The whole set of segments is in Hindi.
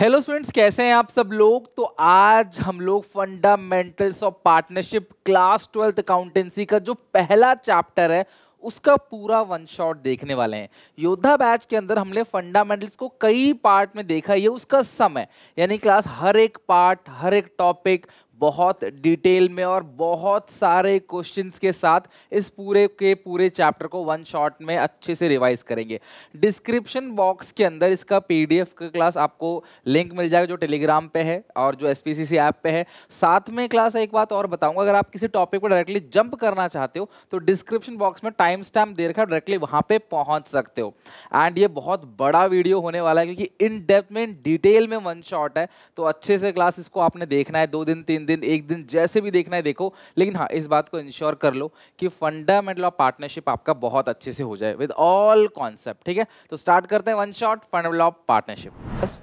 हेलो स्टूडेंट्स कैसे हैं आप सब लोग तो आज हम लोग fundamentals of partnership class twelfth accountancy का जो पहला चैप्टर है उसका पूरा वन शॉट देखने वाले हैं योद्धा बैच के अंदर हमने फंडामेंटल्स को कई पार्ट में देखा ये उसका समय यानी क्लास हर एक पार्ट हर एक टॉपिक बहुत डिटेल में और बहुत सारे क्वेश्चंस के साथ इस पूरे के पूरे चैप्टर को वन शॉट में अच्छे से रिवाइज करेंगे डिस्क्रिप्शन बॉक्स के अंदर इसका पीडीएफ का क्लास आपको लिंक मिल जाएगा जो टेलीग्राम पे है और जो एस ऐप पे है साथ में क्लास एक बात और बताऊंगा अगर आप किसी टॉपिक पर डायरेक्टली जंप करना चाहते हो तो डिस्क्रिप्शन बॉक्स में टाइम स्टैम्प दे रखा डायरेक्टली वहाँ पर पहुँच सकते हो एंड ये बहुत बड़ा वीडियो होने वाला है क्योंकि इन डेप्थ में डिटेल में वन शॉट है तो अच्छे से क्लास इसको आपने देखना है दो दिन तीन दिन एक दिन जैसे भी देखना है देखो लेकिन हाँ इस बात को इंश्योर कर लो कि फंडामेंटल ऑफ पार्टनरशिप आपका बहुत अच्छे से हो जाए विद ऑल कॉन्सेप्ट ठीक है तो स्टार्ट करते हैं one shot fundamental of partnership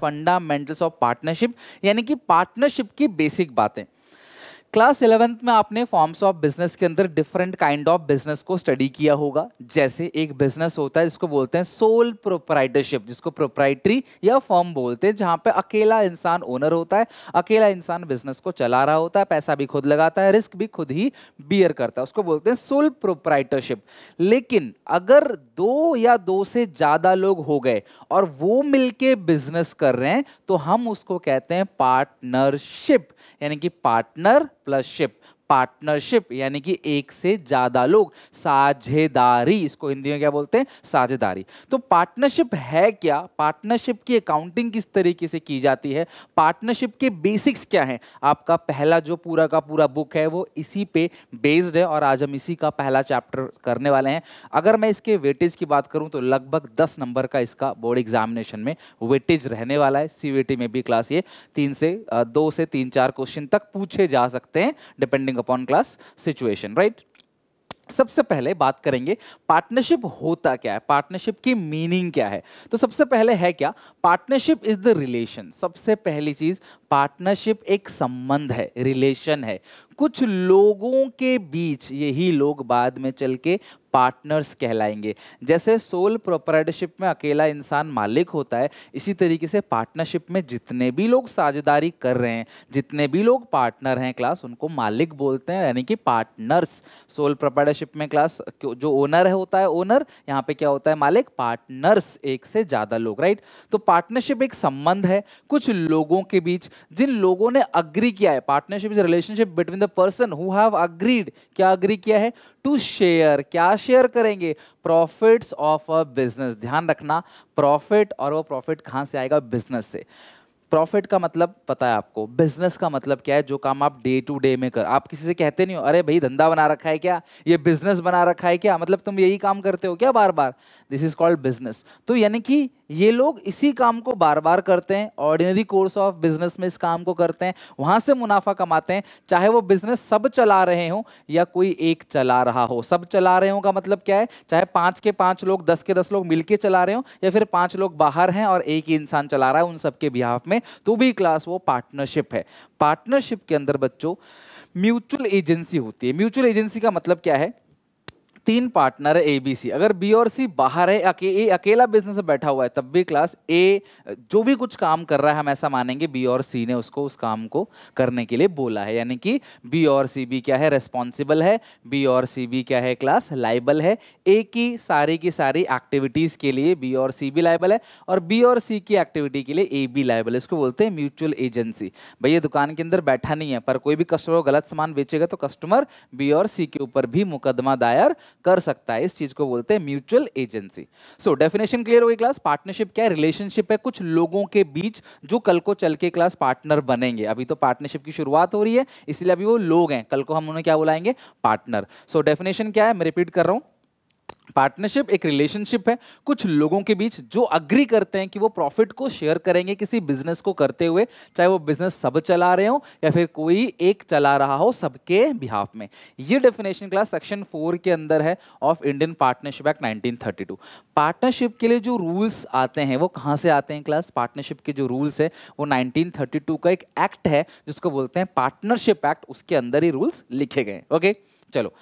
fundamentals of partnership यानी कि पार्टनरशिप की बेसिक बातें क्लास इलेवेंथ में आपने फॉर्म्स ऑफ बिजनेस के अंदर डिफरेंट काइंड ऑफ बिजनेस को स्टडी किया होगा जैसे एक बिजनेस होता है जिसको बोलते हैं सोल प्रोपराइटरशिप जिसको प्रोपराइटरी या फॉर्म बोलते हैं जहां पे अकेला इंसान ओनर होता है अकेला इंसान बिजनेस को चला रहा होता है पैसा भी खुद लगाता है रिस्क भी खुद ही बियर करता है उसको बोलते हैं सोल प्रोपराइटरशिप लेकिन अगर दो या दो से ज़्यादा लोग हो गए और वो मिलके बिजनेस कर रहे हैं तो हम उसको कहते हैं पार्टनरशिप यानी कि पार्टनर plus ship. पार्टनरशिप यानी कि एक से ज़्यादा लोग साझेदारी इसको हिंदी में क्या बोलते हैं साझेदारी तो पार्टनरशिप है क्या पार्टनरशिप की अकाउंटिंग किस तरीके से की जाती है पार्टनरशिप के बेसिक्स क्या हैं आपका पहला जो पूरा का पूरा बुक है वो इसी पे बेस्ड है और आज हम इसी का पहला चैप्टर करने वाले हैं अगर मैं इसके वेटेज की बात करूं तो लगभग दस नंबर का इसका बोर्ड एग्जामिनेशन में वेटेज रहने वाला है सीवीटी में भी क्लास ये तीन से दो से तीन चार क्वेश्चन तक पूछे जा सकते हैं depending upon class situation right सबसे पहले बात करेंगे पार्टनरशिप होता क्या है पार्टनरशिप की मीनिंग क्या है तो सबसे पहले है क्या पार्टनरशिप इज द रिलेशन सबसे पहली चीज पार्टनरशिप एक संबंध है रिलेशन है कुछ लोगों के बीच यही लोग बाद में चल के पार्टनर्स कहलाएंगे जैसे सोल प्रोपराइटरशिप में अकेला इंसान मालिक होता है इसी तरीके से पार्टनरशिप में जितने भी लोग साझेदारी कर रहे हैं जितने भी लोग पार्टनर हैं क्लास उनको मालिक बोलते हैं यानी कि पार्टनर्स सोल प्रोपराइटरशिप में क्लास जो ओनर है होता है ओनर यहाँ पे क्या होता है मालिक पार्टनर्स एक से ज़्यादा लोग राइट तो पार्टनरशिप एक संबंध है कुछ लोगों के बीच जिन लोगों ने अग्री किया है partnership is relationship between the person who have agreed क्या अग्री किया है टू शेयर क्या शेयर करेंगे प्रॉफिट्स ऑफ अ बिजनेस ध्यान रखना प्रॉफिट और वो प्रॉफिट कहाँ से आएगा बिजनेस से प्रॉफिट का मतलब पता है आपको बिजनेस का मतलब क्या है जो काम आप डे टू डे में कर आप किसी से कहते नहीं हो अरे भाई धंधा बना रखा है क्या ये बिजनेस बना रखा है क्या मतलब तुम यही काम करते हो क्या बार बार दिस इज कॉल्ड बिजनेस तो यानी कि ये लोग इसी काम को बार बार करते हैं ऑर्डिनरी कोर्स ऑफ बिजनेस में इस काम को करते हैं वहां से मुनाफा कमाते हैं चाहे वो बिजनेस सब चला रहे हों या कोई एक चला रहा हो सब चला रहे हों का मतलब क्या है चाहे पाँच के पाँच लोग दस के दस लोग मिलके चला रहे हों या फिर पांच लोग बाहर हैं और एक ही इंसान चला रहा है उन सबके बिहाफ में तो भी क्लास वो पार्टनरशिप है पार्टनरशिप के अंदर बच्चों म्यूचुअल एजेंसी होती है म्यूचुअल एजेंसी का मतलब क्या है तीन पार्टनर है ए बी सी अगर बी और सी बाहर है अके, ए अकेला बिजनेस में बैठा हुआ है तब भी क्लास ए जो भी कुछ काम कर रहा है हम ऐसा मानेंगे बी और सी ने उसको उस काम को करने के लिए बोला है यानी कि बी और सी बी क्या है रेस्पॉन्सिबल है बी और सी बी क्या है क्लास लाइबल है ए की सारी की सारी एक्टिविटीज़ के लिए बी और सी भी लाइबल है और बी और सी की एक्टिविटी के लिए ए बी लाइबल है इसको बोलते हैं म्यूचुअल एजेंसी भैया दुकान के अंदर बैठा नहीं है पर कोई भी कस्टमर को गलत सामान बेचेगा तो कस्टमर बी और सी के ऊपर भी मुकदमा दायर कर सकता है इस चीज को बोलते हैं mutual agency so definition clear होगी क्लास पार्टनरशिप क्या है रिलेशनशिप है कुछ लोगों के बीच जो कल को चल के क्लास पार्टनर बनेंगे अभी तो पार्टनरशिप की शुरुआत हो रही है इसलिए अभी वो लोग हैं कल को हम उन्हें क्या बुलाएंगे पार्टनर सो डेफिनेशन क्या है मैं रिपीट कर रहा हूँ पार्टनरशिप एक रिलेशनशिप है कुछ लोगों के बीच जो अग्री करते हैं कि वो प्रॉफिट को शेयर करेंगे किसी बिजनेस को करते हुए चाहे वो बिजनेस सब चला रहे हो या फिर कोई एक चला रहा हो सबके बिहाफ में ये डेफिनेशन क्लास सेक्शन फोर के अंदर है of Indian partnership act 1932 partnership के लिए जो रूल्स आते हैं वो कहाँ से आते हैं क्लास पार्टनरशिप के जो रूल्स है वो टू का एक एक्ट है जिसको बोलते हैं पार्टनरशिप एक्ट उसके अंदर ही रूल्स लिखे गए ओके चलो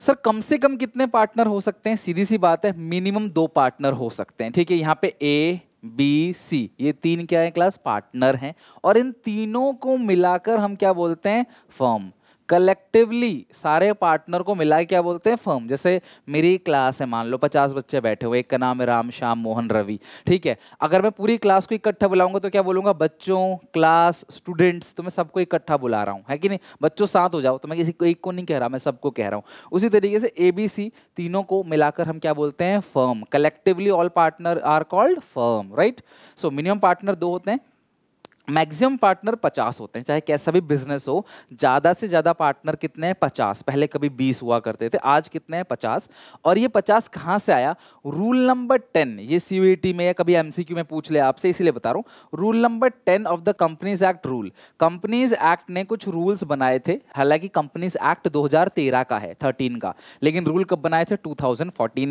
सर कम से कम कितने पार्टनर हो सकते हैं सीधी सी बात है मिनिमम दो पार्टनर हो सकते हैं ठीक है यहाँ पे ए बी सी ये तीन क्या है क्लास पार्टनर हैं और इन तीनों को मिलाकर हम क्या बोलते हैं फर्म कलेक्टिवली सारे पार्टनर को मिला क्या बोलते हैं फर्म जैसे मेरी क्लास है मान लो पचास बच्चे बैठे हुए एक का नाम है राम श्याम मोहन रवि ठीक है अगर मैं पूरी क्लास को इकट्ठा बुलाऊंगा तो क्या बोलूंगा बच्चों क्लास स्टूडेंट्स तो मैं सबको इकट्ठा बुला रहा हूँ है कि नहीं बच्चों साथ हो जाओ तो मैं किसी को एक को नहीं कह रहा मैं सबको कह रहा हूँ उसी तरीके से ए बी सी तीनों को मिलाकर हम क्या बोलते हैं firm collectively all partner are called firm right so minimum partner दो होते हैं मैक्सिमम पार्टनर पचास होते हैं चाहे कैसा भी बिजनेस हो ज़्यादा से ज़्यादा पार्टनर कितने हैं पचास पहले कभी बीस हुआ करते थे आज कितने हैं पचास और ये पचास कहाँ से आया रूल नंबर टेन ये सी e में या कभी एम में पूछ ले आपसे इसीलिए बता रहा हूँ rule number ten of the companies act rule companies act ने कुछ रूल्स बनाए थे हालांकि कंपनीज एक्ट दो का है थर्टीन का लेकिन रूल कब बनाए थे टू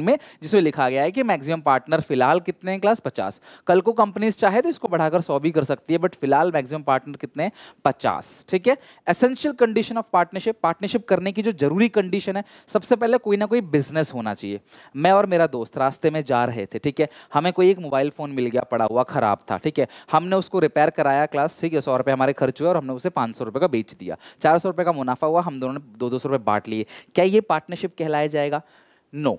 में जिसमें लिखा गया है कि मैक्सिमम पार्टनर फिलहाल कितने हैं क्लास पचास कल को कंपनीज चाहे तो इसको बढ़ाकर सौ भी कर सकती है बट फिलहाल मैक्सिमम पार्टनर कितने पचास ठीक है essential condition of partnership partnership करने की जो जरूरी कंडीशन है सबसे पहले कोई ना कोई बिजनेस होना चाहिए मैं और मेरा दोस्त रास्ते में जा रहे थे ठीक है हमें कोई एक मोबाइल फ़ोन मिल गया पड़ा हुआ ख़राब था ठीक है हमने उसको रिपेयर कराया क्लास ठीक है सौ रुपये हमारे खर्च हुए और हमने उसे पाँच सौ रुपये का बेच दिया चार सौ रुपये का मुनाफा हुआ हम दोनों ने दो दो सौ रुपये बांट लिए क्या ये पार्टनरशिप कहलाया जाएगा नो no.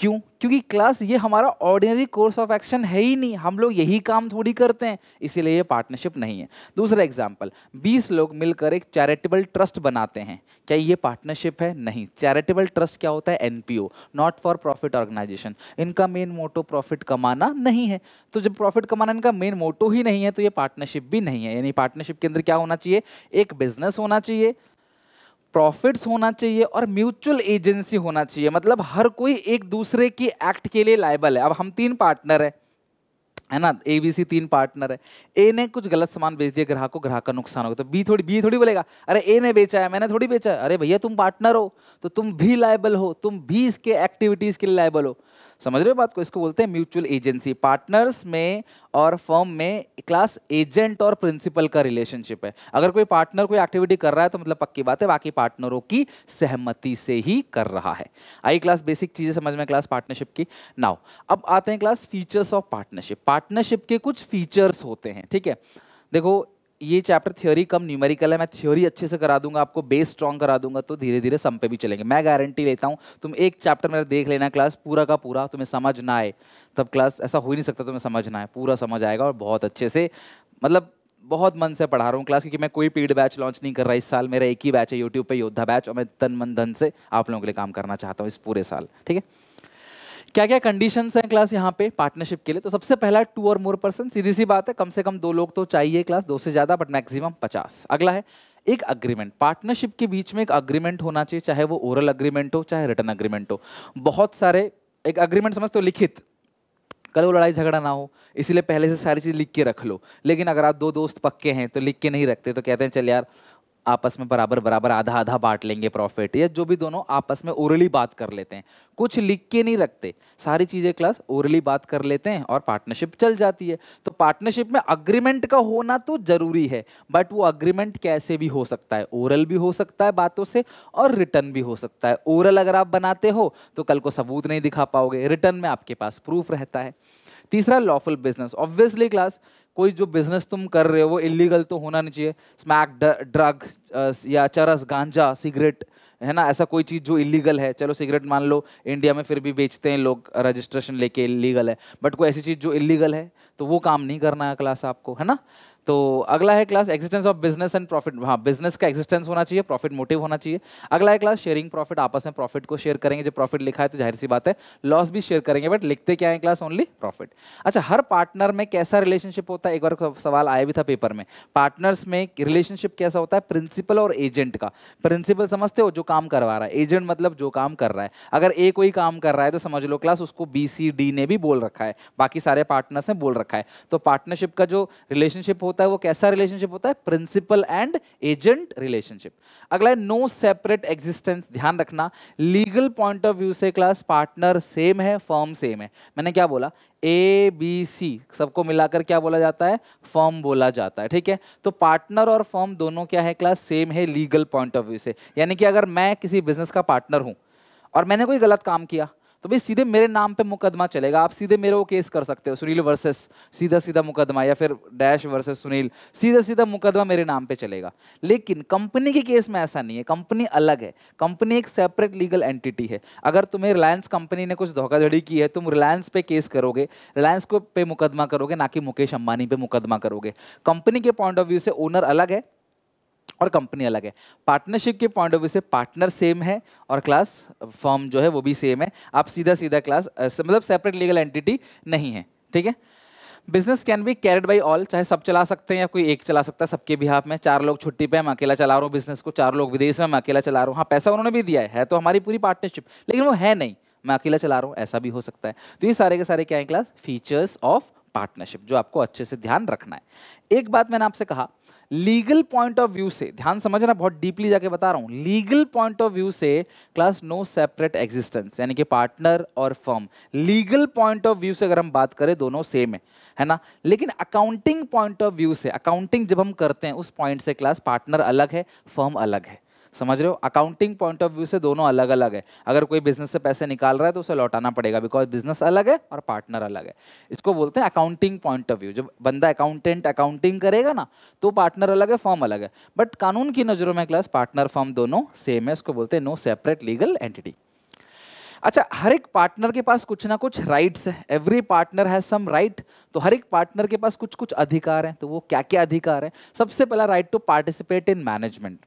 क्यों क्योंकि क्लास ये हमारा ऑर्डिनरी कोर्स ऑफ एक्शन है ही नहीं हम लोग यही काम थोड़ी करते हैं इसीलिए ये पार्टनरशिप नहीं है दूसरा एग्जाम्पल 20 लोग मिलकर एक चैरिटेबल ट्रस्ट बनाते हैं क्या ये पार्टनरशिप है नहीं चैरिटेबल ट्रस्ट क्या होता है NPO not for profit organisation इनका मेन मोटो प्रॉफिट कमाना नहीं है तो जब प्रॉफिट कमाना इनका मेन मोटो ही नहीं है तो ये पार्टनरशिप भी नहीं है यानी पार्टनरशिप के अंदर क्या होना चाहिए एक बिजनेस होना चाहिए प्रॉफिट्स होना चाहिए और म्यूचुअल एजेंसी होना चाहिए मतलब हर कोई एक दूसरे की एक्ट के लिए लाइबल है अब हम तीन पार्टनर है है ना ए बी सी तीन पार्टनर है ए ने कुछ गलत सामान बेच दिया ग्राहक को ग्राहक का नुकसान हो गया तो बी थोड़ी बी थोड़ी बोलेगा अरे ए ने बेचा है मैंने थोड़ी बेचा है अरे भैया तुम पार्टनर हो तो तुम भी लाइबल हो तुम भी इसके एक्टिविटीज़ के लिए लाइबल हो समझ रहे हो बात को इसको बोलते हैं म्यूचुअल एजेंसी पार्टनर्स में और फर्म में क्लास एजेंट और प्रिंसिपल का रिलेशनशिप है अगर कोई पार्टनर कोई एक्टिविटी कर रहा है तो मतलब पक्की बात है बाकी पार्टनरों की सहमति से ही कर रहा है आई क्लास बेसिक चीज़ें समझ में क्लास पार्टनरशिप की नाउ अब आते हैं class features of partnership partnership के कुछ फीचर्स होते हैं ठीक है देखो ये चैप्टर थ्योरी कम न्यूमेरिकल है मैं थ्योरी अच्छे से करा दूंगा आपको बेस स्ट्रॉन्ग करा दूंगा तो धीरे धीरे सम पे भी चलेंगे मैं गारंटी लेता हूँ तुम एक चैप्टर मेरा देख लेना क्लास पूरा का पूरा तुम्हें समझ ना आए तब क्लास ऐसा हो ही नहीं सकता तुम्हें समझ ना आए पूरा समझ आएगा और बहुत अच्छे से मतलब बहुत मन से पढ़ा रहा हूँ क्लास क्योंकि मैं कोई पेड बैच लॉन्च नहीं कर रहा इस साल मेरा एक ही बैच है यूट्यूब पर योद्धा बैच और मैं तन मन धन से आप लोगों के लिए काम करना चाहता हूँ इस पूरे साल ठीक है क्या क्या कंडीशंस हैं क्लास यहाँ पे पार्टनरशिप के लिए तो सबसे पहला टू और मोर पर्सन सीधी सी बात है कम से कम दो लोग तो चाहिए क्लास दो से ज़्यादा बट मैक्सिमम पचास अगला है एक अग्रीमेंट पार्टनरशिप के बीच में एक अग्रीमेंट होना चाहिए चाहे वो ओरल अग्रीमेंट हो चाहे रिटर्न अग्रीमेंट हो बहुत सारे एक अग्रीमेंट समझते हो लिखित कल वो लड़ाई झगड़ा ना हो इसीलिए पहले से सारी चीज़ लिख के रख लो लेकिन अगर आप दो दोस्त पक्के हैं तो लिख के नहीं रखते तो कहते हैं चल यार आपस में बराबर बराबर आधा आधा बांट लेंगे प्रॉफिट या जो भी दोनों आपस में ओरली बात कर लेते हैं कुछ लिख के नहीं रखते सारी चीज़ें क्लास ओरली बात कर लेते हैं और पार्टनरशिप चल जाती है तो पार्टनरशिप में अग्रीमेंट का होना तो ज़रूरी है बट वो अग्रीमेंट कैसे भी हो सकता है ओरल भी हो सकता है बातों से और रिटर्न भी हो सकता है ओरल अगर आप बनाते हो तो कल को सबूत नहीं दिखा पाओगे रिटर्न में आपके पास प्रूफ रहता है तीसरा लॉफुल बिजनेस ऑब्वियसली क्लास कोई जो बिजनेस तुम कर रहे हो वो इलीगल तो होना नहीं चाहिए स्मैक ड्रग या चरस गांजा सिगरेट है ना ऐसा कोई चीज़ जो इलीगल है चलो सिगरेट मान लो इंडिया में फिर भी बेचते हैं लोग रजिस्ट्रेशन लेके इलीगल है बट कोई ऐसी चीज़ जो इलीगल है तो वो काम नहीं करना है क्लास आपको है ना तो अगला है class existence of business and profit हाँ बिजनेस का एक्जिस्टेंस होना चाहिए प्रॉफिट मोटिव होना चाहिए अगला है क्लास शेयरिंग प्रॉफिट आपस में प्रॉफिट को शेयर करेंगे जब प्रॉफिट लिखा है तो जाहिर सी बात है लॉस भी शेयर करेंगे बट लिखते क्या है क्लास ओनली प्रॉफिट अच्छा हर पार्टनर में कैसा रिलेशनशिप होता है एक बार सवाल आया भी था पेपर में पार्टनर्स में रिलेशनशिप कैसा होता है प्रिंसिपल और एजेंट का प्रिंसिपल समझते हो जो काम करवा रहा है एजेंट मतलब जो काम कर रहा है अगर ए कोई काम कर रहा है तो समझ लो क्लास उसको बी सी डी ने भी बोल रखा है बाकी सारे पार्टनर्स ने बोल रखा है तो पार्टनरशिप का जो रिलेशनशिप होता होता है वो कैसा रिलेशनशिप होता है प्रिंसिपल एंड एजेंट रिलेशनशिप अगला है नो सेपरेट एग्जिस्टेंस ध्यान रखना लीगल पॉइंट ऑफ व्यू से क्लास पार्टनर सेम है फॉर्म सेम है मैंने क्या बोला ए बी सी सबको मिलाकर क्या बोला जाता है फॉर्म बोला जाता है ठीक है तो पार्टनर और फॉर्म दोनों क्या है क्लास सेम है लीगल पॉइंट ऑफ व्यू से यानी कि अगर मैं किसी बिजनेस का पार्टनर हूँ और मैंने कोई गलत काम किया तो भाई सीधे मेरे नाम पे मुकदमा चलेगा आप सीधे मेरे वो केस कर सकते हो सुनील वर्सेस सीधा सीधा मुकदमा या फिर डैश वर्सेस सुनील सीधा सीधा मुकदमा मेरे नाम पे चलेगा लेकिन कंपनी के केस में ऐसा नहीं है कंपनी अलग है कंपनी एक सेपरेट लीगल एंटिटी है अगर तुम्हें रिलायंस कंपनी ने कुछ धोखाधड़ी की है तुम रिलायंस पे केस करोगे रिलायंस को पे मुकदमा करोगे ना कि मुकेश अंबानी पे मुकदमा करोगे कंपनी के पॉइंट ऑफ व्यू से ओनर अलग है और कंपनी अलग है पार्टनरशिप के पॉइंट ऑफ व्यू से पार्टनर सेम है और क्लास फॉर्म जो है वो भी सेम है आप सीधा सीधा क्लास मतलब सेपरेट लीगल एंटिटी नहीं है ठीक है business can be carried by all चाहे सब चला सकते हैं या कोई एक चला सकता है सबके बिहाफ में चार लोग छुट्टी पे मैं अकेला चला रहा हूँ बिजनेस को चार लोग विदेश में मैं अकेला चला रहा हूँ हाँ पैसा उन्होंने भी दिया है, है तो हमारी पूरी पार्टनरशिप लेकिन वो है नहीं मैं अकेला चला रहा हूँ ऐसा भी हो सकता है तो ये सारे के सारे क्या है क्लास फीचर्स ऑफ पार्टनरशिप जो आपको अच्छे से ध्यान रखना है एक बात मैंने आपसे कहा लीगल पॉइंट ऑफ व्यू से ध्यान समझना बहुत डीपली जाके बता रहा हूँ लीगल पॉइंट ऑफ व्यू से क्लास नो सेपरेट एग्जिस्टेंस यानी कि पार्टनर और firm legal point of view से अगर हम बात करें दोनों सेम है है ना लेकिन अकाउंटिंग पॉइंट ऑफ व्यू से अकाउंटिंग जब हम करते हैं उस पॉइंट से क्लास पार्टनर अलग है फर्म अलग है समझ रहे हो अकाउंटिंग पॉइंट ऑफ व्यू से दोनों अलग अलग है अगर कोई बिजनेस से पैसे निकाल रहा है तो उसे लौटाना पड़ेगा बिकॉज बिजनेस अलग है और पार्टनर अलग है इसको बोलते हैं अकाउंटिंग पॉइंट ऑफ व्यू जब बंदा अकाउंटेंट अकाउंटिंग करेगा ना तो पार्टनर अलग है फॉर्म अलग है बट कानून की नज़रों में क्लास पार्टनर फॉर्म दोनों सेम है उसको बोलते हैं नो सेपरेट लीगल एंटिटी अच्छा हर एक पार्टनर के पास कुछ ना कुछ राइट्स है every partner has some right तो हर एक पार्टनर के पास कुछ कुछ अधिकार हैं तो वो क्या क्या अधिकार है सबसे पहला right to participate in management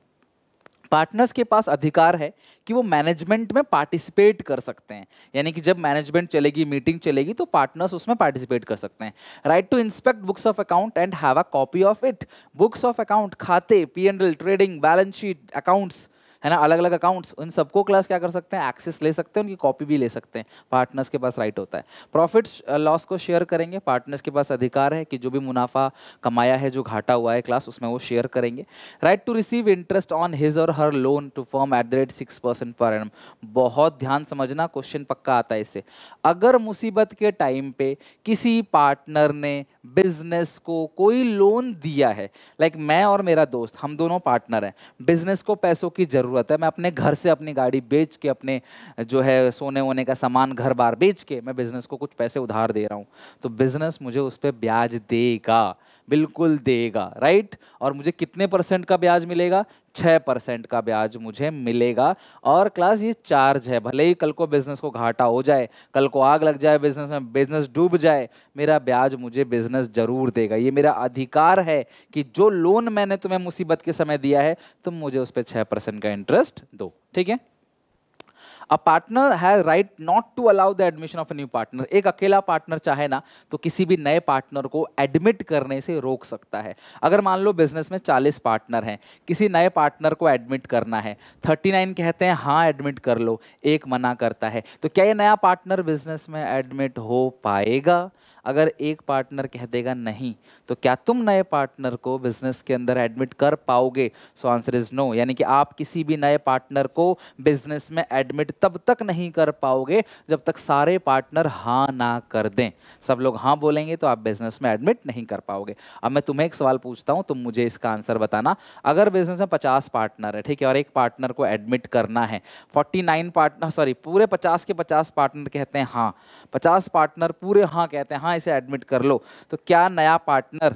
partners के पास अधिकार है कि वो मैनेजमेंट में पार्टिसिपेट कर सकते हैं यानी कि जब मैनेजमेंट चलेगी मीटिंग चलेगी तो पार्टनर्स उसमें पार्टिसिपेट कर सकते हैं right to inspect books of account and have a copy of it books of account खाते P and L trading balance sheet accounts है ना अलग अलग अकाउंट्स उन सबको क्लास क्या कर सकते हैं एक्सेस ले सकते हैं उनकी कॉपी भी ले सकते हैं पार्टनर्स के पास राइट होता है प्रॉफिट लॉस uh, को शेयर करेंगे पार्टनर्स के पास अधिकार है कि जो भी मुनाफा कमाया है जो घाटा हुआ है क्लास उसमें वो शेयर करेंगे right to receive interest on his और her loan to firm at the rate six percent per annum बहुत ध्यान समझना क्वेश्चन पक्का आता है इससे अगर मुसीबत के टाइम पे किसी पार्टनर ने बिजनेस को कोई लोन दिया है लाइक like मैं और मेरा दोस्त हम दोनों पार्टनर हैं बिजनेस को पैसों की ज़रूरत है मैं अपने घर से अपनी गाड़ी बेच के अपने जो है सोने वोने का सामान घर बार बेच के मैं बिजनेस को कुछ पैसे उधार दे रहा हूँ तो बिजनेस मुझे उस पर ब्याज देगा बिल्कुल देगा राइट और मुझे कितने परसेंट का ब्याज मिलेगा छः परसेंट का ब्याज मुझे मिलेगा और क्लास ये चार्ज है भले ही कल को बिजनेस को घाटा हो जाए कल को आग लग जाए बिजनेस में बिजनेस डूब जाए मेरा ब्याज मुझे बिजनेस जरूर देगा ये मेरा अधिकार है कि जो लोन मैंने तुम्हें मुसीबत के समय दिया है तुम मुझे उस पर छः परसेंट का इंटरेस्ट दो ठीक है a partner has right not to allow the admission of a new partner एक अकेला पार्टनर चाहे ना तो किसी भी नए पार्टनर को एडमिट करने से रोक सकता है अगर मान लो बिजनेस में 40 पार्टनर हैं किसी नए पार्टनर को एडमिट करना है 39 कहते हैं हाँ एडमिट कर लो एक मना करता है तो क्या ये नया पार्टनर बिजनेस में एडमिट हो पाएगा अगर एक पार्टनर कह देगा नहीं तो क्या तुम नए पार्टनर को बिजनेस के अंदर एडमिट कर पाओगे सो आंसर इज नो यानी कि आप किसी भी नए पार्टनर को बिजनेस में एडमिट तब तक नहीं कर पाओगे जब तक सारे पार्टनर हाँ ना कर दें सब लोग हाँ बोलेंगे तो आप बिजनेस में एडमिट नहीं कर पाओगे अब मैं तुम्हें एक सवाल पूछता हूँ तुम मुझे इसका आंसर बताना अगर बिजनेस में पचास पार्टनर है ठीक है और एक पार्टनर को एडमिट करना है फोर्टी नाइन पार्टनर सॉरी पूरे पचास के पचास पार्टनर कहते हैं हाँ पचास पार्टनर पूरे हाँ कहते हैं हाँ हाँ इसे एडमिट कर लो तो क्या नया पार्टनर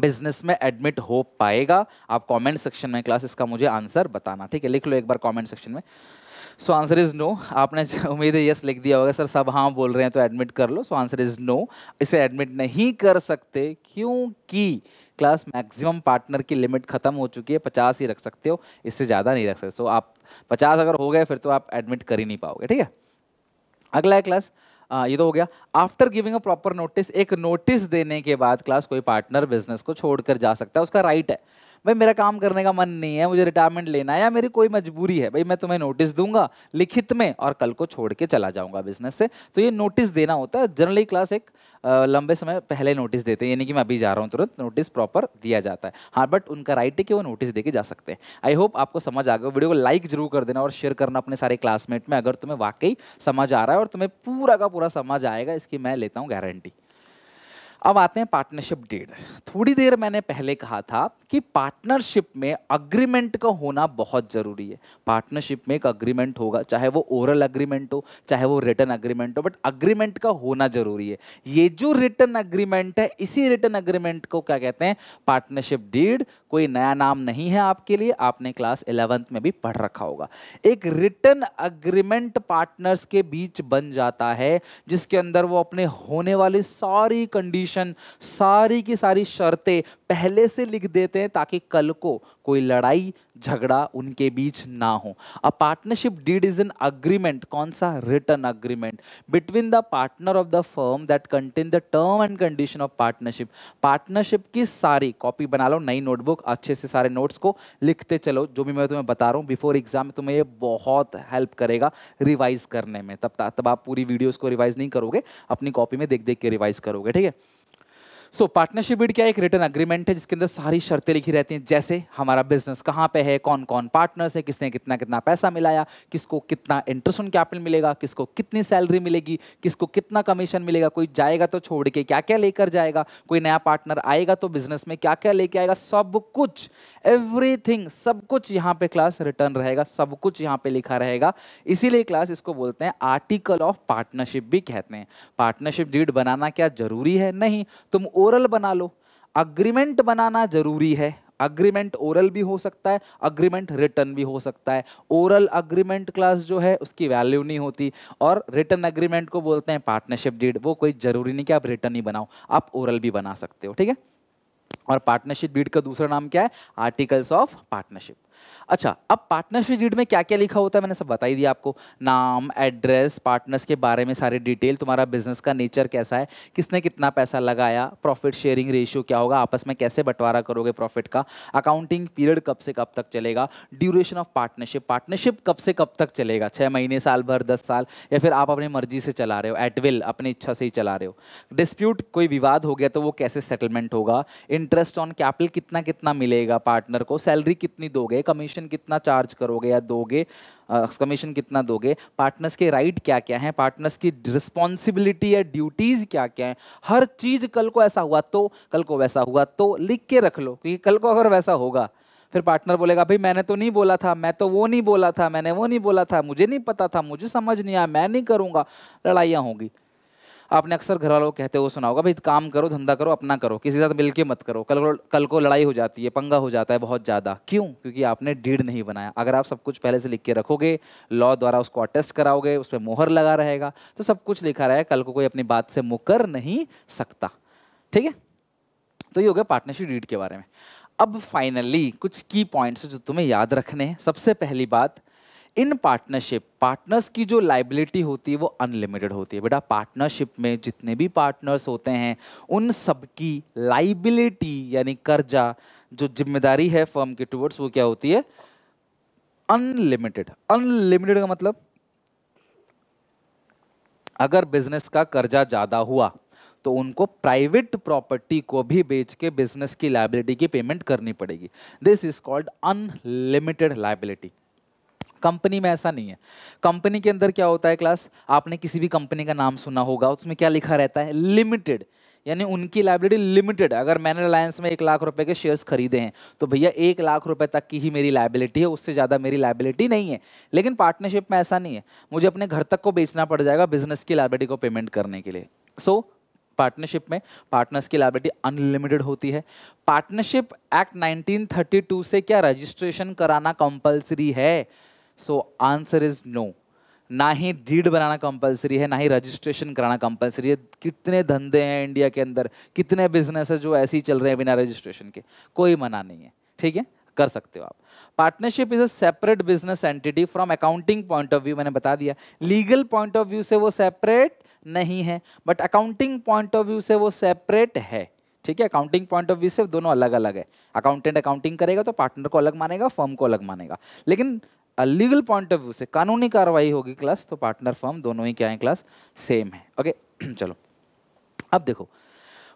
बिजनेस में एडमिट हो पाएगा आप कमेंट सेक्शन में क्लास इसका मुझे आंसर बताना ठीक है लिख लो एक बार कमेंट सेक्शन में सो आंसर इज़ नो आपने उम्मीद है यस लिख दिया होगा सर सब हाँ बोल रहे हैं तो एडमिट कर लो सो आंसर इज़ नो इसे एडमिट नहीं कर सकते क्योंकि क्लास मैक्सिमम पार्टनर की लिमिट ख़त्म हो चुकी है पचास ही रख सकते हो इससे ज़्यादा नहीं रख सकते सो so, आप पचास अगर हो गए फिर तो आप एडमिट कर ही नहीं पाओगे ठीक है अगला है क्लास आ, ये तो हो गया after giving a proper notice एक नोटिस देने के बाद क्लास कोई पार्टनर बिजनेस को छोड़कर जा सकता है उसका राइट है भाई मेरा काम करने का मन नहीं है मुझे रिटायरमेंट लेना है या मेरी कोई मजबूरी है भाई मैं तुम्हें नोटिस दूंगा लिखित में और कल को छोड़ के चला जाऊंगा बिजनेस से तो ये नोटिस देना होता है जनरली क्लास एक लंबे समय पहले नोटिस देते हैं यानी कि मैं अभी जा रहा हूँ तुरंत नोटिस प्रॉपर दिया जाता है हाँ बट उनका राइट है कि वो नोटिस दे के जा सकते हैं आई होप आपको समझ आ गया वीडियो को लाइक जरूर कर देना और शेयर करना अपने सारे क्लासमेट में अगर तुम्हें वाकई समझ आ रहा है और तुम्हें पूरा का पूरा समझ आएगा इसकी मैं लेता हूँ गारंटी अब आते हैं पार्टनरशिप डेड थोड़ी देर मैंने पहले कहा था कि पार्टनरशिप में अग्रीमेंट का होना बहुत ज़रूरी है पार्टनरशिप में एक अग्रीमेंट होगा चाहे वो ओरल अग्रीमेंट हो चाहे वो रिटर्न अग्रीमेंट हो बट अग्रीमेंट का होना ज़रूरी है ये जो रिटर्न अग्रीमेंट है इसी रिटर्न अग्रीमेंट को क्या कहते हैं पार्टनरशिप डीड कोई नया नाम नहीं है आपके लिए आपने क्लास इलेवंथ में भी पढ़ रखा होगा एक रिटर्न अग्रीमेंट पार्टनर्स के बीच बन जाता है जिसके अंदर वो अपने होने वाली सारी कंडीशन कंडीशन सारी की सारी शर्तें पहले से लिख देते हैं ताकि कल को कोई लड़ाई झगड़ा उनके बीच ना हो a partnership deed is an agreement कौन सा written agreement between the partner of the firm that contain the term and condition of partnership partnership की सारी कॉपी बना लो नई नोटबुक अच्छे से सारे नोट्स को लिखते चलो जो भी मैं तुम्हें बता रहा हूँ बिफोर एग्जाम में तुम्हें ये बहुत हेल्प करेगा रिवाइज करने में तब तब आप पूरी वीडियोज़ को रिवाइज नहीं करोगे अपनी कॉपी में देख देख के रिवाइज करोगे ठीक है सो पार्टनरशिप बिड क्या एक रिटर्न अग्रीमेंट है जिसके अंदर सारी शर्तें लिखी रहती हैं जैसे हमारा बिजनेस कहाँ पे है कौन कौन पार्टनर्स है किसने कितना कितना पैसा मिलाया किसको कितना इंटरेस्ट ऑन कैपिटल मिलेगा किसको कितनी सैलरी मिलेगी किसको कितना कमीशन मिलेगा कोई जाएगा तो छोड़ के क्या क्या लेकर जाएगा कोई नया पार्टनर आएगा तो बिजनेस में क्या क्या लेके आएगा सब कुछ एवरीथिंग सब कुछ यहाँ पे क्लास रिटर्न रहेगा सब कुछ यहाँ पे लिखा रहेगा इसीलिए क्लास इसको बोलते हैं आर्टिकल ऑफ पार्टनरशिप भी कहते हैं पार्टनरशिप डीड बनाना क्या जरूरी है नहीं तुम ओरल बना लो अग्रीमेंट बनाना जरूरी है अग्रीमेंट ओरल भी हो सकता है अग्रीमेंट रिटर्न भी हो सकता है ओरल अग्रीमेंट क्लास जो है उसकी वैल्यू नहीं होती और रिटर्न अग्रीमेंट को बोलते हैं पार्टनरशिप डीड वो कोई जरूरी नहीं कि आप रिटर्न ही बनाओ आप ओरल भी बना सकते हो ठीक है और पार्टनरशिप डीड का दूसरा नाम क्या है आर्टिकल्स ऑफ पार्टनरशिप अच्छा अब पार्टनरशिप डीड में क्या क्या लिखा होता है मैंने सब बताई दिया आपको नाम एड्रेस पार्टनर्स के बारे में सारे डिटेल तुम्हारा बिजनेस का नेचर कैसा है किसने कितना पैसा लगाया प्रॉफिट शेयरिंग रेशियो क्या होगा आपस में कैसे बंटवारा करोगे प्रॉफिट का अकाउंटिंग पीरियड कब से कब तक चलेगा ड्यूरेशन ऑफ पार्टनरशिप पार्टनरशिप कब से कब तक चलेगा छः महीने साल भर दस साल या फिर आप अपनी मर्जी से चला रहे हो एट विल अपनी इच्छा से ही चला रहे हो डिस्प्यूट कोई विवाद हो गया तो वो कैसे सेटलमेंट होगा इंटरेस्ट ऑन कैपिटल कितना कितना मिलेगा पार्टनर को सैलरी कितनी दोगे कमीशन कमीशन कितना चार्ज करोगे या दोगे कमीशन कितना दोगे पार्टनर्स के राइट क्या क्या हैं पार्टनर्स की रिस्पॉन्सिबिलिटी या ड्यूटीज़ क्या क्या हैं हर चीज़ कल को ऐसा हुआ तो कल को वैसा हुआ तो लिख के रख लो क्योंकि कल को अगर वैसा होगा फिर पार्टनर बोलेगा भाई मैंने तो नहीं बोला था मैं तो वो नहीं बोला था मैंने वो नहीं बोला था मुझे नहीं पता था मुझे समझ नहीं आया मैं नहीं करूँगा लड़ाइयाँ होंगी आपने अक्सर घर वालों को कहते हुए सुना होगा भाई काम करो धंधा करो अपना करो किसी के साथ मिल के मत करो कल कल को लड़ाई हो जाती है पंगा हो जाता है बहुत ज़्यादा क्यों क्योंकि आपने डीड नहीं बनाया अगर आप सब कुछ पहले से लिख के रखोगे लॉ द्वारा उसको अटेस्ट कराओगे उस पर मोहर लगा रहेगा तो सब कुछ लिखा रहेगा कल को कोई अपनी बात से मुकर नहीं सकता ठीक है तो ये हो गया पार्टनरशिप डीड के बारे में अब फाइनली कुछ की पॉइंट्स जो तुम्हें याद रखने हैं सबसे पहली बात इन पार्टनरशिप पार्टनर्स की जो लाइबिलिटी होती है वो अनलिमिटेड होती है बेटा पार्टनरशिप में जितने भी पार्टनर्स होते हैं उन सबकी लाइबिलिटी यानी कर्जा जो जिम्मेदारी है फर्म के टूवर्ड्स वो क्या होती है अनलिमिटेड अनलिमिटेड का मतलब अगर बिजनेस का कर्जा ज़्यादा हुआ तो उनको प्राइवेट प्रॉपर्टी को भी बेच के बिजनेस की लाइबिलिटी की पेमेंट करनी पड़ेगी this is called unlimited liability company में ऐसा नहीं है कंपनी के अंदर क्या होता है क्लास आपने किसी भी कंपनी का नाम सुना होगा उसमें क्या लिखा रहता है लिमिटेड यानी उनकी लाइब्रेरी लिमिटेड है अगर मैंने रिलायंस में एक लाख रुपए के शेयर्स खरीदे हैं तो भैया एक लाख रुपए तक की ही मेरी लाइबिलिटी है उससे ज़्यादा मेरी लाइबिलिटी नहीं है लेकिन पार्टनरशिप में ऐसा नहीं है मुझे अपने घर तक को बेचना पड़ जाएगा बिजनेस की लाइब्रेरी को पेमेंट करने के लिए सो so, पार्टनरशिप में पार्टनर्स की लाइब्रेरी अनलिमिटेड होती है पार्टनरशिप एक्ट 1932 से क्या रजिस्ट्रेशन कराना कंपलसरी है सो आंसर इज नो ना ही डीड बनाना कंपलसरी है ना ही रजिस्ट्रेशन कराना कंपलसरी है कितने धंधे हैं इंडिया के अंदर कितने बिजनेस है जो ऐसे ही चल रहे हैं बिना रजिस्ट्रेशन के कोई मना नहीं है ठीक है कर सकते हो आप partnership is a separate business entity from accounting point of view मैंने बता दिया लीगल पॉइंट ऑफ व्यू से वो सेपरेट नहीं है but accounting point of view से वो सेपरेट है ठीक है अकाउंटिंग पॉइंट ऑफ व्यू से दोनों अलग अलग है अकाउंटेंट अकाउंटिंग करेगा तो पार्टनर को अलग मानेगा फर्म को अलग मानेगा लेकिन लीगल पॉइंट ऑफ व्यू से कानूनी कार्रवाई होगी क्लास तो पार्टनर फर्म दोनों ही क्या है क्लास सेम है ओके चलो अब देखो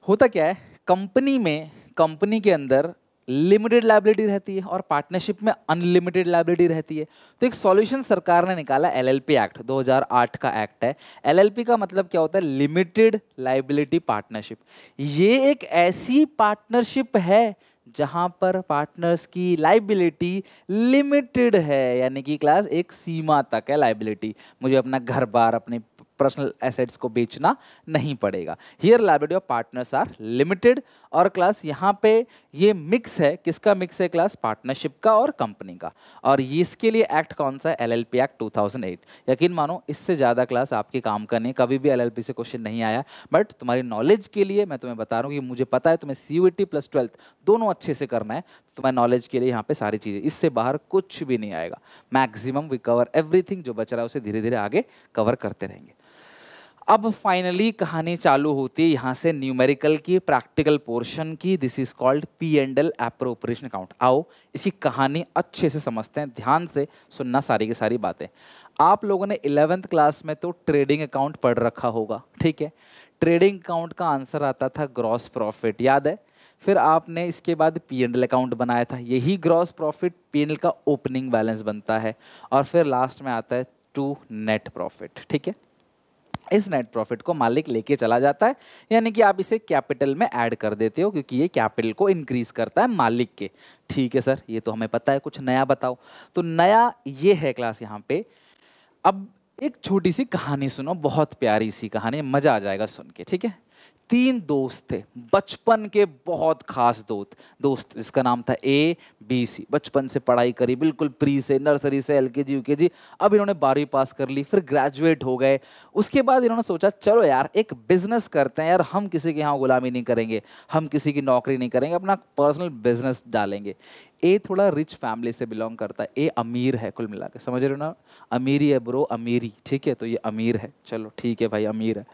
होता क्या है कंपनी में कंपनी के अंदर लिमिटेड लाइबिलिटी रहती है और पार्टनरशिप में अनलिमिटेड लाइबिलिटी रहती है तो एक सॉल्यूशन सरकार ने निकाला एलएलपी एक्ट 2008 का एक्ट है एलएलपी का मतलब क्या होता है लिमिटेड लाइबिलिटी पार्टनरशिप ये एक ऐसी पार्टनरशिप है जहाँ पर पार्टनर्स की लाइबिलिटी लिमिटेड है यानी कि क्लास एक सीमा तक है लाइबिलिटी मुझे अपना घर बार अपने पर्सनल एसेट्स को बेचना नहीं पड़ेगा here liability of partners are limited और क्लास यहाँ पे ये मिक्स है किसका मिक्स है क्लास पार्टनरशिप का और कंपनी का और ये इसके लिए एक्ट कौन सा है एल एक्ट 2008 यकीन मानो इससे ज़्यादा क्लास आपके काम का नहीं कभी भी एल से क्वेश्चन नहीं आया बट तुम्हारी नॉलेज के लिए मैं तुम्हें बता रहा हूँ कि मुझे पता है तुम्हें सी प्लस ट्वेल्थ दोनों अच्छे से करना है तुम्हारे नॉलेज के लिए यहाँ पर सारी चीज़ें इससे बाहर कुछ भी नहीं आएगा मैक्सिमम वी कवर एवरीथिंग जो बच रहा है उसे धीरे धीरे आगे कवर करते रहेंगे अब फाइनली कहानी चालू होती है यहाँ से न्यूमेरिकल की प्रैक्टिकल पोर्शन की this is called P and L appropriation account आओ इसकी कहानी अच्छे से समझते हैं ध्यान से सुनना सारी की सारी बातें आप लोगों ने इलेवेंथ क्लास में तो ट्रेडिंग अकाउंट पढ़ रखा होगा ठीक है ट्रेडिंग अकाउंट का आंसर आता था ग्रॉस प्रॉफिट याद है फिर आपने इसके बाद पी एंड एल अकाउंट बनाया था यही gross profit P and L का ओपनिंग बैलेंस बनता है और फिर लास्ट में आता है टू नेट प्रॉफिट ठीक है इस नेट प्रॉफिट को मालिक लेके चला जाता है यानी कि आप इसे कैपिटल में ऐड कर देते हो क्योंकि ये कैपिटल को इंक्रीज करता है मालिक के ठीक है सर ये तो हमें पता है कुछ नया बताओ तो नया ये है क्लास यहाँ पे अब एक छोटी सी कहानी सुनो बहुत प्यारी सी कहानी मज़ा आ जाएगा सुन के ठीक है तीन दोस्त थे बचपन के बहुत खास दोस्त दोस्त जिसका नाम था ए बी सी बचपन से पढ़ाई करी बिल्कुल प्री से नर्सरी से एल के जी यू के जी अब इन्होंने बारहवीं पास कर ली फिर ग्रेजुएट हो गए उसके बाद इन्होंने सोचा चलो यार एक बिजनेस करते हैं यार हम किसी के यहाँ गुलामी नहीं करेंगे हम किसी की नौकरी नहीं करेंगे अपना पर्सनल बिजनेस डालेंगे ए थोड़ा रिच फैमिली से बिलोंग करता है ए अमीर है कुल मिला के समझ रहे हो ना अमीरी है ब्रो अमीरी ठीक है तो ये अमीर है चलो ठीक है भाई अमीर है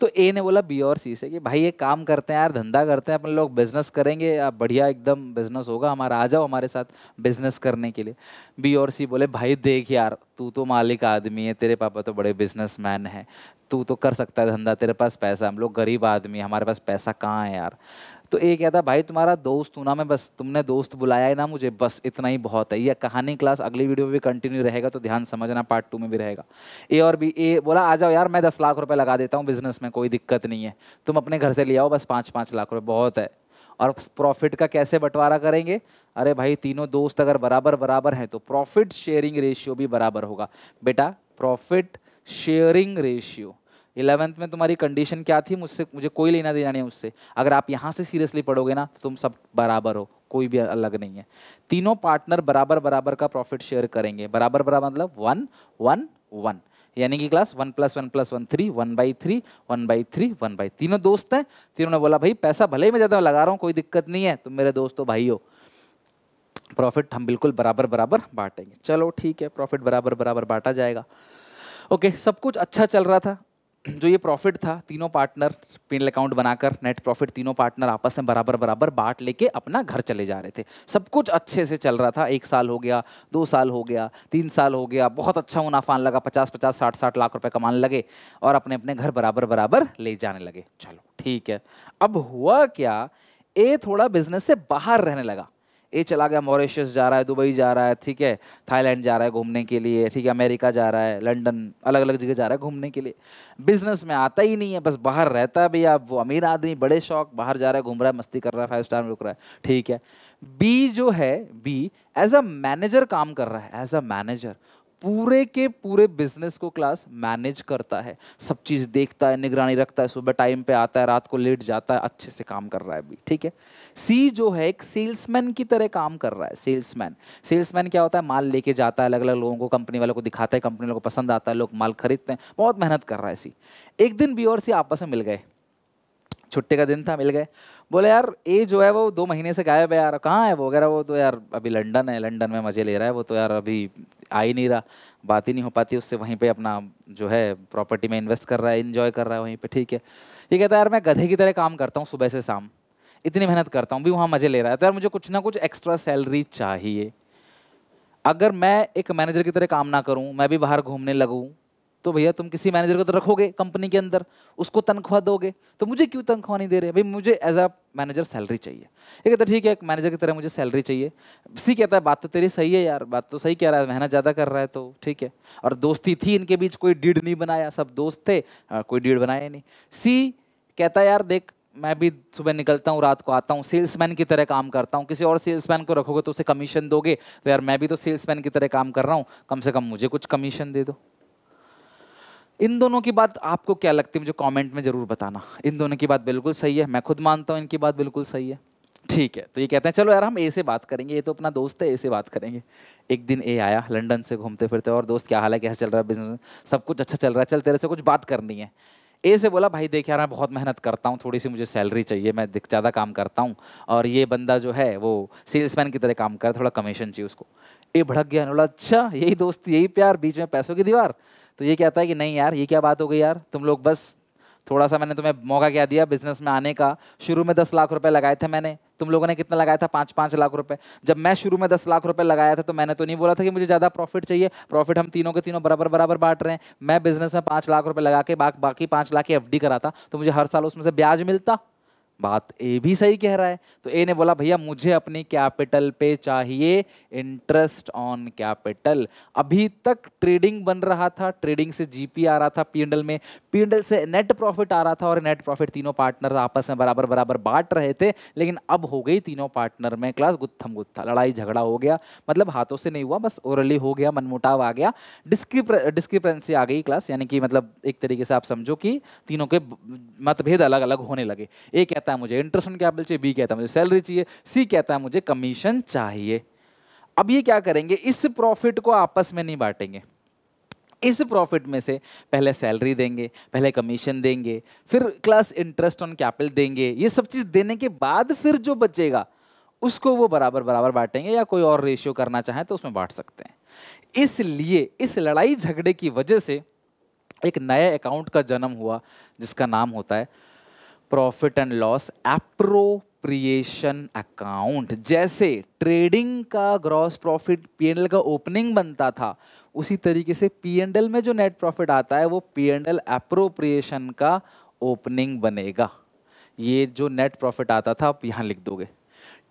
तो ए ने बोला बी और सी से कि भाई ये काम करते हैं यार धंधा करते हैं अपन लोग बिजनेस करेंगे या बढ़िया एकदम बिजनेस होगा हमारा आ जाओ हमारे साथ बिजनेस करने के लिए बी और सी बोले भाई देख यार तू तो मालिक आदमी है तेरे पापा तो बड़े बिजनेस हैं तू तो कर सकता है धंधा तेरे पास पैसा हम लोग गरीब आदमी हमारे पास पैसा कहाँ है यार तो ये कहता भाई तुम्हारा दोस्त हूँ ना मैं बस तुमने दोस्त बुलाया है ना मुझे बस इतना ही बहुत है यह कहानी क्लास अगली वीडियो में भी कंटिन्यू रहेगा तो ध्यान समझना पार्ट टू में भी रहेगा ए और बी ए बोला आ जाओ यार मैं दस लाख रुपये लगा देता हूँ बिजनेस में कोई दिक्कत नहीं है तुम अपने घर से ले आओ बस पाँच पाँच लाख रुपये बहुत है और प्रॉफिट का कैसे बंटवारा करेंगे अरे भाई तीनों दोस्त अगर बराबर बराबर हैं तो प्रॉफिट शेयरिंग रेशियो भी बराबर होगा बेटा प्रॉफिट शेयरिंग रेशियो इलेवेंथ में तुम्हारी कंडीशन क्या थी मुझसे मुझे कोई लेना देना नहीं उससे अगर आप यहाँ से सीरियसली पढ़ोगे ना तो तुम सब बराबर हो कोई भी अलग नहीं है तीनों पार्टनर बराबर बराबर का प्रॉफिट शेयर करेंगे बराबर बराबर मतलब वन वन वन यानी कि class one plus one plus one three one by three one by three one by तीनों दोस्त हैं तीनों ने बोला भाई पैसा भले ही मैं ज़्यादा लगा रहा हूँ कोई दिक्कत नहीं है तुम मेरे दोस्त हो भाई हो प्रॉफिट हम बिल्कुल बराबर बराबर बांटेंगे चलो ठीक है प्रॉफिट बराबर बराबर बांटा जाएगा ओके सब कुछ अच्छा चल रहा था जो ये प्रॉफिट था तीनों पार्टनर पेनल अकाउंट बनाकर नेट प्रॉफिट तीनों पार्टनर आपस में बराबर बराबर बांट लेके अपना घर चले जा रहे थे सब कुछ अच्छे से चल रहा था एक साल हो गया दो साल हो गया तीन साल हो गया बहुत अच्छा मुनाफा आने लगा पचास पचास साठ साठ लाख रुपए कमाने लगे और अपने अपने घर बराबर बराबर ले जाने लगे चलो ठीक है अब हुआ क्या ए थोड़ा बिजनेस से बाहर रहने लगा ये चला गया मॉरिशस जा रहा है दुबई जा रहा है ठीक है थाईलैंड जा रहा है घूमने के लिए ठीक है अमेरिका जा रहा है लंदन अलग अलग जगह जा रहा है घूमने के लिए बिजनेस में आता ही नहीं है बस बाहर रहता है भैया वो अमीर आदमी बड़े शौक बाहर जा रहा है घूम रहा है मस्ती कर रहा है फाइव स्टार में रुक रहा है ठीक है बी जो है बी एज अ मैनेजर काम कर रहा है एज अ मैनेजर पूरे के पूरे बिजनेस को क्लास मैनेज करता है सब चीज़ देखता है निगरानी रखता है सुबह टाइम पे आता है रात को लेट जाता है अच्छे से काम कर रहा है अभी ठीक है सी जो है एक सेल्समैन की तरह काम कर रहा है सेल्समैन सेल्समैन क्या होता है माल लेके जाता है अलग अलग लोगों को कंपनी वालों को दिखाता है कंपनी वालों को पसंद आता है लोग माल खरीदते हैं बहुत मेहनत कर रहा है सी एक दिन बी और सी आपस में मिल गए छुट्टी का दिन था मिल गए बोले यार ए जो है वो दो महीने से गायब है यार कहाँ है वो वगैरह वो तो यार अभी लंदन है लंदन में मज़े ले रहा है वो तो यार अभी आ ही नहीं रहा बात ही नहीं हो पाती उससे वहीं पे अपना जो है प्रॉपर्टी में इन्वेस्ट कर रहा है इन्जॉय कर रहा है वहीं पे ठीक है ये कहता है यार मैं गधे की तरह काम करता हूँ सुबह से शाम इतनी मेहनत करता हूँ भी वहाँ मज़े ले रहा है तो यार मुझे कुछ ना कुछ एक्स्ट्रा सैलरी चाहिए अगर मैं एक मैनेजर की तरह काम ना करूँ मैं भी बाहर घूमने लगूँ तो भैया तुम किसी मैनेजर को तो रखोगे कंपनी के अंदर उसको तनख्वाह दोगे तो मुझे क्यों तनख्वाह नहीं दे रहे भाई मुझे एज अ मैनेजर सैलरी चाहिए ये कहता ठीक है एक मैनेजर की तरह मुझे सैलरी चाहिए सी कहता है बात तो तेरी सही है यार बात तो सही कह रहा है मेहनत ज़्यादा कर रहा है तो ठीक है और दोस्ती थी इनके बीच कोई डीड नहीं बनाया सब दोस्त थे कोई डीड बनाया नहीं सी कहता यार देख मैं भी सुबह निकलता हूँ रात को आता हूँ सेल्समैन की तरह काम करता हूँ किसी और सेल्समैन को रखोगे तो उसे कमीशन दोगे तो यार मैं भी तो सेल्समैन की तरह काम कर रहा हूँ कम से कम मुझे कुछ कमीशन दे दो इन दोनों की बात आपको क्या लगती है मुझे कमेंट में ज़रूर बताना इन दोनों की बात बिल्कुल सही है मैं खुद मानता हूँ इनकी बात बिल्कुल सही है ठीक है तो ये कहते हैं चलो यार हम ए से बात करेंगे ये तो अपना दोस्त है ए से बात करेंगे एक दिन ए आया लंदन से घूमते फिरते और दोस्त क्या हाल है कैसा चल रहा है बिजनेस सब कुछ अच्छा चल रहा है चल तेरे से कुछ बात करनी है ए से बोला भाई देख यार मैं बहुत मेहनत करता हूँ थोड़ी सी मुझे सैलरी चाहिए मैं ज़्यादा काम करता हूँ और ये बंदा जो है वो सेल्समैन की तरह काम कर थोड़ा कमीशन चाहिए उसको ए भड़क गया बोला अच्छा यही दोस्त यही प्यार बीच में पैसों की दीवार तो ये कहता है कि नहीं यार ये क्या बात हो गई यार तुम लोग बस थोड़ा सा मैंने तुम्हें मौका क्या दिया बिजनेस में आने का शुरू में दस लाख रुपए लगाए थे मैंने तुम लोगों ने कितना लगाया था पाँच पाँच लाख रुपए जब मैं शुरू में दस लाख रुपए लगाया था तो मैंने तो नहीं बोला था कि मुझे ज़्यादा प्रॉफिट चाहिए प्रॉफिट हम तीनों के तीनों बराबर बराबर बांट रहे हैं मैं बिजनेस में पाँच लाख रुपये लगा के बाकी पाँच लाख की एफ कराता तो मुझे हर साल उसमें से ब्याज मिलता बात ए भी सही कह रहा है तो ए ने बोला भैया मुझे अपनी कैपिटल पे चाहिए इंटरेस्ट ऑन कैपिटल अभी तक ट्रेडिंग बन रहा था ट्रेडिंग से जीपी आ रहा था पीएनडल में पीएनडल से नेट प्रॉफिट आ रहा था और नेट प्रॉफिट तीनों पार्टनर आपस में बराबर बराबर बांट रहे थे लेकिन अब हो गई तीनों पार्टनर में क्लास गुत्थम गुत्था लड़ाई झगड़ा हो गया मतलब हाथों से नहीं हुआ बस ओरली हो गया मनमुटाव आ गया डिस्क्रिपेंसी आ गई क्लास यानी कि मतलब एक तरीके से आप समझो कि तीनों के मतभेद अलग अलग होने लगे एक कहता कहता है मुझे इंटरेस्ट ऑन कैपिटल चाहिए बी कहता है मुझे सैलरी चाहिए सी कहता है मुझे कमीशन चाहिए अब ये क्या करेंगे इस प्रॉफिट को आपस में नहीं बांटेंगे इस प्रॉफिट में से पहले सैलरी देंगे पहले कमीशन देंगे फिर क्लास इंटरेस्ट ऑन कैपिटल देंगे ये सब चीज़ देने के बाद फिर जो बचेगा उसको वो बराबर बराबर बांटेंगे या कोई और रेशियो करना चाहें तो उसमें बांट सकते हैं इसलिए इस लड़ाई झगड़े की वजह से एक नया अकाउंट का जन्म हुआ जिसका नाम होता है profit and loss appropriation account जैसे ट्रेडिंग का ग्रॉस प्रॉफिट पीएनएल का ओपनिंग बनता था उसी तरीके से पीएनएल में जो नेट प्रॉफिट आता है वो पीएनएल एप्रोप्रिएशन का ओपनिंग बनेगा ये जो नेट प्रॉफिट आता था आप यहाँ लिख दोगे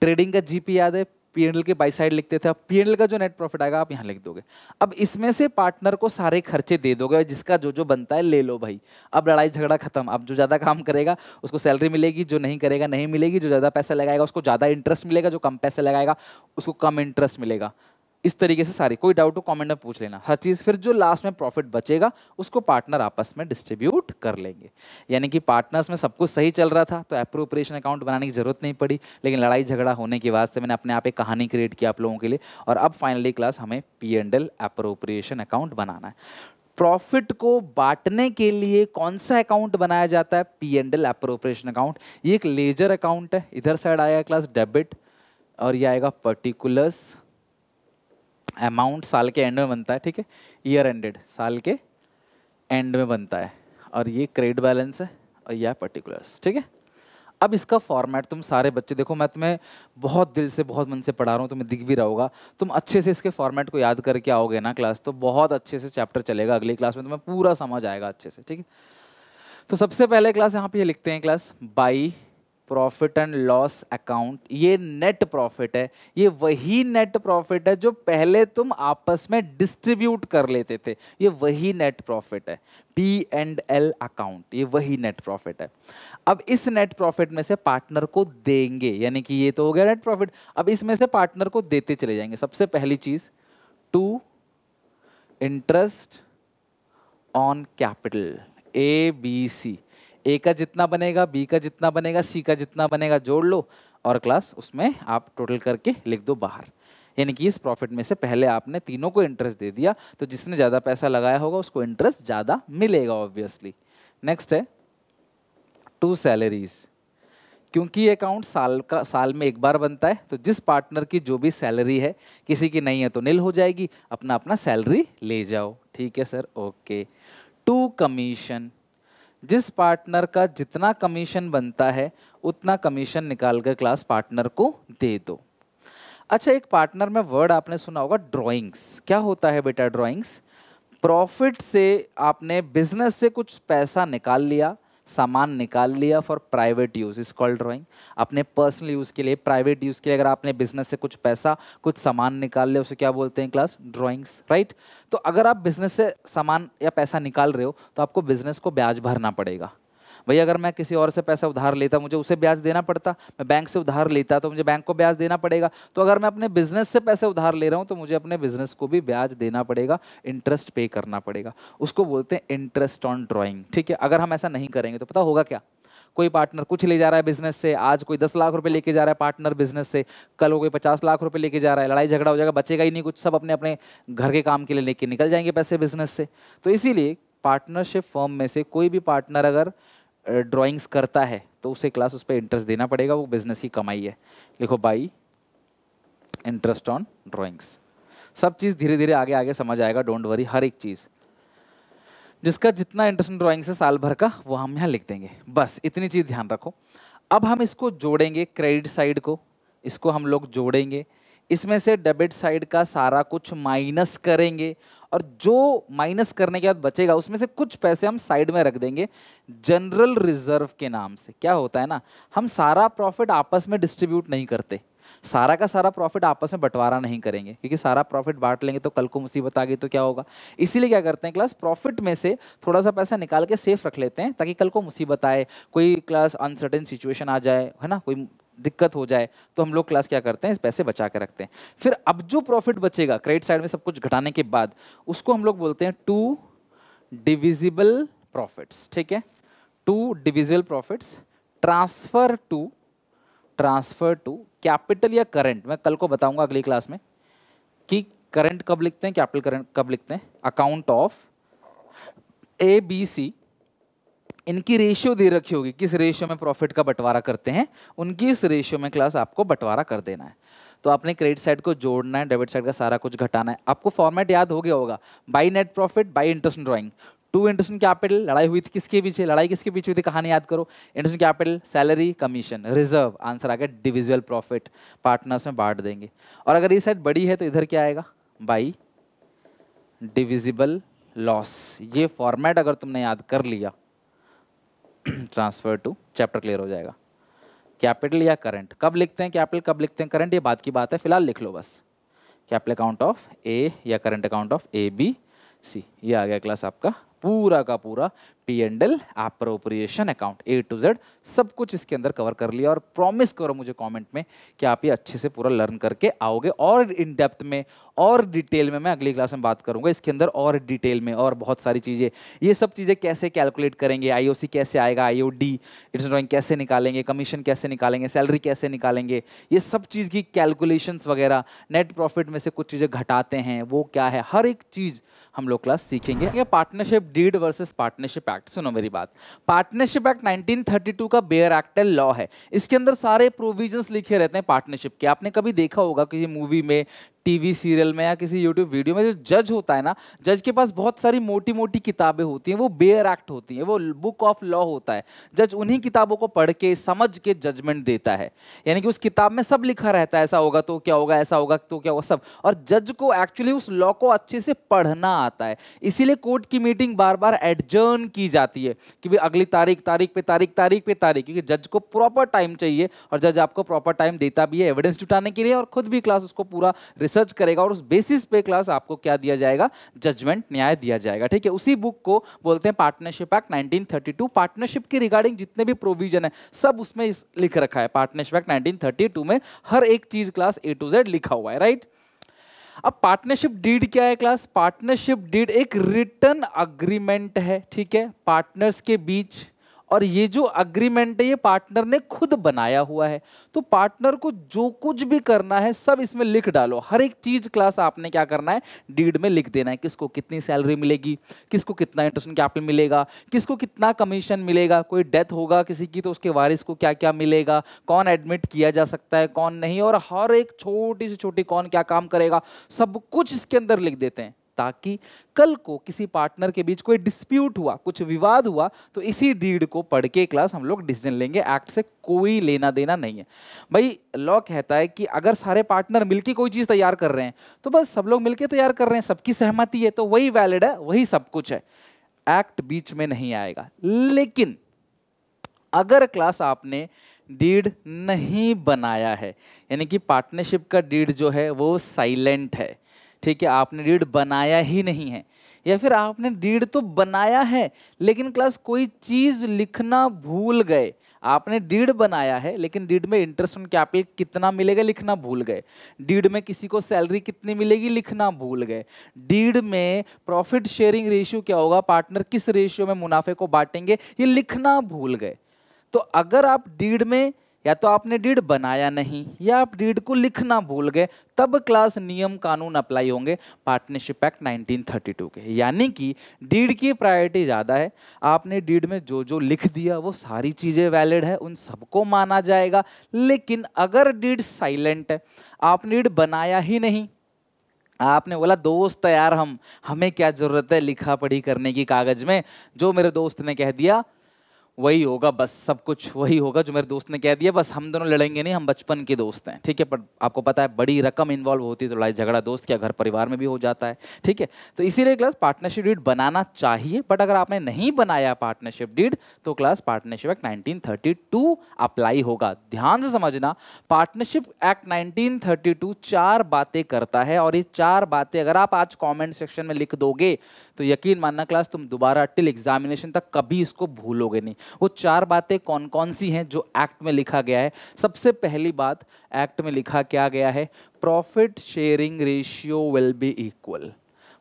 ट्रेडिंग का जीपी याद है पी के बाई साइड लिखते थे अब पी का जो नेट प्रॉफिट आएगा आप यहाँ लिख दोगे अब इसमें से पार्टनर को सारे खर्चे दे दोगे जिसका जो जो बनता है ले लो भाई अब लड़ाई झगड़ा खत्म अब जो ज़्यादा काम करेगा उसको सैलरी मिलेगी जो नहीं करेगा नहीं मिलेगी जो ज़्यादा पैसा लगाएगा उसको ज़्यादा इंटरेस्ट मिलेगा जो कम पैसा लगाएगा उसको कम इंटरेस्ट मिलेगा इस तरीके से सारी कोई डाउट हो कमेंट में पूछ लेना हर चीज़ फिर जो लास्ट में प्रॉफिट बचेगा उसको पार्टनर आपस में डिस्ट्रीब्यूट कर लेंगे यानी कि पार्टनर्स में सब कुछ सही चल रहा था तो अप्रोप्रिएशन अकाउंट बनाने की जरूरत नहीं पड़ी लेकिन लड़ाई झगड़ा होने के वास्ते मैंने अपने आप एक कहानी क्रिएट किया आप लोगों के लिए और अब फाइनली क्लास हमें P and L appropriation account बनाना है प्रॉफिट को बांटने के लिए कौन सा अकाउंट बनाया जाता है P and L appropriation account ये एक लेजर अकाउंट है इधर साइड आया क्लास डेबिट और ये आएगा पर्टिकुलर्स अमाउंट साल के एंड में बनता है ठीक है ईयर एंडेड साल के एंड में बनता है और ये क्रेडिट बैलेंस है और यह पर्टिकुलर्स ठीक है अब इसका फॉर्मेट तुम सारे बच्चे देखो मैं तुम्हें बहुत दिल से बहुत मन से पढ़ा रहा हूँ तुम्हें दिख भी रहा होगा तुम अच्छे से इसके फॉर्मेट को याद करके आओगे ना क्लास तो बहुत अच्छे से चैप्टर चलेगा अगली क्लास में तुम्हें पूरा समझ आएगा अच्छे से ठीक है तो सबसे पहले क्लास यहाँ पे लिखते हैं class by profit and loss account ये नेट प्रॉफिट है ये वही नेट प्रॉफिट है जो पहले तुम आपस में डिस्ट्रीब्यूट कर लेते थे ये वही नेट प्रॉफिट है पी एंड एल अकाउंट ये वही नेट प्रॉफिट है अब इस नेट प्रॉफिट में से पार्टनर को देंगे यानी कि ये तो हो गया नेट प्रॉफिट अब इसमें से पार्टनर को देते चले जाएंगे सबसे पहली चीज़ to interest on capital A B C A का जितना बनेगा बी का जितना बनेगा सी का जितना बनेगा जोड़ लो और क्लास उसमें आप टोटल करके लिख दो बाहर यानी कि इस प्रॉफिट में से पहले आपने तीनों को इंटरेस्ट दे दिया तो जिसने ज़्यादा पैसा लगाया होगा उसको इंटरेस्ट ज़्यादा मिलेगा ऑब्वियसली नेक्स्ट है टू सैलरीज क्योंकि ये अकाउंट साल का साल में एक बार बनता है तो जिस पार्टनर की जो भी सैलरी है किसी की नहीं है तो नील हो जाएगी अपना अपना सैलरी ले जाओ ठीक है सर ओके टू कमीशन जिस पार्टनर का जितना कमीशन बनता है उतना कमीशन निकाल कर क्लास पार्टनर को दे दो अच्छा एक पार्टनर में वर्ड आपने सुना होगा ड्राइंग्स क्या होता है बेटा ड्राइंग्स प्रॉफिट से आपने बिजनेस से कुछ पैसा निकाल लिया सामान निकाल लिया for private use is call drawing अपने पर्सनल यूज़ के लिए प्राइवेट यूज़ के लिए अगर आपने बिजनेस से कुछ पैसा कुछ सामान निकाल लिया उसे क्या बोलते हैं क्लास ड्राइंग्स राइट तो अगर आप बिजनेस से सामान या पैसा निकाल रहे हो तो आपको बिजनेस को ब्याज भरना पड़ेगा भाई अगर मैं किसी और से पैसा उधार लेता मुझे उसे ब्याज देना पड़ता मैं बैंक से उधार लेता तो मुझे बैंक को ब्याज देना पड़ेगा तो अगर मैं अपने बिजनेस से पैसे उधार ले रहा हूँ तो मुझे अपने बिजनेस को भी ब्याज देना पड़ेगा इंटरेस्ट पे करना पड़ेगा उसको बोलते हैं इंटरेस्ट ऑन ड्रॉइंग ठीक है अगर हम ऐसा नहीं करेंगे तो पता होगा क्या कोई पार्टनर कुछ ले जा रहा है बिजनेस से आज कोई दस लाख रुपए लेके जा रहा है पार्टनर बिजनेस से कल वो कोई पचास लाख रुपए लेके जा रहा है लड़ाई झगड़ा हो जाएगा बचेगा ही नहीं कुछ सब अपने अपने घर के काम के लिए लेके निकल जाएंगे पैसे बिजनेस से तो इसीलिए पार्टनरशिप फॉर्म में से कोई भी पार्टनर अगर ड्राइंग्स करता है तो उसे क्लास उस पर इंटरेस्ट देना पड़ेगा वो बिजनेस की कमाई है लिखो बाई इंटरेस्ट ऑन ड्राइंग्स सब चीज़ धीरे धीरे आगे आगे समझ आएगा डोंट वरी हर एक चीज़ जिसका जितना इंटरेस्ट ड्राइंग से साल भर का वो हम यहाँ लिख देंगे बस इतनी चीज़ ध्यान रखो अब हम इसको जोड़ेंगे क्रेडिट साइड को इसको हम लोग जोड़ेंगे इसमें से डेबिट साइड का सारा कुछ माइनस करेंगे और जो माइनस करने के बाद बचेगा उसमें से कुछ पैसे हम साइड में रख देंगे जनरल रिजर्व के नाम से क्या होता है ना हम सारा प्रॉफिट आपस में डिस्ट्रीब्यूट नहीं करते सारा का सारा प्रॉफिट आपस में बंटवारा नहीं करेंगे क्योंकि सारा प्रॉफिट बांट लेंगे तो कल को मुसीबत आ गई तो क्या होगा इसीलिए क्या करते हैं क्लास प्रॉफिट में से थोड़ा सा पैसा निकाल के सेफ रख लेते हैं ताकि कल को मुसीबत आए कोई क्लास अनसर्टेन सिचुएशन आ जाए है ना कोई दिक्कत हो जाए तो हम लोग क्लास क्या करते हैं पैसे बचा के रखते हैं फिर अब जो प्रॉफिट बचेगा क्रेडिट साइड में सब कुछ घटाने के बाद उसको हम लोग बोलते हैं टू डिविजिबल प्रॉफिट्स ठीक है to divisible profits transfer to transfer to capital या करंट मैं कल को बताऊंगा अगली क्लास में कि करंट कब लिखते हैं कैपिटल करंट कब लिखते हैं account of A B C इनकी रेशियो दे रखी होगी किस रेशियो में प्रॉफिट का बंटवारा करते हैं उनकी इस रेशियो में क्लास आपको बंटवारा कर देना है तो आपने क्रेडिट साइड को जोड़ना है डेबिट साइड का सारा कुछ घटाना है आपको फॉर्मेट याद हो गया होगा by net profit by interest drawing to interest capital लड़ाई हुई थी किसके पीछे लड़ाई किसके पीछे हुई थी कहानी याद करो interest capital salary commission reserve answer आ गया डिविजुअल प्रॉफिट पार्टनर्स में बांट देंगे और अगर ये साइड बड़ी है तो इधर क्या आएगा बाई डिविजिबल लॉस ये फॉर्मेट अगर तुमने याद कर लिया ट्रांसफर टू चैप्टर क्लियर हो जाएगा कैपिटल या करंट कब लिखते हैं कैपिटल कब लिखते हैं करंट ये बात की बात है फिलहाल लिख लो बस कैपिटल अकाउंट ऑफ ए या current account of A B C ये आ गया क्लास आपका पूरा का पूरा P and L appropriation account A to Z सब कुछ इसके अंदर कवर कर लिया और प्रॉमिस करो मुझे कमेंट में कि आप ये अच्छे से पूरा लर्न करके आओगे और इन डेप्थ में और डिटेल में मैं अगली क्लास में बात करूंगा इसके अंदर और डिटेल में और बहुत सारी चीज़ें ये सब चीज़ें कैसे कैलकुलेट करेंगे आईओसी कैसे आएगा आईओडी इट्स ड्रॉइंग कैसे निकालेंगे कमीशन कैसे निकालेंगे सैलरी कैसे निकालेंगे ये सब चीज़ की कैलकुलेशंस वगैरह नेट प्रॉफिट में से कुछ चीज़ें घटाते हैं वो क्या है हर एक चीज़ हम लोग क्लास सीखेंगे partnership deed versus partnership act सुनो मेरी बात पार्टनरशिप एक्ट 1932 का बेयर एक्टल लॉ है इसके अंदर सारे प्रोविजंस लिखे रहते हैं पार्टनरशिप के आपने कभी देखा होगा किसी मूवी में टीवी सीरियल में या किसी यूट्यूब वीडियो में जो जज होता है ना जज के पास बहुत सारी मोटी मोटी किताबें होती हैं वो बेयर एक्ट होती हैं वो बुक ऑफ लॉ होता है जज उन्हीं किताबों को पढ़ के समझ के जजमेंट देता है यानी कि उस किताब में सब लिखा रहता है ऐसा होगा तो क्या होगा ऐसा होगा तो क्या होगा सब और जज को एक्चुअली उस लॉ को अच्छे से पढ़ना आता है इसीलिए कोर्ट की मीटिंग बार बार एडजर्न की जाती है कि भाई अगली तारीख तारीख पे तारीख तारीख पे तारीख क्योंकि जज को प्रॉपर टाइम चाहिए और जज आपको प्रॉपर टाइम देता भी है एविडेंस जुटाने के लिए और खुद भी क्लास उसको पूरा रिसर्च करेगा और उस बेसिस पे क्लास आपको क्या दिया जाएगा जजमेंट न्याय दिया जाएगा ठीक है उसी बुक को बोलते हैं पार्टनरशिप एक्ट टू पार्टनरशिप के रिगार्डिंग जितने भी प्रोविजन है सब उसमें लिख रखा है partnership act nineteen thirty two में हर एक चीज क्लास ए टू जेड लिखा हुआ है राइट अब पार्टनरशिप डीड क्या है क्लास पार्टनरशिप डीड एक रिटर्न अग्रीमेंट है ठीक है पार्टनर्स के बीच और ये जो अग्रीमेंट है ये पार्टनर ने खुद बनाया हुआ है तो पार्टनर को जो कुछ भी करना है सब इसमें लिख डालो हर एक चीज क्लास आपने क्या करना है डीड में लिख देना है किसको कितनी सैलरी मिलेगी किसको कितना इंटरेस्ट कैपिटल मिलेगा किसको कितना कमीशन मिलेगा कोई डेथ होगा किसी की तो उसके वारिस को क्या क्या मिलेगा कौन एडमिट किया जा सकता है कौन नहीं और हर एक छोटी से छोटी कौन क्या काम करेगा सब कुछ इसके अंदर लिख देते हैं ताकि कल को किसी पार्टनर के बीच कोई डिस्प्यूट हुआ कुछ विवाद हुआ तो इसी डीड को पढ़ के क्लास हम लोग डिसीजन लेंगे एक्ट से कोई लेना देना नहीं है भाई लॉ कहता है कि अगर सारे पार्टनर मिलकर कोई चीज़ तैयार कर रहे हैं तो बस सब लोग मिलकर तैयार कर रहे हैं सबकी सहमति है तो वही वैलिड है वही सब कुछ है एक्ट बीच में नहीं आएगा लेकिन अगर क्लास आपने डीड नहीं बनाया है यानी कि पार्टनरशिप का डीड जो है वो साइलेंट है ठीक है आपने रीड बनाया ही नहीं है या फिर आपने रीड तो बनाया है लेकिन क्लास कोई चीज़ लिखना भूल गए आपने डीड बनाया है लेकिन डीड में इंटरेस्ट ऑन कैपिटल कितना मिलेगा लिखना भूल गए डीड में किसी को सैलरी कितनी मिलेगी लिखना भूल गए डीड में प्रॉफिट शेयरिंग रेशियो क्या होगा पार्टनर किस रेशियो में मुनाफे को बांटेंगे ये लिखना भूल गए तो अगर आप डीड में या तो आपने डीड बनाया नहीं या आप डीड को लिखना भूल गए तब क्लास नियम कानून अप्लाई होंगे पार्टनरशिप एक्ट 1932 के यानी कि डीड की प्रायोरिटी ज़्यादा है आपने डीड में जो जो लिख दिया वो सारी चीज़ें वैलिड है उन सबको माना जाएगा लेकिन अगर डीड साइलेंट है आपने डीड बनाया ही नहीं आपने बोला दोस्त यार हम हमें क्या ज़रूरत है लिखा पढ़ी करने की कागज़ में जो मेरे दोस्त ने कह दिया वही होगा बस सब कुछ वही होगा जो मेरे दोस्त ने कह दिया बस हम दोनों लड़ेंगे नहीं हम बचपन के दोस्त हैं ठीक है पर आपको पता है बड़ी रकम इन्वॉल्व होती है तो लड़ाई झगड़ा दोस्त क्या घर परिवार में भी हो जाता है ठीक है तो इसीलिए क्लास पार्टनरशिप डीड बनाना चाहिए बट अगर आपने नहीं बनाया पार्टनरशिप डीड तो class partnership act nineteen apply होगा ध्यान से समझना पार्टनरशिप एक्ट नाइनटीन चार बातें करता है और ये चार बातें अगर आप आज कॉमेंट सेक्शन में लिख दोगे तो यकीन मानना क्लास तुम दोबारा टिल एग्जामिनेशन तक कभी इसको भूलोगे नहीं वो चार बातें कौन कौन सी हैं जो एक्ट में लिखा गया है सबसे पहली बात एक्ट में लिखा क्या गया है profit sharing ratio will be equal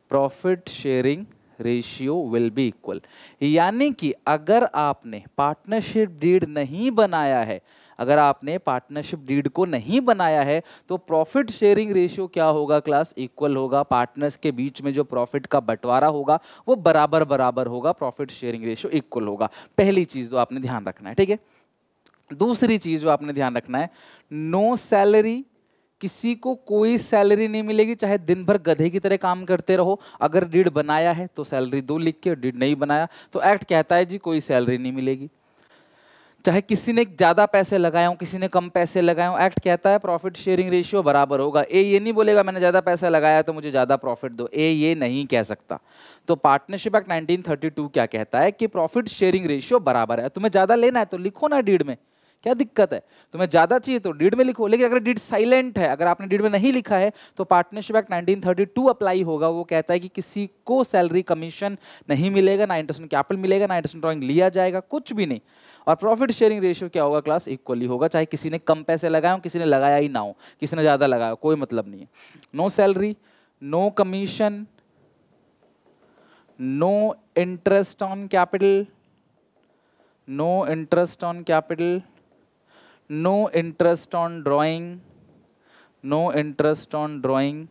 profit sharing ratio will be equal यानी कि अगर आपने पार्टनरशिप डीड नहीं बनाया है अगर आपने पार्टनरशिप डीड को नहीं बनाया है तो प्रॉफिट शेयरिंग रेशियो क्या होगा क्लास इक्वल होगा पार्टनर्स के बीच में जो प्रॉफिट का बंटवारा होगा वो बराबर बराबर होगा प्रॉफिट शेयरिंग रेशियो इक्वल होगा पहली चीज़ जो आपने ध्यान रखना है ठीक है दूसरी चीज़ जो आपने ध्यान रखना है नो सैलरी किसी को कोई सैलरी नहीं मिलेगी चाहे दिन भर गधे की तरह काम करते रहो अगर डीड बनाया है तो सैलरी दो लिख के डीड नहीं बनाया तो एक्ट कहता है जी कोई सैलरी नहीं मिलेगी चाहे किसी ने ज़्यादा पैसे लगाए हों किसी ने कम पैसे लगाए हों एक्ट कहता है प्रॉफिट शेयरिंग रेशियो बराबर होगा ए ये नहीं बोलेगा मैंने ज़्यादा पैसा लगाया तो मुझे ज़्यादा प्रॉफिट दो ए ये नहीं कह सकता तो पार्टनरशिप एक्ट 1932 क्या कहता है कि प्रॉफिट शेयरिंग रेशियो बराबर है तुम्हें ज़्यादा लेना है तो लिखो ना डीड में क्या दिक्कत है तुम्हें ज़्यादा चाहिए तो डीड में लिखो लेकिन अगर डीड साइलेंट है अगर आपने डीड में नहीं लिखा है तो पार्टनरशिप एक्ट टू अप्लाई होगा वो कहता है कि किसी को सैलरी कमीशन नहीं मिलेगा ना इंटरेस्ट कैपिटल मिलेगा नाइन इंटरेस्ट ड्रॉइंग लिया जाएगा कुछ भी नहीं और प्रॉफिट शेयरिंग रेशियो क्या होगा क्लास इक्वली होगा चाहे किसी ने कम पैसे लगाए हो किसी ने लगाया ही ना हो किसी ने ज़्यादा लगाया कोई मतलब नहीं है no salary no commission no interest on capital no interest on capital no interest on drawing no interest on drawing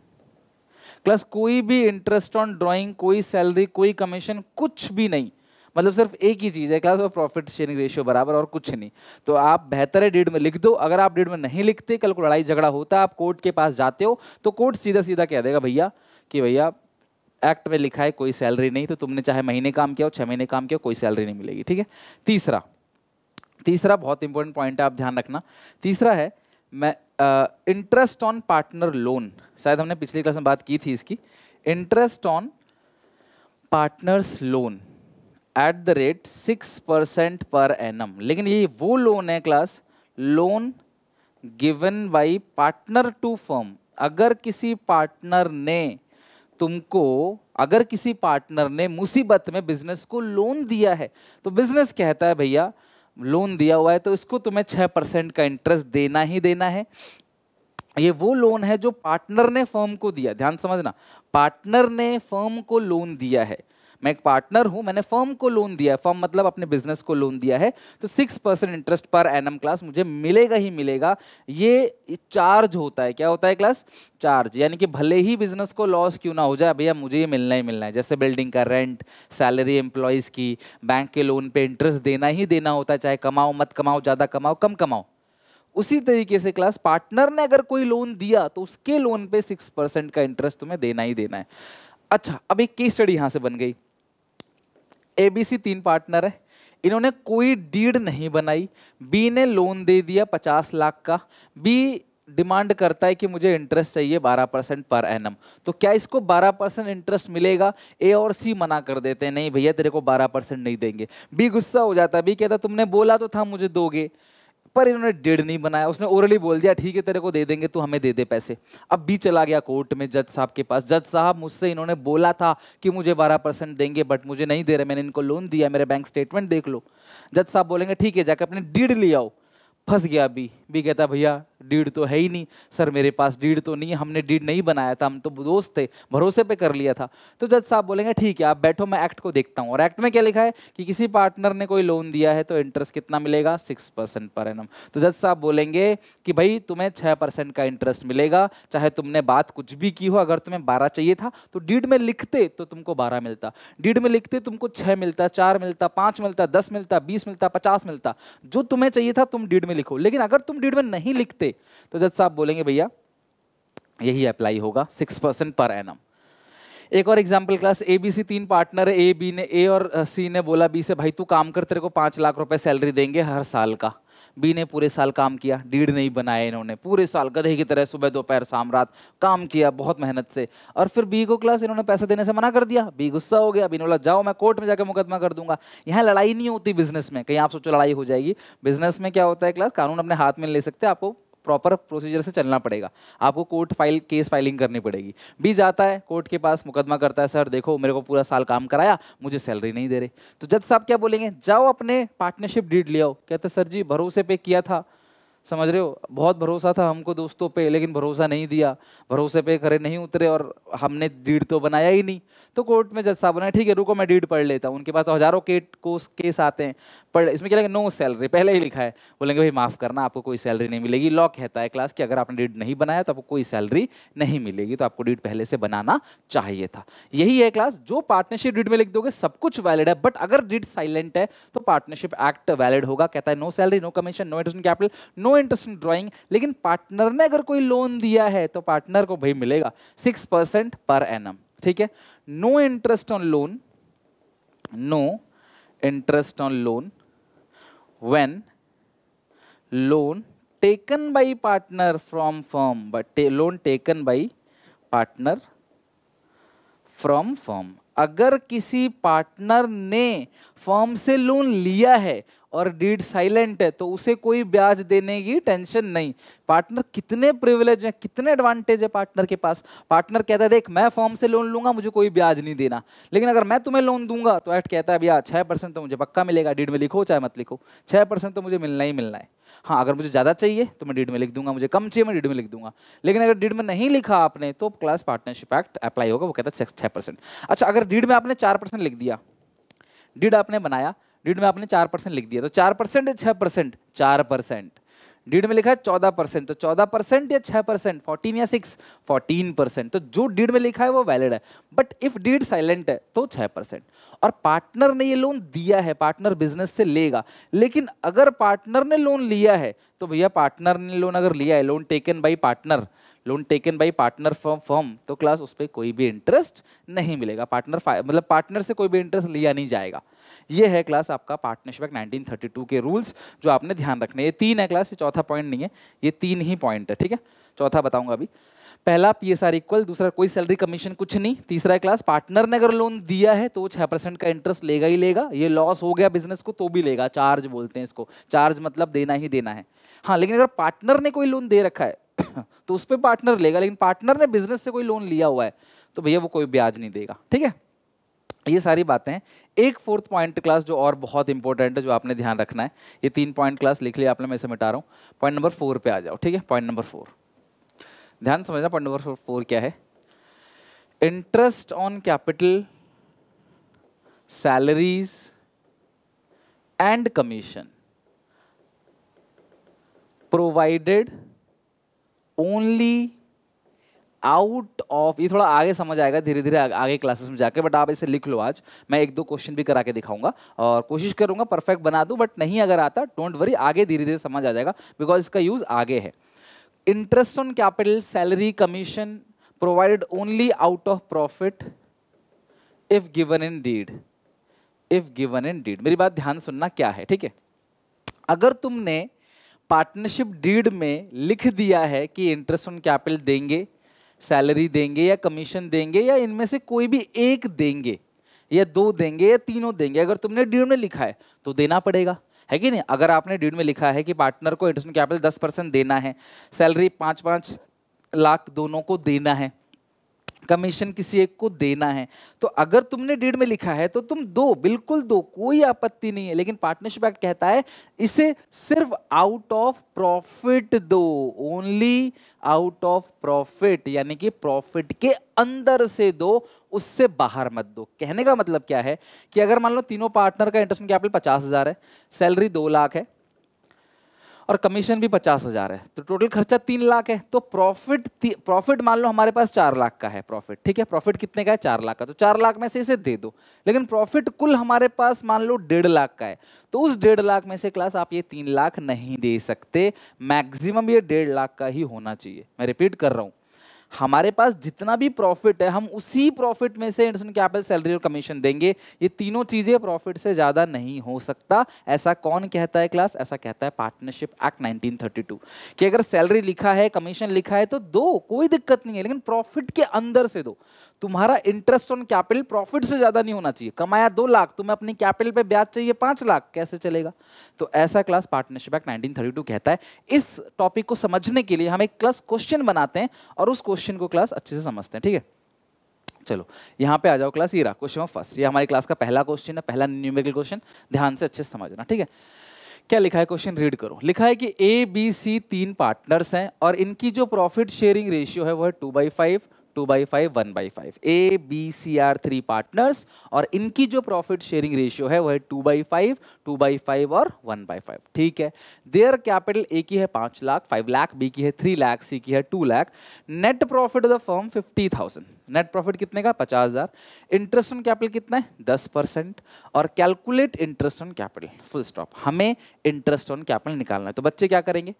plus कोई भी इंटरेस्ट ऑन ड्राइंग कोई सैलरी कोई कमीशन कुछ भी नहीं मतलब सिर्फ एक ही चीज़ है क्लास और प्रॉफिट शेयरिंग रेशियो बराबर और कुछ नहीं तो आप बेहतर है डेड में लिख दो अगर आप डेड में नहीं लिखते कल को लड़ाई झगड़ा होता आप कोर्ट के पास जाते हो तो कोर्ट सीधा सीधा कह देगा भैया कि भैया एक्ट में लिखा है कोई सैलरी नहीं तो तुमने चाहे महीने काम किया हो छः महीने काम किया कोई सैलरी नहीं मिलेगी ठीक है तीसरा तीसरा बहुत इंपॉर्टेंट पॉइंट है आप ध्यान रखना तीसरा है मैं इंटरेस्ट ऑन पार्टनर लोन शायद हमने पिछली क्लास में बात की थी इसकी interest on partners loan at the rate six percent per annum लेकिन ये वो लोन है class loan given by partner to firm अगर किसी पार्टनर ने तुमको अगर किसी पार्टनर ने मुसीबत में बिजनेस को लोन दिया है तो बिजनेस कहता है भैया लोन दिया हुआ है तो इसको तुम्हें छः परसेंट का इंटरेस्ट देना ही देना है ये वो लोन है जो पार्टनर ने फर्म को दिया ध्यान समझना पार्टनर ने फर्म को लोन दिया है मैं एक पार्टनर हूं मैंने फर्म को लोन दिया है फर्म मतलब अपने बिजनेस को लोन दिया है तो six percent interest per annum class मुझे मिलेगा ही मिलेगा ये चार्ज होता है क्या होता है क्लास चार्ज यानी कि भले ही बिजनेस को लॉस क्यों ना हो जाए भैया मुझे ये मिलना ही मिलना है जैसे बिल्डिंग का रेंट सैलरी एम्प्लॉयज़ की बैंक के लोन पे इंटरेस्ट देना ही देना होता है चाहे कमाओ मत कमाओ ज़्यादा कमाओ कम कमाओ उसी तरीके से क्लास पार्टनर ने अगर कोई लोन दिया तो उसके लोन पे सिक्स परसेंट का इंटरेस्ट तुम्हें देना ही देना है अच्छा अब एक केस स्टडी यहाँ से बन गई एबीसी तीन पार्टनर है इन्होंने कोई डीड नहीं बनाई बी ने लोन दे दिया पचास लाख का बी डिमांड करता है कि मुझे इंटरेस्ट चाहिए 12 परसेंट पर एन तो क्या इसको 12 परसेंट इंटरेस्ट मिलेगा ए और सी मना कर देते हैं नहीं भैया तेरे को 12 परसेंट नहीं देंगे बी गुस्सा हो जाता बी कहता तुमने बोला तो था मुझे दोगे पर इन्होंने डेढ़ नहीं बनाया उसने ओरली बोल दिया ठीक है तेरे को दे देंगे तू हमें दे दे पैसे अब भी चला गया कोर्ट में जज साहब के पास जज साहब मुझसे इन्होंने बोला था कि मुझे बारह परसेंट देंगे बट मुझे नहीं दे रहे मैंने इनको लोन दिया मेरे बैंक स्टेटमेंट देख लो जज साहब बोलेंगे ठीक है जाकर अपने डीड ले आओ फंस गया अभी भी कहता भैया डीड तो है ही नहीं सर मेरे पास डीड तो नहीं है हमने डीड नहीं बनाया था हम तो दोस्त थे भरोसे पे कर लिया था तो जज साहब बोलेंगे ठीक है आप बैठो मैं एक्ट को देखता हूँ और एक्ट में क्या लिखा है कि किसी पार्टनर ने कोई लोन दिया है तो इंटरेस्ट कितना मिलेगा सिक्स परसेंट पर एनम तो जज साहब बोलेंगे कि भाई तुम्हें छः परसेंट का इंटरेस्ट मिलेगा चाहे तुमने बात कुछ भी की हो अगर तुम्हें बारह चाहिए था तो डीड में लिखते तो तुमको बारह मिलता डीड में लिखते तुमको छः मिलता चार मिलता पाँच मिलता दस मिलता बीस मिलता पचास मिलता जो तुम्हें चाहिए था तुम डीड में लिखो लेकिन अगर तुम डीड में नहीं लिखते से तो जज साहब बोलेंगे भैया यही अप्लाई होगा सिक्स परसेंट पर एन एक और example class A B C तीन पार्टनर है ए बी ने ए और सी ने बोला बी से भाई तू काम कर तेरे को पाँच लाख रुपए सैलरी देंगे हर साल का बी ने पूरे साल काम किया डीड नहीं बनाए इन्होंने पूरे साल गधे की तरह सुबह दोपहर शाम रात काम किया बहुत मेहनत से और फिर बी को क्लास इन्होंने पैसे देने से मना कर दिया बी गुस्सा हो गया बी ने बोला जाओ मैं कोर्ट में जाकर मुकदमा कर दूंगा यहाँ लड़ाई नहीं होती बिजनेस में कहीं आप सोचो लड़ाई हो जाएगी बिजनेस में क्या होता है क्लास कानून अपने हाथ में ले सकते आपको प्रॉपर प्रोसीजर से चलना पड़ेगा आपको कोर्ट फाइल केस फाइलिंग करनी पड़ेगी बी जाता है कोर्ट के पास मुकदमा करता है सर देखो मेरे को पूरा साल काम कराया मुझे सैलरी नहीं दे रहे तो जज साहब क्या बोलेंगे जाओ अपने पार्टनरशिप डीड ले आओ कहते सर जी भरोसे पे किया था समझ रहे हो बहुत भरोसा था हमको दोस्तों पे लेकिन भरोसा नहीं दिया भरोसे पे खरे नहीं उतरे और हमने डीड तो बनाया ही नहीं तो कोर्ट में जज साहब ने ठीक है रुको मैं डीड पढ़ लेता हूँ उनके पास तो हज़ारों के कोस केस आते हैं पर इसमें क्या लगे नो सैलरी पहले ही लिखा है बोलेंगे भाई माफ़ करना आपको कोई सैलरी नहीं मिलेगी लॉ कहता है क्लास कि अगर आपने डीड नहीं बनाया तो आपको कोई सैलरी नहीं मिलेगी तो आपको डीड पहले से बनाना चाहिए था यही है क्लास जो पार्टनरशिप डीड में लिख दोगे सब कुछ वैलिड है बट अगर डीड साइलेंट है तो पार्टनरशिप एक्ट वैलिड होगा कहता है no salary no commission no interest capital no interest in drawing लेकिन पार्टनर ने अगर कोई लोन दिया है तो पार्टनर को भाई मिलेगा सिक्स परसेंट पर एनम ठीक है no interest on loan no interest on loan when loan taken by partner from firm but ta loan taken by partner from firm अगर किसी पार्टनर ने फर्म से लोन लिया है और डीड साइलेंट है तो उसे कोई ब्याज देने की टेंशन नहीं पार्टनर कितने प्रिविलेज है कितने एडवांटेज है पार्टनर के पास पार्टनर कहता है देख मैं फॉर्म से लोन लूंगा मुझे कोई ब्याज नहीं देना लेकिन अगर मैं तुम्हें लोन दूंगा तो एक्ट कहता है भैया छः परसेंट तो मुझे पक्का मिलेगा डीड में लिखो चाहे मत लिखो छः परसेंट तो मुझे मिलना ही मिलना है हाँ अगर मुझे ज़्यादा चाहिए तो मैं डीड में लिख दूंगा मुझे कम चाहिए मैं डीड में लिख दूंगा लेकिन अगर डीड में नहीं लिखा आपने तो क्लास पार्टनरशिप एक्ट अप्लाई होगा वो कहता है छः परसेंट अच्छा अगर डीड में आपने चार परसेंट लिख दिया डीड आपने बनाया डीड में आपने चार परसेंट लिख दिया तो चार परसेंट या छः परसेंट चार परसेंट डीड में लिखा है चौदह परसेंट तो चौदह परसेंट या छः परसेंट फोर्टीन या सिक्स फोर्टीन परसेंट तो जो डीड में लिखा है वो वैलिड है बट इफ डीड साइलेंट है तो छः परसेंट और पार्टनर ने ये लोन दिया है पार्टनर बिजनेस से लेगा लेकिन अगर पार्टनर ने लोन लिया है तो भैया पार्टनर ने लोन अगर लिया है loan taken by partner loan taken by partner from firm तो क्लास उस पर कोई भी इंटरेस्ट नहीं मिलेगा पार्टनर मतलब पार्टनर से कोई भी इंटरेस्ट लिया नहीं जाएगा ये है क्लास आपका पार्टनरशिप एक्ट 1932 के रूल्स जो आपने ध्यान रखने ये तीन है क्लास ये चौथा पॉइंट नहीं है ये तीन ही पॉइंट है ठीक है चौथा बताऊंगा अभी पहला पी एस आर इक्वल दूसरा कोई सैलरी कमीशन कुछ नहीं तीसरा है क्लास पार्टनर ने अगर लोन दिया है तो वो छः परसेंट का इंटरेस्ट लेगा ही लेगा ये लॉस हो गया बिजनेस को तो भी लेगा चार्ज बोलते हैं इसको चार्ज मतलब देना ही देना है हाँ लेकिन अगर पार्टनर ने कोई लोन दे रखा है तो उस पर पार्टनर लेगा लेकिन पार्टनर ने बिजनेस से कोई लोन लिया हुआ है तो भैया वो कोई ब्याज नहीं देगा ठीक है ये सारी बातें एक फोर्थ पॉइंट क्लास जो और बहुत इंपॉर्टेंट है जो आपने ध्यान रखना है ये तीन पॉइंट क्लास लिख लिया आपने मैं इसे मिटा रहा हूँ पॉइंट नंबर फोर पे आ जाओ ठीक है पॉइंट नंबर फोर ध्यान समझना पॉइंट नंबर फोर क्या है interest on capital salaries and commission provided only out of ये थोड़ा आगे समझ आएगा धीरे धीरे आगे क्लासेस में जाके बट आप इसे लिख लो आज मैं एक दो क्वेश्चन भी करा के दिखाऊंगा और कोशिश करूंगा परफेक्ट बना दूं बट नहीं अगर आता डोंट वरी आगे धीरे धीरे समझ आ जाएगा बिकॉज इसका यूज़ आगे है interest on capital salary commission provided only out of profit if given in deed if given in deed मेरी बात ध्यान सुनना क्या है ठीक है अगर तुमने पार्टनरशिप डीड में लिख दिया है कि इंटरेस्ट ऑन कैपिटल देंगे सैलरी देंगे या कमीशन देंगे या इनमें से कोई भी एक देंगे या दो देंगे या तीनों देंगे अगर तुमने डीड में लिखा है तो देना पड़ेगा है कि नहीं अगर आपने डीड में लिखा है कि पार्टनर को एडिशनल कैपिटल दस परसेंट देना है सैलरी पाँच पाँच लाख दोनों को देना है कमीशन किसी एक को देना है तो अगर तुमने डेढ़ में लिखा है तो तुम दो बिल्कुल दो कोई आपत्ति नहीं है लेकिन पार्टनरशिप एक्ट कहता है इसे सिर्फ आउट ऑफ प्रॉफिट दो ओनली आउट ऑफ प्रॉफिट यानी कि प्रॉफिट के अंदर से दो उससे बाहर मत दो कहने का मतलब क्या है कि अगर मान लो तीनों पार्टनर का इंटरेस्ट कैपिटल पचास हजार है सैलरी दो लाख है और कमीशन भी पचास हज़ार है तो टोटल खर्चा तीन लाख है तो प्रॉफिट प्रॉफिट मान लो हमारे पास चार लाख का है प्रॉफिट ठीक है प्रॉफिट कितने का है चार लाख का तो चार लाख में से इसे दे दो लेकिन प्रॉफिट कुल हमारे पास मान लो डेढ़ लाख का है तो उस डेढ़ लाख में से क्लास आप ये तीन लाख नहीं दे सकते मैक्सिमम ये डेढ़ लाख का ही होना चाहिए मैं रिपीट कर रहा हूँ हमारे पास जितना भी प्रॉफिट है हम उसी प्रॉफिट में से एंडरसन कैपिटल सैलरी और कमीशन देंगे ये तीनों चीज़ें प्रॉफिट से ज़्यादा नहीं हो सकता ऐसा कौन कहता है क्लास ऐसा कहता है पार्टनरशिप एक्ट 1932 कि अगर सैलरी लिखा है कमीशन लिखा है तो दो कोई दिक्कत नहीं है लेकिन प्रॉफिट के अंदर से दो तुम्हारा इंटरेस्ट ऑन कैपिटल प्रॉफिट से ज़्यादा नहीं होना चाहिए कमाया दो लाख तुम्हें अपनी कैपिटल पर ब्याज चाहिए पाँच लाख कैसे चलेगा तो ऐसा क्लास पार्टनरशिप एक्ट नाइनटीन कहता है इस टॉपिक को समझने के लिए हम एक क्लास क्वेश्चन बनाते हैं और उस क्वेश्चन क्वेश्चन को क्लास अच्छे से समझते हैं ठीक है चलो यहाँ पे आ जाओ क्लास ये रहा क्वेश्चन फर्स्ट ये हमारी क्लास का पहला क्वेश्चन है पहला न्यूमेरिकल क्वेश्चन ध्यान से अच्छे से समझना ठीक है क्या लिखा है क्वेश्चन रीड करो लिखा है कि ए बी सी तीन पार्टनर्स हैं और इनकी जो प्रॉफिट शेयरिंग रेशियो है वह two by five two by five one by five A B C are three partners और इनकी जो प्रॉफिट शेयरिंग रेशियो है वह है two by five two by five और वन बाई फाइव ठीक है देयर कैपिटल ए की है पाँच लाख फाइव लाख बी की है थ्री लाख सी की है two lakh net profit of the firm fifty thousand net profit कितने का पचास हज़ार इंटरेस्ट ऑन कैपिटल कितना है दस परसेंट और calculate interest on capital full stop हमें इंटरेस्ट ऑन कैपिटल निकालना है तो बच्चे क्या करेंगे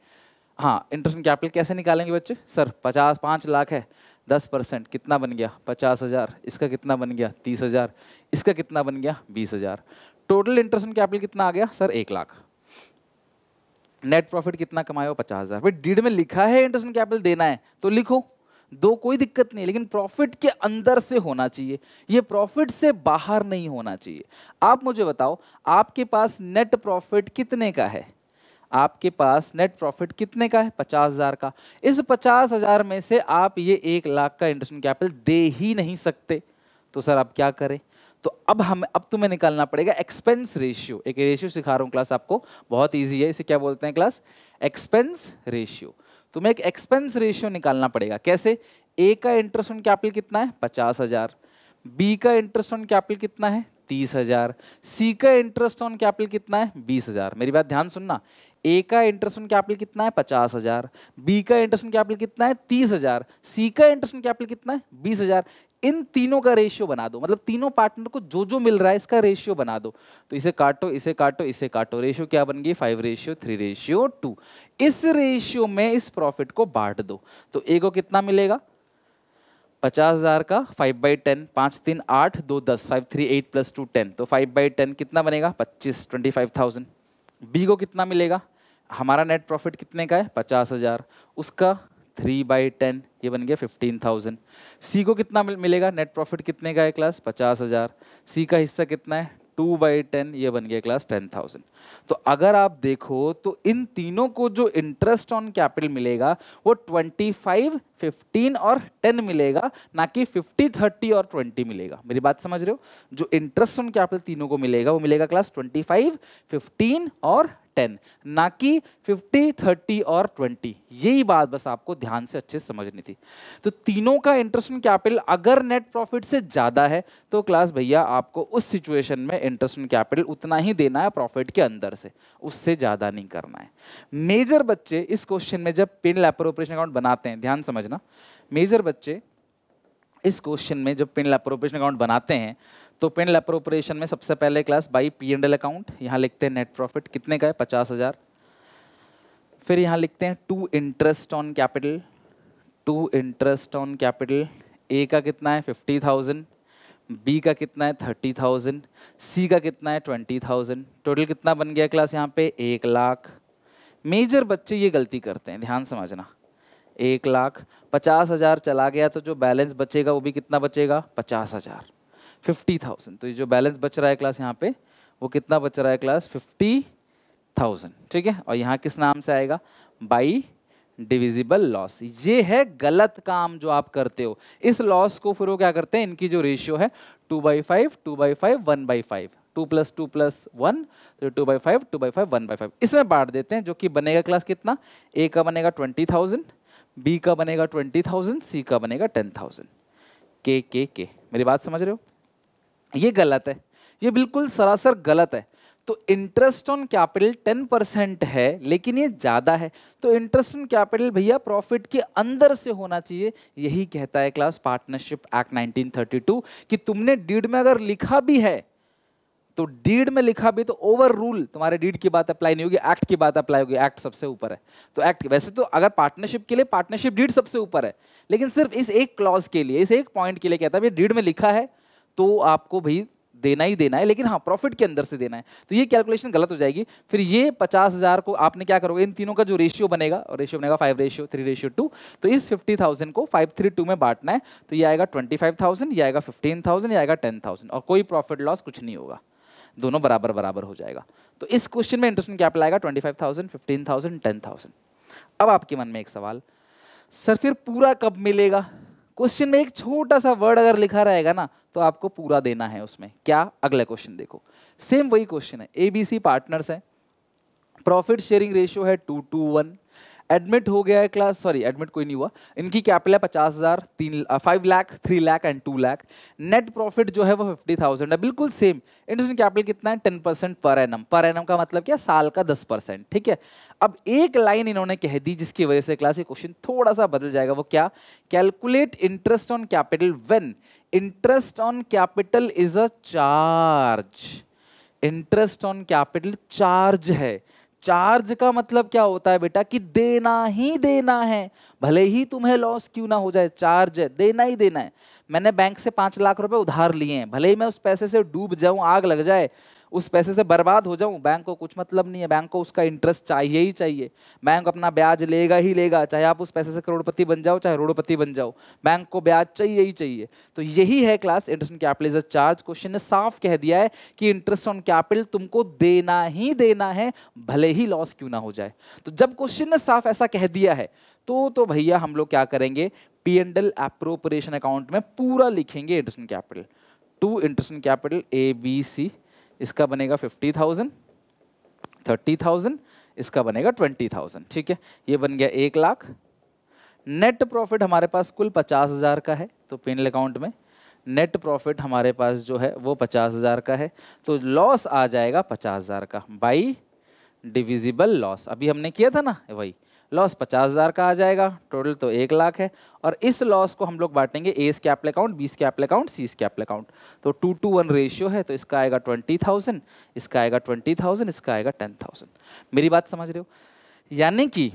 हाँ इंटरेस्ट ऑन कैपिटल कैसे निकालेंगे बच्चे सर पचास पाँच लाख है दस परसेंट कितना बन गया पचास हज़ार इसका कितना बन गया तीस हज़ार इसका कितना बन गया बीस हज़ार टोटल इंटरेस्ट ऑन कैपिटल कितना आ गया सर एक लाख नेट प्रॉफिट कितना कमाया हो पचास हज़ार भाई डीड में लिखा है इंटरेस्ट ऑन कैपिटल देना है तो लिखो दो कोई दिक्कत नहीं लेकिन प्रॉफिट के अंदर से होना चाहिए ये प्रॉफिट से बाहर नहीं होना चाहिए आप मुझे बताओ आपके पास नेट प्रॉफिट कितने का है आपके पास नेट प्रॉफिट कितने का है पचास हजार का इस पचास हजार में से आप ये एक लाख का इंटरेस्ट कैपिटल दे ही नहीं सकते तो सर आप क्या करें तो अब हम अब तुम्हें निकालना पड़ेगा एक्सपेंस रेशियो एक रेशियो सिखा रहा हूँ क्लास आपको बहुत ईजी है इसे क्या बोलते हैं क्लास एक्सपेंस रेशियो तुम्हें एक एक्सपेंस रेशियो निकालना पड़ेगा कैसे ए का इंटरेस्ट ऑन कैपिटल कितना है पचास हजार बी का इंटरेस्ट ऑन कैपिटल कितना है तीस हजार सी का इंटरेस्ट ऑन कैपिटल कितना है बीस हजार मेरी बात ध्यान सुनना ए का इंटरेस्ट ऑन कैपिटल कितना है पचास हज़ार बी का इंटरेस्ट ऑन कैपिटल कितना है तीस हज़ार सी का इंटरेस्ट ऑन कैपिटल कितना है बीस हज़ार इन तीनों का रेशियो बना दो मतलब तीनों पार्टनर को जो जो मिल रहा है इसका रेशियो बना दो तो इसे काटो इसे काटो इसे काटो रेशियो क्या बन गई five ratio three ratio two इस रेशियो में इस प्रॉफिट को बांट दो तो ए को कितना मिलेगा पचास हज़ार का फाइव बाई टेन पाँच तीन आठ दो दस five three eight plus two ten तो फाइव बाई टेन कितना बनेगा पच्चीस ट्वेंटी फाइव थाउजेंड बी को कितना मिलेगा हमारा नेट प्रॉफिट कितने का है पचास हज़ार उसका थ्री बाई टेन ये बन गया फिफ्टीन थाउजेंड सी को कितना मिलेगा नेट प्रॉफिट कितने का है क्लास पचास हज़ार सी का हिस्सा कितना है टू बाई टेन ये बन गया क्लास टेन थाउजेंड तो अगर आप देखो तो इन तीनों को जो इंटरेस्ट ऑन कैपिटल मिलेगा वो ट्वेंटी फाइव फिफ्टीन और टेन मिलेगा ना कि फिफ्टी थर्टी और ट्वेंटी मिलेगा मेरी बात समझ रहे हो जो इंटरेस्ट ऑन कैपिटल तीनों को मिलेगा वो मिलेगा क्लास ट्वेंटी फाइव फिफ्टीन और टेन ना कि फिफ्टी थर्टी और ट्वेंटी यही बात बस आपको ध्यान से अच्छे से समझनी थी तो तीनों का इंटरेस्ट इन कैपिटल अगर नेट प्रॉफिट से ज़्यादा है तो क्लास भैया आपको उस सिचुएशन में इंटरेस्ट इन कैपिटल उतना ही देना है प्रॉफिट के अंदर से उससे ज़्यादा नहीं करना है मेजर बच्चे इस क्वेश्चन में जब पिन लेप्रोपरेशन अकाउंट बनाते हैं ध्यान समझना मेजर बच्चे इस क्वेश्चन में जब पिन लेप्रोपरेशन अकाउंट बनाते हैं तो पेंडल अप्रोप्रिएशन में सबसे पहले class by P and L account यहाँ लिखते हैं नेट प्रॉफिट कितने का है पचास हज़ार फिर यहाँ लिखते हैं to interest on capital to interest on capital A का कितना है फिफ्टी थाउजेंड बी का कितना है थर्टी थाउजेंड सी का कितना है ट्वेंटी थाउजेंड टोटल कितना बन गया क्लास यहाँ पे एक लाख मेजर बच्चे ये गलती करते हैं ध्यान समझना एक लाख पचास हज़ार चला गया तो जो बैलेंस बचेगा वो भी कितना बचेगा पचास हज़ार फिफ्टी थाउजेंड तो ये जो बैलेंस बच रहा है क्लास यहाँ पे वो कितना बच रहा है क्लास फिफ्टी थाउजेंड ठीक है और यहाँ किस नाम से आएगा बाई डिविजिबल लॉस ये है गलत काम जो आप करते हो इस लॉस को फिर वो क्या करते हैं इनकी जो रेशियो है two by five two by five one by five two plus two plus one two by five two by five one by five इसमें बांट देते हैं जो कि बनेगा क्लास कितना ए का बनेगा ट्वेंटी थाउजेंड बी का बनेगा ट्वेंटी थाउजेंड सी का बनेगा टेन थाउजेंड के के के मेरी बात समझ रहे हो ये गलत है ये बिल्कुल सरासर गलत है तो interest on capital ten percent है लेकिन ये ज़्यादा है तो इंटरेस्ट ऑन कैपिटल भैया प्रॉफिट के अंदर से होना चाहिए यही कहता है क्लास पार्टनरशिप एक्ट 1932 कि तुमने डीड में अगर लिखा भी है तो डीड में लिखा भी तो ओवर रूल तुम्हारे डीड की बात अप्लाई नहीं होगी एक्ट की बात अप्लाई होगी एक्ट सबसे ऊपर है तो एक्ट वैसे तो अगर पार्टनरशिप के लिए पार्टनरशिप डीड सबसे ऊपर है लेकिन सिर्फ इस एक क्लॉज के लिए इस एक पॉइंट के लिए कहता है डीड में लिखा है तो आपको भाई देना ही देना है लेकिन हाँ प्रॉफिट के अंदर से देना है तो ये कैलकुलेशन गलत हो जाएगी फिर ये पचास हज़ार को आपने क्या करोगे इन तीनों का जो रेशियो बनेगा और रेशियो बनेगा five ratio three ratio two तो इस फिफ्टी थाउजेंड को फाइव थ्री टू में बांटना है तो ये आएगा ट्वेंटी फाइव थाउजेंड ये आएगा फिफ्टीन थाउजेंड ये आएगा टेन थाउजेंड और कोई प्रॉफिट लॉस कुछ नहीं होगा दोनों बराबर बराबर हो जाएगा तो इस क्वेश्चन में इंटरेस्ट क्या लाएगा twenty five thousand fifteen thousand ten thousand अब आपके मन में एक सवाल सर फिर पूरा कब मिलेगा क्वेश्चन में एक छोटा सा वर्ड अगर लिखा रहेगा ना तो आपको पूरा देना है उसमें क्या अगला क्वेश्चन देखो सेम वही क्वेश्चन है एबीसी पार्टनर्स है प्रॉफिट शेयरिंग रेशियो है टू टू वन एडमिट हो गया है क्लास सॉरी एडमिट कोई नहीं हुआ इनकी कैपिटल है पचास हज़ार तीन five lakh three lakh and two lakh net profit जो है वो फिफ्टी थाउजेंड है बिल्कुल सेम इंडस्ट्री कैपिटल कितना है ten percent per annum per annum का मतलब क्या साल का दस परसेंट ठीक है अब एक लाइन इन्होंने कह दी जिसकी वजह से क्लास ये क्वेश्चन थोड़ा सा बदल जाएगा वो क्या calculate interest on capital when interest on capital is a charge interest on capital charge है चार्ज का मतलब क्या होता है बेटा कि देना ही देना है भले ही तुम्हें लॉस क्यों ना हो जाए चार्ज है देना ही देना है मैंने बैंक से पांच लाख रुपए उधार लिए हैं भले ही मैं उस पैसे से डूब जाऊं आग लग जाए उस पैसे से बर्बाद हो जाऊं बैंक को कुछ मतलब नहीं है बैंक को उसका इंटरेस्ट चाहिए ही चाहिए बैंक अपना ब्याज लेगा ही लेगा चाहे आप उस पैसे से करोड़पति बन जाओ चाहे रोड़पति बन जाओ बैंक को ब्याज चाहिए ही चाहिए तो यही है class interest on capital charge question ने साफ कह दिया है कि इंटरेस्ट ऑन कैपिटल तुमको देना ही देना है भले ही लॉस क्यों ना हो जाए तो जब क्वेश्चन ने साफ ऐसा कह दिया है तो तो भैया हम लोग क्या करेंगे P and L appropriation account में पूरा लिखेंगे interest capital to interest capital A B C इसका बनेगा फिफ्टी थाउजेंड थर्टी थाउजेंड इसका बनेगा ट्वेंटी थाउजेंड ठीक है ये बन गया एक लाख नेट प्रॉफिट हमारे पास कुल पचास हज़ार का है तो पेनल अकाउंट में नेट प्रॉफिट हमारे पास जो है वो पचास हज़ार का है तो लॉस आ जाएगा पचास हज़ार का बाई डिविजिबल लॉस अभी हमने किया था ना वही लॉस पचास हज़ार का आ जाएगा टोटल तो एक लाख है और इस लॉस को हम लोग बांटेंगे A's account B's capital account C capital account तो टू टू वन रेशियो है तो इसका आएगा ट्वेंटी थाउजेंड इसका आएगा ट्वेंटी थाउजेंड इसका आएगा टेन थाउजेंड मेरी बात समझ रहे हो यानी कि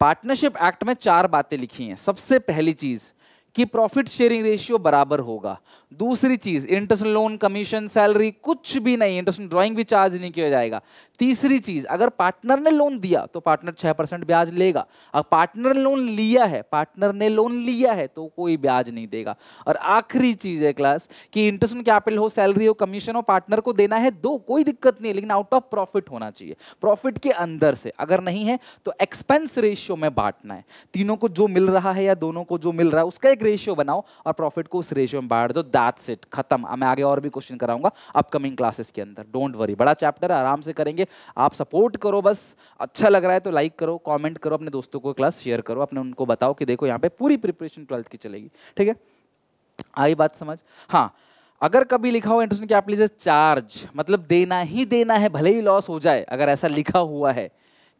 पार्टनरशिप एक्ट में चार बातें लिखी हैं सबसे पहली चीज़ कि प्रॉफिट शेयरिंग रेशियो बराबर होगा दूसरी चीज इंटरेस्ट लोन कमीशन सैलरी कुछ भी नहीं इंटरेस्ट ड्राइंग भी चार्ज नहीं किया जाएगा तीसरी चीज अगर पार्टनर ने लोन दिया तो पार्टनर छह परसेंट ब्याज लेगा अगर पार्टनर लोन लिया है पार्टनर ने लोन लिया है तो कोई ब्याज नहीं देगा और आखिरी चीज है क्लास कि इंटरेस्ट कैपिटल हो सैलरी हो कमीशन हो पार्टनर को देना है दो कोई दिक्कत नहीं लेकिन आउट ऑफ प्रॉफिट होना चाहिए प्रॉफिट के अंदर से अगर नहीं है तो एक्सपेंस रेशियो में बांटना है तीनों को जो मिल रहा है या दोनों को जो मिल रहा है उसका एक रेशियो बनाओ और प्रॉफिट को उस रेशियो में बांट दो दैट्स इट खत्म मैं आगे और भी क्वेश्चन कराऊंगा अपकमिंग क्लासेस के अंदर डोंट वरी बड़ा चैप्टर आराम से करेंगे आप सपोर्ट करो बस अच्छा लग रहा है तो लाइक करो कमेंट करो अपने दोस्तों को क्लास शेयर करो अपने उनको बताओ कि देखो यहाँ पे पूरी प्रिपरेशन ट्वेल्थ की चलेगी ठीक है आई बात समझ हाँ अगर कभी लिखा हो इंटरेस्टिंग कैपिटल इज चार्ज मतलब देना ही देना है भले ही लॉस हो जाए अगर ऐसा लिखा हुआ है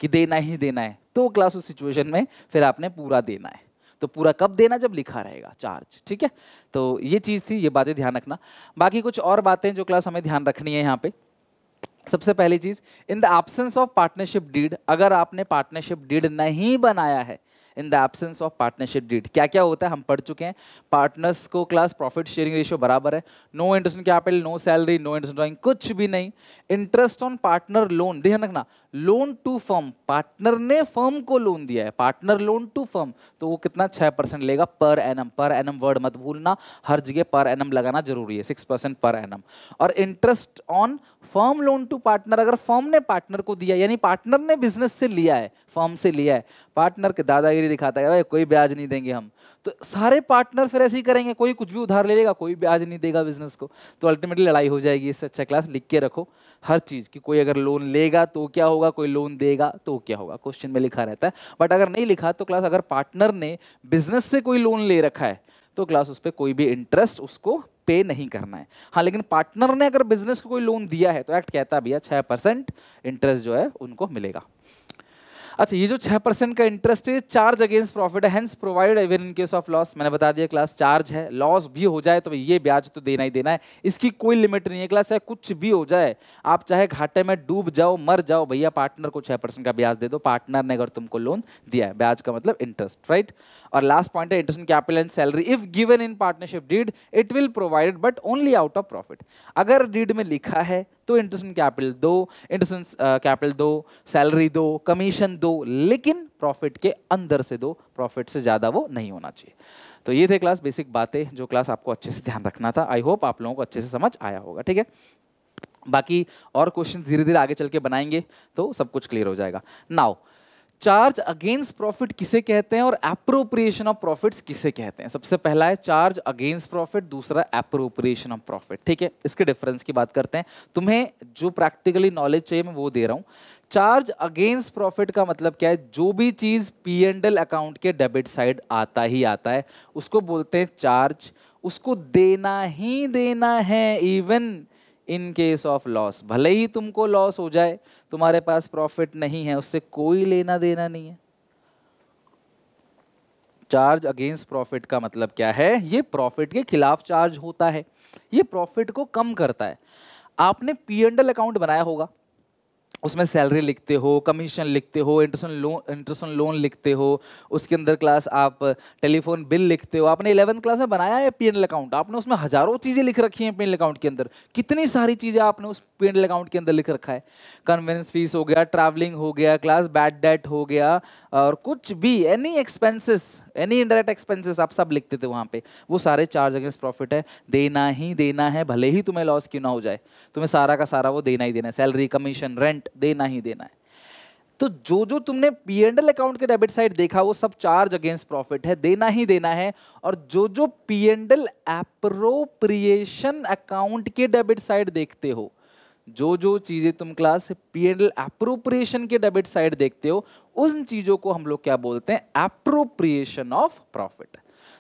कि देना ही देना है तो क्लास उस सिचुएशन में फिर आपने पूरा देना है तो पूरा कब देना जब लिखा रहेगा चार्ज ठीक है तो ये चीज़ थी ये बातें ध्यान रखना बाकी कुछ और बातें जो क्लास हमें ध्यान रखनी है यहाँ पे सबसे पहली चीज़ in the absence of partnership deed अगर आपने पार्टनरशिप डीड नहीं बनाया है in the absence of partnership deed क्या क्या होता है हम पढ़ चुके हैं पार्टनर्स को क्लास प्रॉफिट शेयरिंग रेशियो बराबर है no interest capital no salary no interest drawing कुछ भी नहीं इंटरेस्ट ऑन पार्टनर लोन ध्यान रखना लोन टू फर्म पार्टनर ने फर्म को लोन दिया है पार्टनर लोन टू फर्म तो वो कितना छः परसेंट लेगा पर एनम पर एनम वर्ड मत भूलना हर जगह पर एनम लगाना जरूरी है सिक्स परसेंट पर एनम और interest on firm loan to partner अगर फर्म ने पार्टनर को दिया यानी पार्टनर ने बिजनेस से लिया है फर्म से लिया है पार्टनर के दादागिरी दिखाता है भाई कोई ब्याज नहीं देंगे हम तो सारे पार्टनर फिर ऐसे ही करेंगे कोई कुछ भी उधार ले लेगा कोई ब्याज नहीं देगा बिजनेस को तो अल्टीमेटली लड़ाई हो जाएगी इससे अच्छा क्लास लिख के रखो हर चीज़ की कोई अगर लोन लेगा तो क्या होगा कोई लोन देगा तो क्या होगा क्वेश्चन में लिखा रहता है बट अगर नहीं लिखा तो क्लास अगर पार्टनर ने बिजनेस से कोई लोन ले रखा है तो क्लास उस पर कोई भी इंटरेस्ट उसको पे नहीं करना है हाँ लेकिन पार्टनर ने अगर बिजनेस को कोई लोन दिया है तो एक्ट कहता है भैया छः परसेंट इंटरेस्ट जो है उनको मिलेगा अच्छा ये जो छह परसेंट का इंटरेस्ट है charge against profit hence provide even in case of loss मैंने बता दिया क्लास चार्ज है लॉस भी हो जाए तो ये ब्याज तो देना ही देना है इसकी कोई लिमिट नहीं है क्लास चाहे कुछ भी हो जाए आप चाहे घाटे में डूब जाओ मर जाओ भैया पार्टनर को छः परसेंट का ब्याज दे दो पार्टनर ने अगर तुमको लोन दिया है ब्याज का मतलब इंटरेस्ट राइट और लास्ट पॉइंट है interest in capital and salary if given in partnership deed it will provided but only out of profit अगर डीड में लिखा है तो इंटरेस्ट इन कैपिटल दो इंटरेस्ट इन कैपिटल दो सैलरी दो कमीशन दो लेकिन प्रॉफिट के अंदर से दो प्रॉफिट से ज़्यादा वो नहीं होना चाहिए तो ये थे क्लास बेसिक बातें जो क्लास आपको अच्छे से ध्यान रखना था आई होप आप लोगों को अच्छे से समझ आया होगा ठीक है बाकी और क्वेश्चन धीरे धीरे आगे चल के बनाएंगे तो सब कुछ क्लियर हो जाएगा नाउ चार्ज अगेंस्ट प्रॉफिट किसे कहते हैं और अप्रोप्रिएशन ऑफ प्रॉफिट्स किसे कहते हैं सबसे पहला है चार्ज अगेंस्ट प्रॉफिट दूसरा अप्रोप्रिएशन ऑफ प्रॉफिट ठीक है इसके डिफरेंस की बात करते हैं तुम्हें जो प्रैक्टिकली नॉलेज चाहिए मैं वो दे रहा हूँ चार्ज अगेंस्ट प्रॉफिट का मतलब क्या है जो भी चीज़ पी एंड एल अकाउंट के डेबिट साइड आता ही आता है उसको बोलते हैं चार्ज उसको देना ही देना है even in case of loss भले ही तुमको लॉस हो जाए तुम्हारे पास प्रॉफिट नहीं है उससे कोई लेना देना नहीं है चार्ज अगेंस्ट प्रॉफिट का मतलब क्या है ये प्रॉफिट के खिलाफ चार्ज होता है ये प्रॉफिट को कम करता है आपने पी एंड अकाउंट बनाया होगा उसमें सैलरी लिखते हो कमीशन लिखते हो इंटरेस्ट लोन इंटरेस्ट लोन लिखते हो उसके अंदर क्लास आप टेलीफोन बिल लिखते हो आपने इलेवंथ क्लास में बनाया है पी अकाउंट आपने उसमें हज़ारों चीज़ें लिख रखी हैं पी अकाउंट के अंदर कितनी सारी चीज़ें आपने उस पेंडल अकाउंट के अंदर लिख रखा है कन्वेंस फीस हो गया ट्रैवलिंग हो गया क्लास बैड डेट हो गया और कुछ भी any expenses any indirect expenses आप सब लिखते थे वहाँ पे वो सारे चार्ज अगेंस्ट प्रॉफिट है देना ही देना है भले ही तुम्हें लॉस क्यों ना हो जाए तुम्हें सारा का सारा वो देना ही देना है सैलरी कमीशन रेंट देना ही देना है तो जो जो तुमने पी एंड एल अकाउंट के डेबिट साइड देखा वो सब चार्ज अगेंस्ट प्रॉफिट है देना ही देना है और जो जो P and L appropriation account के डेबिट साइड देखते हो जो जो चीज़ें तुम class P and L appropriation के डेबिट साइड देखते हो उन चीज़ों को हम लोग क्या बोलते हैं अप्रोप्रिएशन ऑफ प्रॉफिट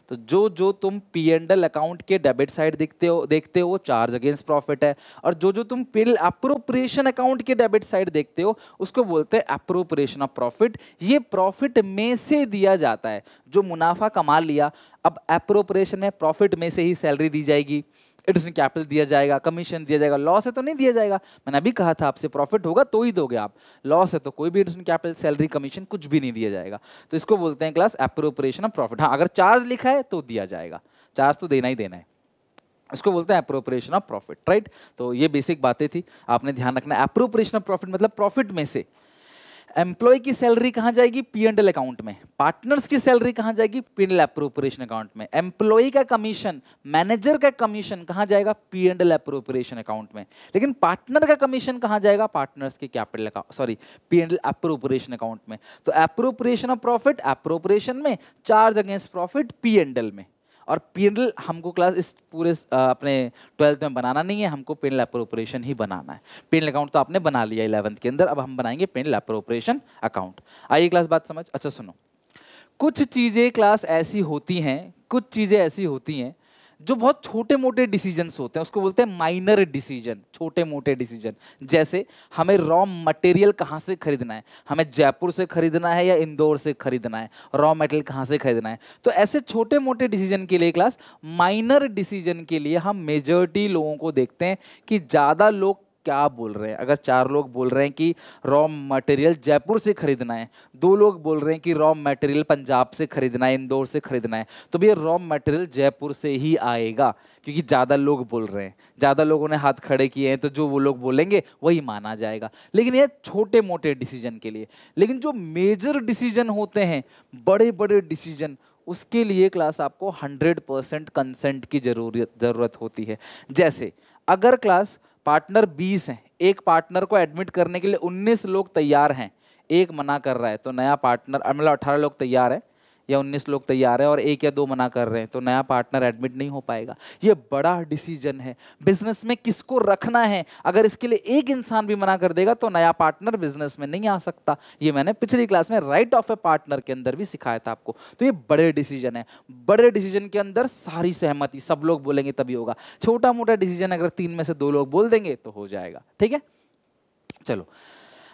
तो जो जो तुम पी एंड एल अकाउंट के डेबिट साइड देखते हो देखते हो चार्ज अगेंस्ट प्रॉफिट है और जो जो तुम पी एल अप्रोप्रिएशन अकाउंट के डेबिट साइड देखते हो उसको बोलते हैं अप्रोप्रिएशन ऑफ प्रॉफिट ये प्रॉफिट में से दिया जाता है जो मुनाफा कमा लिया अब अप्रोप्रिएशन है प्रॉफिट में से ही सैलरी दी जाएगी एडिशनल कैपिटल दिया जाएगा कमीशन दिया जाएगा लॉस है तो नहीं दिया जाएगा मैंने अभी कहा था आपसे प्रॉफिट होगा तो ही दोगे आप लॉस है तो कोई भी एडिशनल कैपिटल सैलरी कमीशन कुछ भी नहीं दिया जाएगा तो इसको बोलते हैं क्लास अप्रोप्रिएशन ऑफ प्रॉफिट हाँ अगर चार्ज लिखा है तो दिया जाएगा चार्ज तो देना ही देना है इसको बोलते हैं अप्रोप्रिएशन ऑफ प्रॉफिट राइट तो ये बेसिक बातें थी आपने ध्यान रखना अप्रोप्रिएशन ऑफ प्रॉफिट मतलब प्रॉफिट में से एम्प्लॉय की सैलरी कहाँ जाएगी पी एंड एल अकाउंट में पार्टनर्स की सैलरी कहाँ जाएगी P and L appropriation account में एम्प्लॉय का कमीशन मैनेजर का कमीशन कहाँ जाएगा P and L appropriation account में लेकिन पार्टनर का कमीशन कहाँ जाएगा पार्टनर्स के capital account sorry P and L appropriation account में तो अप्रोप्रिएशन ऑफ प्रॉफिट अप्रोप्रिएशन में charge against profit P and L में और पेनल हमको क्लास इस पूरे अपने ट्वेल्थ में बनाना नहीं है हमको पेनल ऑपरेशन ही बनाना है पेनल अकाउंट तो आपने बना लिया इलेवंथ के अंदर अब हम बनाएंगे पेनल ऑपरेशन अकाउंट आइए क्लास बात समझ अच्छा सुनो कुछ चीज़ें क्लास ऐसी होती हैं कुछ चीज़ें ऐसी होती हैं जो बहुत छोटे मोटे डिसीजंस होते हैं उसको बोलते हैं माइनर डिसीजन छोटे मोटे डिसीजन जैसे हमें रॉ मटेरियल कहाँ से खरीदना है हमें जयपुर से खरीदना है या इंदौर से खरीदना है रॉ मटेरियल कहाँ से खरीदना है तो ऐसे छोटे मोटे डिसीजन के लिए क्लास माइनर डिसीजन के लिए हम मेजोरिटी लोगों को देखते हैं कि ज़्यादा लोग क्या बोल रहे हैं अगर चार लोग बोल रहे हैं कि रॉ मटेरियल जयपुर से खरीदना है दो लोग बोल रहे हैं कि रॉ मटेरियल पंजाब से खरीदना है इंदौर से खरीदना है तो भैया रॉ मटेरियल जयपुर से ही आएगा क्योंकि ज़्यादा लोग बोल रहे हैं ज़्यादा लोगों ने हाथ खड़े किए हैं तो जो वो लोग बोलेंगे वही माना जाएगा लेकिन ये छोटे मोटे डिसीजन के लिए लेकिन जो मेजर डिसीजन होते हैं बड़े बड़े डिसीजन उसके लिए क्लास आपको 100 परसेंट कंसेंट की जरूरत ज़रूरत होती है जैसे अगर क्लास पार्टनर बीस हैं एक पार्टनर को एडमिट करने के लिए उन्नीस लोग तैयार हैं एक मना कर रहा है तो नया पार्टनर मतलब अठारह लोग तैयार है या 19 लोग तैयार हैं और एक या दो मना कर रहे हैं तो नया पार्टनर एडमिट नहीं हो पाएगा ये बड़ा डिसीजन है बिजनेस में किसको रखना है अगर इसके लिए एक इंसान भी मना कर देगा तो नया पार्टनर बिजनेस में नहीं आ सकता ये मैंने पिछली क्लास में राइट ऑफ ए पार्टनर के अंदर भी सिखाया था आपको तो ये बड़े डिसीजन है बड़े डिसीजन के अंदर सारी सहमति सब लोग बोलेंगे तभी होगा छोटा मोटा डिसीजन अगर तीन में से दो लोग बोल देंगे तो हो जाएगा ठीक है चलो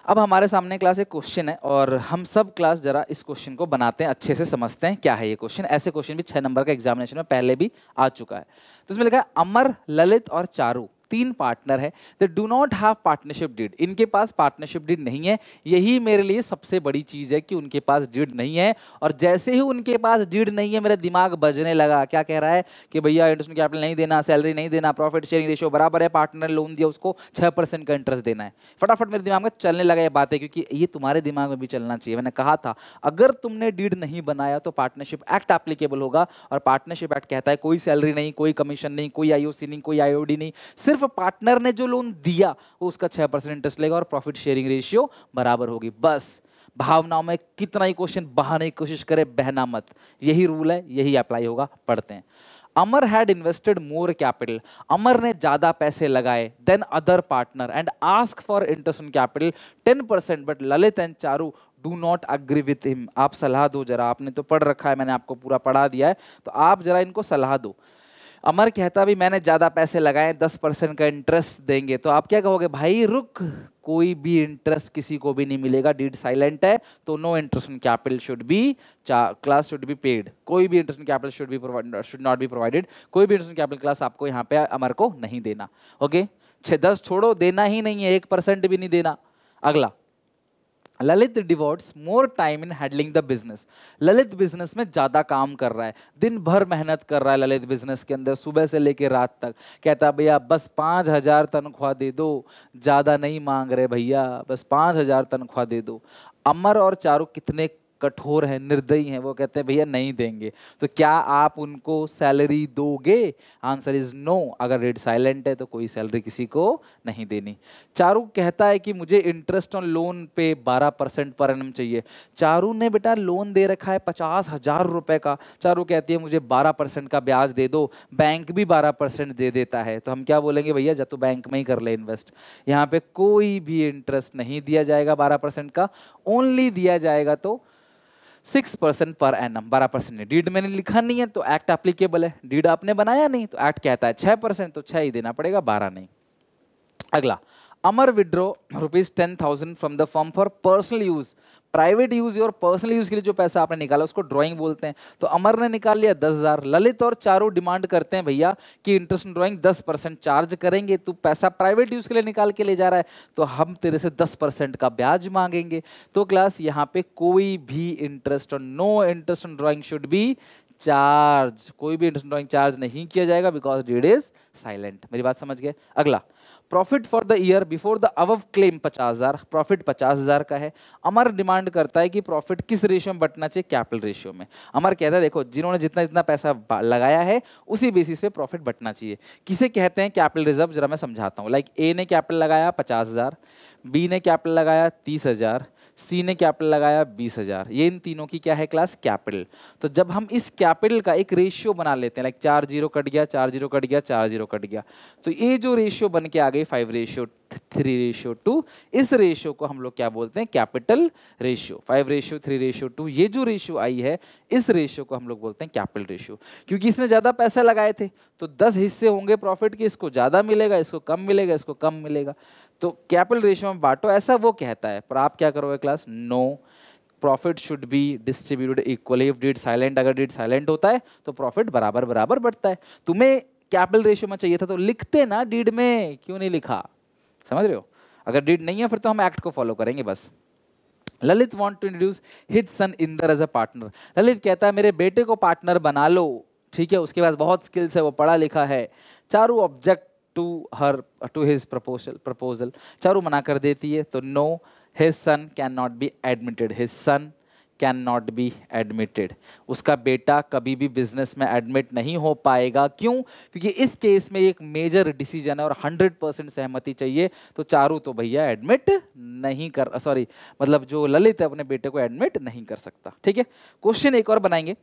अब हमारे सामने क्लास एक क्वेश्चन है और हम सब क्लास जरा इस क्वेश्चन को बनाते हैं अच्छे से समझते हैं क्या है ये क्वेश्चन ऐसे क्वेश्चन भी छः नंबर का एग्जामिनेशन में पहले भी आ चुका है तो इसमें लिखा है अमर ललित और चारू तीन पार्टनर है they do not have partnership deed इनके पास पार्टनरशिप डीड नहीं है यही मेरे लिए सबसे बड़ी चीज़ है कि उनके पास डीड नहीं है और जैसे ही उनके पास डीड नहीं है मेरा दिमाग बजने लगा क्या कह रहा है कि भैया इंटरेस्ट कैपिटल नहीं देना सैलरी नहीं देना प्रॉफिट शेयरिंग रेशियो बराबर है पार्टनर लोन दिया उसको छः परसेंट का इंटरेस्ट देना है फटाफट मेरे दिमाग में चलने लगा ये बात है क्योंकि ये तुम्हारे दिमाग में भी चलना चाहिए मैंने कहा था अगर तुमने डीड नहीं बनाया तो पार्टनरशिप एक्ट एप्लीकेबल होगा और पार्टनरशिप एक्ट कहता है कोई सैलरी नहीं कोई कमीशन नहीं कोई आईओसी नहीं कोई आईओडी नहीं सिर्फ सिर्फ पार्टनर ने जो लोन दिया वो उसका छः परसेंट इंटरेस्ट लेगा और प्रॉफिट शेयरिंग रेशियो बराबर होगी बस भावनाओं में कितना ही क्वेश्चन बहाने की कोशिश करे बहना मत यही रूल है यही अप्लाई होगा पढ़ते हैं Amar had invested more capital Amar ने ज्यादा पैसे लगाए than other partner and ask for interest on capital ten percent but Lalit and Charu do not agree with him आप सलाह दो जरा आपने तो पढ़ रखा है मैंने आपको पूरा पढ़ा दिया है तो आप जरा इनको सलाह दो अमर कहता भी मैंने ज़्यादा पैसे लगाए दस परसेंट का इंटरेस्ट देंगे तो आप क्या कहोगे भाई रुक कोई भी इंटरेस्ट किसी को भी नहीं मिलेगा डीड साइलेंट है तो no interest in capital should be class should be paid कोई भी interest in capital should be should not be provided कोई भी इंटरेस्ट इन कैपिटल क्लास आपको यहाँ पे अमर को नहीं देना ओके छः दस छोड़ो देना ही नहीं है एक परसेंट भी नहीं देना अगला Lalit devotes more time in handling the business Lalit business में ज़्यादा काम कर रहा है दिन भर मेहनत कर रहा है ललित बिजनेस के अंदर सुबह से लेकर रात तक कहता भैया बस पाँच हज़ार तनख्वाह दे दो ज़्यादा नहीं मांग रहे भैया बस पाँच हज़ार तनख्वाह दे दो अमर और चारू कितने कठोर हैं निर्दयी हैं वो कहते हैं भैया नहीं देंगे तो क्या आप उनको सैलरी दोगे आंसर इज नो अगर रेड साइलेंट है तो कोई सैलरी किसी को नहीं देनी चारू कहता है कि मुझे इंटरेस्ट ऑन लोन पे बारह परसेंट पर एन चाहिए चारू ने बेटा लोन दे रखा है पचास हजार रुपये का चारू कहती है मुझे बारह परसेंट का ब्याज दे दो बैंक भी बारह परसेंट दे देता है तो हम क्या बोलेंगे भैया जब तो बैंक में ही कर ले इन्वेस्ट यहाँ पे कोई भी इंटरेस्ट नहीं दिया जाएगा बारह परसेंट का ओनली दिया जाएगा तो सिक्स परसेंट पर एन एम बारह परसेंट डीड मैंने लिखा नहीं है तो एक्ट अप्लीकेबल है डीड आपने बनाया नहीं तो एक्ट कहता है छः परसेंट तो छः ही देना पड़ेगा बारह नहीं अगला Amar withdrew rupees ten thousand from the firm for personal use private use और पर्सनल यूज के लिए जो पैसा आपने निकाला उसको ड्राइंग बोलते हैं तो अमर ने निकाल लिया दस हजार ललित और चारू डिमांड करते हैं भैया कि इंटरेस्ट ड्राइंग दस परसेंट चार्ज करेंगे तू पैसा प्राइवेट यूज के लिए निकाल के ले जा रहा है तो हम तेरे से दस परसेंट का ब्याज मांगेंगे तो क्लास यहाँ पे कोई भी इंटरेस्ट और no interest drawing should be charge कोई भी इंटरेस्ट ड्राइंग चार्ज नहीं किया जाएगा बिकॉज डीड इज साइलेंट मेरी बात समझ गए अगला profit for the year before the above claim पचास हज़ार प्रॉफिट पचास हज़ार का है अमर डिमांड करता है कि प्रॉफिट किस रेशियो में बटना चाहिए कैपिटल रेशियो में अमर कहता है देखो जिन्होंने जितना जितना पैसा लगाया है उसी बेसिस पे प्रॉफिट बटना चाहिए किसे कहते हैं कैपिटल रिजर्व जरा मैं समझाता हूँ लाइक ए ने कैपिटल लगाया पचास हज़ार बी ने कैपिटल लगाया तीस हज़ार सी ने कैपिटल लगाया बीस हज़ार ये इन तीनों की क्या है क्लास कैपिटल तो जब हम इस कैपिटल का एक रेशियो बना लेते हैं लाइक चार जीरो कट गया चार जीरो कट गया चार जीरो कट गया तो ये जो रेशियो बन के आ गई five ratio three ratio two इस रेशियो को हम लोग क्या बोलते हैं capital ratio five ratio three ratio two ये जो रेशियो आई है इस रेशियो को हम लोग बोलते हैं कैपिटल रेशियो क्योंकि इसने ज़्यादा पैसा लगाए थे तो दस हिस्से होंगे प्रॉफिट के इसको ज़्यादा मिलेगा इसको कम मिलेगा इसको कम मिलेगा तो कैपिटल रेशियो में बांटो ऐसा वो कहता है पर आप क्या करोगे class no profit should be distributed equally if deed silent अगर डीड साइलेंट होता है तो प्रॉफिट बराबर बराबर बढ़ता है तुम्हें कैपिटल रेशियो में चाहिए था तो लिखते ना डीड में क्यों नहीं लिखा समझ रहे हो अगर डीड नहीं है फिर तो हम एक्ट को फॉलो करेंगे बस Lalit want to introduce his son Inder as a partner Lalit कहता है मेरे बेटे को पार्टनर बना लो ठीक है उसके पास बहुत स्किल्स है वो पढ़ा लिखा है चारों object to her to his proposal proposal Charu मना कर देती है तो no his son can not be admitted his son can not be admitted उसका बेटा कभी भी बिजनेस में एडमिट नहीं हो पाएगा क्यों क्योंकि इस केस में एक मेजर डिसीजन है और 100 परसेंट सहमति चाहिए तो चारू तो भैया एडमिट नहीं कर सॉरी मतलब जो ललित है अपने बेटे को एडमिट नहीं कर सकता ठीक है क्वेश्चन एक और बनाएंगे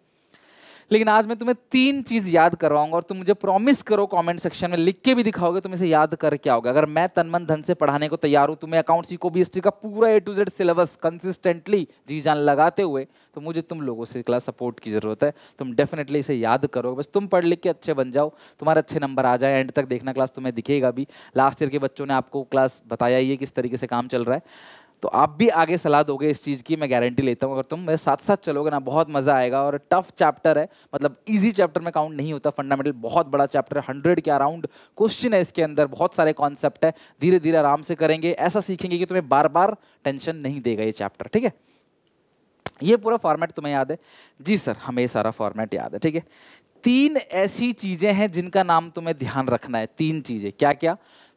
लेकिन आज मैं तुम्हें तीन चीज़ याद करवाऊंगा और तुम मुझे प्रॉमिस करो कमेंट सेक्शन में लिख के भी दिखाओगे तुम इसे याद करके आओगे अगर मैं तनमन धन से पढ़ाने को तैयार हूँ तुम्हें अकाउंट सी को बी का पूरा A to Z syllabus consistently जी जान लगाते हुए तो मुझे तुम लोगों से क्लास सपोर्ट की ज़रूरत है तुम डेफिनेटली इसे याद करो बस तुम पढ़ लिख के अच्छे बन जाओ तुम्हारे अच्छे नंबर आ जाए एंड तक देखना क्लास तुम्हें दिखेगा भी लास्ट ईयर के बच्चों ने आपको क्लास बताया ही है किस तरीके से काम चल रहा है तो आप भी आगे सलाह दोगे इस चीज़ की मैं गारंटी लेता हूँ अगर तुम मेरे साथ साथ चलोगे ना बहुत मज़ा आएगा और टफ चैप्टर है मतलब इजी चैप्टर में काउंट नहीं होता फंडामेंटल बहुत बड़ा चैप्टर है हंड्रेड के अराउंड क्वेश्चन है इसके अंदर बहुत सारे कॉन्सेप्ट है धीरे धीरे आराम से करेंगे ऐसा सीखेंगे कि तुम्हें बार बार टेंशन नहीं देगा ये चैप्टर ठीक है ये पूरा फॉर्मेट तुम्हें याद है जी सर हमें ये सारा फॉर्मेट याद है ठीक है तीन ऐसी चीज़ें हैं जिनका नाम तुम्हें ध्यान रखना है तीन चीज़ें क्या क्या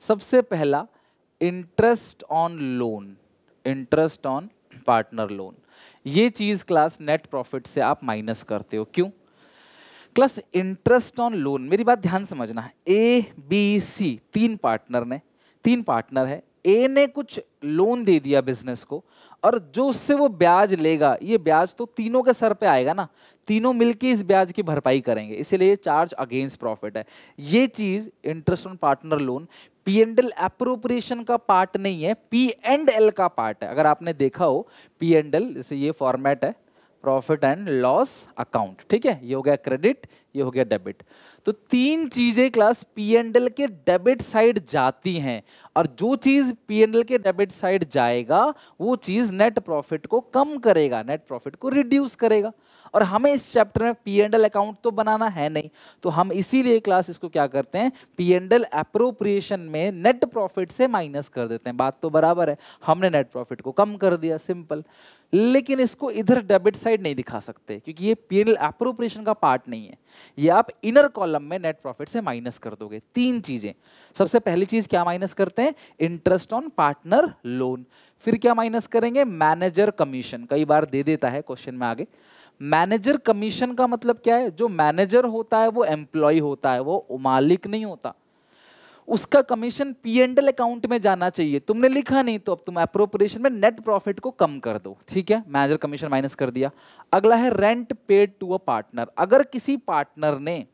सबसे पहला interest on loan interest on partner loan ये चीज़ क्लास नेट प्रॉफिट से आप माइनस करते हो क्यों क्लास इंटरेस्ट ऑन लोन मेरी बात ध्यान समझना है ए बी सी तीन पार्टनर ने तीन पार्टनर है ए ने कुछ लोन दे दिया बिजनेस को और जो उससे वो ब्याज लेगा ये ब्याज तो तीनों के सर पे आएगा ना तीनों मिलके इस ब्याज की भरपाई करेंगे इसीलिए चार्ज अगेंस्ट प्रॉफिट है ये चीज़ interest on partner loan P and L appropriation का पार्ट नहीं है पी एंड एल का पार्ट है अगर आपने देखा हो पी एंड एल जैसे ये फॉर्मेट है प्रॉफिट एंड लॉस अकाउंट ठीक है ये हो गया क्रेडिट ये हो गया डेबिट तो तीन चीजें क्लास पी एंड एल के डेबिट साइड जाती हैं और जो चीज पी एंड एल के डेबिट साइड जाएगा वो चीज नेट प्रॉफिट को कम करेगा नेट प्रॉफिट को रिड्यूस करेगा और हमें इस चैप्टर में पी एंड एल अकाउंट तो बनाना है नहीं तो हम इसीलिए क्लास इसको क्या करते हैं पी एंड एल अप्रोप्रिएशन में नेट प्रॉफिट से माइनस कर देते हैं बात तो बराबर है हमने नेट प्रॉफिट को कम कर दिया सिंपल लेकिन इसको इधर डेबिट साइड नहीं दिखा सकते क्योंकि ये पी एंड एल अप्रोप्रिएशन का पार्ट नहीं है ये आप इनर कॉलम में नेट प्रॉफिट से माइनस कर दोगे तीन चीज़ें सबसे पहली चीज़ क्या माइनस करते हैं इंटरेस्ट ऑन पार्टनर लोन फिर क्या माइनस करेंगे मैनेजर कमीशन कई बार दे देता है क्वेश्चन में आगे मैनेजर कमीशन का मतलब क्या है जो मैनेजर होता है वो एम्प्लॉय होता है वो मालिक नहीं होता उसका commission P and L account में जाना चाहिए तुमने लिखा नहीं तो अब तुम अप्रोप्रिएशन में नेट प्रॉफिट को कम कर दो ठीक है मैनेजर कमीशन माइनस कर दिया अगला है rent paid to a partner अगर किसी पार्टनर ने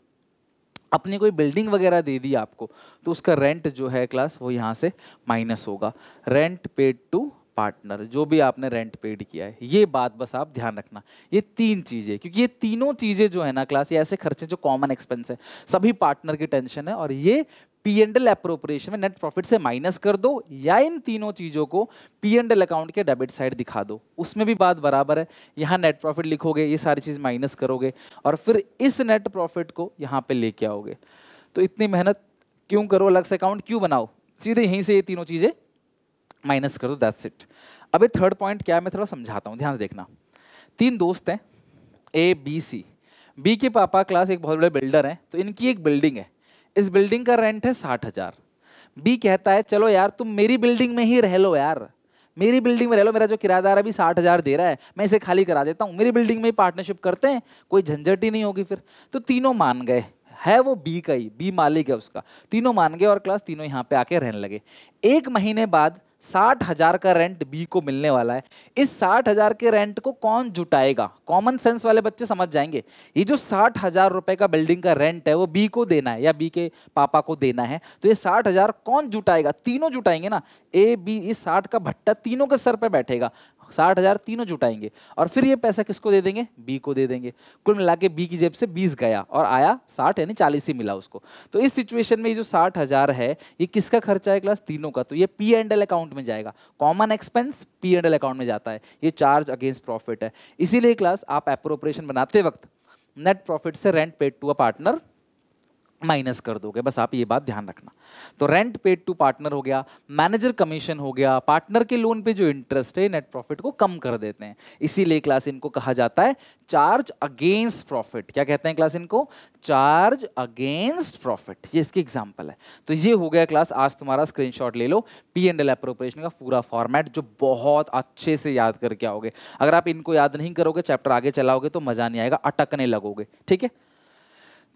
अपनी कोई बिल्डिंग वगैरह दे दी आपको तो उसका रेंट जो है क्लास वो यहाँ से माइनस होगा रेंट पेड टू पार्टनर जो भी आपने रेंट पेड किया है ये बात बस आप ध्यान रखना ये तीन चीज़ें क्योंकि ये तीनों चीज़ें जो है ना क्लास ये ऐसे खर्चे जो कॉमन एक्सपेंस है सभी पार्टनर की टेंशन है और ये पी एंड एल अप्रोप्रिएशन में नेट प्रॉफिट से माइनस कर दो या इन तीनों चीज़ों को पी एंड एल अकाउंट के डेबिट साइड दिखा दो उसमें भी बात बराबर है यहाँ नेट प्रॉफिट लिखोगे ये सारी चीज़ माइनस करोगे और फिर इस नेट प्रॉफिट को यहाँ पे लेके आओगे तो इतनी मेहनत क्यों करो अलग से अकाउंट क्यों बनाओ सीधे यहीं से ये तीनों चीज़ें माइनस कर दो दैट्स इट अब ये थर्ड पॉइंट क्या है मैं थोड़ा समझाता हूँ ध्यान से देखना तीन दोस्त हैं ए बी सी बी के पापा क्लास एक बहुत बड़े बिल्डर हैं तो इनकी एक बिल्डिंग है इस बिल्डिंग का रेंट है साठ हज़ार बी कहता है चलो यार तुम मेरी बिल्डिंग में ही रह लो यार मेरी बिल्डिंग में रह लो मेरा जो किराएदार अभी साठ हज़ार दे रहा है मैं इसे खाली करा देता हूँ मेरी बिल्डिंग में ही पार्टनरशिप करते हैं कोई झंझट ही नहीं होगी फिर तो तीनों मान गए है वो बी का ही बी मालिक है उसका तीनों मान गए और क्लास तीनों यहाँ पे आके रहने लगे एक महीने बाद साठ हजार का रेंट बी को मिलने वाला है इस साठ हजार के रेंट को कौन जुटाएगा कॉमन सेंस वाले बच्चे समझ जाएंगे ये जो साठ हजार रुपए का बिल्डिंग का रेंट है वो बी को देना है या बी के पापा को देना है तो ये साठ हजार कौन जुटाएगा तीनों जुटाएंगे ना ए बी ये साठ का भट्टा तीनों के सर पर बैठेगा साठ हज़ार तीनों जुटाएंगे और फिर ये पैसा किसको दे देंगे बी को दे देंगे कुल मिला के बी की जेब से बीस गया और आया साठ यानी चालीस ही मिला उसको तो इस सिचुएशन में ये जो साठ हज़ार है ये किसका खर्चा है क्लास तीनों का तो ये पी एंड एल अकाउंट में जाएगा common expense P and L account में जाता है ये चार्ज अगेंस्ट प्रॉफिट है इसीलिए क्लास आप अप्रोप्रिएशन बनाते वक्त नेट प्रॉफिट से rent paid to a partner minus कर दोगे बस आप ये बात ध्यान रखना तो रेंट पेड टू पार्टनर हो गया मैनेजर कमीशन हो गया पार्टनर के लोन पे जो इंटरेस्ट है नेट प्रॉफिट को कम कर देते हैं इसीलिए क्लास इनको कहा जाता है चार्ज अगेंस्ट प्रॉफिट क्या कहते हैं क्लास इनको चार्ज अगेंस्ट प्रॉफिट ये इसकी एग्जाम्पल है तो ये हो गया क्लास आज तुम्हारा स्क्रीन ले लो पी एंड एल अप्रोप्रिएशन का पूरा फॉर्मेट जो बहुत अच्छे से याद करके आओगे अगर आप इनको याद नहीं करोगे चैप्टर आगे चलाओगे तो मजा नहीं आएगा अटकने लगोगे ठीक है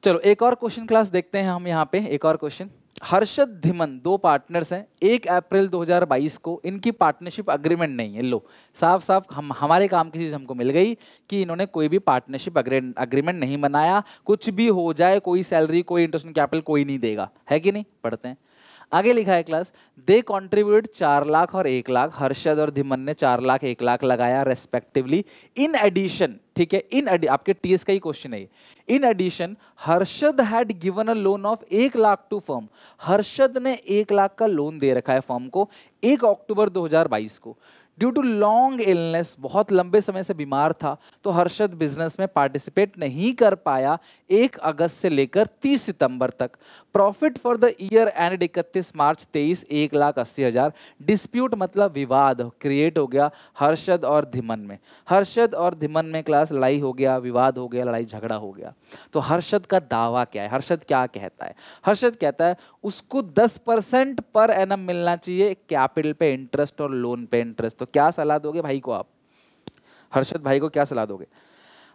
चलो एक और क्वेश्चन क्लास देखते हैं हम यहाँ पे एक और क्वेश्चन हर्षद धीमन दो पार्टनर्स हैं एक अप्रैल 2022 को इनकी पार्टनरशिप अग्रीमेंट नहीं है लो साफ साफ हम हमारे काम की चीज़ हमको मिल गई कि इन्होंने कोई भी पार्टनरशिप अग्रीमेंट नहीं बनाया कुछ भी हो जाए कोई सैलरी कोई इंटरेस्ट कैपिटल कोई नहीं देगा है कि नहीं पढ़ते हैं आगे लिखा है क्लास दे कॉन्ट्रीब्यूट चार लाख और एक लाख हर्षद और धीमन ने चार लाख एक लाख लगाया रेस्पेक्टिवली इन एडिशन ठीक है इन आपके टीएस का ही क्वेश्चन है in addition Harshad had given a loan of एक लाख टू फर्म हर्षद ने एक लाख का लोन दे रखा है फर्म को एक अक्टूबर 2022 को ड्यू टू लॉन्ग इलनेस बहुत लंबे समय से बीमार था तो हर्षद बिजनेस में पार्टिसिपेट नहीं कर पाया एक अगस्त से लेकर तीस सितंबर तक profit for the year end इकतीस मार्च तेईस एक लाख अस्सी हज़ार डिस्प्यूट मतलब विवाद क्रिएट हो गया हर्षद और धिमन में हर्षद और धिमन में क्लास लड़ाई हो गया विवाद हो गया लड़ाई झगड़ा हो गया तो हर्षद का दावा क्या है हर्षद क्या कहता है हर्षद कहता है उसको दस परसेंट पर एन मिलना चाहिए कैपिटल पे इंटरेस्ट और लोन पे इंटरेस्ट तो क्या सलाह दोगे भाई को आप हर्षद भाई को क्या सलाह दोगे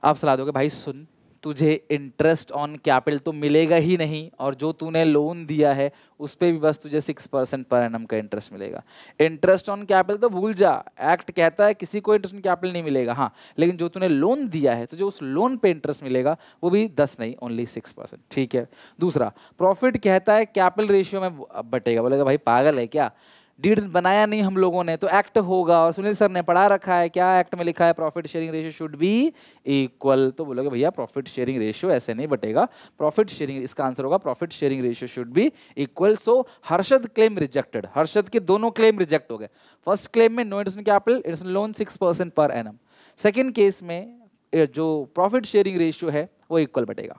आप सलाह दोगे भाई सुन तुझे इंटरेस्ट ऑन कैपिटल तो मिलेगा ही नहीं और जो तूने लोन दिया है उस पर भी बस तुझे सिक्स परसेंट पर एन का इंटरेस्ट मिलेगा इंटरेस्ट ऑन कैपिटल तो भूल जा एक्ट कहता है किसी को इंटरेस्ट ऑन कैपिटल नहीं मिलेगा हाँ लेकिन जो तूने लोन दिया है तो जो उस लोन पे इंटरेस्ट मिलेगा वो भी दस नहीं ओनली सिक्स ठीक है दूसरा प्रॉफिट कहता है कैपिटल रेशियो में बटेगा बोलेगा भाई पागल है क्या डीड बनाया नहीं हम लोगों ने तो एक्ट होगा और सुनील सर ने पढ़ा रखा है क्या एक्ट में लिखा है profit sharing ratio should be equal तो बोलोगे भैया प्रॉफिट शेयरिंग रेशियो ऐसे नहीं बटेगा प्रॉफिट शेयरिंग इसका आंसर होगा profit sharing ratio should be equal so Harshad claim rejected Harshad के दोनों क्लेम रिजेक्ट हो गए फर्स्ट क्लेम में no interest capital it's loan six percent पर एन सेकेंड केस में जो प्रॉफिट शेयरिंग रेशियो है वो इक्वल बटेगा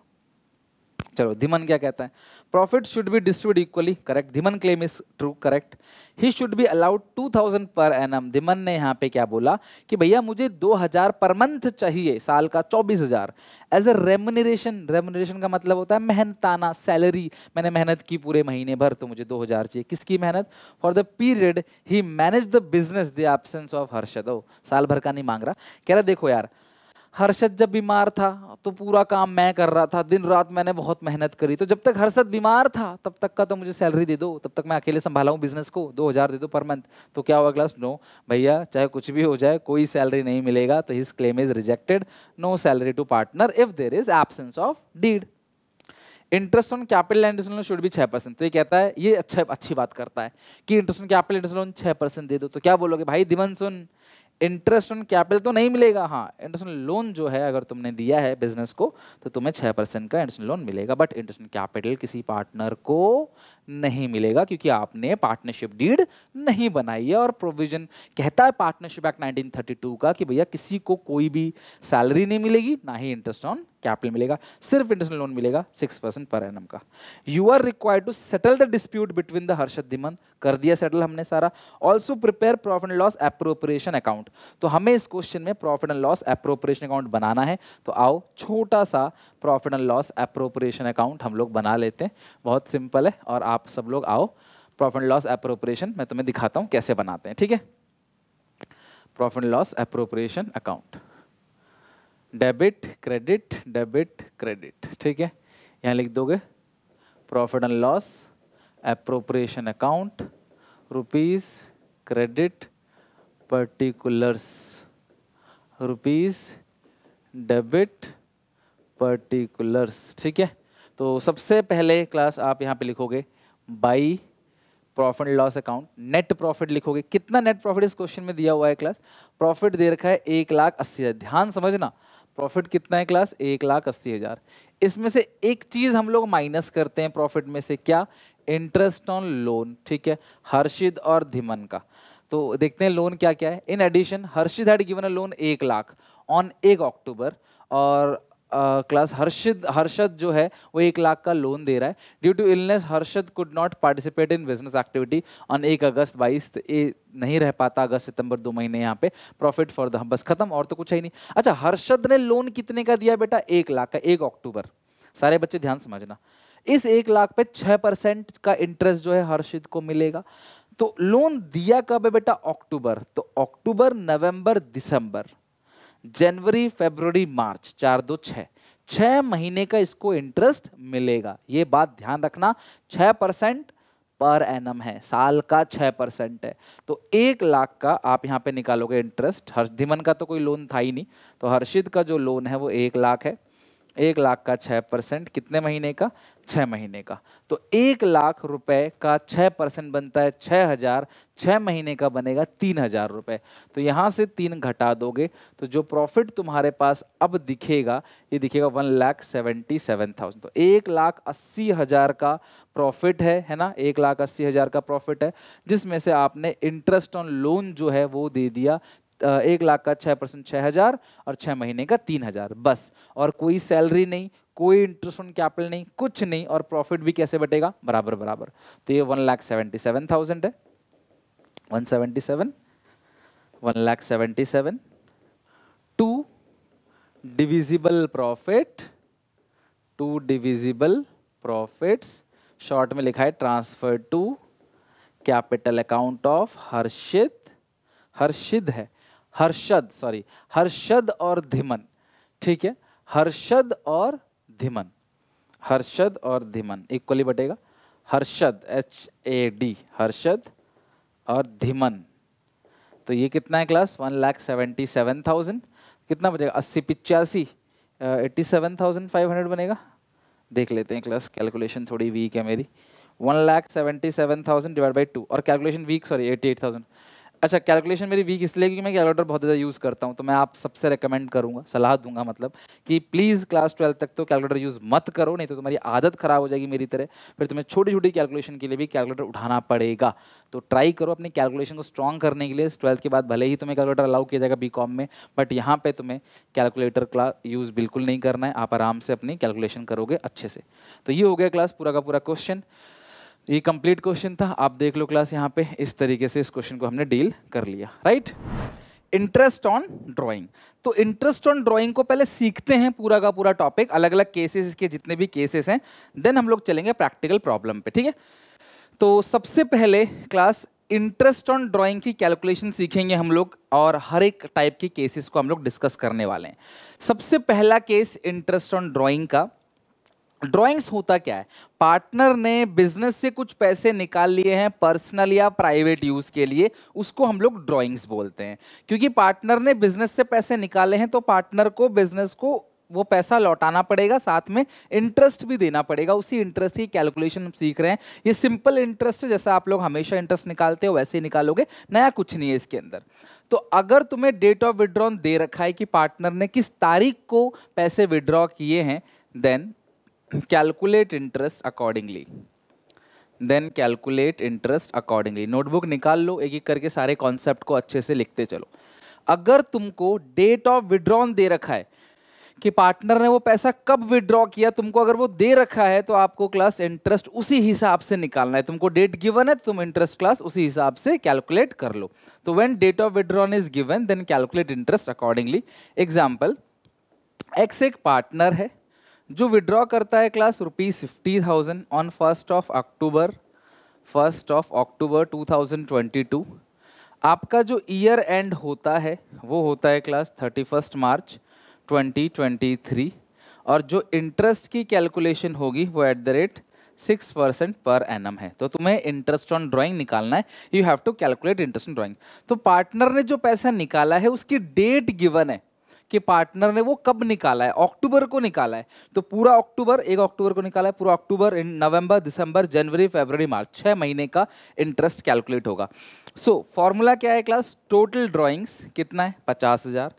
चलो धीमन क्या कहता है Profits should be distributed equally. Correct. Dhiman claim is true. Correct. He should be allowed 2000 per annum. Dhiman ने यहाँ पे क्या बोला कि भैया मुझे 2000 पर मंथ चाहिए साल का 24000 एज ए रेमुनरेशन रेमुनरेशन का मतलब होता है मेहनताना सैलरी मैंने मेहनत की पूरे महीने भर तो मुझे 2000 चाहिए किसकी मेहनत for the period he manage the business the absence of साल भर का नहीं मांग रहा कह रहा देखो यार हर्षद जब बीमार था तो पूरा काम मैं कर रहा था दिन रात मैंने बहुत मेहनत करी तो जब तक हर्षद बीमार था तब तक का तो मुझे सैलरी दे दो तब तक मैं अकेले संभाला हूँ बिजनेस को दो हज़ार दे दो पर मंथ तो क्या हुआ क्लास नो भैया चाहे कुछ भी हो जाए कोई सैलरी नहीं मिलेगा तो his claim is rejected no salary to partner if there is absence of deed interest on capital and on loan should be छः परसेंट तो ये कहता है ये अच्छा अच्छी बात करता है कि interest on capital and on loan छः परसेंट दे दो तो क्या बोलोगे भाई दिवन सुन इंटरेस्ट ऑन कैपिटल तो नहीं मिलेगा हाँ इंटरेस्ट ऑन लोन जो है अगर तुमने दिया है बिजनेस को तो तुम्हें छः परसेंट का इंटरेस्ट लोन मिलेगा बट इंटरेस्ट ऑन कैपिटल किसी पार्टनर को नहीं मिलेगा क्योंकि आपने पार्टनरशिप डीड नहीं बनाई है और प्रोविजन कहता है पार्टनरशिप एक्ट 1932 का कि भैया किसी को कोई भी सैलरी नहीं मिलेगी ना ही इंटरेस्ट ऑन कैपिटल मिलेगा सिर्फ इंटरनेशनल लोन मिलेगा सिक्स परसेंट पर एन का you are required to settle the dispute between the Harshad Dhiman कर दिया सेटल हमने सारा also prepare profit and loss appropriation account तो हमें इस क्वेश्चन में profit and loss appropriation account बनाना है तो आओ छोटा सा profit and loss appropriation account हम लोग बना लेते हैं बहुत सिंपल है और आप सब लोग आओ प्रॉफिट एंड लॉस अप्रोप्रिएशन मैं तुम्हें दिखाता हूँ कैसे बनाते हैं ठीक है profit and loss appropriation account debit credit debit credit ठीक है यहाँ लिख दोगे profit and loss appropriation account rupees credit particulars rupees debit particulars ठीक है तो सबसे पहले क्लास आप यहाँ पे लिखोगे by profit loss account net profit लिखोगे कितना नेट प्रॉफिट इस क्वेश्चन में दिया हुआ है क्लास प्रॉफिट दे रखा है एक लाख अस्सी हज़ार ध्यान समझना प्रॉफिट कितना है क्लास एक लाख अस्सी हज़ार इसमें से एक चीज़ हम लोग माइनस करते हैं प्रॉफिट में से क्या इंटरेस्ट ऑन लोन ठीक है हर्षिद और धीमन का तो देखते हैं लोन क्या क्या है in addition Harshid had given a loan एक लाख ऑन एक अक्टूबर और क्लास हर्षद हर्षद जो है वो एक लाख का लोन दे रहा है due to illness Harshad could not participate in business activity on एक अगस्त बाईस ए तो नहीं रह पाता अगस्त सितंबर दो महीने यहाँ पे प्रॉफिट फॉर द बस खत्म और तो कुछ है ही नहीं अच्छा हर्षद ने लोन कितने का दिया बेटा एक लाख का एक अक्टूबर सारे बच्चे ध्यान समझना इस एक लाख पे छः परसेंट का इंटरेस्ट जो है हर्षद को मिलेगा तो लोन दिया कब है बेटा अक्टूबर तो अक्टूबर नवंबर दिसंबर जनवरी फरवरी मार्च चार दो छः छः महीने का इसको इंटरेस्ट मिलेगा ये बात ध्यान रखना छः परसेंट पर एनम है साल का छः परसेंट है तो एक लाख का आप यहाँ पे निकालोगे इंटरेस्ट हर्ष धीमन का तो कोई लोन था ही नहीं तो हर्षित का जो लोन है वो एक लाख है एक लाख का छः परसेंट कितने महीने का छः महीने का तो एक लाख रुपए का छः परसेंट बनता है छः हज़ार छः महीने का बनेगा तीन हज़ार रुपये तो यहाँ से तीन घटा दोगे तो जो प्रॉफिट तुम्हारे पास अब दिखेगा ये दिखेगा one lakh seventy seven thousand तो एक लाख अस्सी हज़ार का प्रॉफिट है है ना एक लाख अस्सी हज़ार का प्रॉफिट है जिसमें से आपने इंटरेस्ट ऑन लोन जो है वो दे दिया एक लाख का छः परसेंट छः हज़ार और छः महीने का तीन हज़ार बस और कोई सैलरी नहीं कोई इंटरेस्ट ऑन कैपिटल नहीं कुछ नहीं और प्रॉफिट भी कैसे बटेगा बराबर बराबर तो ये one lakh seventy seven thousand है one seventy seven one lakh seventy seven to divisible profit to divisible profits short में लिखा है transfer to capital account of Harshit Harshid है हर्षद सॉरी हर्षद और धीमन ठीक है हर्षद और धीमन हर्षद और धीमन इक्वली बटेगा Harshad H A D Harshad और धीमन तो ये कितना है class one lakh seventy seven thousand कितना बचेगा अस्सी पिचासी eighty seven thousand five hundred बनेगा देख लेते हैं क्लास कैलकुलेशन थोड़ी वीक है मेरी one lakh seventy seven thousand divide by two और calculation weak sorry eighty eight thousand अच्छा कैलकुलेशन मेरी वीक इसलिए क्योंकि मैं कैलकुलेटर बहुत ज़्यादा यूज़ करता हूँ तो मैं आप सबसे रिकमेंड करूँगा सलाह दूंगा मतलब कि प्लीज़ क्लास ट्वेल्थ तक तो कैलकुलेटर यूज़ मत करो नहीं तो तुम्हारी आदत खराब हो जाएगी मेरी तरह फिर तुम्हें छोटी छोटी कैलकुलेशन के लिए भी कैलकुलेटर उठाना पड़ेगा तो ट्राई करो अपनी कैलकुलेशन को स्ट्रॉन्ग करने के लिए ट्वेल्थ के बाद भले ही तुम्हें कैलकुलेटर अलाउ किया जाएगा बी में बट यहाँ पर तुम्हें कैलकुलेटर क्लास यूज़ बिल्कुल नहीं करना है आप आराम से अपनी कैलकुलेशन करोगे अच्छे से तो ये हो गया क्लास पूरा का पूरा क्वेश्चन ये कंप्लीट क्वेश्चन था आप देख लो क्लास यहाँ पे इस तरीके से इस क्वेश्चन को हमने डील कर लिया राइट इंटरेस्ट ऑन ड्राइंग तो इंटरेस्ट ऑन ड्राइंग को पहले सीखते हैं पूरा का पूरा टॉपिक अलग अलग केसेस इसके जितने भी केसेस हैं देन हम लोग चलेंगे प्रैक्टिकल प्रॉब्लम पे ठीक है तो सबसे पहले क्लास इंटरेस्ट ऑन ड्राइंग की कैलकुलेशन सीखेंगे हम लोग और हर एक टाइप के केसेस को हम लोग डिस्कस करने वाले हैं सबसे पहला केस इंटरेस्ट ऑन ड्राइंग का ड्राइंग्स होता क्या है पार्टनर ने बिजनेस से कुछ पैसे निकाल लिए हैं पर्सनल या प्राइवेट यूज़ के लिए उसको हम लोग ड्राइंग्स बोलते हैं क्योंकि पार्टनर ने बिजनेस से पैसे निकाले हैं तो पार्टनर को बिजनेस को वो पैसा लौटाना पड़ेगा साथ में इंटरेस्ट भी देना पड़ेगा उसी इंटरेस्ट की कैलकुलेशन हम सीख रहे हैं ये सिंपल इंटरेस्ट जैसा आप लोग हमेशा इंटरेस्ट निकालते हो वैसे ही निकालोगे नया कुछ नहीं है इसके अंदर तो अगर तुम्हें डेट ऑफ विड्रॉन दे रखा है कि पार्टनर ने किस तारीख को पैसे विड्रॉ किए हैं then calculate interest accordingly then calculate interest accordingly notebook निकाल लो एक एक करके सारे कॉन्सेप्ट को अच्छे से लिखते चलो अगर तुमको डेट ऑफ विड्रॉन दे रखा है कि पार्टनर ने वो पैसा कब विड्रॉ किया तुमको अगर वो दे रखा है तो आपको क्लास इंटरेस्ट उसी हिसाब से निकालना है तुमको डेट गिवन है तो तुम इंटरेस्ट क्लास उसी हिसाब से कैलकुलेट कर लो तो when date of withdrawn is given then calculate interest accordingly example X एक पार्टनर है जो विड्रॉ करता है class rupees fifty thousand on first of October first of October two thousand twenty two आपका जो ईयर एंड होता है वो होता है class thirty first March twenty twenty three और जो इंटरेस्ट की कैलकुलेशन होगी वो at the rate six percent per annum है तो तुम्हें इंटरेस्ट ऑन ड्राइंग निकालना है you have to calculate interest on drawing तो पार्टनर ने जो पैसा निकाला है उसकी डेट गिवन है कि पार्टनर ने वो कब निकाला है अक्टूबर को निकाला है तो पूरा अक्टूबर एक अक्टूबर को निकाला है पूरा अक्टूबर नवंबर दिसंबर जनवरी फेबररी मार्च छः महीने का इंटरेस्ट कैलकुलेट होगा सो so, फॉर्मूला क्या है क्लास टोटल ड्राइंग्स कितना है पचास हज़ार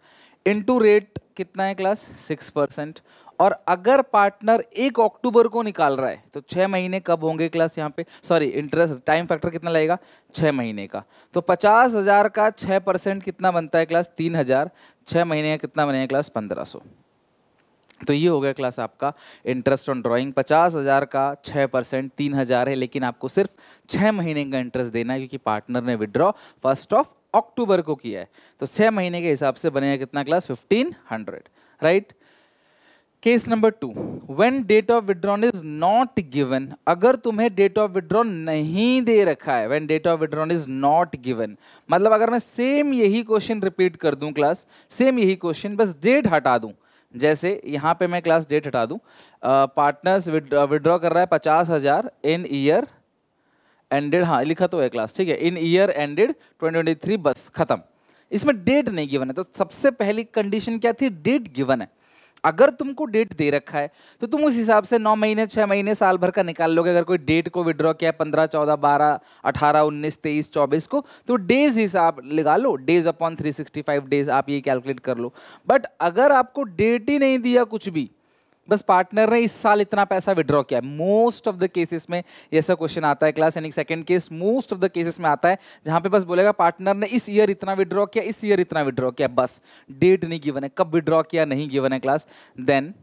इंटू रेट कितना है क्लास सिक्स परसेंट और अगर पार्टनर एक अक्टूबर को निकाल रहा है तो छः महीने कब होंगे क्लास यहाँ पे सॉरी इंटरेस्ट टाइम फैक्टर कितना लगेगा छः महीने का तो पचास हज़ार का छः परसेंट कितना बनता है क्लास तीन हज़ार छः महीने का कितना बनेगा क्लास पंद्रह सौ तो ये हो गया क्लास आपका इंटरेस्ट ऑन ड्राइंग पचास हज़ार का छः परसेंट तीन हज़ार है लेकिन आपको सिर्फ छः महीने का इंटरेस्ट देना है क्योंकि पार्टनर ने विड्रॉ फर्स्ट ऑफ अक्टूबर को किया है तो छः महीने के हिसाब से बनेगा कितना class fifteen hundred right case number two when date of withdrawn is not given अगर तुम्हें डेट ऑफ विड्रॉन नहीं दे रखा है when date of withdrawn is not given मतलब अगर मैं सेम यही क्वेश्चन रिपीट कर दूं क्लास सेम यही क्वेश्चन बस डेट हटा दूं जैसे यहां पे मैं क्लास डेट हटा दूं पार्टनर्स विड्रॉ कर रहा है पचास हज़ार इन ईयर एंडेड हाँ लिखा तो है क्लास ठीक है in year ended twenty twenty three बस खत्म इसमें डेट नहीं गिवन है तो सबसे पहली कंडीशन क्या थी डेट गिवन है अगर तुमको डेट दे रखा है तो तुम उस हिसाब से नौ महीने छः महीने साल भर का निकाल लोगे अगर कोई डेट को विड्रॉ किया है पंद्रह चौदह बारह अठारह उन्नीस तेईस चौबीस को तो डेज हिसाब लगा लो days upon three sixty five days आप ये कैलकुलेट कर लो बट अगर आपको डेट ही नहीं दिया कुछ भी बस पार्टनर ने इस साल इतना पैसा विड्रॉ किया मोस्ट ऑफ द केसेस में ऐसा क्वेश्चन आता है क्लास यानी second case most of the cases में आता है जहां पे बस बोलेगा पार्टनर ने इस ईयर इतना विड्रॉ किया इस ईयर इतना विड्रॉ किया बस डेट नहीं गिवन है कब विड्रॉ किया नहीं गिवन है क्लास देन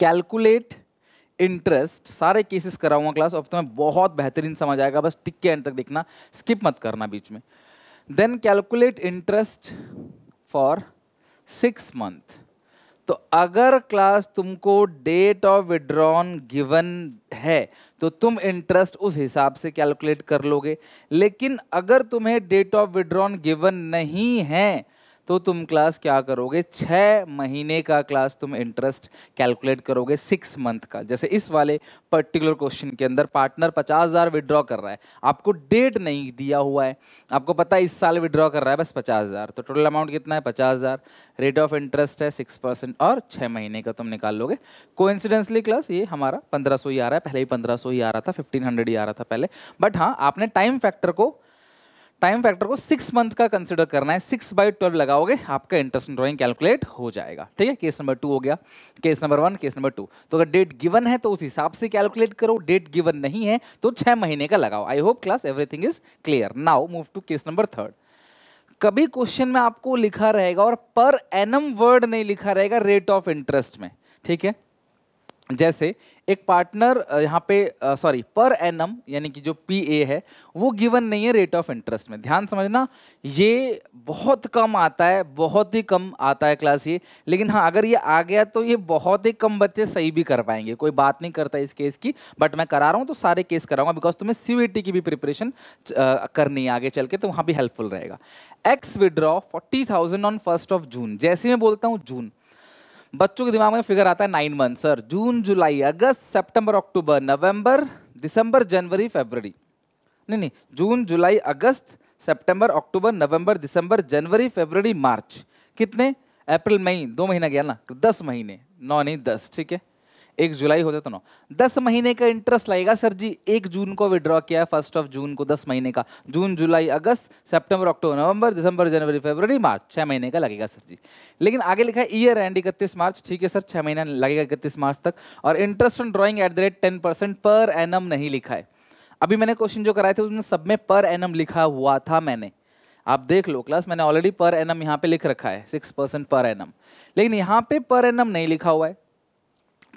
कैलकुलेट इंटरेस्ट सारे केसेस कराऊंगा क्लास अब तुम्हें तो बहुत बेहतरीन समझ आएगा बस टिक के एंड तक देखना स्किप मत करना बीच में then calculate interest for six month तो अगर क्लास तुमको डेट ऑफ विड्रॉन गिवन है तो तुम इंटरेस्ट उस हिसाब से कैलकुलेट कर लोगे लेकिन अगर तुम्हें डेट ऑफ विड्रॉन गिवन नहीं है तो तुम क्लास क्या करोगे छः महीने का क्लास तुम इंटरेस्ट कैलकुलेट करोगे सिक्स मंथ का जैसे इस वाले पर्टिकुलर क्वेश्चन के अंदर पार्टनर पचास हज़ार विड्रॉ कर रहा है आपको डेट नहीं दिया हुआ है आपको पता है इस साल विड्रॉ कर रहा है बस पचास हज़ार तो टोटल अमाउंट कितना है पचास हज़ार रेट ऑफ इंटरेस्ट है सिक्स परसेंट और छः महीने का तुम निकाल लोगे कोइंसिडेंसली क्लास ये हमारा पंद्रह सौ ही आ रहा है पहले ही पंद्रह सौ ही आ रहा था फिफ्टीन हंड्रेड ही आ रहा था पहले बट हाँ आपने टाइम फैक्टर को टाइम फैक्टर को सिक्स मंथ का कंसिडर करना है सिक्स बाई ट्वेल्व लगाओगे आपका इंटरेस्ट ड्रॉइंग कैलकुलेट हो जाएगा ठीक है केस नंबर टू हो गया case number one case number two तो अगर डेट गिवन है तो उस हिसाब से कैलकुलेट करो डेट गिवन नहीं है तो छह महीने का लगाओ I hope class everything is clear now move to case number third कभी क्वेश्चन में आपको लिखा रहेगा और पर एनम वर्ड नहीं लिखा रहेगा रेट ऑफ इंटरेस्ट में ठीक है जैसे एक पार्टनर यहाँ पे सॉरी पर एन यानी कि जो पी ए है वो गिवन नहीं है रेट ऑफ इंटरेस्ट में ध्यान समझना ये बहुत कम आता है बहुत ही कम आता है क्लास ये लेकिन हाँ अगर ये आ गया तो ये बहुत ही कम बच्चे सही भी कर पाएंगे कोई बात नहीं करता इस केस की बट मैं करा रहा हूँ तो सारे केस कराऊंगा बिकॉज तुम्हें सी की भी प्रिपरेशन करनी है आगे चल के तो वहाँ भी हेल्पफुल रहेगा X withdraw forty thousand on first of June जैसे मैं बोलता हूँ जून बच्चों के दिमाग में फिगर आता है नाइन मंथ सर जून जुलाई अगस्त सितंबर अक्टूबर नवंबर दिसंबर जनवरी फरवरी नहीं नहीं जून जुलाई अगस्त सितंबर अक्टूबर नवंबर दिसंबर जनवरी फरवरी मार्च कितने अप्रैल मई दो महीना गया ना तो दस महीने नौ नहीं दस ठीक है एक जुलाई होते तो ना दस महीने का इंटरेस्ट लगेगा सर जी एक जून को विड्रॉ किया है फर्स्ट ऑफ जून को दस महीने का जून जुलाई अगस्त सितंबर अक्टूबर नवंबर दिसंबर जनवरी फरवरी मार्च छः महीने का लगेगा सर जी लेकिन आगे लिखा है ईयर एंड इकतीस मार्च ठीक है सर छः महीना लगेगा इकतीस मार्च तक और interest on drawing at the rate ten percent पर एन नहीं लिखा है अभी मैंने क्वेश्चन जो कराए थे उसमें सब में पर एन लिखा हुआ था मैंने आप देख लो क्लास मैंने ऑलरेडी पर एम यहाँ पे लिख रखा है सिक्स परसेंट पर एम लेकिन यहाँ पे पर एम नहीं लिखा हुआ है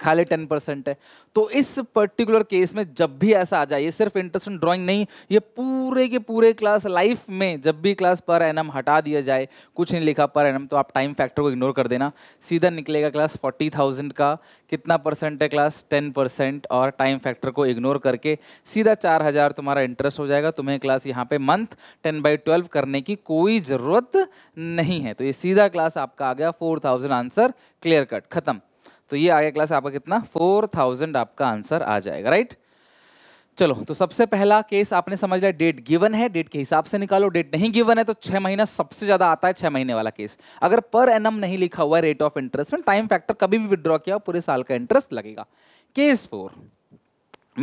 खाली टेन परसेंट है तो इस पर्टिकुलर केस में जब भी ऐसा आ जाए ये सिर्फ इंटरेस्ट इन ड्राइंग नहीं ये पूरे के पूरे क्लास लाइफ में जब भी क्लास पर एन एम हटा दिया जाए कुछ नहीं लिखा पर एन एम तो आप टाइम फैक्टर को इग्नोर कर देना सीधा निकलेगा क्लास फोर्टी थाउजेंड का कितना परसेंट है क्लास टेन परसेंट और टाइम फैक्टर को इग्नोर करके सीधा चार हज़ार तुम्हारा इंटरेस्ट हो जाएगा तुम्हें क्लास यहाँ पे मंथ टेन बाई ट्वेल्व करने की कोई ज़रूरत नहीं है तो ये सीधा क्लास आपका आ गया four thousand answer clear cut खत्म तो ये आगे क्लास आपका कितना फोर थाउजेंड आपका आंसर आ जाएगा राइट चलो तो सबसे पहला केस आपने समझ लिया डेट गिवन है डेट के हिसाब से निकालो डेट नहीं गिवन है तो छह महीना सबसे ज्यादा आता है छह महीने वाला केस अगर पर एनम नहीं लिखा हुआ है रेट ऑफ इंटरेस्ट में टाइम फैक्टर कभी भी विड्रॉ किया पूरे साल का इंटरेस्ट लगेगा केस फोर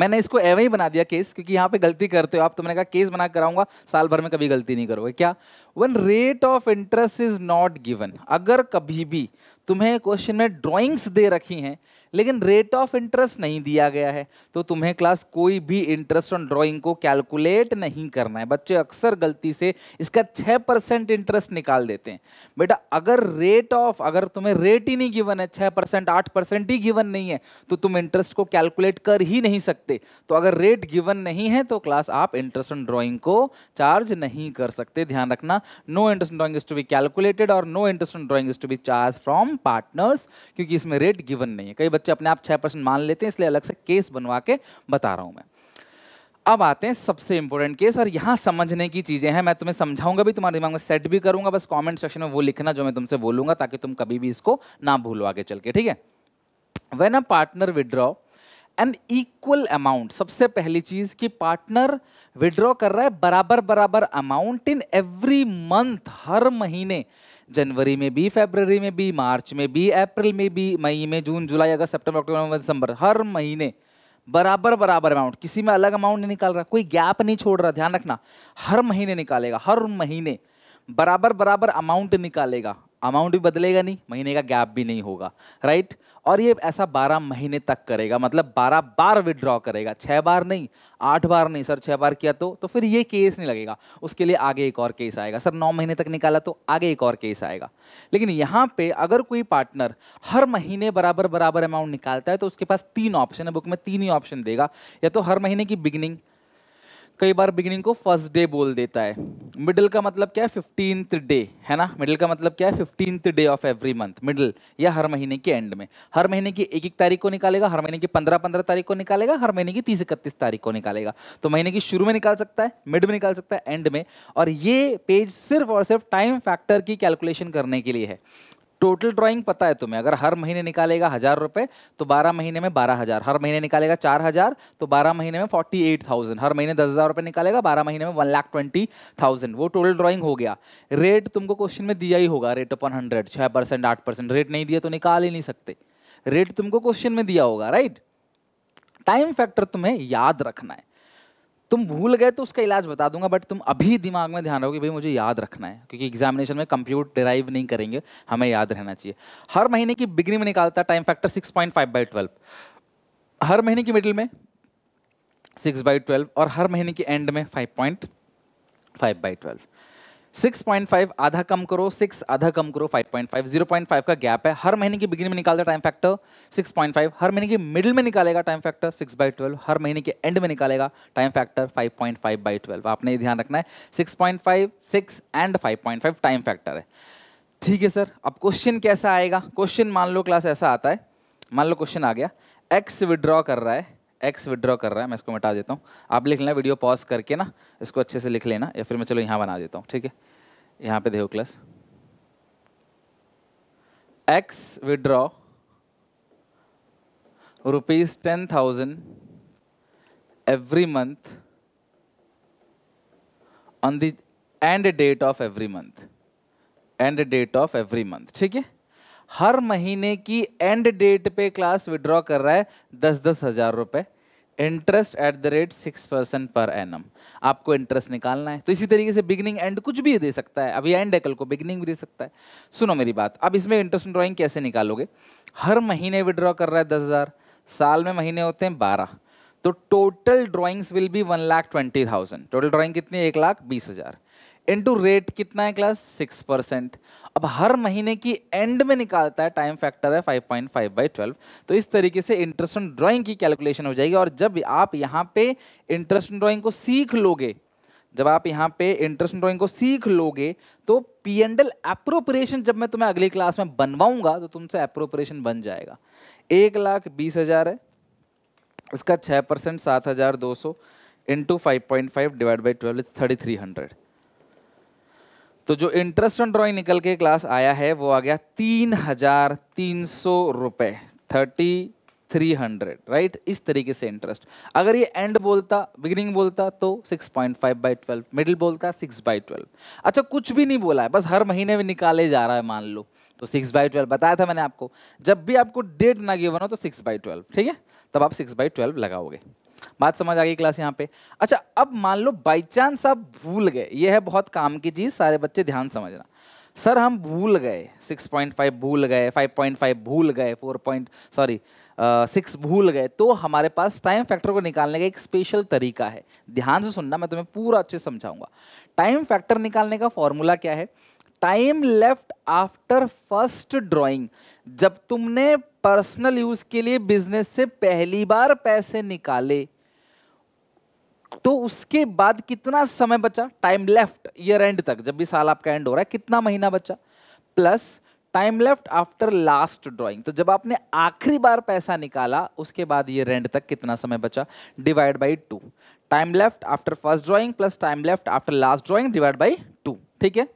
मैंने इसको एवं ही बना दिया केस क्योंकि यहाँ पे गलती करते हो आप तो मैंने कहा केस बना कराऊंगा साल भर में कभी गलती नहीं करोगे क्या when rate of interest is not given अगर कभी भी तुम्हें क्वेश्चन में ड्राइंग्स दे रखी हैं लेकिन रेट ऑफ इंटरेस्ट नहीं दिया गया है तो तुम्हें क्लास कोई भी इंटरेस्ट ऑन ड्राइंग को कैलकुलेट नहीं करना है बच्चे अक्सर गलती से इसका छह परसेंट इंटरेस्ट निकाल देते हैं बेटा अगर रेट ऑफ अगर तुम्हें रेट ही नहीं गिवन है छः परसेंट आठ परसेंट ही गिवन नहीं है तो तुम इंटरेस्ट को कैलकुलेट कर ही नहीं सकते तो अगर रेट गिवन नहीं है तो क्लास आप इंटरेस्ट ऑन ड्रॉइंग को चार्ज नहीं कर सकते ध्यान रखना no interest on drawing is to be calculated और no interest on drawing is to be charge from partners क्योंकि इसमें रेट गिवन नहीं है कई बच्चे बच्चे अपने आप छः परसेंट मान लेते हैं इसलिए अलग से केस बनवा के बता रहा हूँ मैं अब आते हैं सबसे इंपॉर्टेंट केस और यहाँ समझने की चीज़ें हैं मैं तुम्हें समझाऊंगा भी तुम्हारे दिमाग में सेट भी करूंगा बस कमेंट सेक्शन में वो लिखना जो मैं तुमसे बोलूंगा ताकि तुम कभी भी इसको ना भूलो आगे चल के ठीक है when a partner withdraw an equal amount सबसे पहली चीज कि पार्टनर विड्रॉ कर रहा है बराबर बराबर अमाउंट इन एवरी मंथ हर महीने जनवरी में भी फेबररी में भी मार्च में भी अप्रैल में भी मई में जून जुलाई अगस्त सितंबर अक्टूबर नवंबर दिसंबर हर महीने बराबर बराबर अमाउंट किसी में अलग अमाउंट नहीं निकाल रहा कोई गैप नहीं छोड़ रहा ध्यान रखना हर महीने निकालेगा हर महीने बराबर बराबर अमाउंट निकालेगा अमाउंट भी बदलेगा नहीं महीने का गैप भी नहीं होगा राइट और ये ऐसा बारह महीने तक करेगा मतलब बारह बार विड्रॉ करेगा छः बार नहीं आठ बार नहीं सर छः बार किया तो तो फिर ये केस नहीं लगेगा उसके लिए आगे एक और केस आएगा सर नौ महीने तक निकाला तो आगे एक और केस आएगा लेकिन यहाँ पे अगर कोई पार्टनर हर महीने बराबर बराबर अमाउंट निकालता है तो उसके पास तीन ऑप्शन है बुक में तीन ही ऑप्शन देगा या तो हर महीने की बिगिनिंग कई बार बिगिनिंग को फर्स्ट डे बोल देता है मिडिल का मतलब क्या है फिफ्टीन डे है ना मिडिल का मतलब क्या है fifteenth day of every month middle या हर महीने के एंड में हर महीने की एक एक तारीख को निकालेगा हर महीने की पंद्रह पंद्रह तारीख को निकालेगा हर महीने की तीस इकतीस तारीख को निकालेगा तो महीने की शुरू में निकाल सकता है मिड में निकाल सकता है एंड में और ये पेज सिर्फ और सिर्फ टाइम फैक्टर की कैलकुलेशन करने के लिए है टोटल ड्राइंग पता है तुम्हें अगर हर महीने निकालेगा हजार रुपए तो बारह महीने में बारह हजार हर महीने निकालेगा चार हजार तो बारह महीने में फोर्टी एट थाउजेंड हर महीने दस हजार रुपए निकालेगा बारह महीने में वन लाख ट्वेंटी थाउजेंड वो टोटल ड्राइंग हो गया रेट तुमको क्वेश्चन में दिया ही होगा रेट अपन हंड्रेड छह परसेंट आठ परसेंट रेट नहीं दिया तो निकाल ही नहीं सकते रेट तुमको क्वेश्चन में दिया होगा राइट टाइम फैक्टर तुम्हें याद रखना है तुम भूल गए तो उसका इलाज बता दूंगा बट तुम अभी दिमाग में ध्यान रखो कि भाई मुझे याद रखना है क्योंकि एग्जामिनेशन में कंप्यूट डिराइव नहीं करेंगे हमें याद रहना चाहिए हर महीने की बिगनिंग में निकालता time factor six point five by twelve हर महीने की मिडिल में सिक्स बाई ट्वेल्व और हर महीने की एंड में five point five by twelve 6.5 आधा कम करो 6 आधा कम करो 5.5 0.5 का गैप है हर महीने की बिगिनिंग में निकालता टाइम फैक्टर 6.5 हर महीने की मिडिल में निकालेगा टाइम फैक्टर 6 बाई ट्वेल्व हर महीने के एंड में निकालेगा टाइम फैक्टर 5.5 बाई ट्वेल्व तो आपने ये ध्यान रखना है 6.5 6 एंड 5.5 टाइम फैक्टर है ठीक है सर अब क्वेश्चन कैसा आएगा क्वेश्चन मान लो क्लास ऐसा आता है मान लो क्वेश्चन आ गया एक्स विड्रॉ कर रहा है एक्स विड्रॉ कर रहा है मैं इसको मिटा देता हूँ आप लिख लेना वीडियो पॉज करके ना इसको अच्छे से लिख लेना या फिर मैं चलो यहाँ बना देता हूँ ठीक है यहाँ पे देखो class X withdraw rupees ten thousand every month on the end date of every month end date of every month ठीक है हर महीने की एंड डेट पे क्लास विड्रॉ कर रहा है दस दस हजार रुपए interest at the rate six percent पर एन आपको इंटरेस्ट निकालना है तो इसी तरीके से बिगनिंग एंड कुछ भी दे सकता है अभी एंड है कल को बिगनिंग भी दे सकता है सुनो मेरी बात अब इसमें इंटरेस्ट ड्राइंग कैसे निकालोगे हर महीने विड्रॉ कर रहा है दस हज़ार साल में महीने होते हैं बारह तो total drawings will be one lakh twenty thousand total drawing कितनी है एक लाख बीस हज़ार इंटू रेट कितना है क्लास सिक्स परसेंट अब हर महीने की एंड में निकालता है टाइम फैक्टर है 5.5 पॉइंट फाइव बाई ट्वेल्व तो इस तरीके से इंटरेस्ट ऑन ड्राइंग की कैलकुलेशन हो जाएगी और जब आप यहाँ पे इंटरेस्ट ऑन ड्राइंग को सीख लोगे जब आप यहाँ पे इंटरेस्ट ड्राइंग को सीख लोगे तो पी एंड एल अप्रोप्रिएशन जब मैं तुम्हें अगली क्लास में बनवाऊंगा तो तुमसे अप्रोप्रिएशन बन जाएगा एक लाख बीस हज़ार है इसका छः परसेंट सात हज़ार दो सौ into five point five divide by twelve is thirty three hundred तो जो इंटरेस्ट ऑन ड्राइंग निकल के क्लास आया है वो आ गया तीन हजार तीन सौ रुपए थर्टी थ्री हंड्रेड राइट इस तरीके से इंटरेस्ट अगर ये एंड बोलता बिगिनिंग बोलता तो six point five by twelve middle बोलता सिक्स बाई ट्वेल्व अच्छा कुछ भी नहीं बोला है बस हर महीने में निकाले जा रहा है मान लो तो सिक्स बाई ट्वेल्व बताया था मैंने आपको जब भी आपको डेट ना गिवन हो तो सिक्स बाई ट्वेल्व ठीक है तब आप सिक्स बाई ट्वेल्व लगाओगे बात समझ आ गई क्लास यहाँ पे अच्छा अब मान लो बाई चांस आप भूल गए ये है बहुत काम की चीज़ सारे बच्चे ध्यान समझना सर हम भूल गए 6.5 भूल गए 5.5 भूल गए 4. सॉरी सिक्स भूल गए तो हमारे पास टाइम फैक्टर को निकालने का एक स्पेशल तरीका है ध्यान से सुनना मैं तुम्हें पूरा अच्छे से समझाऊंगा टाइम फैक्टर निकालने का फॉर्मूला क्या है time left after first drawing जब तुमने पर्सनल यूज के लिए बिजनेस से पहली बार पैसे निकाले तो उसके बाद कितना समय बचा टाइम लेफ्ट ईयर एंड तक जब भी साल आपका एंड हो रहा है कितना महीना बचा plus time left after last drawing तो जब आपने आखिरी बार पैसा निकाला उसके बाद ये रेंट तक कितना समय बचा divide by two time left after first drawing plus time left after last drawing divide by two ठीक है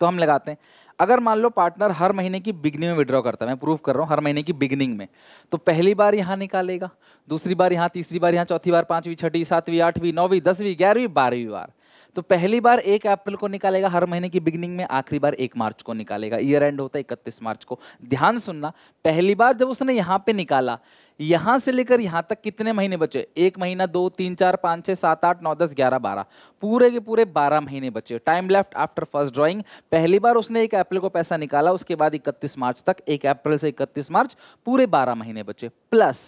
तो हम लगाते हैं अगर मान लो पार्टनर हर महीने की बिगनिंग में विड्रॉ करता है मैं प्रूफ कर रहा हूँ हर महीने की बिगनिंग में तो पहली बार यहाँ निकालेगा दूसरी बार यहाँ तीसरी बार यहाँ चौथी बार पांचवीं छठी सातवीं आठवीं नौवीं दसवीं ग्यारहवीं बारहवीं बार तो पहली बार एक अप्रैल को निकालेगा हर महीने की बिगिनिंग में आखिरी बार एक मार्च को निकालेगा ईयर एंड होता है इकतीस मार्च को ध्यान सुनना पहली बार जब उसने यहाँ पे निकाला यहाँ से लेकर यहाँ तक कितने महीने बचे एक महीना दो तीन चार पाँच छः सात आठ नौ दस ग्यारह बारह पूरे के पूरे बारह महीने बचे time left after first drawing पहली बार उसने एक अप्रैल को पैसा निकाला उसके बाद इकतीस मार्च तक एक अप्रैल से इकतीस मार्च पूरे बारह महीने बचे plus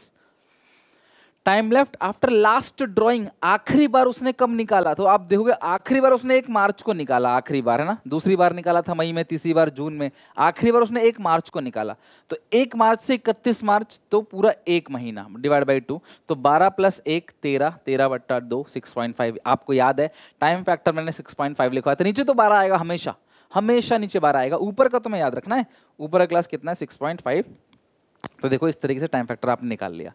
time left after last drawing आखिरी बार उसने कब निकाला तो आप देखोगे आखिरी बार उसने एक मार्च को निकाला आखिरी बार है ना दूसरी बार निकाला था मई में तीसरी बार जून में आखिरी बार उसने एक मार्च को निकाला तो एक मार्च से इकतीस मार्च तो पूरा एक महीना डिवाइड बाई टू तो बारह प्लस एक तेरह तेरह बट्टा दो सिक्स पॉइंट फाइव आपको याद है टाइम फैक्टर मैंने सिक्स पॉइंट फाइव लिखा था नीचे तो बारह आएगा हमेशा हमेशा नीचे बारह आएगा ऊपर का तो मैं याद रखना है ऊपर का क्लास कितना है सिक्स पॉइंट फाइव तो देखो इस तरीके से टाइम फैक्टर आपने निकाल लिया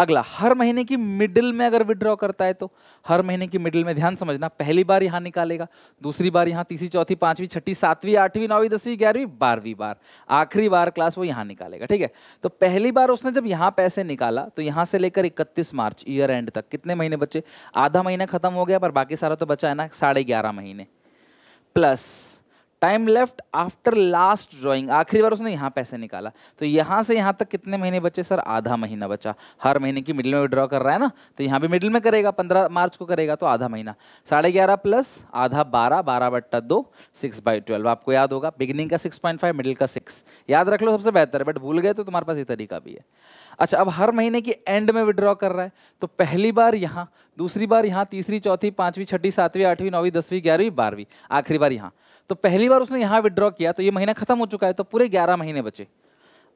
अगला हर महीने की मिडिल में अगर विड्रॉ करता है तो हर महीने की मिडिल में ध्यान समझना पहली बार यहाँ निकालेगा दूसरी बार यहाँ तीसरी चौथी पांचवी छठी सातवीं आठवीं नौवीं दसवीं ग्यारहवीं बारहवीं बार आखिरी बार क्लास वो यहाँ निकालेगा ठीक है तो पहली बार उसने जब यहाँ पैसे निकाला तो यहाँ से लेकर इकतीस मार्च ईयर एंड तक कितने महीने बचे आधा महीना खत्म हो गया पर बाकी सारा तो बचा है ना साढ़े ग्यारह महीने plus time left after last drawing आखिरी बार उसने यहाँ पैसे निकाला तो यहाँ से यहाँ तक कितने महीने बचे सर आधा महीना बचा हर महीने की मिडिल में विड्रॉ कर रहा है ना तो यहाँ भी मिडिल में करेगा पंद्रह मार्च को करेगा तो आधा महीना साढ़े ग्यारह प्लस आधा बारह बारह बट्टा दो सिक्स बाई ट्वेल्व आपको याद होगा बिगिनिंग का सिक्स पॉइंट फाइव मिडिल का सिक्स याद रख लो सबसे बेहतर है बट भूल गए तो तुम्हारे पास ये तरीका भी है अच्छा अब हर महीने की एंड में विड्रॉ कर रहा है तो पहली बार यहाँ दूसरी बार यहाँ तीसरी चौथी पाँचवीं छठी सातवीं आठवीं नौवीं दसवीं ग्यारहवीं बारहवीं आखिरी बार यहाँ तो पहली बार उसने यहाँ विड्रॉ किया तो ये महीना खत्म हो चुका है तो पूरे ग्यारह महीने बचे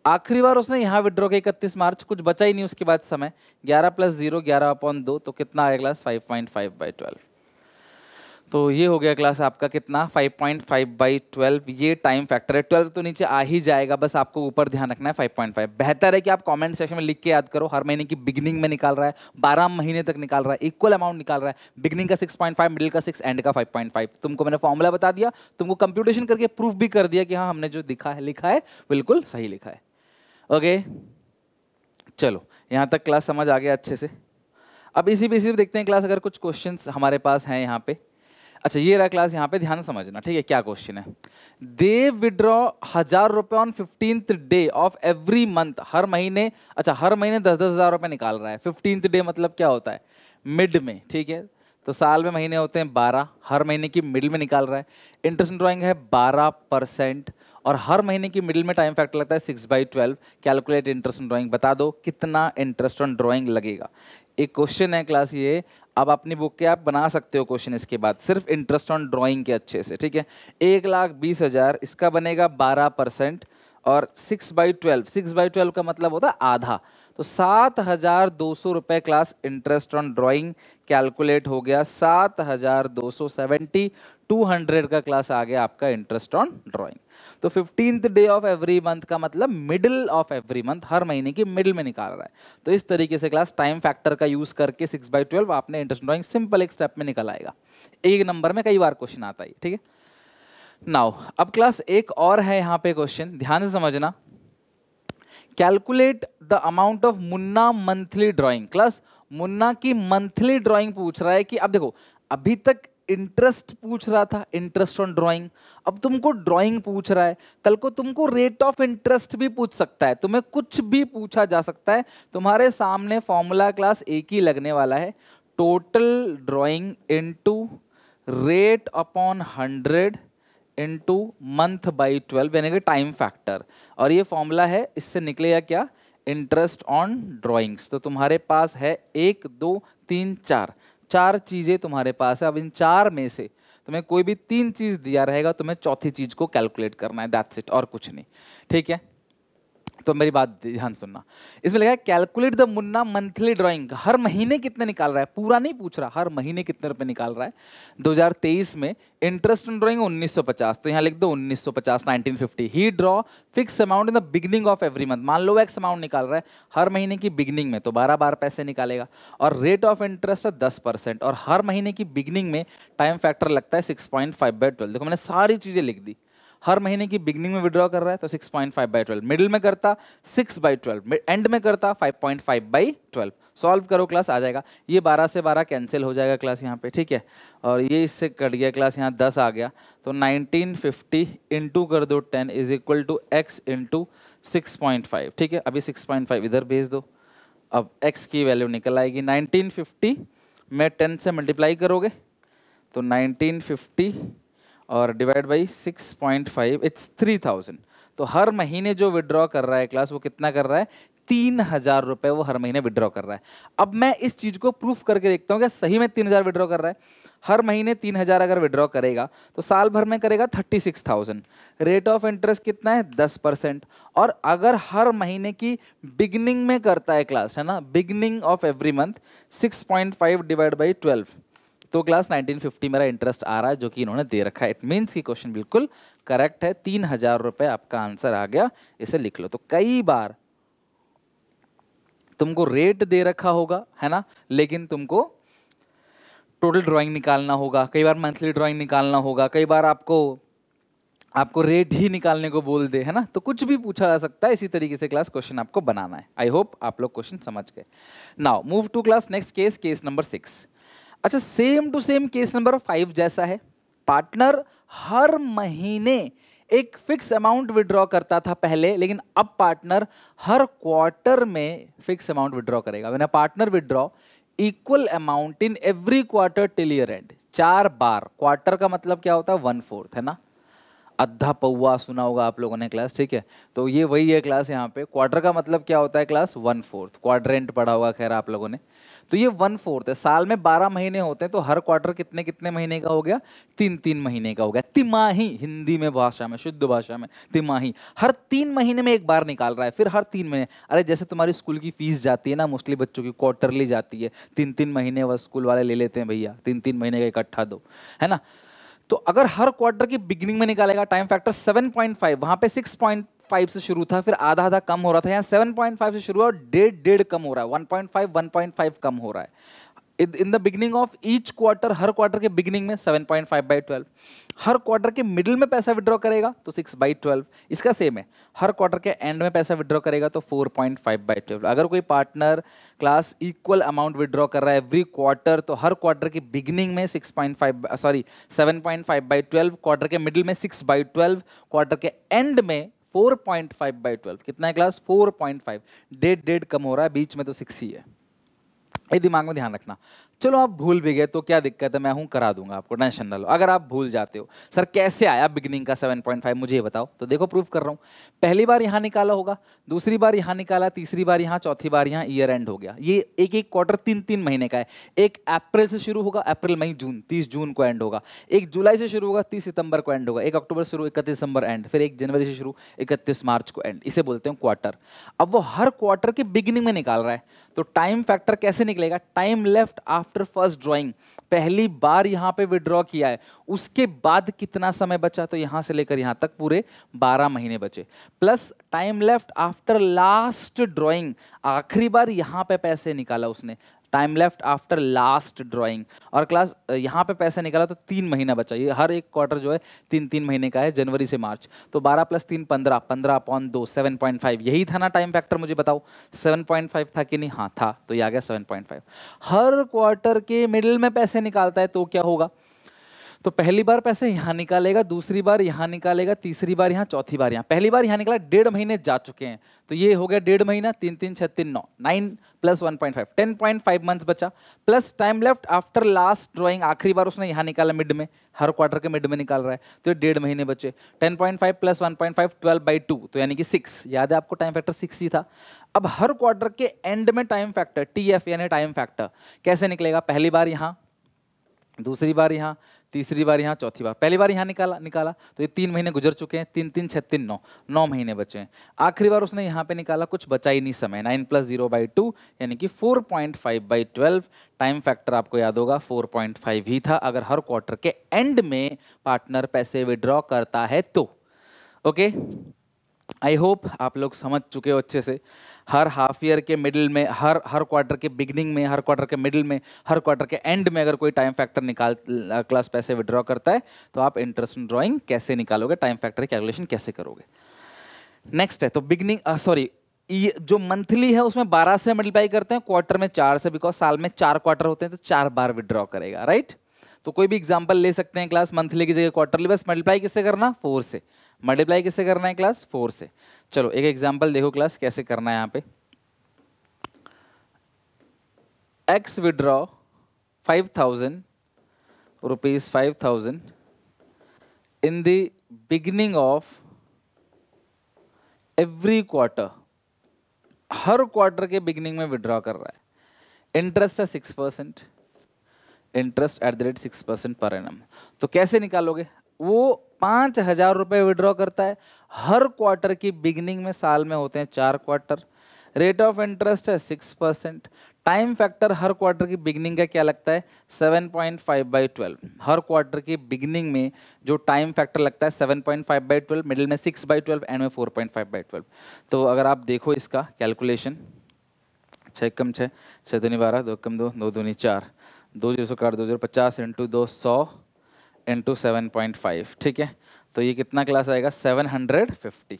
आखिरी बार उसने यहाँ विड्रॉ किया इकतीस मार्च कुछ बचा ही नहीं उसके बाद समय ग्यारह प्लस जीरो ग्यारह अपॉइंट दो तो कितना आएगा five point five by twelve तो ये हो गया क्लास आपका कितना 5.5 पॉइंट फाइव बाई ट्वेल्व ये टाइम फैक्टर है 12 तो नीचे आ ही जाएगा बस आपको ऊपर ध्यान रखना है 5.5 बेहतर है कि आप कमेंट सेक्शन में लिख के याद करो हर महीने की बिगनिंग में निकाल रहा है 12 महीने तक निकाल रहा है इक्वल अमाउंट निकाल रहा है बिगनिंग का 6.5 मिडिल का सिक्स एंड का फाइव तुमको मैंने फॉर्मूला बता दिया तुमको कंप्यूटेशन करके प्रूफ भी कर दिया कि हाँ हमने जो दिखा है लिखा है बिल्कुल सही लिखा है ओके चलो यहाँ तक क्लास समझ आ गया अच्छे से अब इसी पे इसी देखते हैं क्लास अगर कुछ क्वेश्चन हमारे पास हैं यहाँ पर अच्छा ये रहा क्लास यहाँ पे ध्यान समझना ठीक है क्या क्वेश्चन है दे विड्रॉ हजार रुपये on fifteenth day of every month हर महीने अच्छा हर महीने दस दस हज़ार रुपये निकाल रहा है फिफ्टींथ डे मतलब क्या होता है मिड में ठीक है तो साल में महीने होते हैं बारह हर महीने की मिडिल में निकाल रहा है इंटरेस्ट ड्रॉइंग है बारह परसेंट और हर महीने की मिडिल में टाइम फैक्टर लगता है six by twelve calculate interest on drawing बता दो कितना इंटरेस्ट ऑन ड्राइंग लगेगा एक क्वेश्चन है क्लास ये अब अपनी बुक के आप बना सकते हो क्वेश्चन इसके बाद सिर्फ इंटरेस्ट ऑन ड्राइंग के अच्छे से ठीक है एक लाख बीस हज़ार इसका बनेगा बारह परसेंट और six by twelve six by twelve का मतलब होता है आधा तो सात हज़ार दो सौ रुपये class interest on drawing calculate हो गया सात हज़ार दो सौ सेवेंटी टू हंड्रेड का क्लास आ गया आपका इंटरेस्ट ऑन ड्राइंग तो fifteenth day of every month का मतलब मिडिल ऑफ एवरी मंथ हर महीने की मिडिल में निकाल रहा है तो इस तरीके से क्लास टाइम फैक्टर का यूज़ करके सिक्स बाई ट्वेल्व आपने इंटरेस्ट ड्रॉइंग सिंपल एक स्टेप में निकल आएगा एक नंबर में कई बार क्वेश्चन आता है ठीक है नाउ अब क्लास एक और है यहाँ पे क्वेश्चन ध्यान से समझना calculate the amount of Munna monthly drawing class Munna की मंथली ड्राइंग पूछ रहा है कि अब देखो अभी तक इंटरेस्ट पूछ रहा था इंटरेस्ट ऑन ड्राइंग अब तुमको ड्राइंग पूछ रहा है कल को तुमको रेट ऑफ इंटरेस्ट भी पूछ सकता है तुम्हें कुछ भी पूछा जा सकता है तुम्हारे सामने फॉर्मूला क्लास एक ही लगने वाला है total drawing into rate upon hundred into month by twelve यानी कि टाइम फैक्टर और ये फॉर्मूला है इससे निकलेगा क्या इंटरेस्ट ऑन ड्राइंग्स तो तुम्हारे पास है एक दो तीन चार चार चीज़ें तुम्हारे पास है अब इन चार में से तुम्हें कोई भी तीन चीज़ दिया रहेगा तुम्हें चौथी चीज़ को कैलकुलेट करना है दैट्स इट और कुछ नहीं ठीक है तो मेरी बात ध्यान सुनना इसमें लिखा है calculate the Munna monthly drawing हर महीने कितने निकाल रहा है पूरा नहीं पूछ रहा हर महीने कितने रुपए निकाल रहा है 2023 में इंटरेस्ट इन ड्राइंग 1950 तो यहाँ लिख दो 1950 1950 ही draw fix amount in the beginning of every month मान लो एक्स अमाउंट निकाल रहा है हर महीने की बिगनिंग में तो बारह बार पैसे निकालेगा और रेट ऑफ इंटरेस्ट है दस परसेंट और हर महीने की बिगनिंग में टाइम फैक्टर लगता है सिक्स पॉइंट फाइव बाई देखो मैंने सारी चीज़ें लिख दी हर महीने की बिगनिंग में विड्रॉ कर रहा है तो 6.5 point five by twelve middle में करता 6 बाई ट्वेल्व एंड में करता 5.5 point five by twelve solve करो क्लास आ जाएगा ये 12 से 12 कैंसिल हो जाएगा क्लास यहाँ पे ठीक है और ये इससे कट गया क्लास यहाँ 10 आ गया तो 1950 फिफ्टी इंटू कर दो 10 is equal to x into six ठीक है अभी फाइव इधर भेज दो अब एक्स की वैल्यू निकल आएगी फिफ्टी में टेन से मल्टीप्लाई करोगे तो फिफ्टी और divide by six point five it's three thousand तो हर महीने जो विड्रॉ कर रहा है क्लास वो कितना कर रहा है तीन हज़ार रुपये वो हर महीने विड्रॉ कर रहा है अब मैं इस चीज़ को प्रूफ करके देखता हूँ क्या सही में तीन हज़ार विड्रॉ कर रहा है हर महीने तीन हज़ार अगर विड्रॉ करेगा तो साल भर में करेगा thirty six thousand rate of interest कितना है दस परसेंट और अगर हर महीने की बिगनिंग में करता है क्लास है ना beginning of every month six point five divide by twelve तो क्लास 1950 मेरा इंटरेस्ट आ रहा है जो कि इन्होंने दे रखा है इट मीन्स कि क्वेश्चन बिल्कुल करेक्ट है तीन हजार रुपये आपका आंसर आ गया इसे लिख लो तो कई बार तुमको रेट दे रखा होगा है ना लेकिन तुमको टोटल ड्राइंग निकालना होगा कई बार मंथली ड्राइंग निकालना होगा कई बार आपको आपको रेट ही निकालने को बोल दे है ना तो कुछ भी पूछा जा सकता है इसी तरीके से क्लास क्वेश्चन आपको बनाना है आई होप आप लोग क्वेश्चन समझ गए now move to class next case case number six अच्छा same to same case number five जैसा है पार्टनर हर महीने एक फिक्स अमाउंट विड्रॉ करता था पहले लेकिन अब पार्टनर हर क्वार्टर में फिक्स अमाउंट विड्रॉ करेगा मैंने partner withdraw equal amount in every quarter till year end चार बार क्वार्टर का मतलब क्या होता है वन फोर्थ है ना अद्धा पौआ सुना होगा आप लोगों ने क्लास ठीक है तो ये वही है क्लास यहाँ पे क्वार्टर का मतलब क्या होता है क्लास वन फोर्थ क्वाड्रेंट पढ़ा होगा खैर आप लोगों ने तो ये वन फोर्थ है साल में बारह महीने होते हैं तो हर क्वार्टर कितने कितने महीने का हो गया तीन तीन महीने का हो गया तिमाही हिंदी में भाषा में शुद्ध भाषा में तिमाही हर तीन महीने में एक बार निकाल रहा है फिर हर तीन महीने अरे जैसे तुम्हारी स्कूल की फीस जाती है ना मोस्टली बच्चों की क्वार्टरली जाती है तीन तीन महीने वह स्कूल वाले ले लेते हैं भैया तीन तीन महीने का इकट्ठा दो है ना तो अगर हर क्वार्टर की बिगनिंग में निकालेगा टाइम फैक्टर 7.5 वहां पे फाइव से शुरू था फिर आधा आधा कम हो रहा था यहाँ सेवन पॉइंट फाइव से शुरू और डेढ़ डेढ़ कम हो रहा है one point five one point five कम हो रहा है in the beginning of each quarter हर क्वार्टर के बिगिनिंग में seven point five by twelve हर क्वार्टर के मिडिल में पैसा विड्रॉ करेगा तो सिक्स बाई ट्वेल्व इसका सेम है हर क्वार्टर के एंड में पैसा विड्रॉ करेगा तो four point five by twelve अगर कोई partner class equal amount withdraw कर रहा है एवरी क्वार्टर तो हर क्वार्टर की बिगिनिंग में six point five sorry seven point five by twelve quarter के मिडिल में सिक्स बाई ट्वेल्व क्वार्टर के एंड में four point five by twelve कितना है क्लास फोर पॉइंट फाइव डेढ़ डेढ़ कम हो रहा है बीच में तो सिक्स ही है ये दिमाग में ध्यान रखना चलो आप भूल भी गए तो क्या दिक्कत है मैं हूँ करा दूंगा आपको टेंशन ना लो अगर आप भूल जाते हो सर कैसे आया बिगनिंग का 7.5 मुझे बताओ तो देखो प्रूफ कर रहा हूँ पहली बार यहाँ निकाला होगा दूसरी बार यहाँ निकाला तीसरी बार यहाँ चौथी बार यहाँ ईयर एंड हो गया ये एक एक क्वार्टर तीन तीन महीने का है एक अप्रैल से शुरू होगा अप्रैल मई जून तीस जून को एंड होगा एक जुलाई से शुरू होगा तीस सितंबर को एंड होगा एक अक्टूबर शुरू इकतीस दिसंबर एंड फिर एक जनवरी से शुरू इकतीस मार्च को एंड इसे बोलते हैं क्वार्टर अब वो हर क्वार्टर के बिगिनिंग में निकाल रहा है तो टाइम फैक्टर कैसे निकलेगा time left after first drawing पहली बार यहाँ पे विड्रॉ किया है उसके बाद कितना समय बचा तो यहाँ से लेकर यहाँ तक पूरे 12 महीने बचे plus time left after last drawing आखिरी बार यहाँ पे पैसे निकाला उसने time left after last drawing और क्लास यहाँ पे पैसा निकाला तो तीन महीना बचा ये हर एक क्वार्टर जो है तीन तीन महीने का है जनवरी से मार्च तो बारह प्लस तीन पंद्रह पंद्रह अपॉन दो सेवन पॉइंट फाइव यही था ना टाइम फैक्टर मुझे बताओ सेवन पॉइंट फाइव था कि नहीं हाँ था तो ये आ गया सेवन पॉइंट फाइव हर क्वार्टर के मिडिल में पैसे निकालता है तो क्या होगा तो पहली बार पैसे यहाँ निकालेगा दूसरी बार यहाँ निकालेगा तीसरी बार यहाँ चौथी बार यहाँ पहली बार यहाँ निकाला डेढ़ महीने जा चुके हैं तो ये हो गया डेढ़ महीना तीन तीन छः तीन नौ nine plus one point five ten point five months बचा plus time left after last drawing आखिरी बार उसने यहाँ निकाला मिड में हर क्वार्टर के मिड में निकाल रहा है तो ये डेढ़ महीने बचे ten point five plus one point five twelve by two तो यानी कि सिक्स याद है आपको टाइम फैक्टर सिक्स ही था अब हर क्वार्टर के एंड में टाइम फैक्टर टी एफ यानी टाइम फैक्टर कैसे निकलेगा पहली बार यहाँ दूसरी बार यहाँ तीसरी बार यहाँ चौथी बार पहली बार यहाँ निकाला निकाला तो ये तीन महीने गुजर चुके हैं तीन तीन तीन नौ नौ महीने बचे हैं आखिरी बार उसने यहाँ पे निकाला कुछ बचा ही नहीं समय nine plus zero by two यानी कि four point five by twelve time factor आपको याद होगा फोर पॉइंट फाइव ही था अगर हर क्वार्टर के एंड में पार्टनर पैसे विड्रॉ करता है तो ओके आई होप आप लोग समझ चुके हो अच्छे से हर हाफ ईयर के मिडिल में हर हर क्वार्टर के बिगनिंग में हर क्वार्टर के मिडिल में हर क्वार्टर के एंड में अगर कोई टाइम फैक्टर निकाल क्लास पैसे विड्रॉ करता है तो आप इंटरेस्ट इन ड्रॉइंग कैसे निकालोगे टाइम फैक्टर कैलकुलेशन कैसे करोगे नेक्स्ट है तो बिगनिंग सॉरी ये जो मंथली है उसमें बारह से मल्टीप्लाई करते हैं क्वार्टर में चार से बिकॉज साल में चार क्वार्टर होते हैं तो चार बार विड्रॉ करेगा राइट तो कोई भी एग्जाम्पल ले सकते हैं क्लास मंथली की जगह क्वार्टरली बस मल्टीप्लाई किससे करना फोर से मल्टीप्लाई किससे करना है क्लास फोर से चलो एक एग्जाम्पल देखो क्लास कैसे करना है यहाँ पे x withdraw five thousand rupees five thousand in the beginning of every quarter हर क्वार्टर के बिगनिंग में विड्रॉ कर रहा है इंटरेस्ट है six percent interest at the rate six percent पर एन तो कैसे निकालोगे वो पाँच हजार रुपये विड्रॉ करता है हर क्वार्टर की बिगनिंग में साल में होते हैं चार क्वार्टर रेट ऑफ इंटरेस्ट है सिक्स परसेंट टाइम फैक्टर हर क्वार्टर की बिगनिंग का क्या लगता है seven point five by twelve हर क्वार्टर की बिगनिंग में जो टाइम फैक्टर लगता है seven point five by twelve middle में सिक्स बाई ट्वेल्व एंड में four point five by twelve तो अगर आप देखो इसका कैलकुलेशन छः कम छः छः दूनी बारह दो कम दो दो दूनी चार दो जीरो सौ काट दो जीरो पचास इंटू दो सौ इंटू सेवन पॉइंट फाइव ठीक है तो ये कितना क्लास आएगा सेवन हंड्रेड फिफ्टी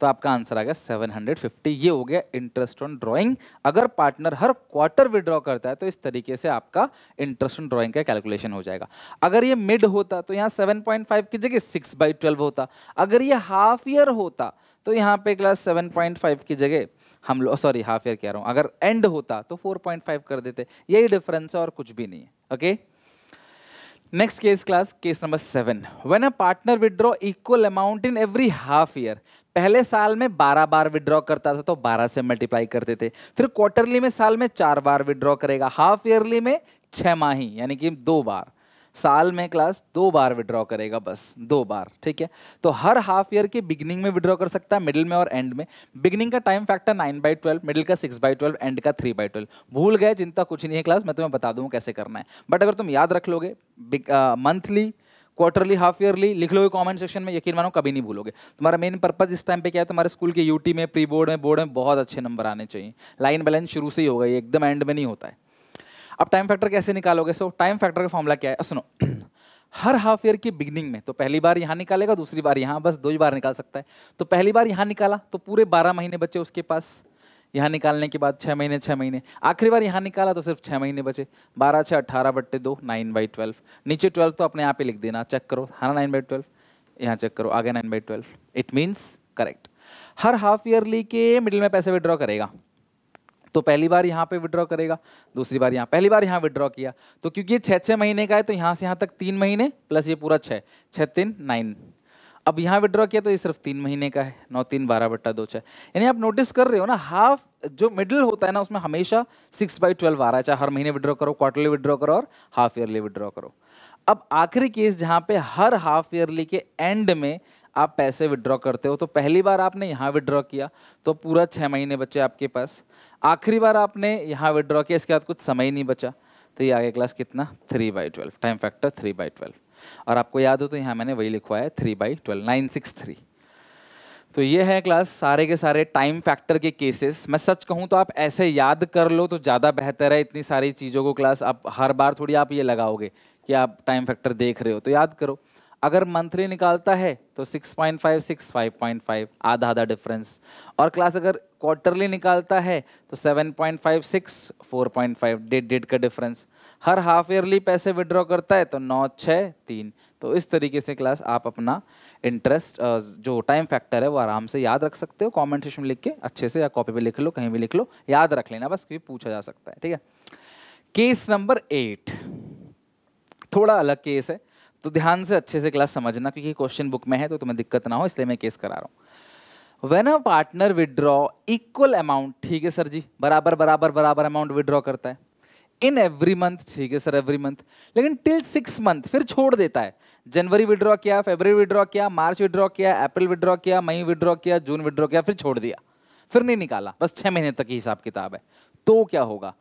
तो आपका आंसर आ गया सेवन हंड्रेड फिफ्टी ये हो गया इंटरेस्ट ऑन ड्राइंग अगर पार्टनर हर क्वार्टर विड्रॉ करता है तो इस तरीके से आपका इंटरेस्ट ऑन ड्राइंग का कैलकुलेशन हो जाएगा अगर ये मिड होता तो यहाँ सेवन पॉइंट फाइव की जगह सिक्स बाई ट्वेल्व होता अगर ये हाफ ईयर होता तो यहाँ पे क्लास सेवन पॉइंट फाइव की जगह हम लोग सॉरी हाफ ईयर कह रहा हूँ अगर एंड होता तो फोर पॉइंट फाइव कर देते यही डिफरेंस है और कुछ भी नहीं है okay okay? Next case class case number seven when a partner withdraw equal amount in every half year पहले साल में बारह बार विदड्रॉ करता था तो बारह से मल्टीप्लाई करते थे फिर क्वार्टरली में साल में चार बार विदड्रॉ करेगा हाफ ईयरली में छः माही यानी कि दो बार साल में क्लास दो बार विड्रॉ करेगा बस दो बार ठीक है तो हर हाफ ईयर के बिगिनिंग में विड्रॉ कर सकता है मिडिल में और एंड में बिगिनिंग का time factor nine by twelve middle का सिक्स बाई ट्वेल्व एंड का थ्री बाई ट्वेल्व भूल गए चिंता कुछ नहीं है क्लास मैं तुम्हें बता दूँ कैसे करना है बट अगर तुम याद रख लोगे मंथली क्वार्टरली हाफ ईयरली लिख लोगे कमेंट सेक्शन में यकीन मानो कभी नहीं भूलोगे तुम्हारा मेन पर्पज इस टाइम पे क्या है तुम्हारे स्कूल के यूटी में प्री बोर्ड में बोर्ड में बहुत अच्छे नंबर आने चाहिए लाइन बैलेंस शुरू से ही होगा ये एकदम एंड में नहीं होता है अब टाइम फैक्टर कैसे निकालोगे सो टाइम फैक्टर का फॉर्मूला क्या है सुनो हर हाफ ईयर की बिगनिंग में तो पहली बार यहाँ निकालेगा दूसरी बार यहाँ बस दो ही बार निकाल सकता है तो पहली बार यहाँ निकाला तो पूरे बारह महीने बचे उसके पास यहाँ निकालने के बाद छः महीने छः महीने आखिरी बार यहाँ निकाला तो सिर्फ छः महीने बचे बारह छः अट्ठारह बट्टे दो नाइन बाई ट्वेल्व नीचे ट्वेल्व तो अपने आप ही लिख देना चेक करो हाँ ना नाइन बाई ट्वेल्व यहाँ चेक करो आगे nine by twelve it means correct हर हाफ ईयरली के मिडिल में पैसे विड्रॉ करेगा तो पहली बार यहाँ पे विड्रॉ करेगा दूसरी बार यहाँ पहली बार यहाँ विड्रॉ किया तो क्योंकि ये छः छः महीने का है तो यहाँ से यहाँ तक तीन महीने प्लस ये पूरा छः छः तीन नाइन अब यहाँ विड्रॉ किया तो ये सिर्फ तीन महीने का है नौ तीन बारह बट्टा दो छः यानी आप नोटिस कर रहे हो ना हाफ जो मिडिल होता है ना उसमें हमेशा सिक्स बाई ट्वेल्व आ रहा है चाहे हर महीने विड्रॉ करो क्वार्टरली विड्रॉ करो और हाफ ईयरली विड्रॉ करो अब आखिरी केस जहाँ पे हर हाफ ईयरली के एंड में आप पैसे विड्रॉ करते हो तो पहली बार आपने यहाँ विड्रॉ किया तो पूरा छः महीने बचे आपके पास आखिरी बार आपने यहाँ विड्रॉ किया इसके बाद कुछ समय ही नहीं बचा तो ये आगे क्लास कितना three by twelve time factor three by twelve और आपको याद हो तो यहाँ मैंने वही लिखवाया है three by twelve nine six three तो ये है क्लास सारे के सारे टाइम फैक्टर के केसेस मैं सच कहूँ तो आप ऐसे याद कर लो तो ज़्यादा बेहतर है इतनी सारी चीज़ों को क्लास आप हर बार थोड़ी आप ये लगाओगे कि आप टाइम फैक्टर देख रहे हो तो याद करो अगर मंथली निकालता है तो 6.5 6.5 आधा आधा डिफरेंस और क्लास अगर क्वार्टरली निकालता है तो 7.56 4.5 डेढ़ डेढ़ का डिफरेंस हर हाफ ईयरली पैसे विड्रॉ करता है तो नौ छः तीन तो इस तरीके से क्लास आप अपना इंटरेस्ट जो टाइम फैक्टर है वो आराम से याद रख सकते हो कॉमेंट में लिख के अच्छे से या कॉपी पे लिख लो कहीं भी लिख लो याद रख लेना बस क्योंकि पूछा जा सकता है ठीक है केस नंबर एट थोड़ा अलग केस है तो ध्यान से अच्छे से क्लास समझना क्योंकि क्वेश्चन बुक में है तो तुम्हें दिक्कत ना हो इसलिए मैं केस करा रहा हूँ when a partner withdraw equal amount ठीक है सर जी बराबर बराबर बराबर अमाउंट विदड्रॉ करता है इन एवरी मंथ ठीक है सर एवरी मंथ लेकिन टिल सिक्स मंथ फिर छोड़ देता है जनवरी विड्रॉ किया फेबर विड्रॉ किया मार्च विड्रॉ किया अप्रैल विड्रॉ किया मई विड्रॉ किया जून विड्रॉ किया फिर छोड़ दिया फिर नहीं निकाला बस छः महीने तक ही हिसाब किताब है तो क्या होगा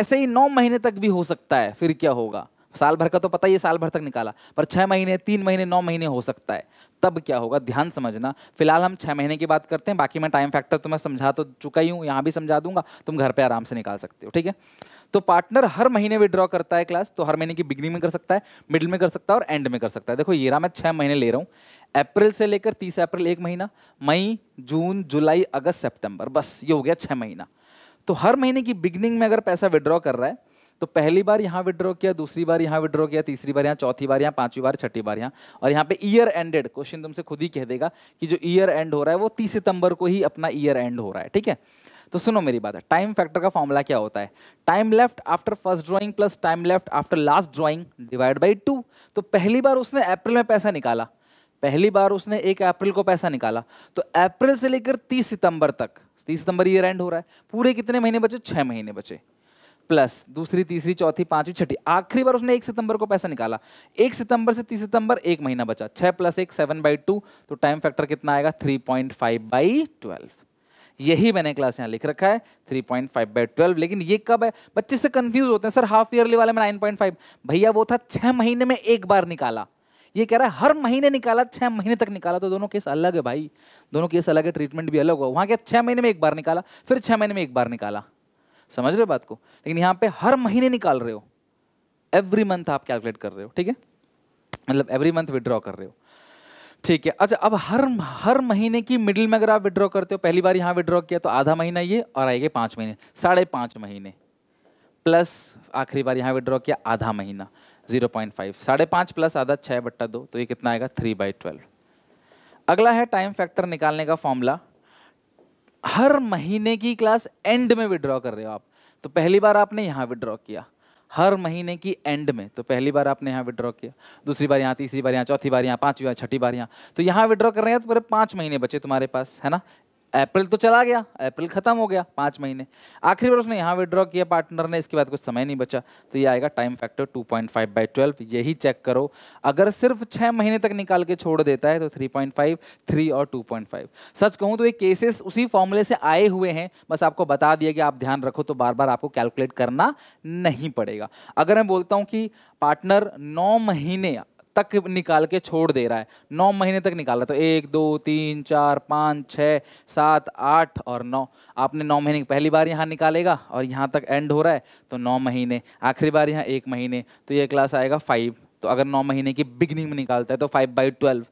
ऐसे ही नौ महीने तक भी हो सकता है फिर क्या होगा साल भर का तो पता ही है साल भर तक निकाला पर छः महीने तीन महीने नौ महीने हो सकता है तब क्या होगा ध्यान समझना फिलहाल हम छः महीने की बात करते हैं बाकी मैं टाइम फैक्टर तुम्हें समझा तो चुका ही हूँ यहाँ भी समझा दूंगा तुम घर पर आराम से निकाल सकते हो ठीक है तो पार्टनर हर महीने विड्रॉ करता है क्लास तो हर महीने की बिगनिंग में कर सकता है मिडिल में कर सकता है और एंड में कर सकता है देखो ये रहा मैं छः महीने ले रहा हूँ अप्रैल से लेकर तीस अप्रैल एक महीना मई जून जुलाई अगस्त सेप्टेम्बर बस ये हो गया छः महीना तो हर महीने की बिगनिंग में अगर पैसा विड्रॉ कर रहा है तो पहली बार यहाँ विड्रॉ किया दूसरी बार यहाँ विड्रॉ किया तीसरी बार यहाँ चौथी बार यहाँ पांचवी बार छठी बार यहाँ और यहाँ पे ईयर एंडेड क्वेश्चन तुमसे खुद ही कह देगा कि जो ईयर एंड हो रहा है वो तीस सितंबर को ही अपना ईयर एंड हो रहा है ठीक है तो सुनो मेरी बात टाइम फैक्टर का फॉर्मूला क्या होता है time left after first drawing plus time left after last drawing divide by two तो पहली बार उसने अप्रैल में पैसा निकाला पहली बार उसने एक अप्रैल को पैसा निकाला तो अप्रैल से लेकर तीस सितंबर तक तीस सितंबर ईयर एंड हो रहा है पूरे कितने महीने बचे छः महीने बचे प्लस दूसरी तीसरी चौथी पांचवी छठी आखिरी बार उसने एक सितंबर को पैसा निकाला एक सितंबर से तीस सितंबर एक महीना बचा छह प्लस एक सेवन बाई टू तो टाइम फैक्टर कितना आएगा three point five by twelve यही मैंने क्लास यहाँ लिख रखा है three point five by twelve लेकिन ये कब है बच्चे से कंफ्यूज होते हैं सर हाफ ईयरली वाले में नाइन पॉइंट फाइव भैया वो था छह महीने में एक बार निकाला ये कह रहा है हर महीने निकाला छह महीने तक निकाला तो दोनों केस अलग है भाई दोनों केस अलग है ट्रीटमेंट भी अलग हुआ वहां क्या छह महीने में एक बार निकाला फिर छह महीने में एक बार निकाला समझ रहे हो बात को लेकिन यहाँ पे हर महीने निकाल रहे हो एवरी मंथ आप कैलकुलेट कर रहे हो ठीक है मतलब एवरी मंथ विड्रॉ कर रहे हो ठीक है अच्छा अब हर हर महीने की मिडिल में अगर आप विड्रॉ करते हो पहली बार यहाँ विड्रॉ किया तो आधा महीना ये और आएंगे पाँच महीने साढ़े पाँच महीने प्लस आखिरी बार यहाँ विड्रॉ किया आधा महीना जीरो पॉइंट फाइव साढ़े पाँच प्लस आधा छः बट्टा दो तो ये कितना आएगा थ्री बाई ट्वेल्व अगला है टाइम फैक्टर निकालने का फॉर्मूला हर महीने की क्लास एंड में विड्रॉ कर रहे हो आप तो पहली बार आपने यहाँ विड्रॉ किया हर महीने की एंड में तो पहली बार आपने यहाँ विड्रॉ किया दूसरी बार यहाँ तीसरी बार यहाँ चौथी बार यहाँ पाँचवीं बार छठी बार यहाँ तो यहाँ विड्रॉ कर रहे हैं तो पूरे पाँच महीने बचे तुम्हारे पास है ना अप्रैल तो चला गया अप्रैल खत्म हो गया पाँच महीने आखिरी बार उसने यहाँ विड्रॉ किया पार्टनर ने इसके बाद कुछ समय नहीं बचा तो ये आएगा time factor 2.5 point five by twelve यही चेक करो अगर सिर्फ छः महीने तक निकाल के छोड़ देता है तो 3.5, थ्री और 2.5 सच कहूँ तो ये केसेस उसी फॉर्मूले से आए हुए हैं बस आपको बता दिया कि आप ध्यान रखो तो बार बार आपको कैलकुलेट करना नहीं पड़ेगा अगर मैं बोलता हूँ कि पार्टनर नौ महीने तक निकाल के छोड़ दे रहा है नौ महीने तक निकाल रहा है तो एक दो तीन चार पाँच छः सात आठ और नौ आपने नौ महीने की पहली बार यहाँ निकालेगा और यहाँ तक एंड हो रहा है तो नौ महीने आखिरी बार यहाँ एक महीने तो ये क्लास आएगा फाइव तो अगर नौ महीने की बिगनिंग में निकालता है तो फाइव बाई ट्वेल्व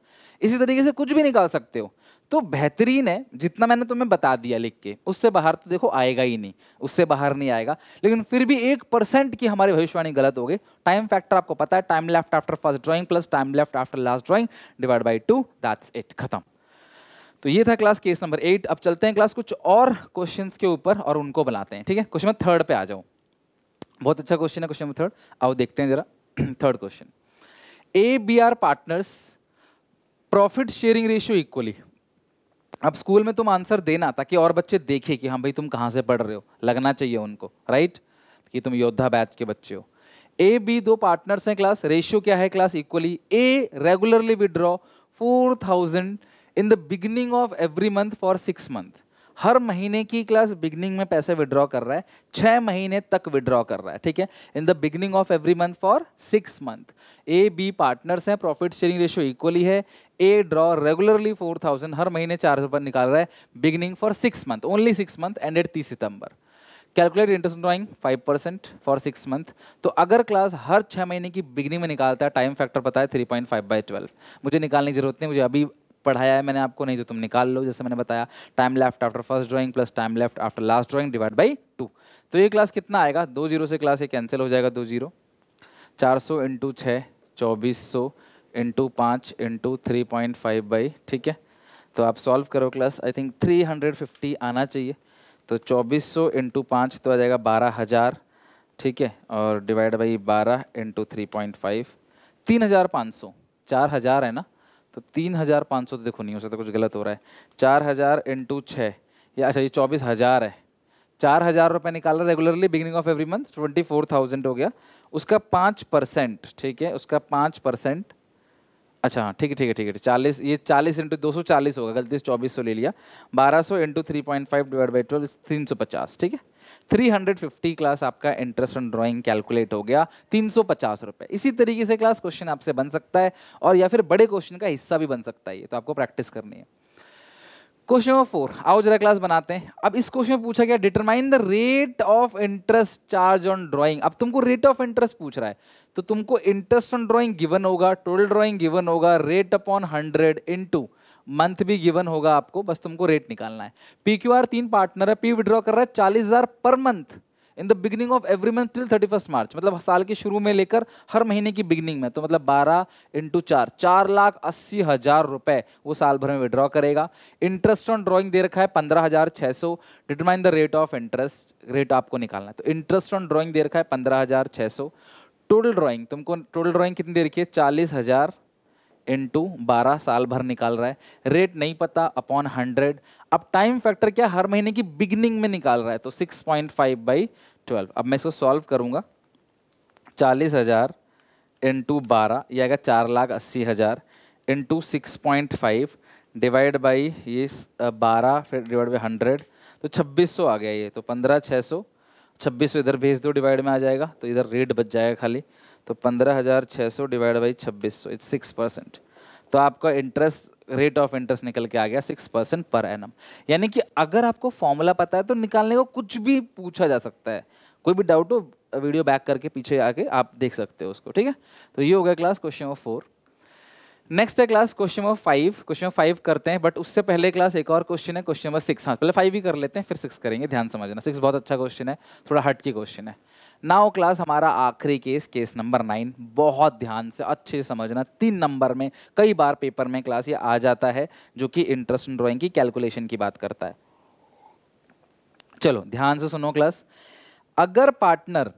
इसी तरीके से कुछ भी निकाल सकते हो तो बेहतरीन है जितना मैंने तुम्हें बता दिया लिख के उससे बाहर तो देखो आएगा ही नहीं उससे बाहर नहीं आएगा लेकिन फिर भी एक परसेंट की हमारी भविष्यवाणी गलत हो गई टाइम फैक्टर आपको पता है time left after first drawing plus time left after last drawing divide by two that's it खत्म तो ये था क्लास केस नंबर एट अब चलते हैं क्लास कुछ और क्वेश्चन के ऊपर और उनको बनाते हैं ठीक है क्वेश्चन नंबर थर्ड पे आ जाओ बहुत अच्छा क्वेश्चन है क्वेश्चन नंबर थर्ड आओ देखते हैं जरा third question A B R partners profit sharing ratio equally अब स्कूल में तुम आंसर देना ताकि और बच्चे देखें कि हाँ भाई तुम कहाँ से पढ़ रहे हो लगना चाहिए उनको राइट कि तुम योद्धा बैच के बच्चे हो ए बी दो पार्टनर्स हैं क्लास रेशियो क्या है class equally A regularly withdraw four thousand in the beginning of every month for six month हर महीने की क्लास बिगनिंग में पैसे विड्रॉ कर रहा है छः महीने तक विड्रॉ कर रहा है ठीक है in the beginning of every month for six month A B partners हैं प्रॉफिट शेयरिंग रेशियो इक्वली है A draw regularly four thousand हर महीने चार सौ निकाल रहा है beginning for six month only six month ended तीस सितंबर calculate interest drawing five percent for six month तो अगर क्लास हर छः महीने की बिगनिंग में निकालता है टाइम फैक्टर पता है three point five by twelve मुझे निकालने की जरूरत नहीं मुझे अभी पढ़ाया है मैंने आपको नहीं तो तुम निकाल लो जैसे मैंने बताया time left after first drawing plus time left after last drawing divide by two तो ये क्लास कितना आएगा दो जीरो से क्लास ये कैंसिल हो जाएगा दो जीरो चार सौ इंटू छः चौबीस सौ इंटू पाँच into three point five by ठीक है तो आप सॉल्व करो class I think three hundred fifty आना चाहिए तो चौबीस सौ इंटू पाँच तो आ जाएगा बारह हज़ार ठीक है और डिवाइड बाई बारह इंटू थ्री पॉइंट फाइव तीन हज़ार पाँच सौ चार हज़ार है ना तो तीन हज़ार पाँच सौ तो देखो नहीं हो सकता कुछ गलत हो रहा है चार हज़ार इंटू छः या अच्छा ये चौबीस हज़ार है चार हज़ार रुपये निकाल है regularly beginning of every month twenty four thousand हो गया उसका पाँच परसेंट ठीक है उसका पाँच परसेंट अच्छा हाँ ठीक है ठीक है ठीक है चालीस ये चालीस इंटू दो सौ चालीस होगा गलती से चौबीस सौ ले लिया बारह सौ into three point five divide by twelve तीन सौ पचास ठीक है थ्री हंड्रेड फिफ्टी क्लास आपका इंटरेस्ट ऑन ड्राइंग कैलकुलेट हो गया तीन सौ पचास रुपये इसी तरीके से क्लास क्वेश्चन आपसे बन सकता है और या फिर बड़े क्वेश्चन का हिस्सा भी बन सकता है ये तो आपको प्रैक्टिस करनी है क्वेश्चन नंबर फोर आओ जरा क्लास बनाते हैं अब इस क्वेश्चन में पूछा गया determine the rate of interest charge on drawing अब तुमको रेट ऑफ इंटरेस्ट पूछ रहा है तो तुमको इंटरेस्ट ऑन ड्राइंग गिवन होगा टोटल ड्राइंग गिवन होगा rate upon hundred into month भी गिवन होगा आपको बस तुमको रेट निकालना है पी क्यू आर तीन पार्टनर है पी विड्रॉ कर रहा है चालीस हजार per month in the beginning of every month till thirty first March मतलब साल के शुरू में लेकर हर महीने की बिगिनिंग में तो मतलब बारह इंटू चार चार लाख अस्सी हजार रुपए वो साल भर में विड्रॉ करेगा इंटरेस्ट ऑन ड्रॉइंग दे रखा है पंद्रह हजार छह सौ determine the rate of interest rate आपको निकालना है तो इंटरेस्ट ऑन ड्रॉइंग दे रखा है पंद्रह हजार छह सौ टोटल ड्रॉइंग तुमको टोटल ड्रॉइंग कितनी दे रखी है चालीस हजार इंटू बारह साल भर निकाल रहा है रेट नहीं पता अपॉन हंड्रेड अब टाइम फैक्टर क्या हर महीने की बिगनिंग में निकाल रहा है तो six point five by twelve अब मैं इसको सॉल्व करूँगा चालीस हज़ार इंटू बारह ये आएगा चार लाख अस्सी हज़ार into six point five divide by ये बारह फिर डिवाइड बाई हंड्रेड तो छब्बीस सौ आ गया ये तो पंद्रह छः सौ छब्बीस सौ इधर भेज दो डिवाइड में आ जाएगा तो इधर रेट बच जाएगा खाली तो पंद्रह हज़ार छः सौ डिवाइड बाई छब्बीस सौ इट्स सिक्स परसेंट तो आपका इंटरेस्ट रेट ऑफ इंटरेस्ट निकल के आ गया सिक्स परसेंट पर एनम यानी कि अगर आपको फॉर्मूला पता है तो निकालने को कुछ भी पूछा जा सकता है कोई भी डाउट हो वीडियो बैक करके पीछे आके आप देख सकते हो उसको ठीक है तो ये हो गया class question number four next है class question number five question number five करते हैं बट उससे पहले क्लास एक और क्वेश्चन है क्वेश्चन नंबर सिक्स हाँ पहले फाइव ही कर लेते हैं फिर सिक्स करेंगे ध्यान समझना सिक्स बहुत अच्छा क्वेश्चन है थोड़ा हट के क्वेश्चन है नाउ क्लास हमारा आखिरी केस केस नंबर नाइन बहुत ध्यान से अच्छे से समझना तीन नंबर में कई बार पेपर में क्लास ये आ जाता है जो कि इंटरेस्ट ड्रॉइंग की कैलकुलेशन की बात करता है चलो ध्यान से सुनो क्लास अगर पार्टनर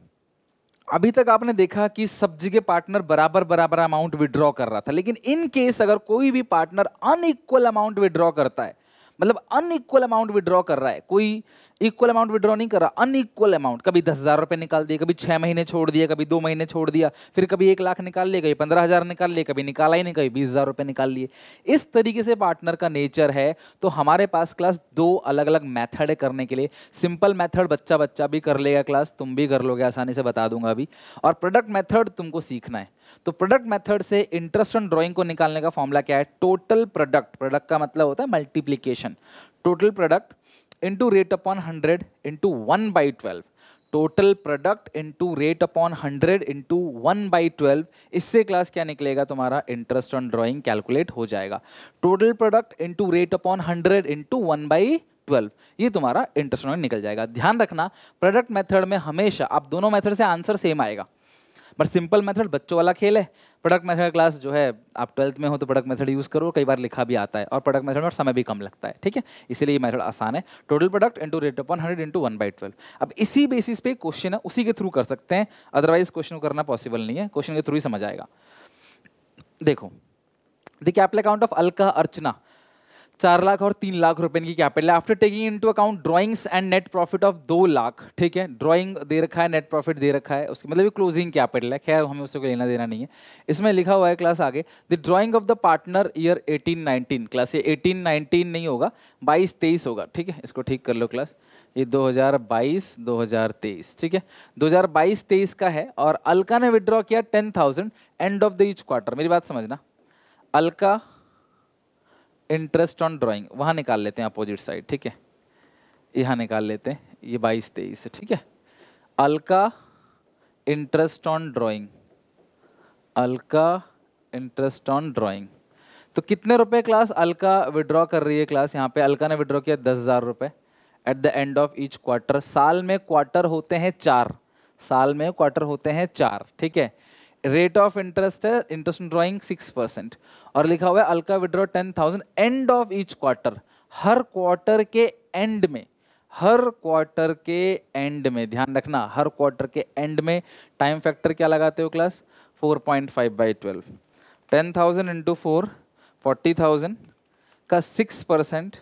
अभी तक आपने देखा कि सब जगह पार्टनर बराबर बराबर अमाउंट विड्रॉ कर रहा था लेकिन इन केस अगर कोई भी पार्टनर अनइक्वल अमाउंट विड्रॉ करता है मतलब अनइक्वल अमाउंट विड्रॉ कर रहा है कोई इक्वल अमाउंट विड्रॉ नहीं कर रहा अनइक्वल अमाउंट कभी दस हज़ार रुपये निकाल दिए कभी छः महीने छोड़ दिया कभी दो महीने छोड़ दिया फिर कभी एक लाख निकाल लिए कभी पंद्रह हज़ार निकाल लिए कभी निकाला ही नहीं कभी बीस हज़ार रुपये निकाल लिए इस तरीके से पार्टनर का नेचर है तो हमारे पास क्लास दो अलग अलग मैथड है करने के लिए सिंपल मैथड बच्चा बच्चा भी कर लेगा क्लास तुम भी कर लोगे आसानी से बता दूंगा अभी और प्रोडक्ट मैथड तुमको सीखना है तो प्रोडक्ट मेथड से इंटरेस्ट ऑन ड्राइंग को निकालने का फॉर्मूला क्या है टोटल प्रोडक्ट प्रोडक्ट का मतलब होता है multiplication total product into rate upon hundred into one by twelve total product into rate upon hundred into one by twelve इससे क्लास क्या निकलेगा तुम्हारा इंटरेस्ट ऑन ड्राइंग कैलकुलेट हो जाएगा total product into rate upon hundred into one by twelve ये तुम्हारा इंटरेस्ट ऑन निकल जाएगा ध्यान रखना प्रोडक्ट मेथड में हमेशा आप दोनों मेथड से आंसर सेम आएगा बट सिंपल मेथड बच्चों वाला खेल है प्रोडक्ट मेथड क्लास जो है आप ट्वेल्थ में हो तो प्रोडक्ट मेथड यूज़ करो कई बार लिखा भी आता है और प्रोडक्ट मेथड में समय भी कम लगता है ठीक है इसीलिए ये मेथड आसान है total product into rate upon hundred into one by twelve अब इसी बेसिस पे क्वेश्चन है उसी के थ्रू कर सकते हैं अदरवाइज क्वेश्चन करना पॉसिबल नहीं है क्वेश्चन के थ्रू ही समझ आएगा देखो the capital account of Alka Archana चार लाख और तीन लाख रुपए की कैपिटल है after taking into account drawings and net profit of दो लाख ठीक है ड्राइंग दे रखा है नेट प्रॉफिट दे रखा है उसके मतलब क्लोजिंग कैपिटल है खैर हमें उससे कोई लेना देना नहीं है इसमें लिखा हुआ है क्लास आगे the drawing of the partner year eighteen nineteen class ये एटीन नाइनटीन नहीं होगा बाईस तेईस होगा ठीक है इसको ठीक कर लो क्लास ये 2022 2023 ठीक है 2022 23 का है और अलका ने विड्रॉ किया 10,000 end of the each quarter मेरी बात समझना अलका इंटरेस्ट ऑन ड्राइंग वहाँ निकाल लेते हैं अपोजिट साइड ठीक है यहाँ निकाल लेते हैं ये बाईस तेईस ठीक है Alka interest on drawing Alka interest on drawing तो कितने रुपए क्लास अलका विड्रॉ कर रही है क्लास यहाँ पे अलका ने विड्रॉ किया दस हज़ार रुपये at the end of each quarter साल में क्वार्टर होते हैं चार साल में क्वार्टर होते हैं चार ठीक है रेट ऑफ इंटरेस्ट है इंटरेस्ट ड्रॉइंग सिक्स परसेंट और लिखा हुआ है Alka withdraw ten thousand end of each quarter हर क्वार्टर के एंड में हर क्वार्टर के एंड में ध्यान रखना हर क्वार्टर के एंड में टाइम फैक्टर क्या लगाते हो class four point five by twelve ten thousand into four forty thousand का six percent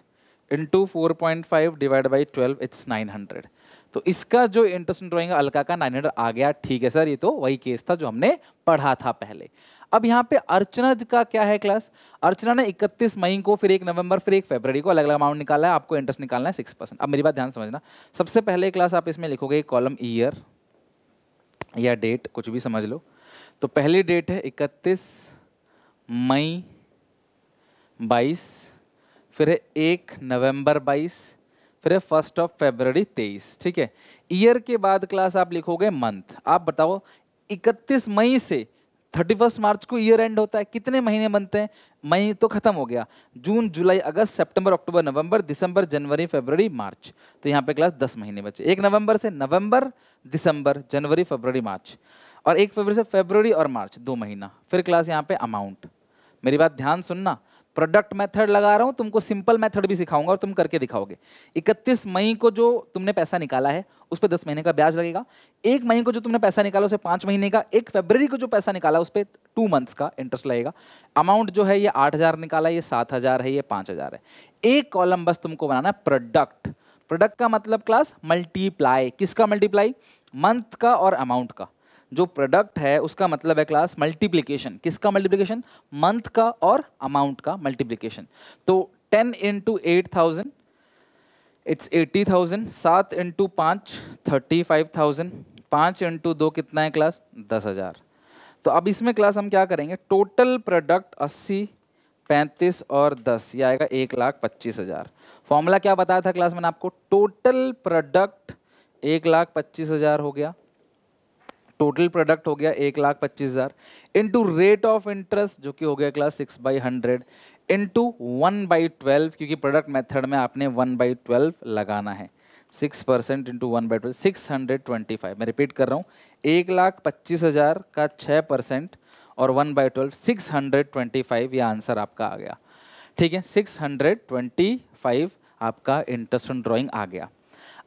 into four point five divide by twelve it's nine hundred तो इसका जो इंटरेस्ट ड्रॉइंग अलका का 900 आ गया ठीक है सर ये तो वही केस था जो हमने पढ़ा था पहले अब यहाँ पे अर्चना का क्या है क्लास अर्चना ने 31 मई को फिर एक नवंबर फिर एक फरवरी को अलग अलग अमाउंट निकाला है आपको इंटरेस्ट निकालना है सिक्स परसेंट अब मेरी बात ध्यान समझना सबसे पहले क्लास आप इसमें लिखोगे कॉलम ईयर या डेट कुछ भी समझ लो तो पहली डेट है इकतीस मई बाईस फिर है एक नवंबर बाईस फिर है फर्स्ट ऑफ फेबररी तेईस ठीक है ईयर के बाद क्लास आप लिखोगे मंथ आप बताओ इकतीस मई से थर्टी फर्स्ट मार्च को ईयर एंड होता है कितने महीने बनते हैं मई तो खत्म हो गया जून जुलाई अगस्त सितंबर अक्टूबर नवंबर दिसंबर जनवरी फरवरी मार्च तो यहाँ पे क्लास दस महीने बचे एक नवंबर से नवंबर दिसंबर जनवरी फरवरी मार्च और एक फरवरी से फरवरी और मार्च दो महीना फिर क्लास यहाँ पे अमाउंट मेरी बात ध्यान सुनना प्रोडक्ट मेथड लगा रहा हूँ तुमको सिंपल मेथड भी सिखाऊंगा और तुम करके दिखाओगे 31 मई को जो तुमने पैसा निकाला है उस पर दस महीने का ब्याज लगेगा एक मई को जो तुमने पैसा निकाला उस पर पाँच महीने का एक फरवरी को जो पैसा निकाला उस पर टू मंथ्स का इंटरेस्ट लगेगा अमाउंट जो है ये आठ हज़ार निकाला ये सात हज़ार है ये पाँच हज़ार है एक कॉलम बस तुमको बनाना है प्रोडक्ट प्रोडक्ट का मतलब क्लास मल्टीप्लाई किसका मल्टीप्लाई मंथ का और अमाउंट का जो प्रोडक्ट है उसका मतलब है क्लास मल्टीप्लीकेशन किसका मल्टीप्लीकेशन मंथ का और अमाउंट का मल्टीप्लीकेशन तो ten into eight thousand it's eighty thousand सात इंटू पाँच थर्टी फाइव थाउजेंड पाँच इंटू दो कितना है क्लास दस हज़ार तो अब इसमें क्लास हम क्या करेंगे टोटल प्रोडक्ट अस्सी पैंतीस और दस ये आएगा एक लाख पच्चीस हज़ार फॉर्मूला क्या बताया था क्लास मैंने आपको टोटल प्रोडक्ट एक लाख पच्चीस हज़ार हो गया टोटल प्रोडक्ट हो गया एक लाख पच्चीस हज़ार इंटू रेट ऑफ इंटरेस्ट जो कि हो गया class six by hundred into one by twelve क्योंकि प्रोडक्ट मेथड में आपने वन बाई ट्वेल्व लगाना है six percent into one by twelve six hundred twenty five मैं रिपीट कर रहा हूँ एक लाख पच्चीस हज़ार का छः परसेंट और one by twelve six hundred twenty five ये आंसर आपका आ गया ठीक है सिक्स हंड्रेड ट्वेंटी फाइव आपका इंटरेस्ट ऑन ड्राइंग आ गया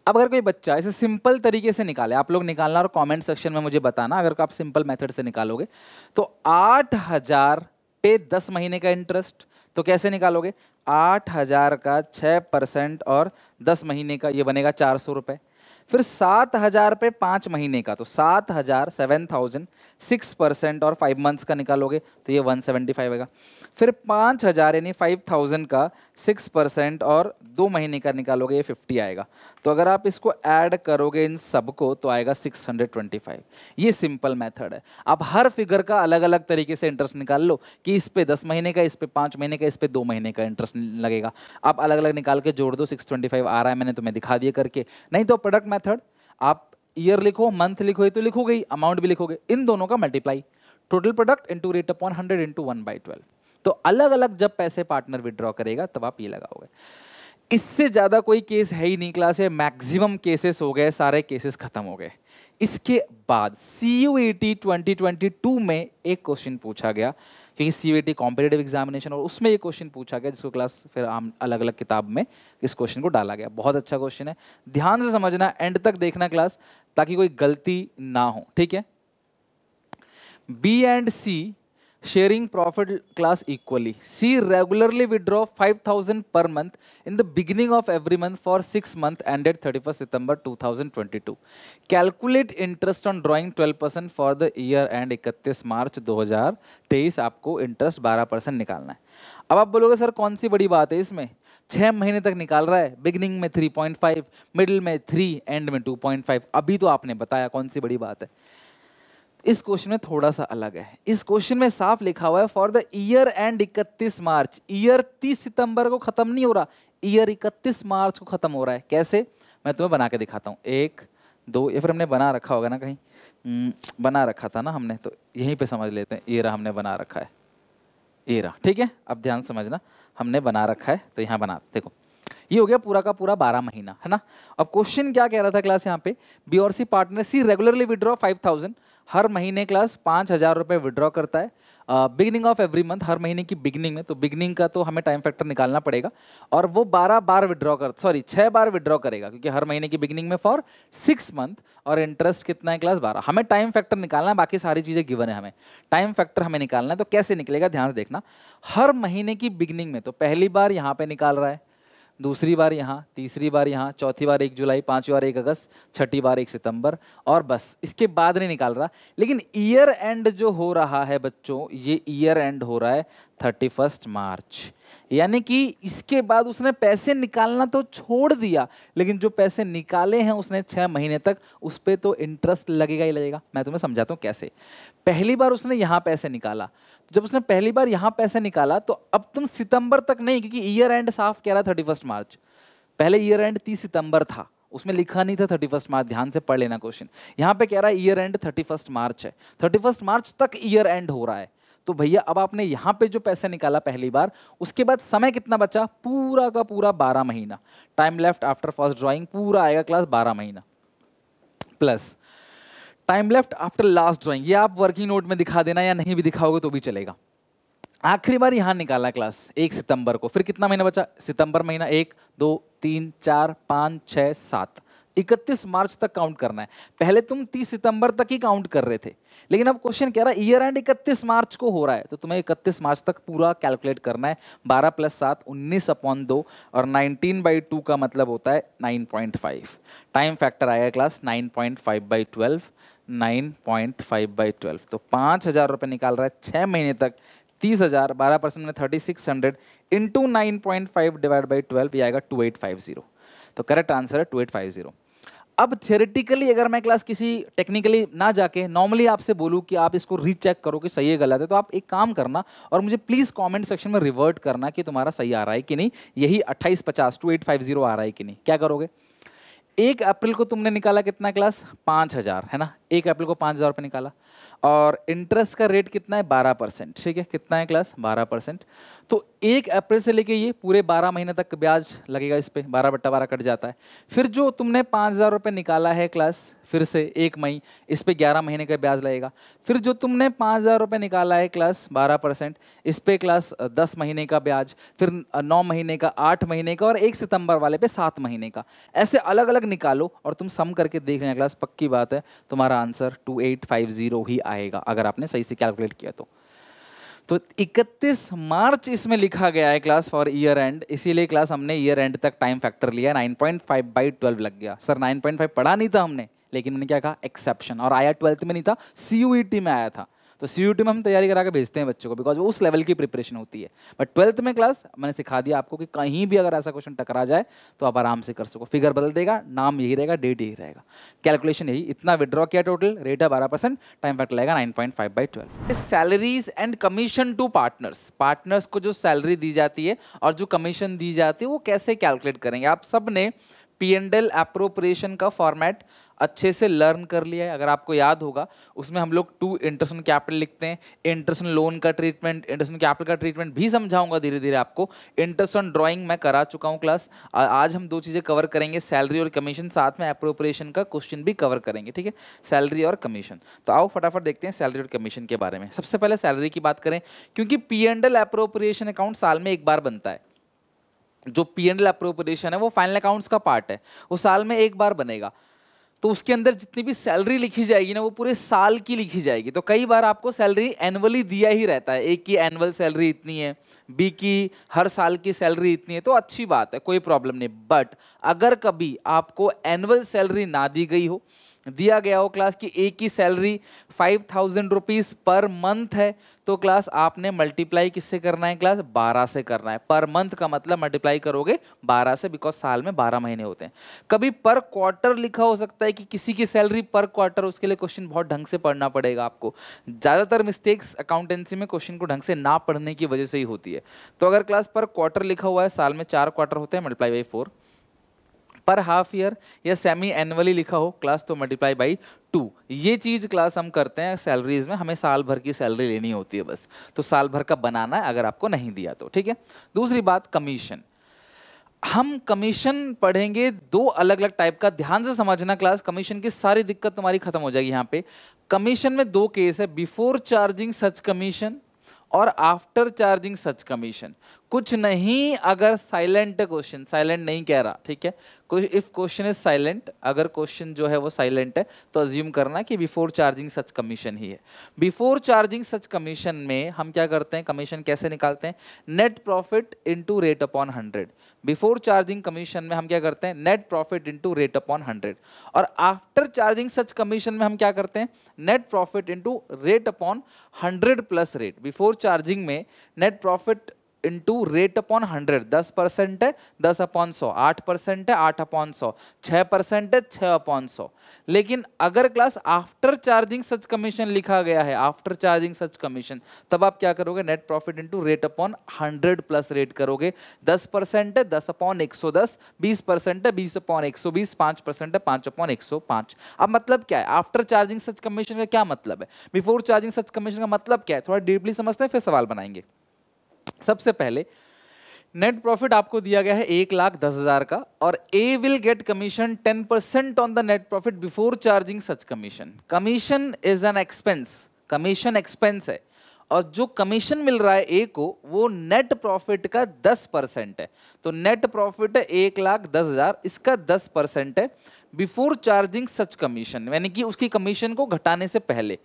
अब अगर कोई बच्चा इसे सिंपल तरीके से निकाले आप लोग निकालना और कमेंट सेक्शन में मुझे बताना अगर आप सिंपल मेथड से निकालोगे तो आठ हज़ार पे दस महीने का इंटरेस्ट तो कैसे निकालोगे आठ हज़ार का छः परसेंट और दस महीने का ये बनेगा चार सौ रुपये फिर सात हज़ार पे पाँच महीने का तो सात हज़ार सेवन थाउजेंड सिक्स परसेंट और फाइव मंथ्स का निकालोगे तो ये वन सेवेंटी फाइव आएगा फिर पाँच हज़ार यानी फाइव थाउजेंड का सिक्स परसेंट और दो महीने का निकालोगे ये फिफ्टी आएगा तो अगर आप इसको ऐड करोगे इन सबको तो आएगा सिक्स हंड्रेड ट्वेंटी फाइव ये सिंपल मेथड है आप हर फिगर का अलग अलग तरीके से इंटरेस्ट निकाल लो कि इस पे दस महीने का इस पे पाँच महीने का इस पे दो महीने का इंटरेस्ट लगेगा आप अलग अलग निकाल के जोड़ दो सिक्स आ रहा है मैंने तुम्हें दिखा दिया करके नहीं तो प्रोडक्ट मैथड आप ईयर लिखो मंथ लिखो तो लिखोगे अमाउंट भी लिखोगे इन दोनों का multiply total product into rate upon hundred into one by twelve तो अलग अलग जब पैसे पार्टनर विड्रॉ करेगा तब आप ये लगाओगे इससे ज़्यादा कोई केस है ही नहीं क्लास है मैक्सिमम केसेस हो गए सारे केसेस ख़त्म हो गए इसके बाद C U A T twenty twenty two में एक क्वेश्चन पूछा गया क्योंकि C U T competitive examination और उसमें एक क्वेश्चन पूछा गया जिसको क्लास फिर आम अलग अलग किताब में इस क्वेश्चन को डाला गया बहुत अच्छा क्वेश्चन है ध्यान से समझना एंड तक देखना क्लास ताकि कोई गलती ना हो ठीक है B and C sharing profit class equally. C regularly withdraw 5000 per month in the beginning of every month for 6 months ended 31st September 2022. Calculate interest on drawing 12% for the year end 31 March 2023 आपको इंटरेस्ट 12% निकालना है अब आप बोलोगे सर कौन सी बड़ी बात है इसमें छः महीने तक निकाल रहा है बिगिनिंग में 3.5 मिडिल में 3 एंड में 2.5 अभी तो आपने बताया कौन सी बड़ी बात है इस क्वेश्चन में थोड़ा सा अलग है इस क्वेश्चन में साफ लिखा हुआ है for the year end 31 March year 30 सितंबर को खत्म नहीं हो रहा ईयर 31 मार्च को खत्म हो रहा है कैसे मैं तुम्हें बना के दिखाता हूँ एक दो या फिर हमने बना रखा होगा ना कहीं हम्म, बना रखा था ना हमने तो यहीं पे समझ लेते हैं एरा हमने बना रखा है एरा ठीक है अब ध्यान समझना हमने बना रखा है तो यहाँ बना देखो ये हो गया पूरा का पूरा बारह महीना है ना अब क्वेश्चन क्या कह रहा था क्लास यहाँ पे बी और C partner C regularly withdraw five thousand हर महीने क्लास पाँच हज़ार रुपये विड्रॉ करता है बिगनिंग ऑफ एवरी मंथ हर महीने की बिगनिंग में तो बिगनिंग का तो हमें टाइम फैक्टर निकालना पड़ेगा और वो बारह बार विड्रॉ कर सॉरी छः बार विड्रॉ करेगा क्योंकि हर महीने की बिगनिंग में फॉर सिक्स मंथ और इंटरेस्ट कितना है क्लास बारह हमें टाइम फैक्टर निकालना है बाकी सारी चीज़ें गिवन है हमें टाइम फैक्टर हमें निकालना है तो कैसे निकलेगा ध्यान से देखना हर महीने की बिगनिंग में तो पहली बार यहाँ पर निकाल रहा है दूसरी बार यहाँ तीसरी बार यहाँ चौथी बार एक जुलाई पाँचवीं बार एक अगस्त छठी बार एक सितंबर और बस इसके बाद नहीं निकाल रहा लेकिन ईयर एंड जो हो रहा है बच्चों ये ईयर एंड हो रहा है थर्टी फर्स्ट मार्च यानी कि इसके बाद उसने पैसे निकालना तो छोड़ दिया लेकिन जो पैसे निकाले हैं उसने छः महीने तक उस पर तो इंटरेस्ट लगेगा ही लगेगा मैं तुम्हें समझाता हूँ कैसे पहली बार उसने यहाँ पैसे निकाला जब उसने पहली बार यहां पैसे निकाला तो अब तुम सितंबर तक नहीं क्योंकि ईयर एंड साफ कह रहा थर्टी फर्स्ट मार्च पहले ईयर एंड तीस सितंबर था उसमें लिखा नहीं था थर्टी फर्स्ट मार्च ध्यान से पढ़ लेना क्वेश्चन यहाँ पे कह रहा है year end thirty first March है थर्टी फर्स्ट मार्च तक ईयर एंड हो रहा है तो भैया अब आपने यहां पे जो पैसे निकाला पहली बार उसके बाद समय कितना बचा पूरा का पूरा बारह महीना time left after first drawing पूरा आएगा क्लास बारह महीना plus time left after last drawing ये आप वर्किंग नोट में दिखा देना या नहीं भी दिखाओगे तो भी चलेगा आखिरी बार यहाँ निकाला क्लास एक सितंबर को फिर कितना महीना बचा सितंबर महीना एक दो तीन चार पाँच छः सात इकतीस मार्च तक काउंट करना है पहले तुम तीस सितंबर तक ही काउंट कर रहे थे लेकिन अब क्वेश्चन कह रहा है ईयर एंड इकतीस मार्च को हो रहा है तो तुम्हें इकतीस मार्च तक पूरा कैलकुलेट करना है बारह प्लस सात उन्नीस अपॉन दो और नाइनटीन बाई टू का मतलब होता है nine point five time factor आएगा class nine point five by twelve nine point five by twelve तो पाँच हज़ार रुपये निकाल रहा है छः महीने तक तीस हज़ार बारह परसेंट में thirty six hundred into nine point five divide by twelve ये आएगा टू एट फाइव जीरो तो करेक्ट आंसर है टू एट फाइव जीरो अब थियोरेटिकली अगर मैं क्लास किसी टेक्निकली ना जाके नॉर्मली आपसे बोलूँ कि आप इसको रीचेक करो कि सही है गलत है तो आप एक काम करना और मुझे प्लीज़ कॉमेंट सेक्शन में रिवर्ट करना कि तुम्हारा सही आ रहा है कि नहीं यही अट्ठाईस पचास टू एट फाइव जीरो आ रहा है कि नहीं क्या करोगे एक अप्रैल को तुमने निकाला कितना क्लास पाँच हज़ार है ना एक अप्रैल को पाँच हज़ार रुपये निकाला और इंटरेस्ट का रेट कितना है बारह परसेंट ठीक है कितना है क्लास बारह परसेंट तो एक अप्रैल से लेके ये पूरे बारह महीने तक ब्याज लगेगा इस पर बारह बट्टा बारह कट जाता है फिर जो तुमने पाँच हज़ार रुपये निकाला है क्लास फिर से एक मई इस पर ग्यारह महीने का ब्याज लगेगा फिर जो तुमने पाँच हज़ार रुपये निकाला है क्लास बारह परसेंट इस पर क्लास दस महीने का ब्याज फिर नौ महीने का आठ महीने का और एक सितंबर वाले पे सात महीने का ऐसे अलग अलग निकालो और तुम सम करके देख लेना क्लास पक्की बात है तुम्हारा answer two eight five zero ही आएगा अगर आपने सही से कैलकुलेट किया तो तो 31 मार्च इसमें लिखा गया है क्लास फॉर ईयर एंड इसीलिए क्लास हमने ईयर एंड तक टाइम फैक्टर लिया 9.5 पॉइंट फाइव बाई ट्वेल्व लग गया सर 9.5 पढ़ा नहीं था हमने लेकिन मैंने क्या कहा एक्सेप्शन और आया ट्वेल्थ में नहीं था सी e में आया था तो सी यू टी में हम तैयारी करा के भेजते हैं बच्चों को बिकॉज वो उस लेवल की प्रिपरेशन होती है बट ट्वेल्थ में क्लास मैंने सिखा दिया आपको कि कहीं भी अगर ऐसा क्वेश्चन टकरा जाए तो आप आराम से कर सको फिगर बदल देगा नाम यही रहेगा डेट यही रहेगा कैलकुलेशन यही इतना विड्रॉ किया टोटल रेट है बारह परसेंट टाइम फैक्ट लगेगा nine point five by twelve salaries and commission to partners partners को जो सैलरी दी जाती है और जो कमीशन दी जाती है वो कैसे कैलकुलेट करेंगे आप सब ने पी एंड एल अप्रोप्रिएशन का फॉर्मेट अच्छे से लर्न कर लिया है अगर आपको याद होगा उसमें हम लोग टू इंटरेस्ट कैपिटल लिखते हैं इंटरेस्ट लोन का ट्रीटमेंट इंटरेस्ट कैपिटल का ट्रीटमेंट भी समझाऊंगा धीरे धीरे आपको इंटरेस्ट ऑन ड्राइंग मैं करा चुका हूँ क्लास आज हम दो चीज़ें कवर करेंगे सैलरी और कमीशन साथ में अप्रोप्रिएशन का क्वेश्चन भी कवर करेंगे ठीक है सैलरी और कमीशन तो आओ फटाफट देखते हैं सैलरी और कमीशन के बारे में सबसे पहले सैलरी की बात करें क्योंकि P and L appropriation account साल में एक बार बनता है जो पी एंड एल अप्रोप्रिएशन है वो फाइनल अकाउंट्स का पार्ट है वो साल में एक बार बनेगा तो उसके अंदर जितनी भी सैलरी लिखी जाएगी ना वो पूरे साल की लिखी जाएगी तो कई बार आपको सैलरी एनुअली दिया ही रहता है ए की एनुअल सैलरी इतनी है बी की हर साल की सैलरी इतनी है तो अच्छी बात है कोई प्रॉब्लम नहीं बट अगर कभी आपको एनुअल सैलरी ना दी गई हो दिया गया हो क्लास की एक ही salary five thousand rupees per month है तो क्लास आपने मल्टीप्लाई किससे करना है क्लास बारह से करना है पर मंथ का मतलब मल्टीप्लाई करोगे बारह से बिकॉज साल में बारह महीने होते हैं कभी पर क्वार्टर लिखा हो सकता है कि किसी की सैलरी पर क्वार्टर उसके लिए क्वेश्चन बहुत ढंग से पढ़ना पड़ेगा आपको ज़्यादातर मिस्टेक्स अकाउंटेंसी में क्वेश्चन को ढंग से ना पढ़ने की वजह से ही होती है तो अगर क्लास पर क्वार्टर लिखा हुआ है साल में चार क्वार्टर होते हैं multiply by four per half year या सेमी एनुअली लिखा हो क्लास तो मल्टीप्लाई बाई टू ये चीज़ क्लास हम करते हैं सैलरीज में हमें साल भर की सैलरी लेनी होती है बस तो साल भर का बनाना है अगर आपको नहीं दिया तो ठीक है दूसरी बात कमीशन हम कमीशन पढ़ेंगे दो अलग अलग टाइप का ध्यान से समझना क्लास कमीशन की सारी दिक्कत तुम्हारी खत्म हो जाएगी यहाँ पे कमीशन में दो केस है बिफोर चार्जिंग सच कमीशन और आफ्टर चार्जिंग सच कमीशन कुछ नहीं अगर साइलेंट क्वेश्चन साइलेंट नहीं कह रहा ठीक है कुछ इफ क्वेश्चन इज साइलेंट अगर क्वेश्चन जो है वो साइलेंट है तो अज्यूम करना कि बिफोर चार्जिंग सच कमीशन ही है बिफोर चार्जिंग सच कमीशन में हम क्या करते हैं कमीशन कैसे निकालते हैं net profit into rate upon hundred before charging commission में हम क्या करते हैं net profit into rate upon hundred और आफ्टर चार्जिंग सच कमीशन में हम क्या करते हैं net profit into rate upon hundred plus rate before charging में net profit into rate upon hundred दस परसेंट है दस अपॉन सौ आठ परसेंट है आठ अपॉन सौ छः परसेंट है छः अपॉन सौ लेकिन अगर class after charging such commission लिखा गया है आफ्टर चार्जिंग सच कमीशन तब आप क्या करोगे net profit into rate upon hundred plus rate करोगे दस परसेंट है दस अपॉन एक सौ दस बीस परसेंट है बीस अपॉन एक सौ बीस पाँच परसेंट है पाँच अपॉन एक सौ पाँच अब मतलब क्या है आफ्टर चार्जिंग सच कमीशन का क्या मतलब है बिफोर चार्जिंग सच कमीशन का मतलब क्या है थोड़ा डीपली समझते हैं फिर सवाल बनाएंगे सबसे पहले नेट प्रॉफिट आपको दिया गया है एक लाख दस हजार का और A will get commission ten percent on the net profit before charging such commission commission is an expense commission expense है और जो कमीशन मिल रहा है ए को वो नेट प्रॉफिट का दस परसेंट है तो नेट प्रॉफिट एक लाख दस हजार इसका दस परसेंट है बिफोर चार्जिंग सच कमीशन यानी कि उसकी कमीशन को घटाने से पहले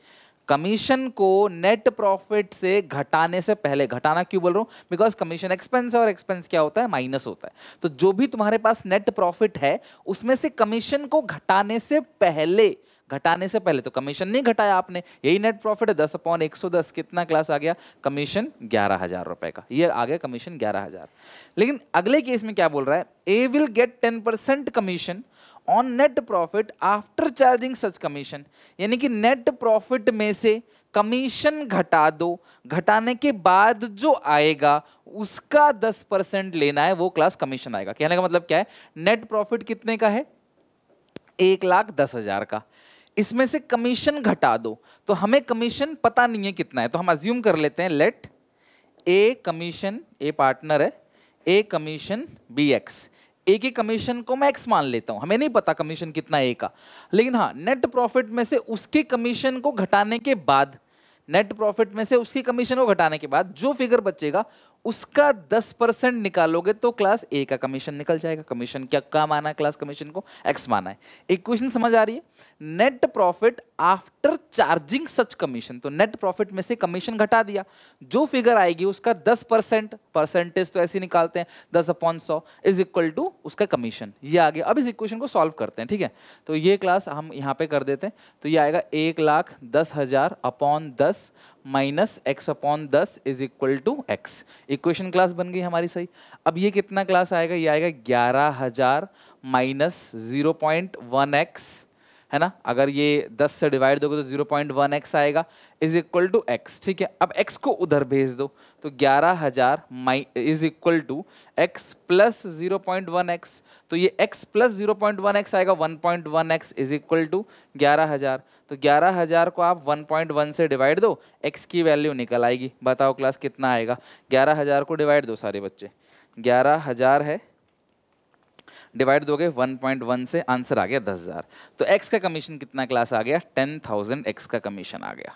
कमीशन को नेट प्रॉफिट से घटाने से पहले घटाना क्यों बोल रहा हूँ बिकॉज कमीशन एक्सपेंस और एक्सपेंस क्या होता है माइनस होता है तो जो भी तुम्हारे पास नेट प्रॉफिट है उसमें से कमीशन को घटाने से पहले घटाने से पहले तो कमीशन नहीं घटाया आपने यही नेट प्रॉफिट है दस अपॉन एक सौ दस कितना क्लास आ गया कमीशन ग्यारह हजार रुपए का ये आ गया कमीशन ग्यारह हजार लेकिन अगले केस में क्या बोल रहा है A will get ten percent commission on net profit after charging such commission यानी कि नेट प्रॉफिट में से कमीशन घटा दो घटाने के बाद जो आएगा उसका 10 परसेंट लेना है वो क्लास कमीशन आएगा कहने का मतलब क्या है नेट प्रॉफिट कितने का है एक लाख दस हजार का इसमें से कमीशन घटा दो तो हमें कमीशन पता नहीं है कितना है तो हम अज्यूम कर लेते हैं let A commission A partner है A commission be X A के कमीशन को मैं एक्स मान लेता हूं हमें नहीं पता कमीशन कितना ए का लेकिन हाँ नेट प्रॉफिट में से उसके कमीशन को घटाने के बाद नेट प्रॉफिट में से उसकी कमीशन को घटाने के बाद जो फिगर बचेगा उसका 10 परसेंट निकालोगे तो क्लास ए का कमीशन निकल जाएगा कमीशन क्या क्या माना है क्लास कमीशन को एक्स माना है इक्वेशन समझ आ रही है net profit after charging such commission तो नेट प्रॉफिट में से कमीशन घटा दिया जो फिगर आएगी उसका 10 परसेंट परसेंटेज तो ऐसे निकालते हैं 10 अपॉन 100 इज इक्वल टू उसका कमीशन ये आ गया अब इस इक्वेशन को सॉल्व करते हैं ठीक है तो ये क्लास हम यहाँ पे कर देते हैं तो ये आएगा एक लाख दस हजार अपॉन दस माइनस एक्स अपॉन दस is equal to X equation class बन गई हमारी सही अब ये कितना क्लास आएगा ये आएगा ग्यारह हजार minus zero point one X है ना अगर ये 10 से डिवाइड दोगे तो 0.1x आएगा इज इक्वल टू एक्स ठीक है अब x को उधर भेज दो तो 11000 हज़ार माइ is equal to X plus zero तो ये x प्लस जीरो आएगा 1.1x point one X is equal to ग्यारह हज़ार तो ग्यारह हज़ार को आप 1.1 से डिवाइड दो x की वैल्यू निकल आएगी बताओ क्लास कितना आएगा ग्यारह हज़ार को डिवाइड दो सारे बच्चे ग्यारह हज़ार है डिवाइड दोगे 1.1 से आंसर आ गया 10,000 तो एक्स का कमीशन कितना क्लास आ गया 10,000 एक्स का कमीशन आ गया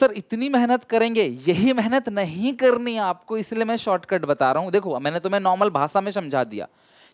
सर इतनी मेहनत करेंगे यही मेहनत नहीं करनी आपको इसलिए मैं शॉर्टकट बता रहा हूँ देखो मैंने तुम्हें नॉर्मल भाषा में समझा दिया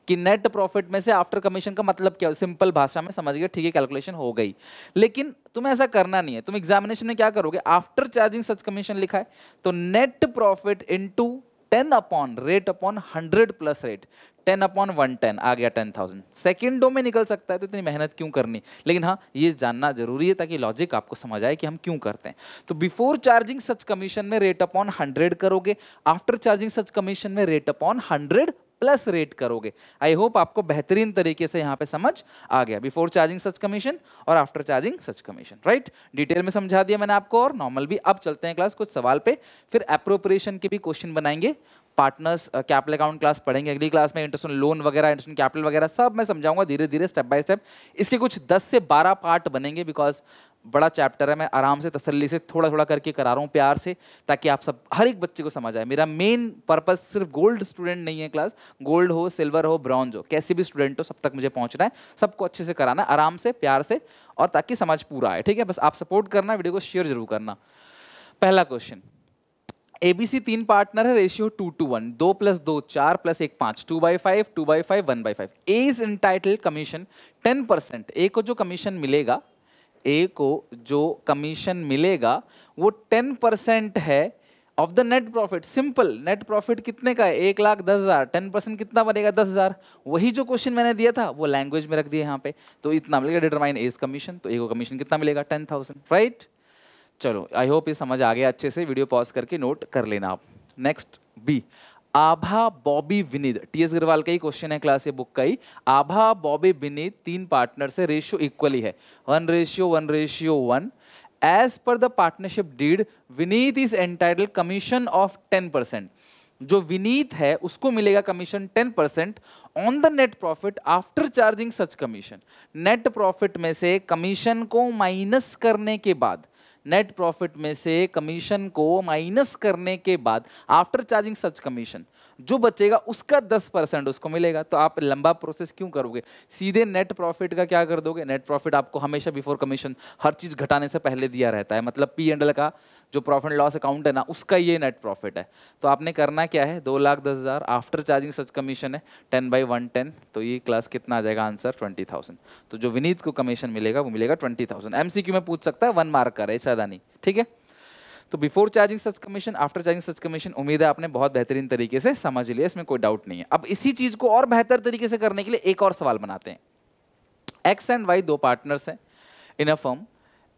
कि नेट प्रॉफिट में से आफ्टर कमीशन का मतलब क्या है सिंपल भाषा में समझ गया ठीक है कैलकुलेशन हो गई लेकिन तुम्हें ऐसा करना नहीं है तुम एग्जामिनेशन में क्या करोगे आफ्टर चार्जिंग सच कमीशन लिखा है तो net profit into ten upon rate upon hundred plus rate ten upon one ten आ गया टेन थाउजेंड सेकेंड डो में निकल सकता है तो इतनी मेहनत क्यों करनी लेकिन हाँ ये जानना जरूरी है ताकि लॉजिक आपको समझ आए कि हम क्यों करते हैं तो बिफोर चार्जिंग सच कमीशन में रेट अपॉन हंड्रेड करोगे आफ्टर चार्जिंग सच कमीशन में rate upon hundred plus rate करोगे आई होप आपको बेहतरीन तरीके से यहाँ पे समझ आ गया बिफोर चार्जिंग सच कमीशन और after charging such commission right detail में समझा दिया मैंने आपको और नॉर्मल भी अब चलते हैं क्लास कुछ सवाल पे फिर अप्रोप्रिएशन के भी क्वेश्चन बनाएंगे पार्टनर्स कैपिटल अकाउंट क्लास पढ़ेंगे अगली क्लास में इंटरेस्ट लोन वगैरह इंटरेस्ट कैपिटल वगैरह सब मैं समझाऊंगा धीरे धीरे स्टेप बाय स्टेप इसके कुछ 10 से 12 पार्ट बनेंगे बिकॉज बड़ा चैप्टर है मैं आराम से तसल्ली से थोड़ा थोड़ा करके करा रहा हूँ प्यार से ताकि आप सब हर एक बच्चे को समझ आए मेरा मेन पर्पज़ सिर्फ गोल्ड स्टूडेंट नहीं है क्लास गोल्ड हो सिल्वर हो ब्रॉन्ज हो कैसे भी स्टूडेंट हो सब तक मुझे पहुँचना है सबको अच्छे से कराना है आराम से प्यार से और ताकि समझ पूरा आए ठीक है बस आप सपोर्ट करना वीडियो को शेयर जरूर करना पहला क्वेश्चन एबीसी तीन पार्टनर है रेशियो टू टू वन दो प्लस दो चार प्लस एक पांच two by five two by five one by five A is entitle commission ten percent A को जो कमीशन मिलेगा ए को जो कमीशन मिलेगा वो टेन परसेंट है of the net profit simple net profit कितने का है एक लाख दस हज़ार टेन परसेंट कितना बनेगा दस हज़ार वही जो क्वेश्चन मैंने दिया था वो लैंग्वेज में रख दिया यहाँ पे तो इतना मिलेगा डिटरमाइन एज कमीशन तो ए को कमीशन कितना मिलेगा टेन थाउजेंड राइट चलो आई होप ये समझ आ गया अच्छे से वीडियो पॉज करके नोट कर लेना आप next B Abha Bobby Vineet T S Agrawal का ही क्वेश्चन है क्लास ए बुक का ही आभा बॉबी विनीत तीन पार्टनर से रेशियो इक्वली है one ratio one ratio one as per the partnership deed Vineet is entitle commission of ten percent जो विनीत है उसको मिलेगा commission ten percent on the net profit after charging such commission net profit में से कमीशन को माइनस करने के बाद नेट प्रॉफिट में से कमीशन को माइनस करने के बाद आफ्टर चार्जिंग सच कमीशन जो बचेगा उसका दस परसेंट उसको मिलेगा तो आप लंबा प्रोसेस क्यों करोगे सीधे नेट प्रॉफिट का क्या कर दोगे नेट प्रॉफिट आपको हमेशा बिफोर कमीशन हर चीज़ घटाने से पहले दिया रहता है मतलब पी एंड एल का जो प्रॉफिट लॉस अकाउंट है ना उसका ये नेट प्रॉफिट है तो आपने करना क्या है दो लाख दस हज़ार आफ्टर चार्जिंग सच कमीशन है टेन बाई वन टेन तो ये क्लास कितना आ जाएगा आंसर ट्वेंटी थाउजेंड तो जो विनीत को कमीशन मिलेगा वो मिलेगा ट्वेंटी थाउजेंड एम में पूछ सकता है वन मार्क का है सदानी नहीं ठीक है तो before charging such commission after charging such commission उम्मीद है आपने बहुत बेहतरीन तरीके से समझ लिया इसमें कोई डाउट नहीं है अब इसी चीज को और बेहतर तरीके से करने के लिए एक और सवाल बनाते हैं एक्स एंड वाई दो पार्टनर्स हैं in a firm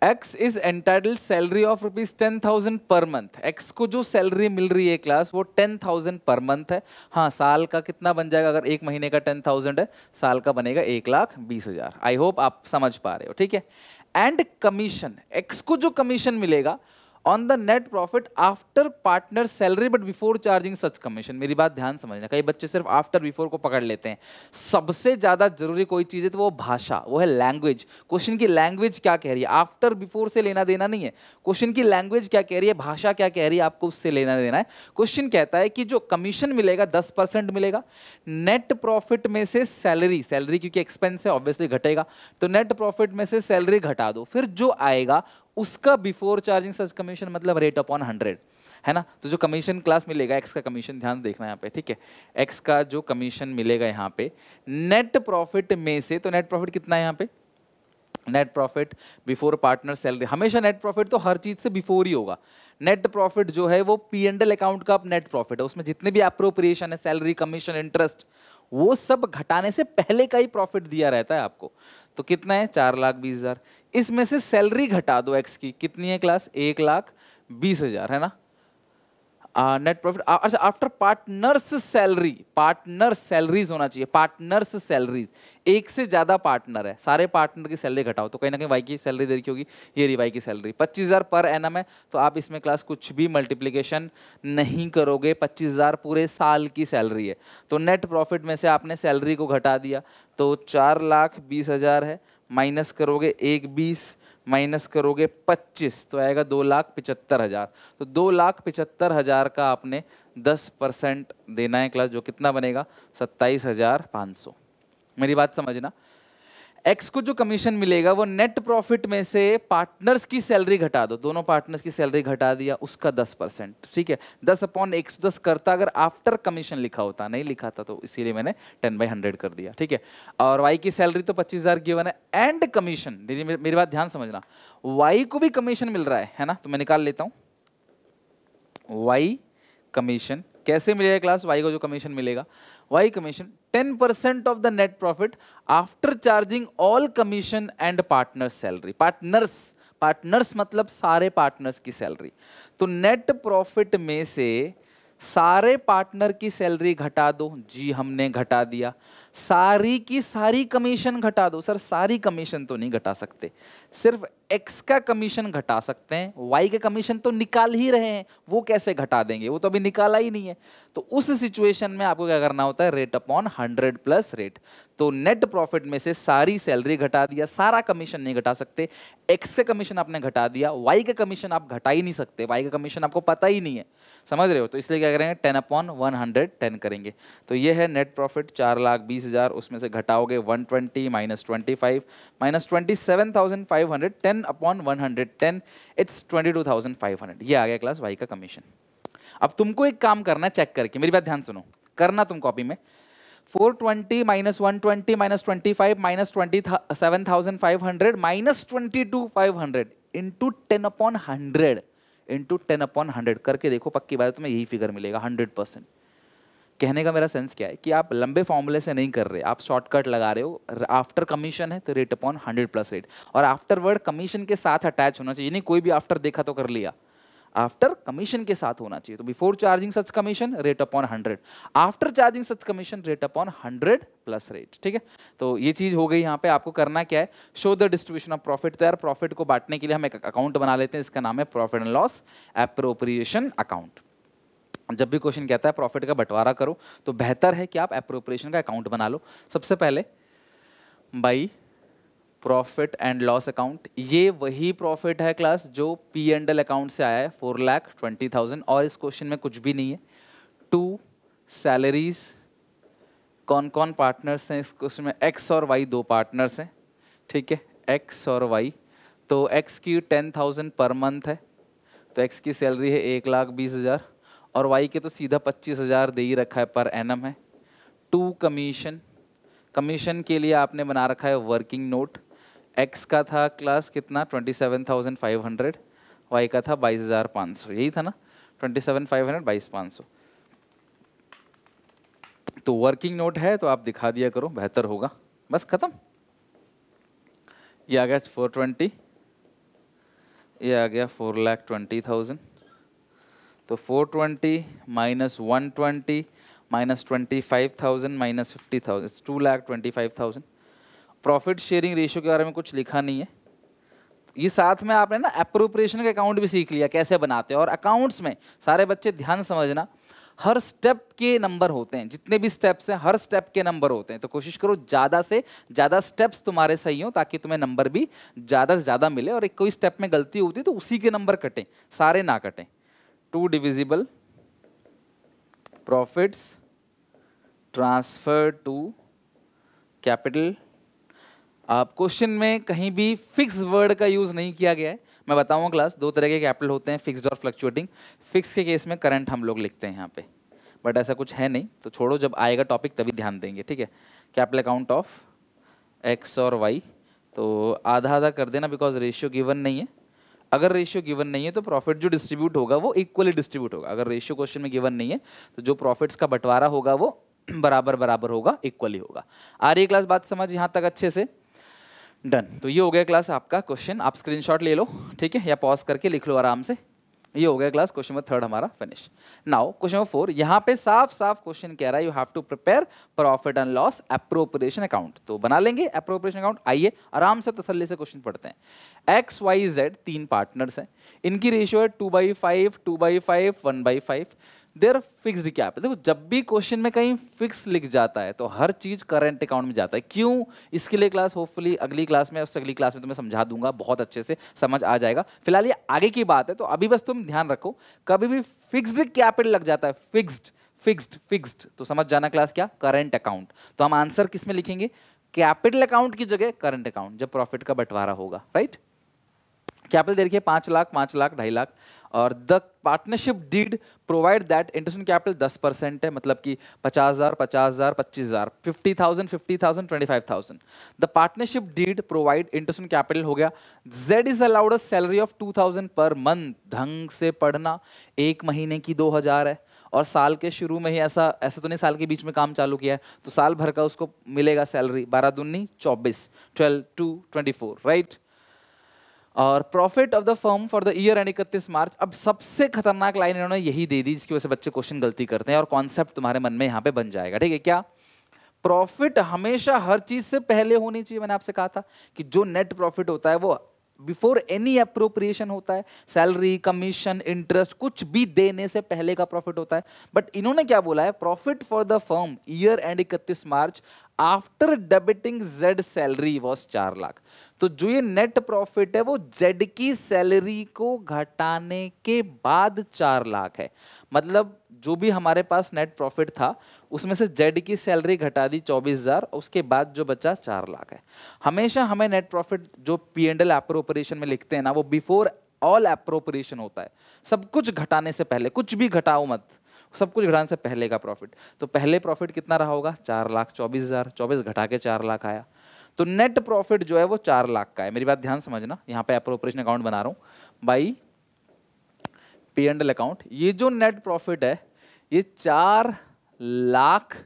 X is entitled salary of rupees ten thousand per month X को जो सैलरी मिल रही है क्लास वो टेन थाउजेंड पर मंथ है हाँ साल का कितना बन जाएगा अगर एक महीने का टेन थाउजेंड है साल का बनेगा एक लाख बीस हजार आई होप आप समझ पा रहे हो ठीक है एंड कमीशन एक्स को जो कमीशन मिलेगा on the net profit after partner salary but before charging such commission मेरी बात ध्यान समझना कई बच्चे सिर्फ आफ्टर बिफोर को पकड़ लेते हैं सबसे ज़्यादा जरूरी कोई चीज़ है तो वो भाषा वो है लैंग्वेज क्वेश्चन की लैंग्वेज क्या कह रही है आफ्टर बिफोर से लेना देना नहीं है क्वेश्चन की लैंग्वेज क्या कह रही है भाषा क्या कह रही है आपको उससे लेना देना है क्वेश्चन कहता है कि जो कमीशन मिलेगा दस परसेंट मिलेगा नेट प्रॉफिट में से सैलरी सैलरी क्योंकि एक्सपेंस है ऑब्वियसली घटेगा तो नेट प्रॉफिट में से सैलरी घटा दो फिर जो आएगा उसका बिफोर चार्जिंग सर्च कमीशन मतलब रेट अपॉन हंड्रेड है ना तो जो कमीशन क्लास मिलेगा एक्स का कमीशन ध्यान देखना है यहाँ पे ठीक है एक्स का जो कमीशन मिलेगा यहाँ पे नेट प्रॉफिट में से तो नेट प्रॉफिट कितना है यहाँ पे net profit before partner salary हमेशा नेट प्रॉफिट तो हर चीज़ से बिफोर ही होगा नेट प्रॉफिट जो है वो पी एंड एल अकाउंट का नेट प्रॉफिट है उसमें जितने भी अप्रोप्रिएशन है सैलरी कमीशन इंटरेस्ट वो सब घटाने से पहले का ही प्रॉफिट दिया रहता है आपको तो कितना है चार लाख बीस हज़ार इसमें से सैलरी घटा दो एक्स की कितनी है क्लास एक लाख बीस हजार है ना नेट प्रॉफिट अच्छा after partners salary partner salaries होना चाहिए पार्टनर्स सैलरीज एक से ज़्यादा पार्टनर है सारे पार्टनर की सैलरी घटाओ तो कहीं ना कहीं वाई की सैलरी देखी होगी ये रही वाई की सैलरी पच्चीस हज़ार पर एन एम है तो आप इसमें क्लास कुछ भी मल्टीप्लीकेशन नहीं करोगे पच्चीस हज़ार पूरे साल की सैलरी है तो नेट प्रॉफिट में से आपने सैलरी को घटा दिया तो चार लाख बीस हज़ार है माइनस करोगे एक बीस माइनस करोगे पच्चीस तो आएगा दो लाख पिचहत्तर हज़ार तो दो लाख पिचहत्तर हज़ार का आपने दस परसेंट देना है क्लास जो कितना बनेगा सत्ताईस हज़ार पाँच सौ मेरी बात समझना एक्स को जो कमीशन मिलेगा वो नेट प्रॉफिट में से पार्टनर्स की सैलरी घटा दो दोनों पार्टनर्स की सैलरी घटा दिया उसका दस परसेंट ठीक है दस अपॉन एक सौ दस करता अगर आफ्टर कमीशन लिखा होता नहीं लिखा था तो इसीलिए मैंने टेन बाई हंड्रेड कर दिया ठीक है और वाई की सैलरी तो पच्चीस हज़ार की है एंड कमीशन दीदी मेरी बात ध्यान समझना वाई को भी कमीशन मिल रहा है है ना तो मैं निकाल लेता हूँ वाई कमीशन कैसे मिलेगा क्लास वाई को जो कमीशन मिलेगा Y commission 10% of the net profit after charging all commission and partners salary partners partners मतलब सारे partners की salary तो net profit में से सारे पार्टनर की सैलरी घटा दो जी हमने घटा दिया सारी की सारी कमीशन घटा दो सर सारी कमीशन तो नहीं घटा सकते सिर्फ एक्स का कमीशन घटा सकते हैं वाई का कमीशन तो निकाल ही रहे हैं वो कैसे घटा देंगे वो तो अभी निकाला ही नहीं है तो उस सिचुएशन में आपको क्या करना होता है rate upon hundred plus rate तो नेट प्रॉफिट में से सारी सैलरी घटा दिया सारा कमीशन नहीं घटा सकते एक्स का कमीशन आपने घटा दिया वाई का कमीशन आप घटा ही नहीं सकते वाई का कमीशन आपको पता ही नहीं है समझ रहे हो तो इसलिए क्या करेंगे ten upon one hundred ten करेंगे तो ये है नेट प्रॉफिट चार लाख बीस हज़ार उसमें से घटाओगे one twenty minus twenty five minus twenty seven thousand five hundred ten upon one hundred ten it's twenty two thousand five hundred ये आ गया क्लास वाई का कमीशन अब तुमको एक काम करना है चेक करके मेरी बात ध्यान सुनो करना तुम कॉपी में four twenty minus one twenty minus twenty five minus twenty seven thousand five hundred minus twenty two five hundred into ten upon hundred into ten upon hundred करके देखो पक्की बात तुम्हें यही फिगर मिलेगा हंड्रेड परसेंट कहने का मेरा सेंस क्या है कि आप लंबे फॉर्मूले से नहीं कर रहे आप शॉर्टकट लगा रहे हो आफ्टर कमीशन है तो rate upon hundred plus rate और आफ्टर वर्ड कमीशन के साथ अटैच होना चाहिए नहीं कोई भी आफ्टर देखा तो कर लिया आफ्टर कमीशन के साथ होना चाहिए तो before charging such commission rate upon hundred after charging such commission rate upon hundred plus rate ठीक है तो ये चीज हो गई यहाँ पे आपको करना क्या है show the distribution of profit तो यार प्रॉफिट को बांटने के लिए हम एक अकाउंट बना लेते हैं इसका नाम है profit and loss appropriation account जब भी क्वेश्चन कहता है प्रॉफिट का बंटवारा करो तो बेहतर है कि आप अप्रोप्रिएशन का अकाउंट बना लो सबसे पहले by profit and loss account ये वही प्रॉफिट है क्लास जो पी एंड एल अकाउंट से आया है फोर लाख ट्वेंटी थाउजेंड और इस क्वेश्चन में कुछ भी नहीं है टू सैलरीज कौन कौन पार्टनर्स हैं इस क्वेश्चन में एक्स और वाई दो पार्टनर्स हैं ठीक है एक्स और वाई तो एक्स की टेन थाउजेंड पर मंथ है तो एक्स की सैलरी है एक लाख बीस हज़ार और वाई के तो सीधा पच्चीस हज़ार दे ही रखा है पर एनम है टू कमीशन कमीशन के लिए आपने बना रखा है वर्किंग नोट एक्स का था क्लास कितना 27,500 वाई का था 22,500 यही था ना 27,500 22,500 तो वर्किंग नोट है तो आप दिखा दिया करो बेहतर होगा बस ख़त्म ये आ गया फोर ट्वेंटी ये आ गया फोर लाख ट्वेंटी थाउजेंड तो four twenty minus one twenty minus twenty five thousand minus fifty thousand two lakh twenty five thousand profit sharing ratio के बारे में कुछ लिखा नहीं है ये साथ में आपने ना अप्रोप्रिएशन का अकाउंट भी सीख लिया कैसे बनाते हैं और अकाउंट्स में सारे बच्चे ध्यान समझना हर स्टेप के नंबर होते हैं जितने भी स्टेप्स हैं हर स्टेप के नंबर होते हैं तो कोशिश करो ज़्यादा से ज़्यादा स्टेप्स तुम्हारे सही हों ताकि तुम्हें नंबर भी ज़्यादा से ज़्यादा मिले और एक कोई स्टेप में गलती होती है तो उसी के नंबर कटें सारे ना कटें to divisible profits transfer to capital आप uh, क्वेश्चन में कहीं भी फिक्स वर्ड का यूज़ नहीं किया गया है मैं बताऊंगा क्लास दो तरह के कैपिटल होते हैं फिक्स्ड और फ्लक्चुएटिंग फिक्स के केस में करंट हम लोग लिखते हैं यहाँ पे बट ऐसा कुछ है नहीं तो छोड़ो जब आएगा टॉपिक तभी ध्यान देंगे ठीक है कैपिटल अकाउंट ऑफ एक्स और वाई तो आधा आधा कर देना बिकॉज रेशियो गिवन नहीं है अगर रेशियो गिवन नहीं है तो प्रॉफिट जो डिस्ट्रीब्यूट होगा वो इक्वली डिस्ट्रीब्यूट होगा अगर रेशियो क्वेश्चन में गिवन नहीं है तो जो प्रॉफिट्स का बंटवारा होगा वो बराबर बराबर होगा इक्वली होगा आ रही क्लास बात समझ यहाँ तक अच्छे से डन तो ये हो गया क्लास आपका क्वेश्चन आप स्क्रीनशॉट ले लो ठीक है या पॉज करके लिख लो आराम से ये हो गया क्लास क्वेश्चन नंबर थर्ड हमारा finish now question number four यहाँ पे साफ साफ क्वेश्चन कह रहा है you have to prepare profit and loss appropriation account तो बना लेंगे अप्रोप्रिएशन अकाउंट आइए आराम से तसल्ली से क्वेश्चन पढ़ते हैं एक्स वाई जेड तीन पार्टनर्स हैं इनकी रेशियो है two by five two by five one by five there fixed capital देखो जब भी क्वेश्चन में कहीं फिक्स लिख जाता है तो हर चीज़ करंट अकाउंट में जाता है क्यों इसके लिए क्लास होपफुली अगली क्लास में उससे अगली क्लास में तुम्हें तो समझा दूंगा बहुत अच्छे से समझ आ जाएगा फिलहाल ये आगे की बात है तो अभी बस तुम ध्यान रखो कभी भी फिक्स्ड कैपिटल लग जाता है फिक्स्ड फिक्स्ड फिक्स्ड तो समझ जाना क्लास क्या करंट अकाउंट तो हम आंसर किस में लिखेंगे कैपिटल अकाउंट की जगह करंट अकाउंट जब प्रॉफिट का बंटवारा होगा राइट कैपिटल दे रखी है पाँच लाख पाँच लाख ढाई लाख और the partnership deed provide that interest capital दस परसेंट है मतलब कि पचास हज़ार पचास हज़ार पच्चीस हज़ार fifty thousand fifty thousand twenty five thousand the partnership deed provide interest capital हो गया Z is allowed a salary of two thousand per month ढंग से पढ़ना एक महीने की दो हज़ार है और साल के शुरू में ही ऐसा ऐसा तो नहीं साल के बीच में काम चालू किया है तो साल भर का उसको मिलेगा सैलरी बारह दूनी चौबीस twelve two twenty four right और profit of the firm for the year end इकतीस मार्च अब सबसे खतरनाक लाइन इन्होंने यही दे दी जिसकी वजह से बच्चे क्वेश्चन गलती करते हैं और कॉन्सेप्ट तुम्हारे मन में यहाँ पे बन जाएगा ठीक है क्या प्रॉफिट हमेशा हर चीज से पहले होनी चाहिए मैंने आपसे कहा था कि जो नेट प्रॉफिट होता है वो बिफोर एनी अप्रोप्रिएशन होता है सैलरी कमीशन इंटरेस्ट कुछ भी देने से पहले का प्रॉफिट होता है बट इन्होंने क्या बोला है profit for the firm year end इकतीस March after debiting Z salary was चार लाख तो जो ये नेट प्रॉफिट है वो जेड की सैलरी को घटाने के बाद चार लाख है मतलब जो भी हमारे पास नेट प्रॉफिट था उसमें से जेड की सैलरी घटा दी चौबीस हज़ार उसके बाद जो बचा चार लाख है हमेशा हमें नेट प्रॉफिट जो पी एंड एल एप्रोपरेशन में लिखते हैं ना वो बिफोर ऑल एप्रोपरेशन होता है सब कुछ घटाने से पहले कुछ भी घटाओ मत सब कुछ घटाने से पहले का प्रॉफिट तो पहले प्रॉफिट कितना रहा होगा चार लाख चौबीस हज़ार चौबीस घटा के चार लाख आया तो नेट प्रॉफिट जो है वो चार लाख का है मेरी बात ध्यान समझना यहाँ पे अप्रोपरेशन अकाउंट बना रहा हूँ by P and L account ये जो नेट प्रॉफिट है ये चार लाख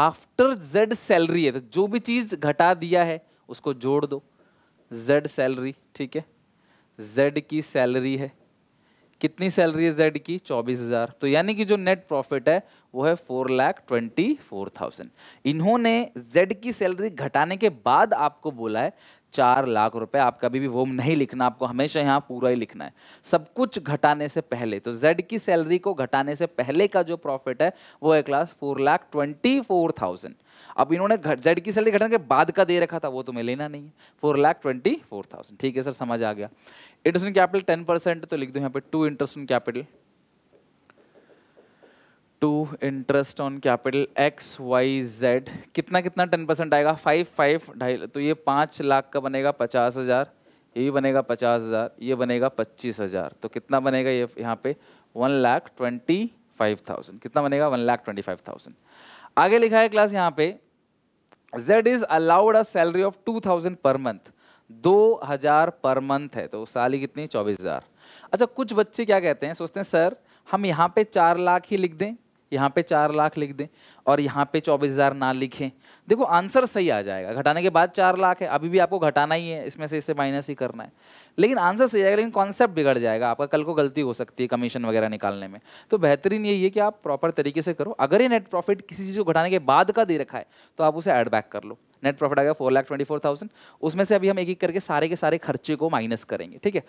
आफ्टर जेड सैलरी है तो जो भी चीज़ घटा दिया है उसको जोड़ दो जेड सैलरी ठीक है जेड की सैलरी है कितनी सैलरी है जेड की चौबीस हज़ार तो यानी कि जो नेट प्रॉफिट है वो है four lakh twenty four thousand इन्होंने जेड की सैलरी घटाने के बाद आपको बोला है चार लाख रुपए आप कभी भी वो नहीं लिखना आपको हमेशा यहाँ पूरा ही लिखना है सब कुछ घटाने से पहले तो जेड की सैलरी को घटाने से पहले का जो प्रॉफिट है वो है class four lakh twenty four thousand अब इन्होंने जेड की सैलरी घटाने के बाद का दे रखा था वो तुम्हें तो लेना नहीं है four lakh twenty four thousand ठीक है सर समझ आ गया इंटरेस्ट कैपिटल टेन परसेंट तो लिख दो यहाँ पे to interest capital to interest on capital X Y Z कितना कितना टेन परसेंट आएगा फाइव फाइव ढाई तो ये पाँच लाख का बनेगा पचास हज़ार ये भी बनेगा पचास हज़ार ये बनेगा पच्चीस हज़ार तो कितना बनेगा ये यहाँ पे one lakh twenty five thousand कितना बनेगा one lakh twenty five thousand आगे लिखा है क्लास यहाँ पे Z is allowed a salary of two thousand per month दो हज़ार पर मंथ है तो साल ही कितनी चौबीस हज़ार अच्छा कुछ बच्चे क्या कहते हैं सोचते हैं सर हम यहाँ पे चार लाख ही लिख दें यहाँ पे चार लाख लिख दें और यहाँ पे चौबीस हज़ार ना लिखें देखो आंसर सही आ जाएगा घटाने के बाद चार लाख है अभी भी आपको घटाना ही है इसमें से इससे माइनस ही करना है लेकिन आंसर सही आएगा लेकिन कॉन्सेप्ट बिगड़ जाएगा आपका कल को गलती हो सकती है कमीशन वगैरह निकालने में तो बेहतरीन यही है कि आप प्रॉपर तरीके से करो अगर ये नेट प्रॉफिट किसी चीज़ को घटाने के बाद का दे रखा है तो आप उसे ऐड बैक कर लो नेट प्रॉफिट आ गया four lakh twenty four thousand उसमें से अभी हम एक एक करके सारे के सारे खर्चे को माइनस करेंगे ठीक है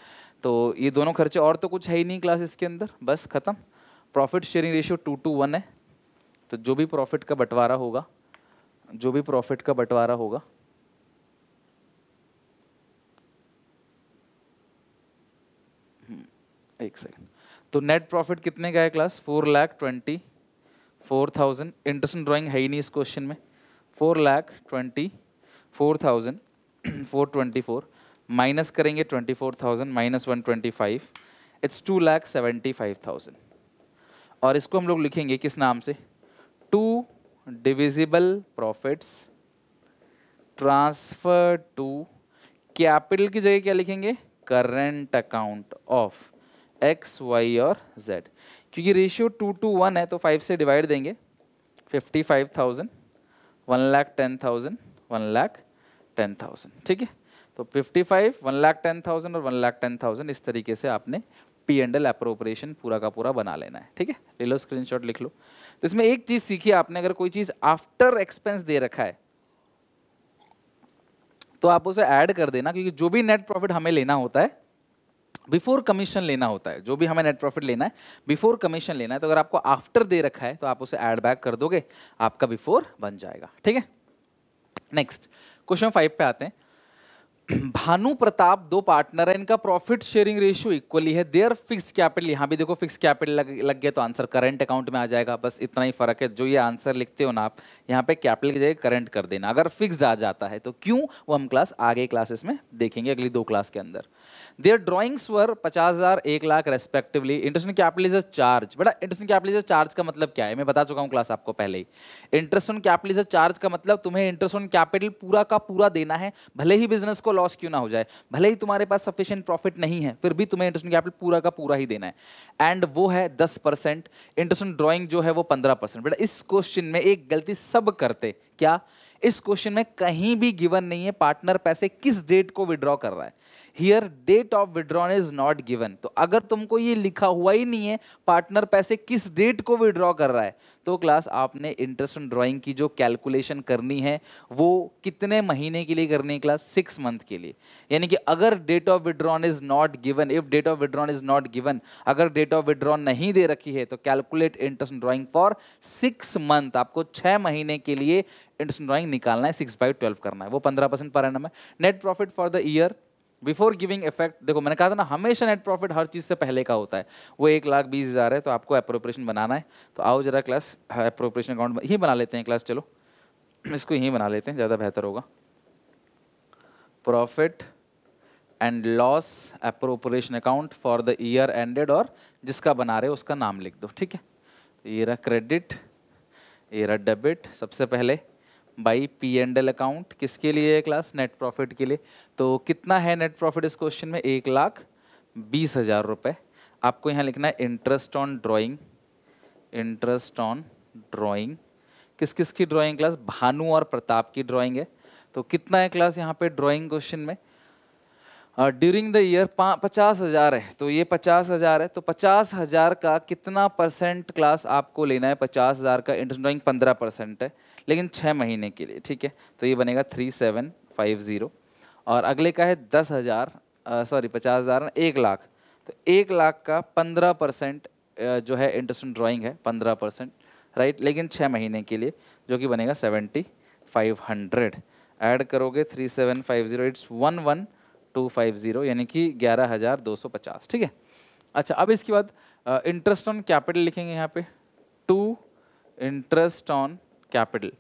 तो ये दोनों खर्चे और तो कुछ है ही नहीं क्लास इसके अंदर बस खत्म profit sharing ratio two two one है तो जो भी प्रॉफिट का बंटवारा होगा जो भी प्रॉफिट का बंटवारा होगा हम्म, एक सेकेंड तो नेट प्रॉफिट कितने का है class four lakh twenty four thousand interest drawing है ही नहीं इस क्वेश्चन में four lakh twenty four thousand four twenty four minus करेंगे twenty four thousand minus one twenty five it's two lakh seventy five thousand और इसको हम लोग लिखेंगे किस नाम से to divisible profits transfer to capital की जगह क्या लिखेंगे current account of X Y और जेड क्योंकि रेशियो टू टू वन है तो फाइव से डिवाइड देंगे fifty five thousand one lakh ten thousand one lakh ten thousand ठीक है तो fifty five one lakh ten thousand और वन लाख टेन थाउजेंड इस तरीके से आपने पी एंड एल अप्रोप्रिएशन पूरा का पूरा बना लेना है ठीक है ले लो शॉट लिख लो तो इसमें एक चीज़ सीखी आपने अगर कोई चीज़ आफ्टर एक्सपेंस दे रखा है तो आप उसे ऐड कर देना क्योंकि जो भी नेट प्रॉफिट हमें लेना होता है बिफोर कमीशन लेना होता है जो भी हमें नेट प्रॉफिट लेना है बिफोर कमीशन लेना है तो अगर आपको आफ्टर दे रखा है तो आप उसे ऐड बैक कर दोगे आपका बिफोर बन जाएगा ठीक है नेक्स्ट क्वेश्चन फाइव पे आते हैं भानु प्रताप दो पार्टनर है इनका प्रॉफिट शेयरिंग रेशियो इक्वली है देयर फिक्स कैपिटल यहाँ भी देखो फिक्स कैपिटल लग, लग गया तो आंसर करंट अकाउंट में आ जाएगा बस इतना ही फर्क है जो ये आंसर लिखते हो ना आप यहाँ पे कैपिटल की जगह करंट कर देना अगर फिक्स आ जाता है तो क्यों वो हम क्लास आगे क्लासेस में देखेंगे अगली दो क्लास के अंदर देयर ड्रॉइंग्स वर पचास हज़ार एक लाख respectively interest capital is a charge बेटा interest capital is a charge का मतलब क्या है मैं बता चुका हूँ क्लास आपको पहले ही interest on capital is a charge का मतलब तुम्हें इंटरेस्ट ऑन कैपिटल पूरा का पूरा देना है भले ही बिजनेस को लॉस क्यों ना हो जाए भले ही तुम्हारे पास सफिशियंट प्रॉफिट नहीं है फिर भी तुम्हें इंटरेस्ट ऑन कैपिटल पूरा का पूरा ही देना है एंड वो है दस परसेंट इंटरेस्ट ऑन ड्रॉइंग जो है वो पंद्रह परसेंट बेटा इस क्वेश्चन में एक गलती सब करते क्या इस क्वेश्चन में कहीं भी गिवन नहीं है पार्टनर पैसे किस डेट को विड्रॉ कर रहा है here date of withdrawn is not given तो अगर तुमको ये लिखा हुआ ही नहीं है पार्टनर पैसे किस डेट को विड्रॉ कर रहा है तो क्लास आपने इंटरेस्ट ऑन ड्रॉइंग की जो कैलकुलेशन करनी है वो कितने महीने के लिए करनी है क्लास सिक्स मंथ के लिए यानी कि अगर date of withdrawn is not given if date of withdrawn is not given अगर डेट ऑफ विड्रॉन नहीं दे रखी है तो calculate interest on drawing for six month आपको छः महीने के लिए इंटरेस्ट ऑन ड्राइंग निकालना है सिक्स बाई ट्वेल्व करना है वो पंद्रह परसेंट पर एनम है net profit for the year before giving effect देखो मैंने कहा था ना हमेशा नेट प्रॉफिट हर चीज़ से पहले का होता है वो एक लाख बीस हज़ार है तो आपको अप्रोप्रिएशन बनाना है तो आओ जरा क्लास अप्रोप्रिएशन अकाउंट ही बना लेते हैं क्लास चलो इसको यहीं बना लेते हैं ज़्यादा बेहतर होगा profit and loss appropriation account for the year ended और जिसका बना रहे हो उसका नाम लिख दो ठीक है ये रहा क्रेडिट ये रहा डेबिट सबसे पहले by P and L account किसके लिए है क्लास नेट प्रॉफिट के लिए तो कितना है नेट प्रॉफिट इस क्वेश्चन में एक लाख बीस हज़ार रुपये आपको यहाँ लिखना है interest on drawing interest on drawing किस किस की ड्राइंग क्लास भानु और प्रताप की ड्राइंग है तो कितना है क्लास यहाँ पे ड्राइंग क्वेश्चन में ड्यूरिंग द ईयर पचास हज़ार है तो ये पचास हज़ार है तो पचास हज़ार का कितना परसेंट क्लास आपको लेना है पचास हज़ार का इंटरेस्ट ड्राइंग पंद्रह परसेंट है लेकिन छः महीने के लिए ठीक है तो ये बनेगा थ्री सेवन फाइव ज़ीरो और अगले का है दस हज़ार सॉरी पचास हज़ार एक लाख तो एक लाख का पंद्रह परसेंट जो है इंटरेस्ट ड्राइंग है पंद्रह परसेंट राइट लेकिन छः महीने के लिए जो कि बनेगा सेवेंटी फाइव हंड्रेड ऐड करोगे three seven five zero it's one one two five zero यानी कि ग्यारह हज़ार दो सौ पचास ठीक है अच्छा अब इसके बाद इंटरेस्ट ऑन कैपिटल लिखेंगे यहाँ पे टू इंटरेस्ट ऑन कैपिटल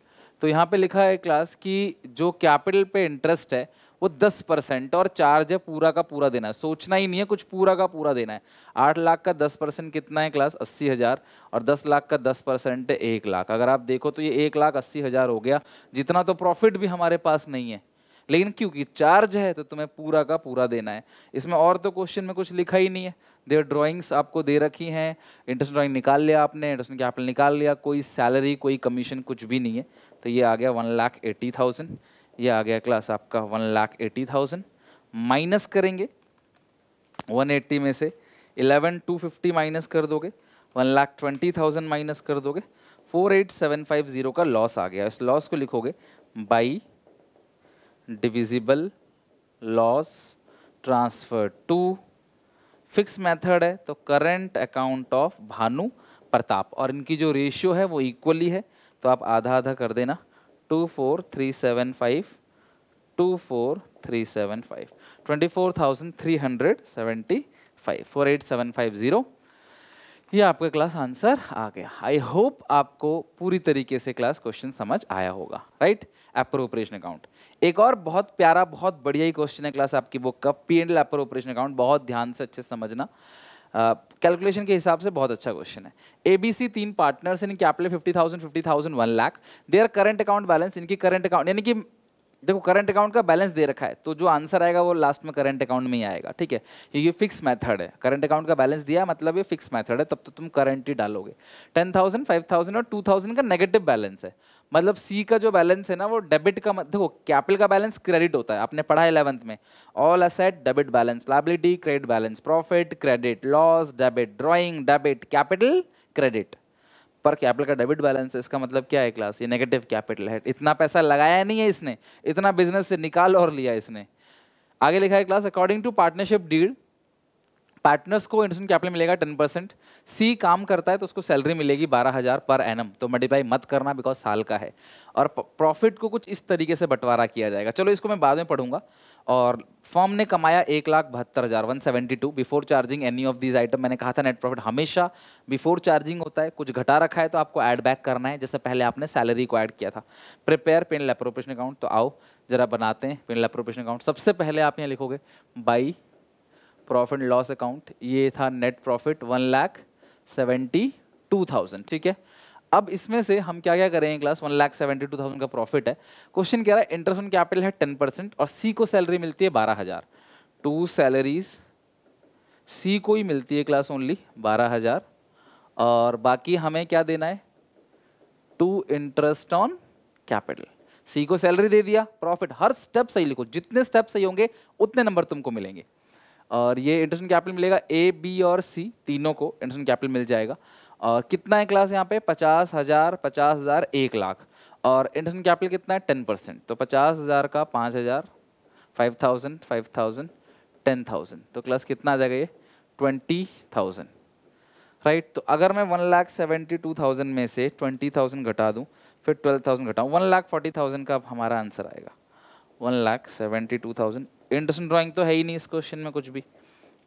तो यहाँ पे लिखा है क्लास कि जो कैपिटल पे इंटरेस्ट है वो दस परसेंट और चार्ज है पूरा का पूरा देना है सोचना ही नहीं है कुछ पूरा का पूरा देना है आठ लाख का दस परसेंट कितना है क्लास अस्सी हज़ार और दस लाख का दस परसेंट है एक लाख अगर आप देखो तो ये एक लाख अस्सी हज़ार हो गया जितना तो प्रॉफिट भी हमारे पास नहीं है लेकिन क्योंकि चार्ज है तो तुम्हें पूरा का पूरा देना है इसमें और तो क्वेश्चन में कुछ लिखा ही नहीं है देर ड्राइंग्स आपको दे रखी हैं इंटरेस्ट ड्राइंग निकाल लिया आपने इंटरेस्ट क्या आपने निकाल लिया कोई सैलरी कोई कमीशन कुछ भी नहीं है तो ये आ गया वन लाख एटी थाउजेंड ये आ गया क्लास आपका one lakh eighty thousand minus करेंगे वन एट्टी में से इलेवन टू फिफ्टी माइनस कर दोगे one lakh twenty thousand minus कर दोगे four eight seven five zero का लॉस आ गया इस लॉस को लिखोगे by divisible loss transfer to fix method है तो current account of Bhanu Pratap और इनकी जो रेशियो है वो इक्वली है तो आप आधा आधा कर देना two four three seven five two four three seven five twenty four thousand three hundred seventy five four eight seven five zero ये आपका क्लास आंसर आ गया आई होप आपको पूरी तरीके से क्लास क्वेश्चन समझ आया होगा राइट अप्रोप्रिएशन अकाउंट एक और बहुत प्यारा बहुत बढ़िया ही क्वेश्चन है क्लास आपकी बुक का पी एंड लैपर ऑपरेशन अकाउंट बहुत ध्यान से अच्छे समझना कैलकुलेशन uh, के हिसाब से बहुत अच्छा क्वेश्चन है एबीसी तीन partners in capital fifty thousand fifty thousand one lakh there current account balance इनकी करंट अकाउंट यानी कि देखो करंट अकाउंट का बैलेंस दे रखा है तो जो आंसर आएगा वो लास्ट में करंट अकाउंट में ही आएगा ठीक है ये फिक्स मेथड है करंट अकाउंट का बैलेंस दिया मतलब ये फिक्स मेथड है तब तो तुम करंट ही डालोगे टेन थाउजेंड फाइव थाउजेंड और टू थाउजेंड का नेगेटिव बैलेंस है मतलब सी का जो बैलेंस है ना वो डेबिट का देखो कैपिटल का बैलेंस क्रेडिट होता है आपने पढ़ा इलेवंथ में all asset debit balance liability credit balance profit credit loss debit drawing debit capital credit पर कैपिटल का डेबिट बैलेंस है इसका मतलब क्या है क्लास ये नेगेटिव कैपिटल है इतना पैसा लगाया नहीं है इसने इतना बिजनेस से निकाल और लिया इसने आगे लिखा है class according to partnership deed partners को इंटरेस्ट कैपिटल मिलेगा टेन परसेंट सी काम करता है तो उसको सैलरी मिलेगी बारह हज़ार पर एनम तो मल्टीप्लाई मत करना बिकॉज साल का है और प्रॉफिट को कुछ इस तरीके से बंटवारा किया जाएगा चलो इसको मैं बाद में पढ़ूंगा और फॉर्म ने कमाया एक लाख बहत्तर हज़ार one seventy two before charging any of these item मैंने कहा था नेट प्रॉफिट हमेशा बिफोर चार्जिंग होता है कुछ घटा रखा है तो आपको ऐड बैक करना है जैसे पहले आपने सैलरी को ऐड किया था प्रिपेयर पेन लेप्रोपेशन अकाउंट तो आओ जरा बनाते हैं पेन लेप्रोपेशन अकाउंट सबसे पहले आप यहाँ लिखोगे बाई प्रॉफिट लॉस अकाउंट ये था net profit one lakh seventy two thousand ठीक है अब इसमें से हम क्या क्या करेंगे class one lakh seventy two thousand का प्रॉफिट है क्वेश्चन कह रहा है इंटरेस्ट ऑन कैपिटल है टेन परसेंट और सी को सैलरी मिलती है बारह हज़ार टू सैलरीज सी को ही मिलती है क्लास ओनली बारह हज़ार और बाकी हमें क्या देना है to interest on capital C को सैलरी दे दिया प्रॉफिट हर स्टेप सही लिखो जितने स्टेप सही होंगे उतने नंबर तुमको मिलेंगे और ये इंटरेस्ट कैपिटल मिलेगा ए बी और सी तीनों को इंटरेस्ट कैपिटल मिल जाएगा और कितना है क्लास यहाँ पे पचास हज़ार पचास हज़ार एक लाख और इंटरेस्ट कैपिटल कितना है टेन परसेंट तो पचास हज़ार का पाँच हज़ार five thousand five thousand ten thousand तो क्लास कितना आ जाएगा ये ट्वेंटी थाउजेंड राइट तो अगर मैं one lakh seventy two thousand में से ट्वेंटी थाउजेंड घटा दूँ फिर ट्वेल्व थाउजेंड घटाऊँ वन लाख फोर्टी थाउजेंड का हमारा आंसर आएगा one lakh seventy two thousand interesting drawing तो है ही नहीं इस क्वेश्चन में कुछ भी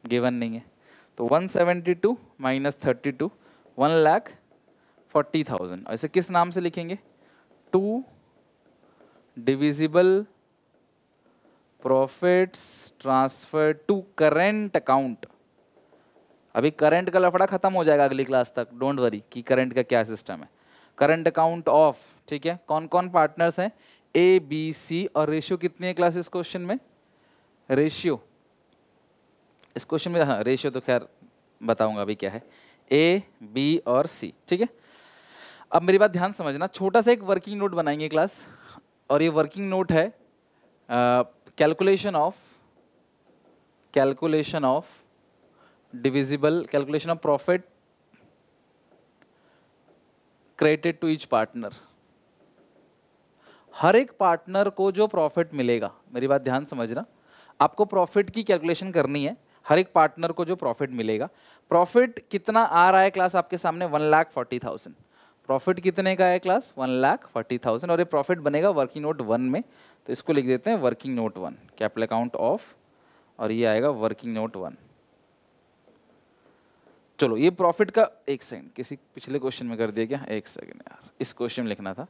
गिवन नहीं है तो 172 seventy two minus thirty two one lakh forty thousand इसे किस नाम से लिखेंगे to divisible profits transfer to current account अभी करंट का लफड़ा खत्म हो जाएगा अगली क्लास तक डोंट वरी कि करंट का क्या सिस्टम है करंट अकाउंट ऑफ ठीक है कौन कौन पार्टनर्स हैं ए बी सी और रेशियो कितनी है क्लास इस क्वेश्चन में रेशियो इस क्वेश्चन में हाँ रेशियो तो खैर बताऊंगा अभी क्या है ए बी और सी ठीक है अब मेरी बात ध्यान समझना छोटा सा एक वर्किंग नोट बनाएंगे क्लास और ये वर्किंग नोट है calculation of calculation of divisible calculation of profit credit to each partner हर एक पार्टनर को जो प्रॉफिट मिलेगा मेरी बात ध्यान समझना आपको प्रॉफिट की कैलकुलेशन करनी है हर एक पार्टनर को जो प्रॉफिट मिलेगा प्रॉफिट कितना आ रहा है क्लास आपके सामने one lakh forty thousand profit कितने का है class one lakh forty thousand और ये प्रॉफिट बनेगा वर्किंग नोट वन में तो इसको लिख देते हैं working note one capital account of और ये आएगा वर्किंग नोट वन चलो ये प्रॉफिट का एक सेकेंड किसी पिछले क्वेश्चन में कर दिया गया एक सेकेंड यार इस क्वेश्चन में लिखना था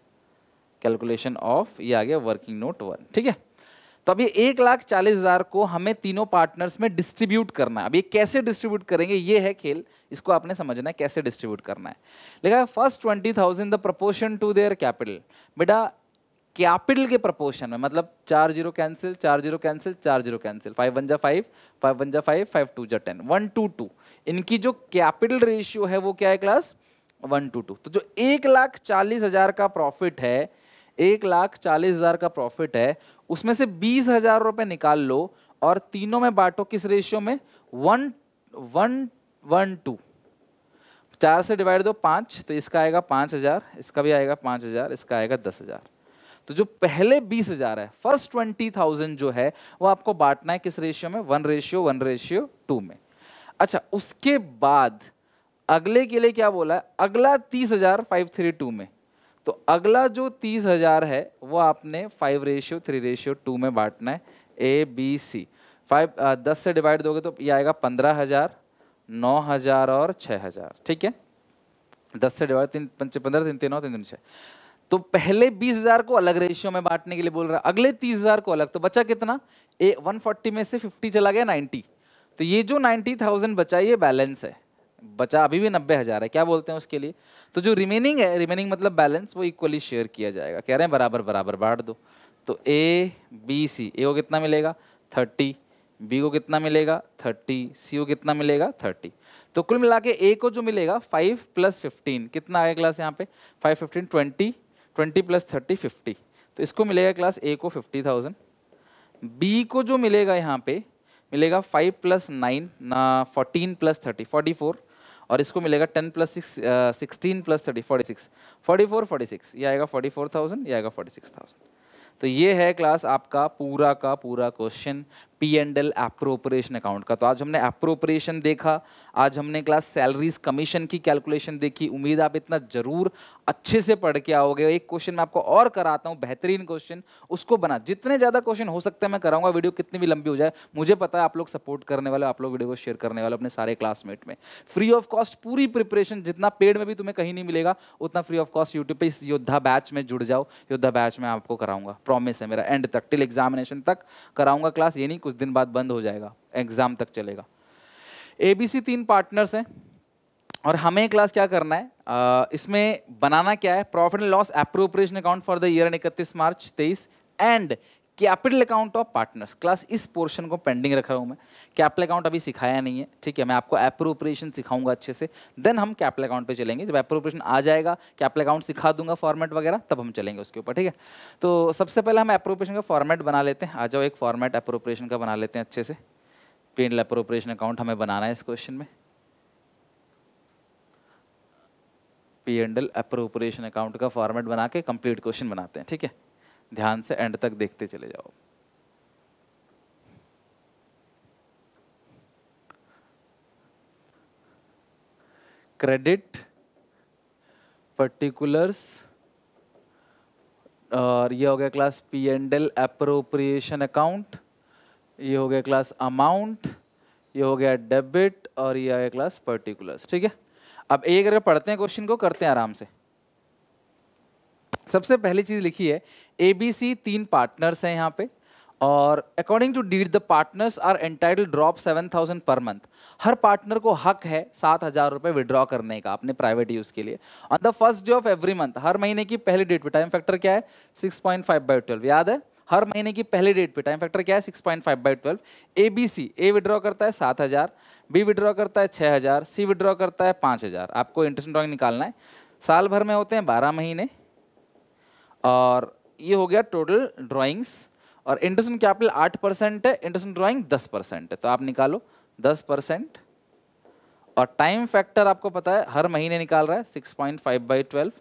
कैलकुलेशन ऑफ ये आ गया वर्किंग नोट वन ठीक है तो अब ये एक लाख चालीस हज़ार को हमें तीनों पार्टनर्स में डिस्ट्रीब्यूट करना है अब ये कैसे डिस्ट्रीब्यूट करेंगे ये है खेल इसको आपने समझना है कैसे डिस्ट्रीब्यूट करना है लिखा first twenty thousand the proportion to their capital बेटा कैपिटल के प्रपोर्शन में मतलब चार जीरो कैंसिल चार जीरो कैंसिल चार जीरो कैंसिल फाइव वन जा फाइव फाइव वन जा फाइव फाइव टू जा टेन वन टू टू इनकी जो कैपिटल रेशियो है वो क्या है क्लास वन टू टू तो जो एक लाख चालीस हज़ार का प्रॉफिट है एक लाख चालीस हज़ार का प्रॉफिट है उसमें से बीस हजार रुपए निकाल लो और तीनों में बांटो किस रेशियो में वन वन वन टू चार से डिवाइड दो पांच तो इसका आएगा पांच हजार इसका भी आएगा पांच हजार इसका आएगा दस हजार तो जो पहले बीस हजार है फर्स्ट ट्वेंटी थाउजेंड जो है वो आपको बांटना है किस रेशियो में one ratio one ratio two में अच्छा उसके बाद अगले के लिए क्या बोला है अगला तीस हजार फाइव थ्री टू में तो अगला जो तीस हज़ार है वो आपने five ratio three ratio two में बांटना है ए बी सी फाइव दस से डिवाइड दोगे तो ये आएगा पंद्रह हज़ार नौ हज़ार और छः हज़ार ठीक है दस से डिवाइड तीन पंच पंद्रह तीन तीन नौ तीन तीन छः तो पहले बीस हज़ार को अलग रेशियो में बांटने के लिए बोल रहा है अगले तीस हज़ार को अलग तो बचा कितना ए वन फोर्टी में से फिफ्टी चला गया नाइन्टी तो ये जो नाइन्टी थाउजेंड बचा ये बैलेंस है बचा अभी भी नब्बे हज़ार है क्या बोलते हैं उसके लिए तो जो रिमेनिंग है रिमेनिंग मतलब बैलेंस वो इक्वली शेयर किया जाएगा कह रहे हैं बराबर बराबर बांट दो तो ए बी सी ए को कितना मिलेगा थर्टी बी को कितना मिलेगा थर्टी सी को कितना मिलेगा थर्टी तो कुल मिला के ए को जो मिलेगा फाइव प्लस फिफ्टीन कितना आएगा क्लास यहाँ पे five fifteen twenty twenty plus thirty fifty तो इसको मिलेगा क्लास ए को फिफ्टी थाउजेंड बी को जो मिलेगा यहाँ पे मिलेगा five plus nine fourteen plus thirty forty four और इसको मिलेगा ten plus six sixteen plus thirty forty six forty four forty six ये आएगा फोर्टी फोर थाउजेंड ये आएगा फोर्टी सिक्स थाउजेंड तो ये है क्लास आपका पूरा का पूरा question P and L appropriation account का तो आज हमने अप्रोप्रिएशन देखा आज हमने क्लास सैलरीज कमीशन की कैलकुलेशन देखी उम्मीद आप इतना जरूर अच्छे से पढ़ के आओगे एक क्वेश्चन मैं आपको और कराता हूँ बेहतरीन क्वेश्चन उसको बना जितने ज़्यादा क्वेश्चन हो सकता है मैं कराऊंगा वीडियो कितनी भी लंबी हो जाए मुझे पता है आप लोग सपोर्ट करने वाले आप लोग वीडियो को शेयर करने वाले अपने सारे क्लासमेट में फ्री ऑफ कॉस्ट पूरी प्रिपरेशन जितना पेड में भी तुम्हें कहीं नहीं मिलेगा उतना फ्री ऑफ कॉस्ट यूट्यूब पर इस योद्धा बैच में जुड़ जाओ योद्धा बैच में आपको कराऊंगा प्रॉमिस है मेरा एंड तक टिल एग्जामिनेशन तक कराऊंगा क्लास ये नहीं कुछ दिन बाद बंद हो जाएगा एग्जाम तक चलेगा एबीसी तीन पार्टनर्स हैं और हमें क्लास क्या करना है आ, इसमें बनाना क्या है profit and loss appropriation account for the year end इकतीस मार्च तेईस and capital account of partners class इस पोर्शन को पेंडिंग रख रहा हूँ मैं कैपिटल अकाउंट अभी सिखाया नहीं है ठीक है मैं आपको अप्रोप्रिएशन सिखाऊंगा अच्छे से देन हम कैपिटल अकाउंट पे चलेंगे जब अप्रोप्रिएशन आ जाएगा कैपिटल अकाउंट सिखा दूंगा फॉर्मेट वगैरह तब हम चलेंगे उसके ऊपर ठीक है तो सबसे पहले हम अप्रोप्रिएशन का फॉर्मेट बना लेते हैं आ जाओ एक फॉर्मेट अप्रोप्रिएशन का बना लेते हैं अच्छे से पेंडल अप्रोप्रिएशन अकाउंट हमें बनाना है इस क्वेश्चन में P and L appropriation account का फॉर्मेट बना के कंप्लीट क्वेश्चन बनाते हैं ठीक है ध्यान से एंड तक देखते चले जाओ क्रेडिट पर्टिकुलर्स और ये हो गया class P and L appropriation account ये हो गया क्लास अमाउंट ये हो गया डेबिट और ये हो गया क्लास पर्टिकुलर्स ठीक है अब एक अगर पढ़ते हैं क्वेश्चन को करते हैं आराम से सबसे पहली चीज़ लिखी है ए बी सी तीन पार्टनर्स हैं यहाँ पे और according to deed the partners are entitle drop seven thousand per month हर पार्टनर को हक है सात हज़ार रुपये विड्रॉ करने का अपने प्राइवेट यूज़ के लिए on the first day of every month हर महीने की पहली डेट पे टाइम फैक्टर क्या है six point five by twelve याद है हर महीने की पहली डेट पे टाइम फैक्टर क्या है six point five by twelve A B C A withdraw करता है सात हज़ार बी विड्रॉ करता है छः हज़ार सी विड्रॉ करता है पाँच हज़ार आपको इंटरेस्ट ड्रॉइंग निकालना है साल भर में होते हैं बारह महीने और ये हो गया टोटल ड्राइंग्स और इंटरेस्ट कैपिटल आठ परसेंट है इंटरेस्ट ड्राइंग दस परसेंट है तो आप निकालो दस परसेंट और टाइम फैक्टर आपको पता है हर महीने निकाल रहा है six point five by twelve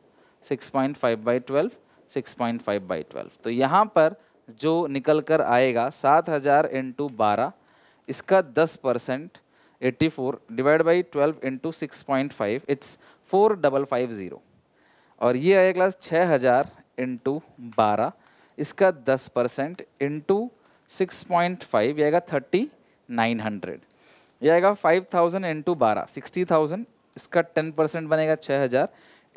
six point five by twelve six point five by twelve तो यहाँ पर जो निकल कर आएगा सात हज़ार इंटू बारह इसका दस percent 84 divide by 12 into six it's 4550 और ये आया क्लास 6000 हज़ार इंटू बारह इसका 10 percent into six point five ये आएगा थर्टी नाइन हंड्रेड ये आएगा फाइव थाउजेंड इंटू बारह सिक्सटी थाउजेंड इसका टेन परसेंट बनेगा छः हज़ार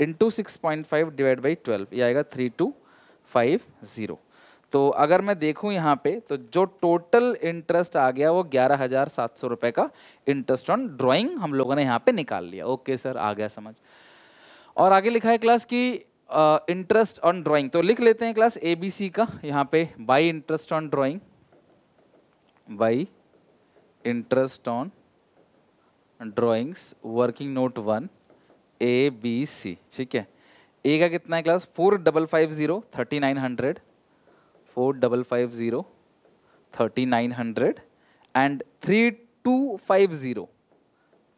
into six point five divide by twelve ये आएगा थ्री टू फाइव ज़ीरो तो अगर मैं देखूं यहाँ पे तो जो टोटल इंटरेस्ट आ गया वो ग्यारह हज़ार सात सौ रुपए का इंटरेस्ट ऑन ड्राइंग हम लोगों ने यहाँ पे निकाल लिया ओके सर आ गया समझ और आगे लिखा है क्लास की इंटरेस्ट ऑन ड्राइंग तो लिख लेते हैं क्लास ए बी सी का यहाँ पे by interest on drawing by interest on drawings working note one A B C ठीक है ए का कितना है class four double five zero thirty nine hundred four double five zero thirty nine hundred and three two five zero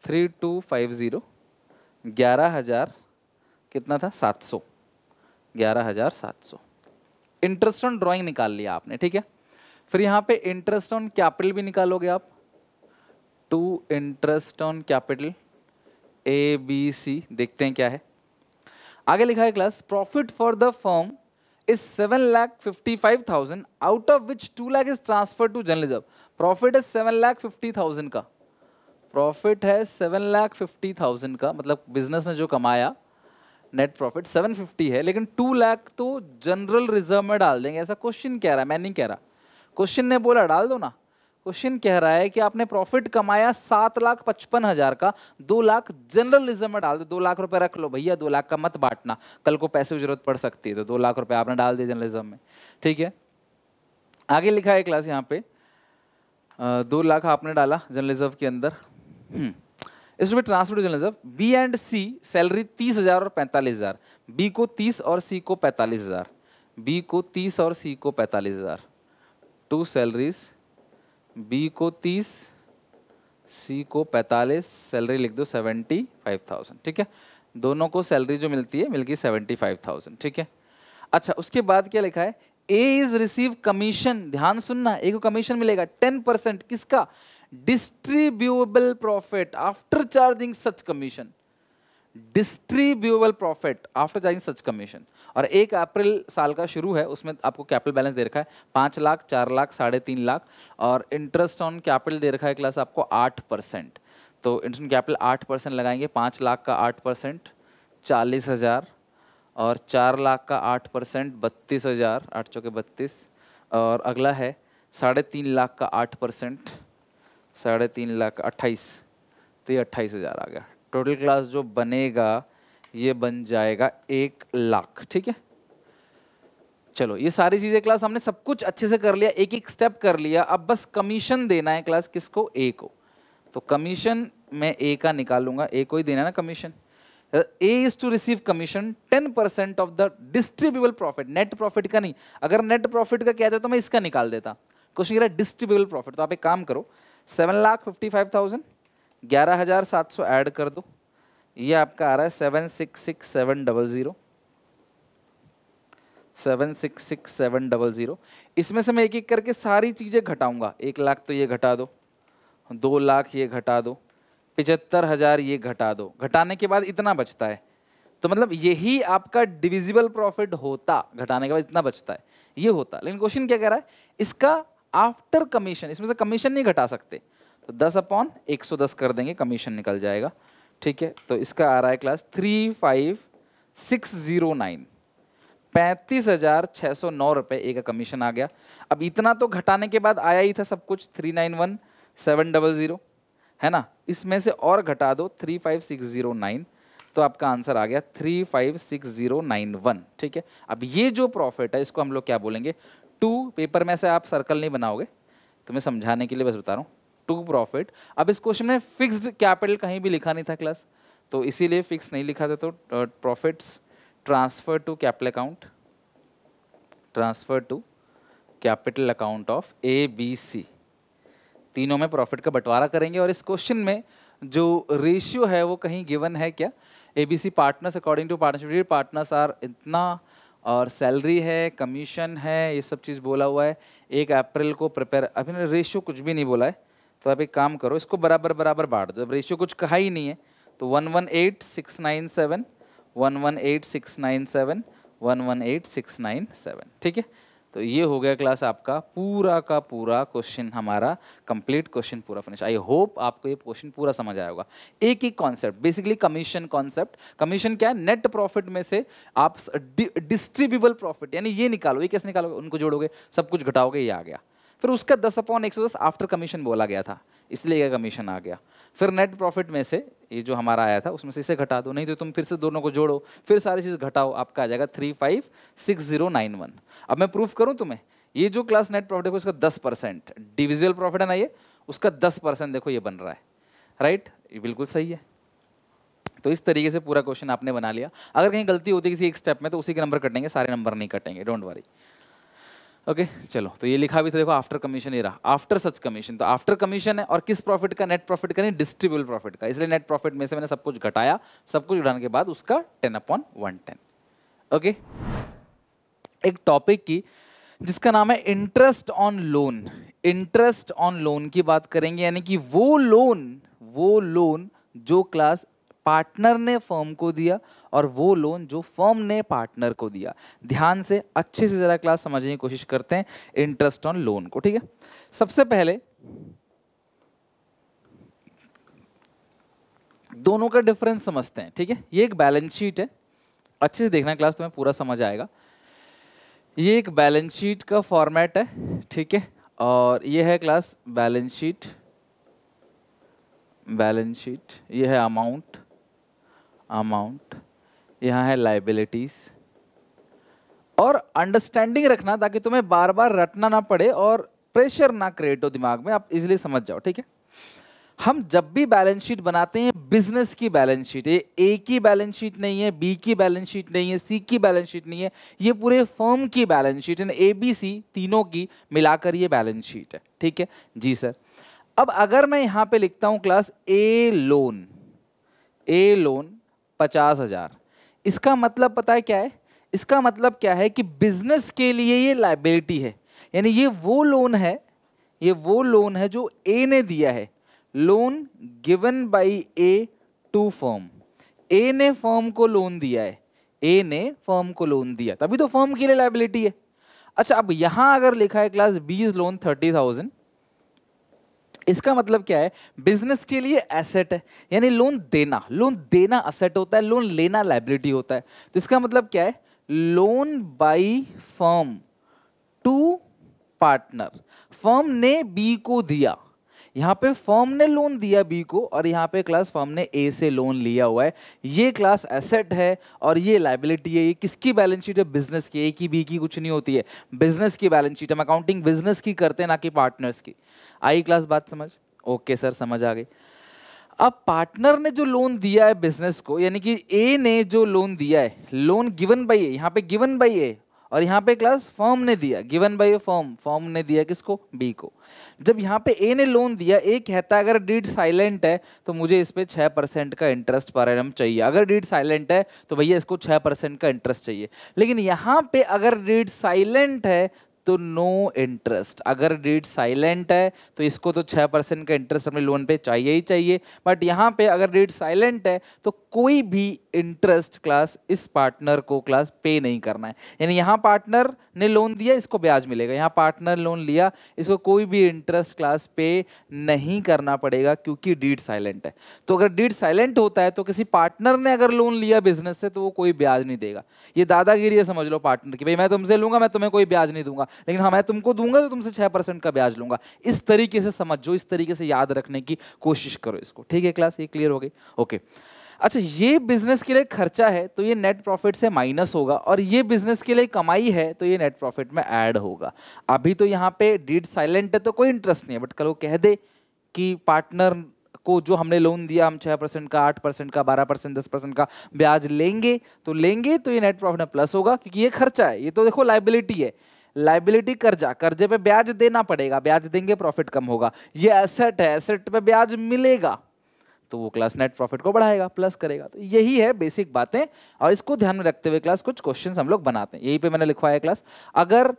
three two five zero ग्यारह हज़ार कितना था सात सौ ग्यारह हज़ार सात सौ इंटरेस्ट ऑन ड्राइंग निकाल लिया आपने ठीक है फिर यहाँ पे इंटरेस्ट ऑन कैपिटल भी निकालोगे आप to interest on capital A B C देखते हैं क्या है आगे लिखा है class profit for the form is 7 lakh 55,000 out of which 2 lakh is transferred to journalism. Profit is 7 lakh 50,000 का प्रॉफिट है सेवन लाख फिफ्टी थाउजेंड का मतलब बिजनेस ने जो कमाया नेट प्रॉफिट सेवन फिफ्टी है लेकिन टू लाख तो जनरल रिजर्व में डाल देंगे ऐसा क्वेश्चन कह रहा है मैं नहीं कह रहा क्वेश्चन ने बोला डाल दो ना क्वेश्चन कह रहा है कि आपने प्रॉफिट कमाया सात लाख पचपन हजार का दो लाख जनरलिज्म में डाल दो दो लाख रुपए रख लो भैया दो लाख का मत बांटना कल को पैसे की जरूरत पड़ सकती है तो दो लाख रुपए आपने डाल दिए जनरलिज्म में ठीक है आगे लिखा है क्लास यहाँ पे दो लाख आपने डाला जर्नलिज्म के अंदर इसमें transfer to journalism B and C salary तीस हज़ार और पैंतालीस हज़ार बी को तीस और सी को पैंतालीस हज़ार बी को तीस और सी को पैंतालीस हज़ार टू सैलरीज़ बी को तीस सी को पैंतालीस सैलरी लिख दो सेवेंटी फाइव थाउजेंड ठीक है दोनों को सैलरी जो मिलती है मिलगी सेवेंटी फाइव थाउजेंड ठीक है अच्छा उसके बाद क्या लिखा है ए इज रिसीव कमीशन ध्यान सुनना ए को कमीशन मिलेगा टेन परसेंट किसका distributable profit after charging such commission distributable profit after charging such commission और एक अप्रैल साल का शुरू है उसमें आपको कैपिटल बैलेंस दे रखा है पाँच लाख चार लाख साढ़े तीन लाख और इंटरेस्ट ऑन कैपिटल दे रखा है क्लास आपको आठ परसेंट तो इंटरेस्ट ऑन कैपिटल आठ परसेंट लगाएंगे पाँच लाख का आठ परसेंट चालीस हज़ार और चार लाख का आठ परसेंट बत्तीस हज़ार आठ चौके बत्तीस और अगला है साढ़े तीन लाख का आठ परसेंट साढ़े तीन लाख अट्ठाईस तो ये अट्ठाईस हज़ार आ गया टोटल क्लास जो बनेगा ये बन जाएगा एक लाख ठीक है चलो ये सारी चीज़ें क्लास हमने सब कुछ अच्छे से कर लिया एक एक स्टेप कर लिया अब बस कमीशन देना है क्लास किसको ए को तो कमीशन मैं ए का निकालूंगा ए को ही देना ना commission A is to receive commission ten percent of the distributable profit net profit का नहीं अगर नेट प्रॉफिट का क्या था तो मैं इसका निकाल देता क्वेश्चन कह रहा डिस्ट्रीब्यूबल प्रॉफिट तो आप एक काम करो seven lakh fifty five thousand ग्यारह हज़ार सात सौ एड कर दो ये आपका आ रहा है seven six six seven double zero seven six six seven double zero इसमें से मैं एक एक करके सारी चीज़ें घटाऊंगा एक लाख तो ये घटा दो दो लाख ये घटा दो पिचहत्तर हज़ार ये घटा दो घटाने के बाद इतना बचता है तो मतलब यही आपका डिविजिबल प्रॉफिट होता घटाने के बाद इतना बचता है ये होता लेकिन क्वेश्चन क्या कह रहा है इसका आफ्टर कमीशन इसमें से कमीशन नहीं घटा सकते तो दस अपॉन एक सौ दस कर देंगे कमीशन निकल जाएगा ठीक है तो इसका आ रहा है class three five six zero nine पैंतीस हजार छः सौ नौ रुपये एक कमीशन आ गया अब इतना तो घटाने के बाद आया ही था सब कुछ three nine one seven double zero है ना इसमें से और घटा दो three five six zero nine तो आपका आंसर आ गया three five six zero nine one ठीक है अब ये जो प्रॉफिट है इसको हम लोग क्या बोलेंगे टू पेपर में से आप सर्कल नहीं बनाओगे तो मैं समझाने के लिए बस बता रहा हूँ टू प्रॉफिट अब इस क्वेश्चन में फिक्स्ड कैपिटल कहीं भी लिखा नहीं था क्लास तो इसीलिए फिक्स नहीं लिखा था तो profits transfer to capital account transfer to capital account of A B C तीनों में प्रॉफिट का बंटवारा करेंगे और इस क्वेश्चन में जो रेशियो है वो कहीं गिवन है क्या A B C partners according to partnership partners are इतना और सैलरी है कमीशन है ये सब चीज़ बोला हुआ है एक अप्रैल को प्रिपेयर अभी रेशियो कुछ भी नहीं बोला है तो आप एक काम करो इसको बराबर बराबर बांट दो अब रेशियो कुछ कहा ही नहीं है तो one one eight six nine seven one one eight six nine seven one one eight six nine seven ठीक है तो ये हो गया क्लास आपका पूरा का पूरा क्वेश्चन हमारा कंप्लीट क्वेश्चन पूरा फिनिश आई होप आपको ये क्वेश्चन पूरा समझ आया होगा एक ही concept basically commission concept commission क्या है नेट प्रॉफिट में से आप डिस्ट्रीब्यूबल प्रॉफिट यानी ये निकालो ये कैसे निकालोगे उनको जोड़ोगे सब कुछ घटाओगे ये आ गया फिर उसका दस अपॉन एक आफ्टर कमीशन बोला गया था इसलिए यह कमीशन आ गया फिर नेट प्रॉफिट में से ये जो हमारा आया था उसमें से इसे घटा दो नहीं तो तुम फिर से दोनों को जोड़ो फिर सारी चीज़ घटाओ आपका आ जाएगा three five six zero nine one अब मैं प्रूफ करूँ तुम्हें ये जो क्लास नेट प्रॉफिट है उसका दस परसेंट डिविजुअल प्रॉफिट है ना ये उसका दस परसेंट देखो ये बन रहा है राइट ये बिल्कुल सही है तो इस तरीके से पूरा क्वेश्चन आपने बना लिया अगर कहीं गलती होती किसी एक स्टेप में तो उसी के नंबर कटेंगे सारे नंबर नहीं कटेंगे डोंट वरी ओके okay, चलो तो ये लिखा भी था देखो आफ्टर कमीशन ये रहा आफ्टर सच कमीशन तो आफ्टर कमीशन है और किस प्रॉफिट का नेट प्रॉफिट का नहीं डिस्ट्रीब्यूबल प्रॉफिट का इसलिए नेट प्रॉफिट में से मैंने सब कुछ घटाया सब कुछ घटाने के बाद उसका ten upon one ten okay एक टॉपिक की जिसका नाम है interest on loan interest on loan की बात करेंगे यानी कि वो लोन वो लोन जो क्लास पार्टनर ने फर्म को दिया और वो लोन जो फर्म ने पार्टनर को दिया ध्यान से अच्छे से ज़रा क्लास समझने की कोशिश करते हैं इंटरेस्ट ऑन लोन को ठीक है सबसे पहले दोनों का डिफरेंस समझते हैं ठीक है ये एक बैलेंस शीट है अच्छे से देखना क्लास तुम्हें पूरा समझ आएगा ये एक बैलेंस शीट का फॉर्मेट है ठीक है और ये है class balance sheet balance sheet ये है अमाउंट अमाउंट यहाँ है लाइबिलिटीज और अंडरस्टैंडिंग रखना ताकि तुम्हें बार बार रटना ना पड़े और प्रेशर ना क्रिएट हो दिमाग में आप इजिली समझ जाओ ठीक है हम जब भी बैलेंस शीट बनाते हैं बिजनेस की बैलेंस शीट ये ए की बैलेंस शीट नहीं है बी की बैलेंस शीट नहीं है सी की बैलेंस शीट नहीं है ये पूरे फर्म की बैलेंस शीट है ए बी सी तीनों की मिलाकर ये बैलेंस शीट है ठीक है जी सर अब अगर मैं यहाँ पे लिखता हूँ class A loan A loan पचास हज़ार इसका मतलब पता है क्या है इसका मतलब क्या है कि बिजनेस के लिए ये लाइबिलिटी है यानी ये वो लोन है ये वो लोन है जो ए ने दिया है loan given by A to firm A ने फर्म को लोन दिया है ए ने फर्म को लोन दिया तभी तो फर्म के लिए लाइबिलिटी है अच्छा अब यहाँ अगर लिखा है class B is loan thirty thousand इसका मतलब क्या है बिजनेस के लिए एसेट है यानी लोन देना लोन देना असेट होता है लोन लेना लाइबिलिटी होता है तो इसका मतलब क्या है loan by firm to partner firm ने बी को दिया यहाँ पे फर्म ने लोन दिया बी को और यहाँ पे क्लास फर्म ने ए से लोन लिया हुआ है ये क्लास एसेट है और ये लाइबिलिटी है ये किसकी बैलेंस शीट है बिजनेस की ए की बी की कुछ नहीं होती है बिजनेस की बैलेंस शीट हम अकाउंटिंग बिजनेस की करते हैं ना कि पार्टनर्स की आई क्लास बात समझ ओके सर समझ आ गई अब पार्टनर ने जो लोन दिया है बिजनेस को यानी कि ए ने जो लोन दिया है लोन गिवन बाई ए यहाँ पे गिवन बाई ए और यहाँ पे क्लास फॉर्म ने दिया given by A firm firm ने दिया किसको बी को जब यहाँ पे ए ने लोन दिया ए कहता है अगर डीड साइलेंट है तो मुझे इस पर छः परसेंट का इंटरेस्ट पर एन चाहिए अगर डीड साइलेंट है तो भैया इसको छः परसेंट का इंटरेस्ट चाहिए लेकिन यहाँ पे अगर डीड साइलेंट है तो नो इंटरेस्ट अगर डीड साइलेंट है तो इसको तो छः परसेंट का इंटरेस्ट हमें लोन पे चाहिए ही चाहिए बट यहाँ पे अगर डीड साइलेंट है तो कोई भी इंटरेस्ट क्लास इस पार्टनर को क्लास पे नहीं करना है यानी यहाँ पार्टनर ने लोन दिया इसको ब्याज मिलेगा यहाँ पार्टनर लोन लिया इसको कोई भी इंटरेस्ट क्लास पे नहीं करना पड़ेगा क्योंकि डीड साइलेंट है तो अगर डीड साइलेंट होता है तो किसी पार्टनर ने अगर लोन लिया बिजनेस से तो वो कोई ब्याज नहीं देगा ये दादागिरी है समझ लो पार्टनर की भाई मैं तुमसे लूंगा मैं तुम्हें कोई ब्याज नहीं दूंगा लेकिन हाँ मैं तुमको दूंगा तो तुमसे छः परसेंट का ब्याज लूंगा इस तरीके से समझो इस तरीके से याद रखने की कोशिश करो इसको ठीक है क्लास ये क्लियर हो गई ओके अच्छा ये बिजनेस के लिए खर्चा है तो ये नेट प्रॉफिट से माइनस होगा और ये बिजनेस के लिए कमाई है तो ये नेट प्रॉफिट में ऐड होगा अभी तो यहाँ पे डीड साइलेंट है तो कोई इंटरेस्ट नहीं है बट कल वो कह दे कि पार्टनर को जो हमने लोन दिया हम छः परसेंट का आठ परसेंट का बारह परसेंट दस परसेंट का ब्याज लेंगे तो लेंगे तो ये नेट प्रॉफिट में प्लस होगा क्योंकि ये खर्चा है ये तो देखो लाइबिलिटी है लाइबिलिटी कर्जा कर्जे पे ब्याज देना पड़ेगा ब्याज देंगे प्रॉफिट कम होगा ये एसेट है एसेट पे ब्याज मिलेगा तो वो क्लास नेट प्रॉफिट को बढ़ाएगा प्लस करेगा तो यही है बेसिक बातें और इसको ध्यान में रखते हुए क्लास कुछ क्वेश्चन हम लोग बनाते हैं यही पे मैंने लिखवाया क्लास अगर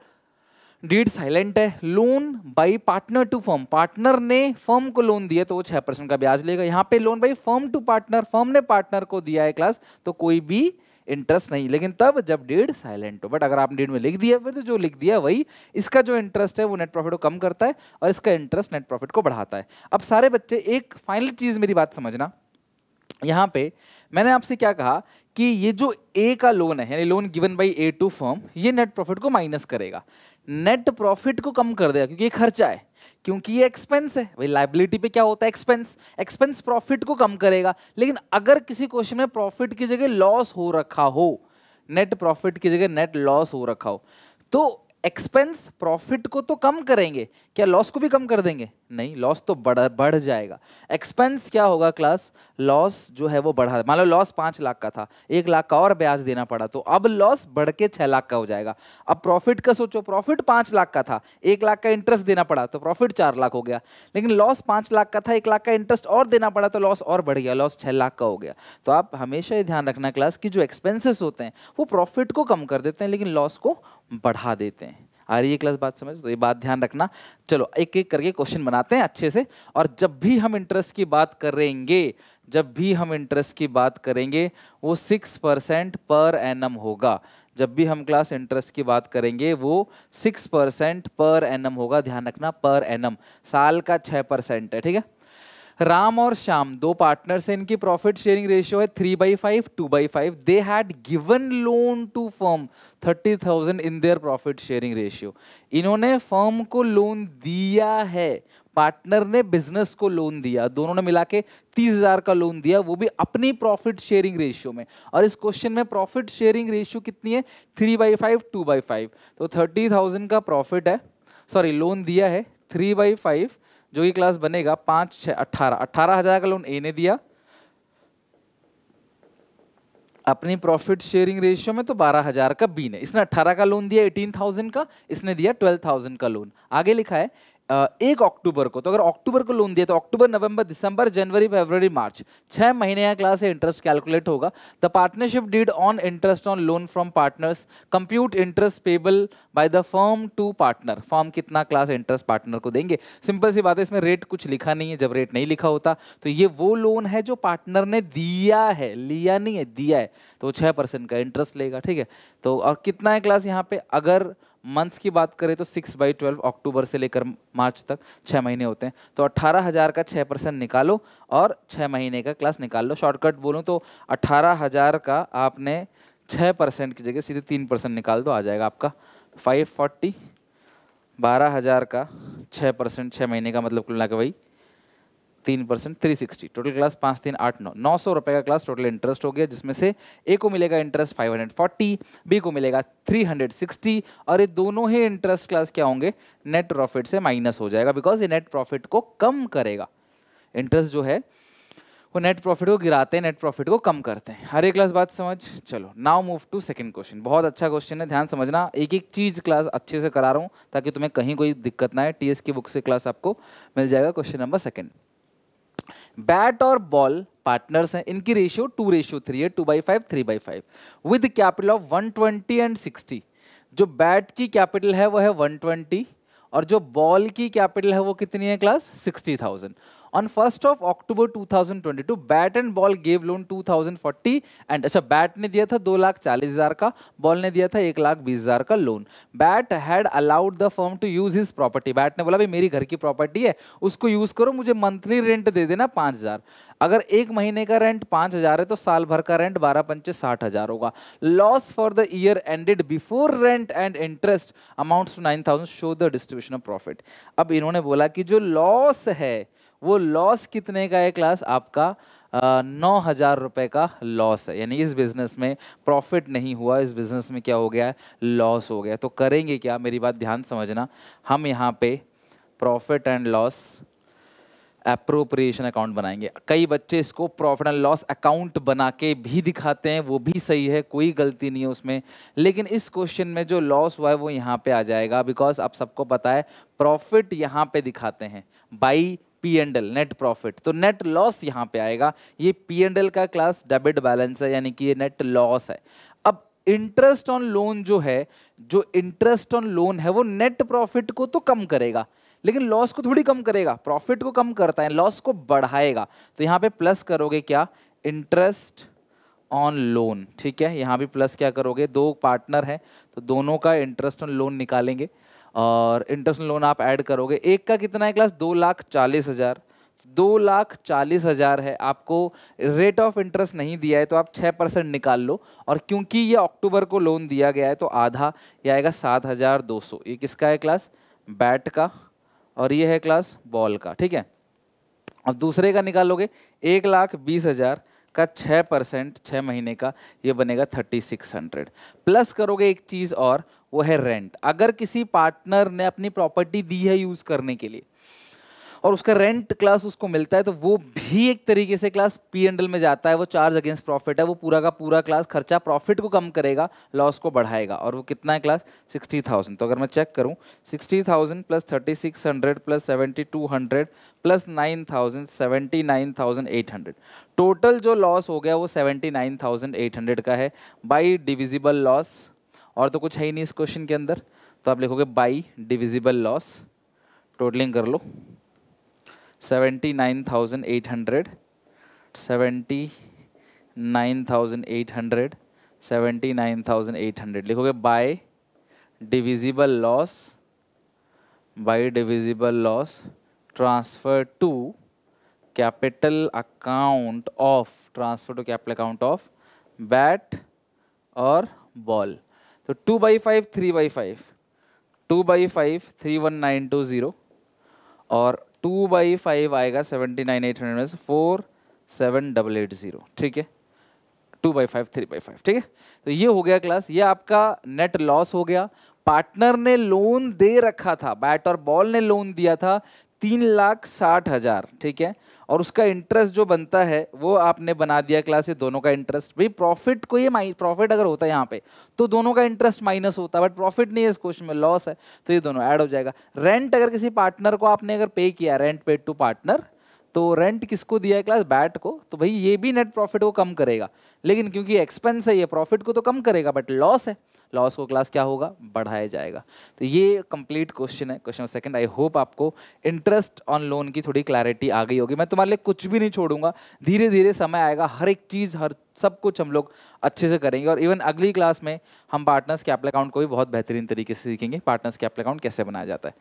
डीड साइलेंट है loan by partner to firm partner ने फर्म को लोन दिया तो वो छः परसेंट का ब्याज लेगा यहाँ पे loan by firm to partner firm ने पार्टनर को दिया है क्लास तो कोई भी इंटरेस्ट नहीं लेकिन तब जब डीड साइलेंट हो बट अगर आप डीड में लिख दिया फिर तो जो लिख दिया वही इसका जो इंटरेस्ट है वो नेट प्रॉफिट को कम करता है और इसका इंटरेस्ट नेट प्रॉफिट को बढ़ाता है अब सारे बच्चे एक फाइनल चीज़ मेरी बात समझना यहाँ पे मैंने आपसे क्या कहा कि ये जो ए का लोन है यानी loan given by A to firm ये नेट प्रॉफिट को माइनस करेगा नेट प्रॉफिट को कम कर देगा क्योंकि ये खर्चा है क्योंकि ये एक्सपेंस है भाई लाइबिलिटी पे क्या होता है एक्सपेंस एक्सपेंस प्रॉफिट को कम करेगा लेकिन अगर किसी क्वेश्चन में प्रॉफिट की जगह लॉस हो रखा हो नेट प्रॉफिट की जगह नेट लॉस हो रखा हो तो एक्सपेंस प्रॉफिट को तो कम करेंगे क्या लॉस को भी कम कर देंगे नहीं लॉस तो बढ़ बढ़ जाएगा एक्सपेंस क्या होगा क्लास लॉस जो है वो बढ़ा मान लो लॉस पाँच लाख का था एक लाख का और ब्याज देना पड़ा तो अब लॉस बढ़ के छः लाख का हो जाएगा अब प्रॉफिट का सोचो प्रॉफिट पाँच लाख का था एक लाख का इंटरेस्ट देना पड़ा तो प्रॉफिट चार लाख हो गया लेकिन लॉस पाँच लाख का था एक लाख का इंटरेस्ट और देना पड़ा तो लॉस और बढ़ गया लॉस छः लाख का हो गया तो आप हमेशा ये ध्यान रखना क्लास की जो एक्सपेंसिस होते हैं वो प्रॉफिट को कम कर देते हैं लेकिन लॉस को बढ़ा देते हैं आ रही है क्लास बात समझ तो ये बात ध्यान रखना चलो एक एक करके क्वेश्चन बनाते हैं अच्छे से और जब भी हम इंटरेस्ट की बात करेंगे जब भी हम इंटरेस्ट की बात करेंगे वो सिक्स परसेंट पर एन होगा जब भी हम क्लास इंटरेस्ट की बात करेंगे वो सिक्स परसेंट पर एन होगा ध्यान रखना पर एन साल का छः परसेंट है ठीक है राम और श्याम दो पार्टनर्स हैं इनकी प्रॉफिट शेयरिंग रेशियो है three by five two by five they had given loan to firm thirty thousand in their profit sharing ratio इन्होंने फर्म को लोन दिया है पार्टनर ने बिजनेस को लोन दिया दोनों ने मिला के तीस हजार का लोन दिया वो भी अपनी प्रॉफिट शेयरिंग रेशियो में और इस क्वेश्चन में प्रॉफिट शेयरिंग रेशियो कितनी है three by five two by five तो थर्टी थाउजेंड का प्रॉफिट है सॉरी लोन दिया है थ्री बाई फाइव जो ये क्लास बनेगा पांच छः अट्ठारह अट्ठारह हज़ार का लोन ए ने दिया अपनी प्रॉफिट शेयरिंग रेशियो में तो बारह हज़ार का बी ने इसने अट्ठारह का लोन दिया एटीन थाउजेंड का इसने दिया ट्वेल्व थाउजेंड का लोन आगे लिखा है एक अक्टूबर को तो अगर अक्टूबर को लोन दिया तो अक्टूबर नवंबर दिसंबर जनवरी फरवरी मार्च छः महीने या क्लास से इंटरेस्ट कैलकुलेट होगा the partnership deed on interest on loan from partners compute interest payable by the firm to partner firm कितना क्लास इंटरेस्ट पार्टनर को देंगे सिंपल सी बात है इसमें रेट कुछ लिखा नहीं है जब रेट नहीं लिखा होता तो ये वो लोन है जो पार्टनर ने दिया है लिया नहीं है दिया है तो छः परसेंट का इंटरेस्ट लेगा ठीक है तो और कितना है क्लास यहाँ पे अगर मंथ्स की बात करें तो सिक्स बाई ट्वेल्व अक्टूबर से लेकर मार्च तक छः महीने होते हैं तो अट्ठारह हज़ार का छः परसेंट निकालो और छः महीने का क्लास निकाल लो शॉर्टकट बोलूँ तो अट्ठारह हज़ार का आपने छः परसेंट की जगह सीधे तीन परसेंट निकाल दो आ जाएगा आपका फाइव फोर्टी बारह हज़ार का छः परसेंट छः महीने का मतलब कुल ना के भाई तीन percent three sixty total class पाँच तीन आठ नौ नौ सौ रुपये का क्लास टोटल इंटरेस्ट हो गया जिसमें से ए को मिलेगा interest five hundred forty B को मिलेगा थ्री हंड्रेड सिक्सटी और ये दोनों ही इंटरेस्ट क्लास क्या होंगे नेट प्रॉफिट से माइनस हो जाएगा बिकॉज ये नेट प्रॉफिट को कम करेगा इंटरेस्ट जो है वो नेट प्रॉफिट को गिराते हैं नेट प्रॉफिट को कम करते हैं हर एक क्लास बात समझ चलो now move to second question बहुत अच्छा क्वेश्चन है ध्यान समझना एक एक चीज़ क्लास अच्छे से करा रहा हूँ ताकि तुम्हें कहीं कोई दिक्कत ना आए टीएस की बुक से क्लास आपको मिल जाएगा क्वेश्चन नंबर सेकंड बैट और बॉल पार्टनर्स हैं इनकी रेशियो टू रेशियो थ्री है two by five three by five with capital of one twenty and sixty जो बैट की कैपिटल है वो है वन ट्वेंटी और जो बॉल की कैपिटल है वो कितनी है class sixty thousand on 1st of October 2022 Bat and Ball gave loan 2040 and अच्छा बैट ने दिया था दो लाख चालीस हजार का बॉल ने दिया था एक लाख बीस हजार का loan Bat had allowed the firm to use his property Bat ने बोला भाई मेरी घर की प्रॉपर्टी है उसको यूज करो मुझे मंथली रेंट दे देना पाँच हजार अगर एक महीने का रेंट पाँच हज़ार है तो साल भर का रेंट बारह पंचे साठ हज़ार होगा loss for the year ended before rent and interest amounts to nine thousand show the distribution of profit अब इन्होंने बोला कि जो लॉस है वो लॉस कितने का है क्लास आपका नौ हज़ार रुपये का लॉस है यानी इस बिज़नेस में प्रॉफिट नहीं हुआ इस बिज़नेस में क्या हो गया है लॉस हो गया तो करेंगे क्या मेरी बात ध्यान समझना हम यहाँ पे profit and loss appropriation account बनाएंगे कई बच्चे इसको प्रॉफिट एंड लॉस अकाउंट बना के भी दिखाते हैं वो भी सही है कोई गलती नहीं है उसमें लेकिन इस क्वेश्चन में जो लॉस हुआ है वो यहाँ पे आ जाएगा बिकॉज आप सबको पता है प्रॉफिट यहाँ पे दिखाते हैं by P and L net profit तो नेट लॉस यहाँ पे आएगा ये पी एंड एल का क्लास डेबिट बैलेंस है यानी कि ये नेट लॉस है अब इंटरेस्ट ऑन लोन जो है जो इंटरेस्ट ऑन लोन है वो नेट प्रॉफिट को तो कम करेगा लेकिन लॉस को थोड़ी कम करेगा प्रॉफिट को कम करता है लॉस को बढ़ाएगा तो यहाँ पे प्लस करोगे क्या इंटरेस्ट ऑन लोन ठीक है यहाँ भी प्लस क्या करोगे दो पार्टनर हैं तो दोनों का इंटरेस्ट ऑन लोन निकालेंगे और इंटरेस्ट लोन आप ऐड करोगे एक का कितना है क्लास दो लाख चालीस हज़ार दो लाख चालीस हज़ार है आपको रेट ऑफ इंटरेस्ट नहीं दिया है तो आप छः परसेंट निकाल लो और क्योंकि ये अक्टूबर को लोन दिया गया है तो आधा यह आएगा सात हज़ार दो सौ ये किसका है क्लास बैट का और ये है क्लास बॉल का ठीक है अब दूसरे का निकालोगे एक लाख बीस हज़ार का छः परसेंट छः महीने का ये बनेगा थर्टी सिक्स हंड्रेड प्लस करोगे एक चीज़ और वो है रेंट अगर किसी पार्टनर ने अपनी प्रॉपर्टी दी है यूज़ करने के लिए और उसका रेंट क्लास उसको मिलता है तो वो भी एक तरीके से क्लास पी एंडल में जाता है वो चार्ज अगेंस्ट प्रॉफिट है वो पूरा का पूरा क्लास खर्चा प्रॉफिट को कम करेगा लॉस को बढ़ाएगा और वो कितना है क्लास सिक्सटी थाउजेंड तो अगर मैं चेक करूँ sixty thousand plus thirty six hundred plus seventy two hundred plus nine thousand seventy nine thousand eight hundred total जो लॉस हो गया वो seventy nine thousand eight hundred का है बाई डिविजिबल लॉस और तो कुछ है ही नहीं इस क्वेश्चन के अंदर तो आप लिखोगे बाई डिविजिबल लॉस टोटलिंग कर लो seventy nine thousand eight hundred seventy nine thousand eight hundred seventy nine thousand eight hundred लिखोगे by divisible loss by divisible loss transfer to capital account of transfer to capital account of Bat और बॉल तो two by five three by five two by five three one nine two zero और टू बाई फाइव आएगा सेवेंटी नाइन एट हंड्रेड में four seven double eight zero ठीक है two by five three by five ठीक है तो ये हो गया क्लास ये आपका नेट लॉस हो गया पार्टनर ने लोन दे रखा था बैट और बॉल ने लोन दिया था तीन लाख साठ हज़ार ठीक है और उसका इंटरेस्ट जो बनता है वो आपने बना दिया क्लास ये दोनों का इंटरेस्ट भाई प्रॉफिट को ये प्रॉफिट अगर होता है यहाँ पे तो दोनों का इंटरेस्ट माइनस होता है बट प्रॉफिट नहीं है इस क्वेश्चन में लॉस है तो ये दोनों ऐड हो जाएगा रेंट अगर किसी पार्टनर को आपने अगर पे किया रेंट पेड टू पार्टनर तो रेंट किसको दिया है क्लास बैट को तो भाई ये भी नेट प्रॉफिट को कम करेगा लेकिन क्योंकि एक्सपेंस है ये प्रॉफिट को तो कम करेगा बट लॉस है लॉस को क्लास क्या होगा बढ़ाया जाएगा तो ये कंप्लीट क्वेश्चन है क्वेश्चन सेकंड आई होप आपको इंटरेस्ट ऑन लोन की थोड़ी क्लैरिटी आ गई होगी मैं तुम्हारे लिए कुछ भी नहीं छोड़ूंगा धीरे धीरे समय आएगा हर एक चीज़ हर सब कुछ हम लोग अच्छे से करेंगे और इवन अगली क्लास में हम पार्टनर्स कैपल अकाउंट को भी बहुत बेहतरीन तरीके से सीखेंगे पार्टनर्स कैपल अकाउंट कैसे बनाया जाता है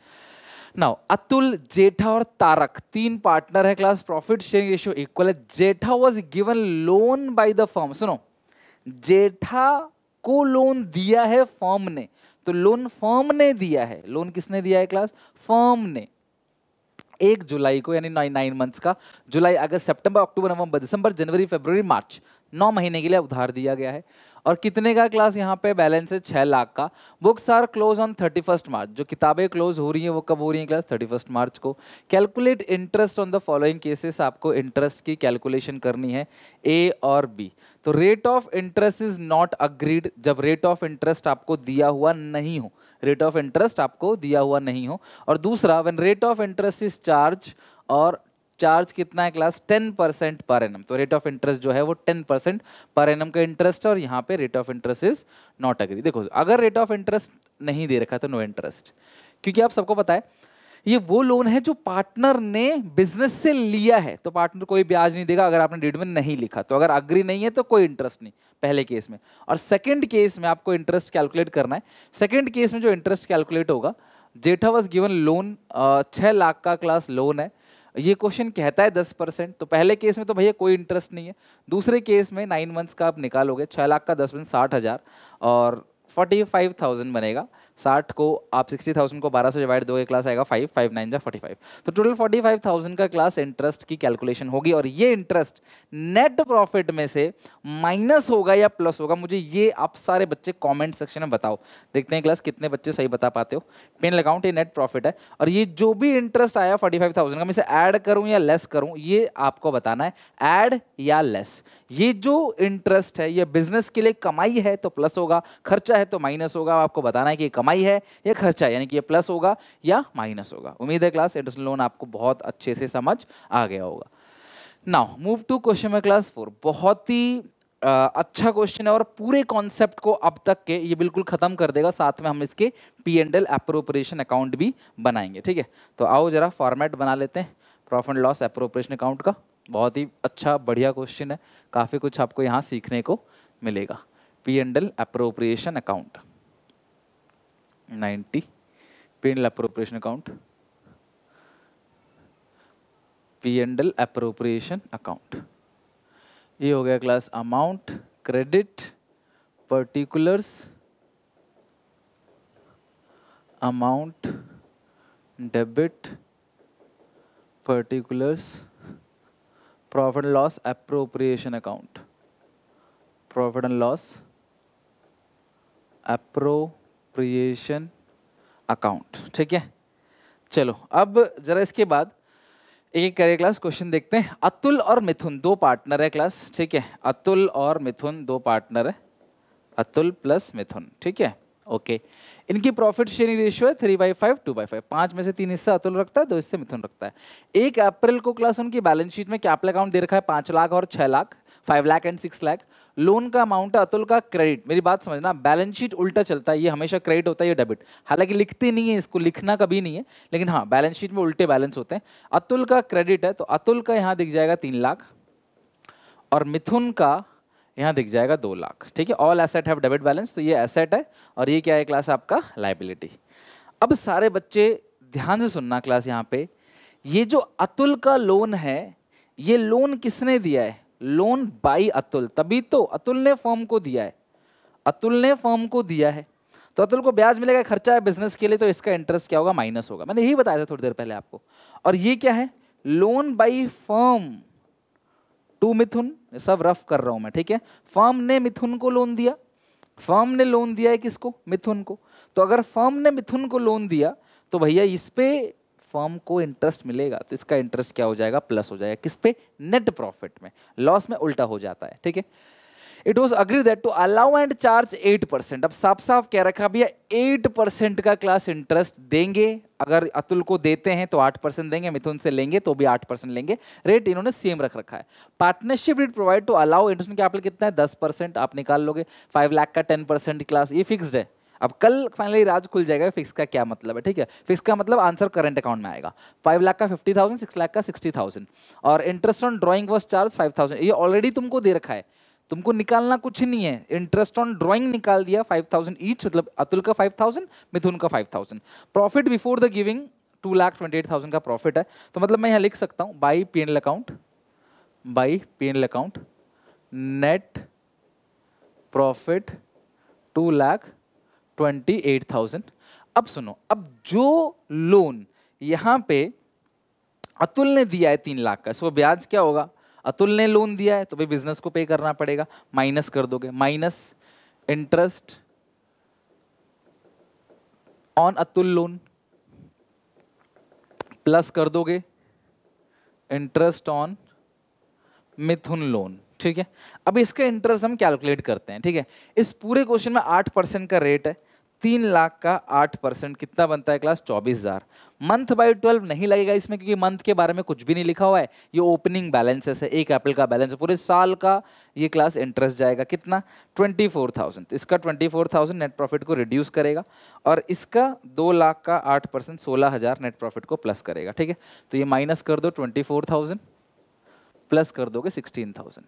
नाउ अतुल जेठा और तारक तीन पार्टनर है class profit sharing ratio equal है Jetha was given loan by the firm सुनो जेठा को लोन दिया है फॉर्म ने तो लोन फॉर्म ने दिया है लोन किसने दिया है क्लास फॉर्म ने एक जुलाई को यानी नाइन नाइन मंथ्स का जुलाई अगस्त सितंबर अक्टूबर नवंबर दिसंबर जनवरी फरवरी मार्च नौ महीने के लिए उधार दिया गया है और कितने का क्लास यहाँ पे बैलेंस है छः लाख का books are close on thirty first March जो किताबें क्लोज हो रही हैं वो कब हो रही हैं क्लास थर्टी फर्स्ट मार्च को calculate interest on the following cases आपको इंटरेस्ट की कैलकुलेशन करनी है ए और बी तो rate of interest is not agreed जब रेट ऑफ इंटरेस्ट आपको दिया हुआ नहीं हो रेट ऑफ इंटरेस्ट आपको दिया हुआ नहीं हो और दूसरा when rate of interest is charge और चार्ज कितना है class ten percent per annum तो रेट ऑफ इंटरेस्ट जो है वो टेन परसेंट पर एनम का इंटरेस्ट है और यहाँ पे rate of interest is not agree देखो अगर रेट ऑफ इंटरेस्ट नहीं दे रखा तो नो इंटरेस्ट क्योंकि आप सबको पता है ये वो लोन है जो पार्टनर ने बिजनेस से लिया है तो पार्टनर कोई ब्याज नहीं देगा अगर आपने डीड में नहीं लिखा तो अगर अग्री नहीं है तो कोई इंटरेस्ट नहीं पहले केस में और सेकंड केस में आपको इंटरेस्ट कैलकुलेट करना है सेकंड केस में जो इंटरेस्ट कैलकुलेट होगा जेठा वॉज गिवन लोन छः लाख का क्लास लोन है ये क्वेश्चन कहता है दस परसेंट तो पहले केस में तो भैया कोई इंटरेस्ट नहीं है दूसरे केस में नाइन मंथ्स का आप निकालोगे छः लाख का दस में साठ हज़ार और फोर्टी फाइव थाउजेंड बनेगा साठ को आप सिक्सटी थाउजेंड को बारह सौ डिवाइड दोगे क्लास आएगा फाइव फाइव नाइन जा फोर्टी फाइव तो टोटल फोर्टी फाइव थाउजेंड का क्लास इंटरेस्ट की कैलकुलेशन होगी और ये इंटरेस्ट नेट प्रॉफिट में से माइनस होगा या प्लस होगा मुझे ये आप सारे बच्चे कॉमेंट सेक्शन में बताओ देखते हैं क्लास कितने बच्चे सही बता पाते हो पेन लगाउंट तो ये नेट प्रॉफिट है और ये जो भी इंटरेस्ट आया फोर्टी फाइव थाउजेंड का मैं इसे ऐड करूँ या लेस करूँ ये आपको बताना है ऐड या लेस ये जो इंटरेस्ट है ये बिजनेस के लिए कमाई है तो प्लस होगा खर्चा है तो माइनस होगा आपको बताना है कि कमाई है या खर्चा है यानी कि ये प्लस होगा या माइनस होगा उम्मीद है क्लास इंटरेस्ट लोन आपको बहुत अच्छे से समझ आ गया होगा नाउ मूव टू क्वेश्चन में क्लास फोर बहुत ही आ, अच्छा क्वेश्चन है और पूरे कॉन्सेप्ट को अब तक के ये बिल्कुल खत्म कर देगा साथ में हम इसके P and L appropriation account भी बनाएंगे ठीक है तो आओ जरा फॉर्मेट बना लेते हैं profit and loss appropriation account का बहुत ही अच्छा बढ़िया क्वेश्चन है काफ़ी कुछ आपको यहाँ सीखने को मिलेगा P and L appropriation account ninety P and L appropriation account P and L appropriation account ये हो गया class amount credit particulars amount debit particulars profit and loss appropriation account profit and loss appropriation account ठीक है चलो अब जरा इसके बाद एक एक करिए क्लास क्वेश्चन देखते हैं अतुल और मिथुन दो पार्टनर है क्लास ठीक है अतुल और मिथुन दो पार्टनर है अतुल प्लस मिथुन ठीक है ओके इनकी प्रॉफिट शेयरिंग रेशियो है three by five two by five पाँच में से तीन हिस्सा अतुल रखता है दो हिस्से मिथुन रखता है एक अप्रैल को क्लास उनकी बैलेंस शीट में कैपिटल अकाउंट दे रखा है पाँच लाख और छः lakh five lakh and six lakh loan का अमाउंट है अतुल का क्रेडिट मेरी बात समझना बैलेंस शीट उल्टा चलता है ये हमेशा क्रेडिट होता है ये डेबिट हालांकि लिखते नहीं है इसको लिखना कभी नहीं है लेकिन हाँ बैलेंस शीट में उल्टे बैलेंस होते हैं अतुल का क्रेडिट है तो अतुल का यहाँ दिख जाएगा तीन लाख और मिथुन का यहाँ दिख जाएगा दो लाख ठीक है all asset have debit balance तो ये एसेट है और ये क्या है क्लास आपका लाइबिलिटी अब सारे बच्चे ध्यान से सुनना क्लास यहाँ पे ये जो अतुल का लोन है ये लोन किसने दिया है लोन बाई अतुल तभी तो अतुल ने फॉर्म को दिया है अतुल ने फॉर्म को दिया है तो अतुल को ब्याज मिलेगा खर्चा है बिजनेस के लिए तो इसका इंटरेस्ट क्या होगा माइनस होगा मैंने यही बताया था थोड़ी देर पहले आपको और ये क्या है loan by firm to Mithun सब रफ कर रहा हूं मैं ठीक है फर्म ने मिथुन को लोन दिया फर्म ने लोन दिया है किसको मिथुन को तो अगर फर्म ने मिथुन को लोन दिया तो भैया इस पे फर्म को इंटरेस्ट मिलेगा तो इसका इंटरेस्ट क्या हो जाएगा प्लस हो जाएगा किस पे नेट प्रॉफिट में लॉस में उल्टा हो जाता है ठीक है it was agree that to allow and charge eight percent अब साफ साफ कह रखा भैया एट परसेंट का क्लास इंटरेस्ट देंगे अगर अतुल को देते हैं तो आठ परसेंट देंगे मिथुन से लेंगे तो भी आठ परसेंट लेंगे रेट इन्होंने सेम रख रखा है partnership rate provide to allow interest में कैपिटल कितना है दस परसेंट आप निकाल लोगे फाइव लाख का टेन परसेंट क्लास ये फिक्सड है अब कल फाइनली राज खुल जाएगा फिक्स का क्या मतलब है ठीक है फिक्स का मतलब आंसर करंट अकाउंट में आएगा फाइव लाख का फिफ्टी थाउजेंड सिक्स लाख का सिक्सटी थाउजेंड और interest on drawing was charge five thousand ये ऑलरेडी तुमको दे रखा है तुमको निकालना कुछ नहीं है इंटरेस्ट ऑन ड्राइंग निकाल दिया फाइव थाउजेंड ईच मतलब अतुल का फाइव थाउजेंड मिथुन का five thousand profit before the giving two lakh twenty eight thousand का प्रॉफिट है तो मतलब मैं यहाँ लिख सकता हूँ by P N account by P N account net profit two lakh twenty eight thousand अब सुनो अब जो लोन यहाँ पे अतुल ने दिया है तीन लाख का सो ब्याज क्या होगा अतुल ने लोन दिया है तो भाई बिजनेस को पे करना पड़ेगा माइनस कर दोगे minus interest on Atul loan plus कर दोगे इंटरेस्ट ऑन मिथुन लोन ठीक है अब इसका इंटरेस्ट हम कैलकुलेट करते हैं ठीक है इस पूरे क्वेश्चन में आठ परसेंट का रेट है तीन लाख का आठ परसेंट कितना बनता है क्लास चौबीस हजार मंथ बाई ट्वेल्व नहीं लगेगा इसमें क्योंकि मंथ के बारे में कुछ भी नहीं लिखा हुआ है ये ओपनिंग बैलेंसेस है एक अप्रैल का बैलेंस है पूरे साल का ये क्लास इंटरेस्ट जाएगा कितना ट्वेंटी फोर थाउजेंड इसका twenty four thousand net profit को रिड्यूस करेगा और इसका दो लाख का आठ परसेंट सोलह हज़ार नेट प्रॉफिट को प्लस करेगा ठीक है तो ये माइनस कर दो ट्वेंटी फोर थाउजेंड प्लस कर दोगे सिक्सटीन थाउजेंड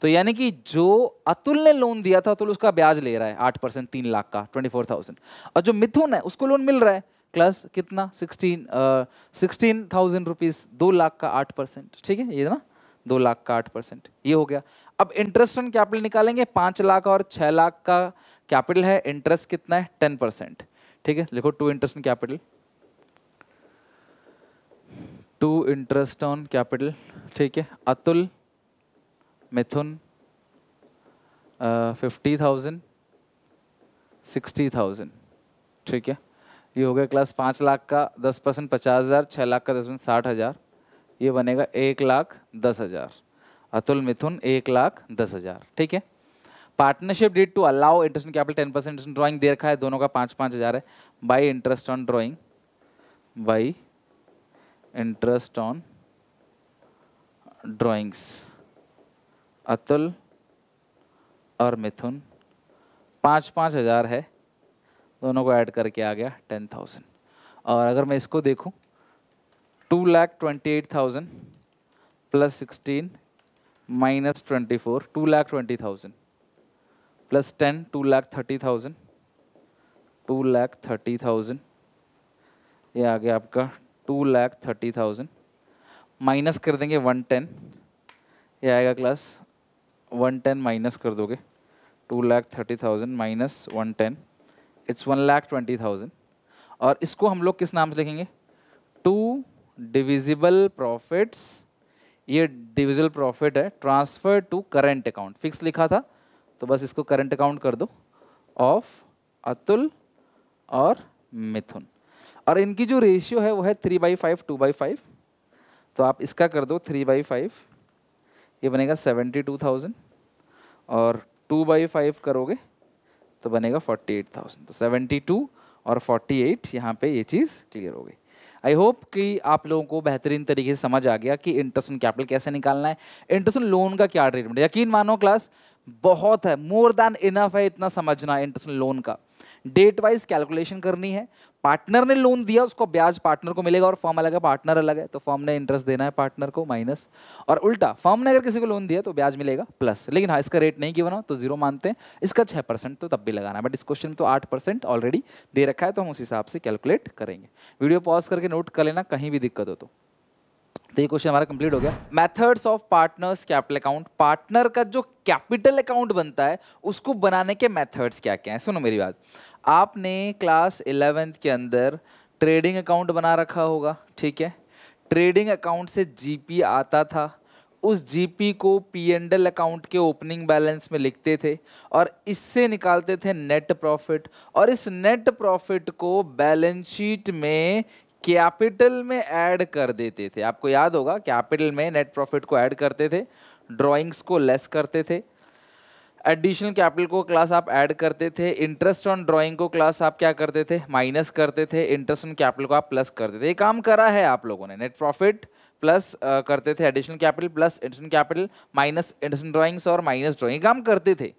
तो यानी कि जो अतुल ने लोन दिया था अतुल उसका ब्याज ले रहा है आठ परसेंट तीन लाख का ट्वेंटी फोर थाउजेंड और जो मिथुन है उसको लोन मिल रहा है क्लस कितना सिक्सटीन सिक्सटीन थाउजेंड रुपीज़ दो लाख का आठ परसेंट ठीक है ये ना दो लाख का आठ परसेंट ये हो गया अब इंटरेस्ट ऑन कैपिटल निकालेंगे पाँच लाख और छः लाख का कैपिटल है इंटरेस्ट कितना है टेन परसेंट ठीक है लिखो to interest on capital to interest on capital ठीक है Atul Mithun fifty thousand sixty thousand ठीक है ये हो गया क्लास पाँच लाख का दस परसेंट पचास हज़ार छः लाख का दस परसेंट साठ हज़ार ये बनेगा एक लाख दस हज़ार अतुल मिथुन एक लाख दस हज़ार ठीक है partnership deed to allow interest on capital ten percent interest drawing दे रखा है दोनों का पाँच पाँच हज़ार है by interest on drawing by interest on drawings Atul और मिथुन पाँच पाँच हज़ार है दोनों को ऐड करके आ गया टेन थाउजेंड और अगर मैं इसको देखूं two lakh twenty eight thousand plus sixteen minus twenty four two lakh twenty thousand plus ten two lakh thirty thousand two lakh thirty thousand ये आ गया आपका two lakh thirty thousand minus कर देंगे वन टेन ये आएगा क्लास वन टेन माइनस कर दोगे two lakh thirty thousand minus one ten it's one lakh twenty thousand और इसको हम लोग किस नाम से लिखेंगे टू डिविजिबल प्रॉफिट्स ये डिविजिबल प्रॉफिट है transfer to current account fix लिखा था तो बस इसको करंट अकाउंट कर दो ऑफ अतुल और मिथुन और इनकी जो रेशियो है वो है three by five two by five तो आप इसका कर दो थ्री बाई फाइव ये बनेगा सेवेंटी टू थाउजेंड और टू बाई फाइव करोगे तो बनेगा फोर्टी एट थाउजेंड तो सेवेंटी टू और फोर्टी एट यहाँ पर ये चीज़ क्लियर हो गई आई होप कि आप लोगों को बेहतरीन तरीके से समझ आ गया कि इंटरेस्ट ऑन कैपिटल कैसे निकालना है इंटरेस्ट ऑन लोन का क्या ट्रीटमेंट है यकीन मानो क्लास बहुत है मोर देन इनफ है इतना समझना इंटरेस्ट ऑन लोन का डेट वाइज कैलकुलेशन करनी है पार्टनर ने लोन दिया उसको ब्याज पार्टनर को मिलेगा और फॉर्म अलग है पार्टनर अलग है तो फॉर्म ने इंटरेस्ट देना है पार्टनर को माइनस और उल्टा फॉर्म ने अगर किसी को लोन दिया तो ब्याज मिलेगा प्लस लेकिन हाँ इसका रेट नहीं गिवन हो तो जीरो मानते हैं इसका छः परसेंट तो तब भी लगाना है बट इस क्वेश्चन में तो आठ ऑलरेडी दे रखा है तो हम उस हिसाब से कैलकुलेट करेंगे वीडियो पॉज करके नोट कर लेना कहीं भी दिक्कत हो तो तो ये क्वेश्चन हमारा कंप्लीट हो गया methods of partners capital account partner का जो कैपिटल अकाउंट बनता है उसको बनाने के मेथड्स क्या क्या हैं सुनो मेरी बात आपने क्लास इलेवेंथ के अंदर ट्रेडिंग अकाउंट बना रखा होगा ठीक है ट्रेडिंग अकाउंट से जीपी आता था उस जीपी को पी एंड एल अकाउंट के ओपनिंग बैलेंस में लिखते थे और इससे निकालते थे नेट प्रॉफिट और इस नेट प्रॉफिट को बैलेंस शीट में कैपिटल में ऐड कर देते थे आपको याद होगा कैपिटल में नेट प्रॉफिट को ऐड करते थे ड्राइंग्स को लेस करते थे एडिशनल कैपिटल को क्लास आप ऐड करते थे इंटरेस्ट ऑन ड्राइंग को क्लास आप क्या करते थे माइनस करते थे इंटरेस्ट ऑन कैपिटल को आप प्लस करते थे ये काम करा है आप लोगों ने नेट प्रॉफिट प्लस करते थे additional capital plus interest capital minus interest drawings और माइनस ड्राइंग काम करते थे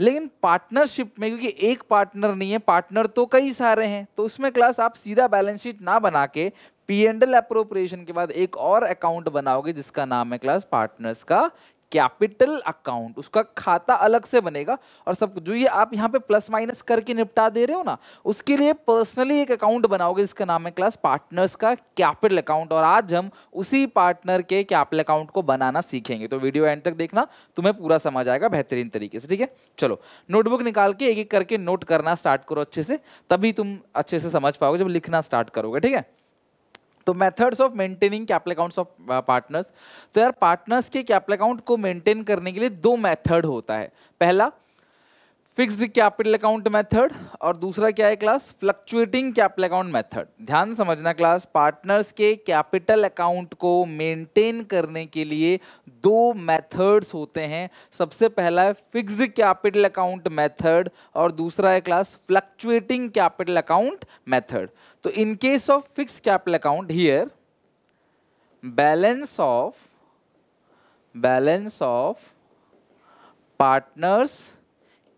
लेकिन पार्टनरशिप में क्योंकि एक पार्टनर नहीं है पार्टनर तो कई सारे हैं तो उसमें क्लास आप सीधा बैलेंस शीट ना बना के पी एंडल अप्रोप्रिएशन के बाद एक और अकाउंट बनाओगे जिसका नाम है क्लास पार्टनर्स का कैपिटल अकाउंट उसका खाता अलग से बनेगा और सब जो ये आप यहाँ पे प्लस माइनस करके निपटा दे रहे हो ना उसके लिए पर्सनली एक अकाउंट बनाओगे जिसका नाम है क्लास पार्टनर्स का कैपिटल अकाउंट और आज हम उसी पार्टनर के कैपिटल अकाउंट को बनाना सीखेंगे तो वीडियो एंड तक देखना तुम्हें पूरा समझ आएगा बेहतरीन तरीके से ठीक है चलो नोटबुक निकाल के एक एक करके नोट करना स्टार्ट करो अच्छे से तभी तुम अच्छे से समझ पाओगे जब लिखना स्टार्ट करोगे ठीक है तो methods of maintaining capital accounts of partners तो यार पार्टनर्स के कैपिटल अकाउंट को मेंटेन करने के लिए दो मेथड होता है पहला फिक्स्ड कैपिटल अकाउंट मेथड और दूसरा क्या है class fluctuating capital account method ध्यान समझना क्लास पार्टनर्स के कैपिटल अकाउंट को मेंटेन करने के लिए दो मेथड्स होते हैं सबसे पहला है फिक्स्ड कैपिटल अकाउंट मेथड और दूसरा है class fluctuating capital account method तो in case of fix capital account here balance of balance of partners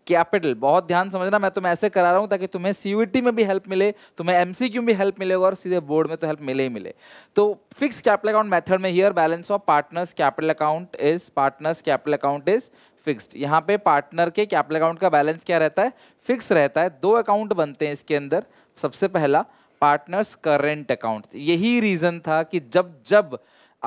capital बहुत ध्यान समझना मैं तुम्हें ऐसे करा रहा हूँ ताकि तुम्हें सीयूटी में भी हेल्प मिले तुम्हें एमसीक्यू में भी हेल्प मिलेगा और सीधे बोर्ड में तो हेल्प मिले ही मिले तो फिक्स कैपिटल अकाउंट मेथड में here balance of partners capital account is partners capital account is fixed यहाँ पे पार्टनर के कैपिटल अकाउंट का बैलेंस क्या रहता है फिक्स रहता है दो अकाउंट बनते हैं इसके अंदर सबसे पहला पार्टनर्स करेंट अकाउंट यही रीजन था कि जब जब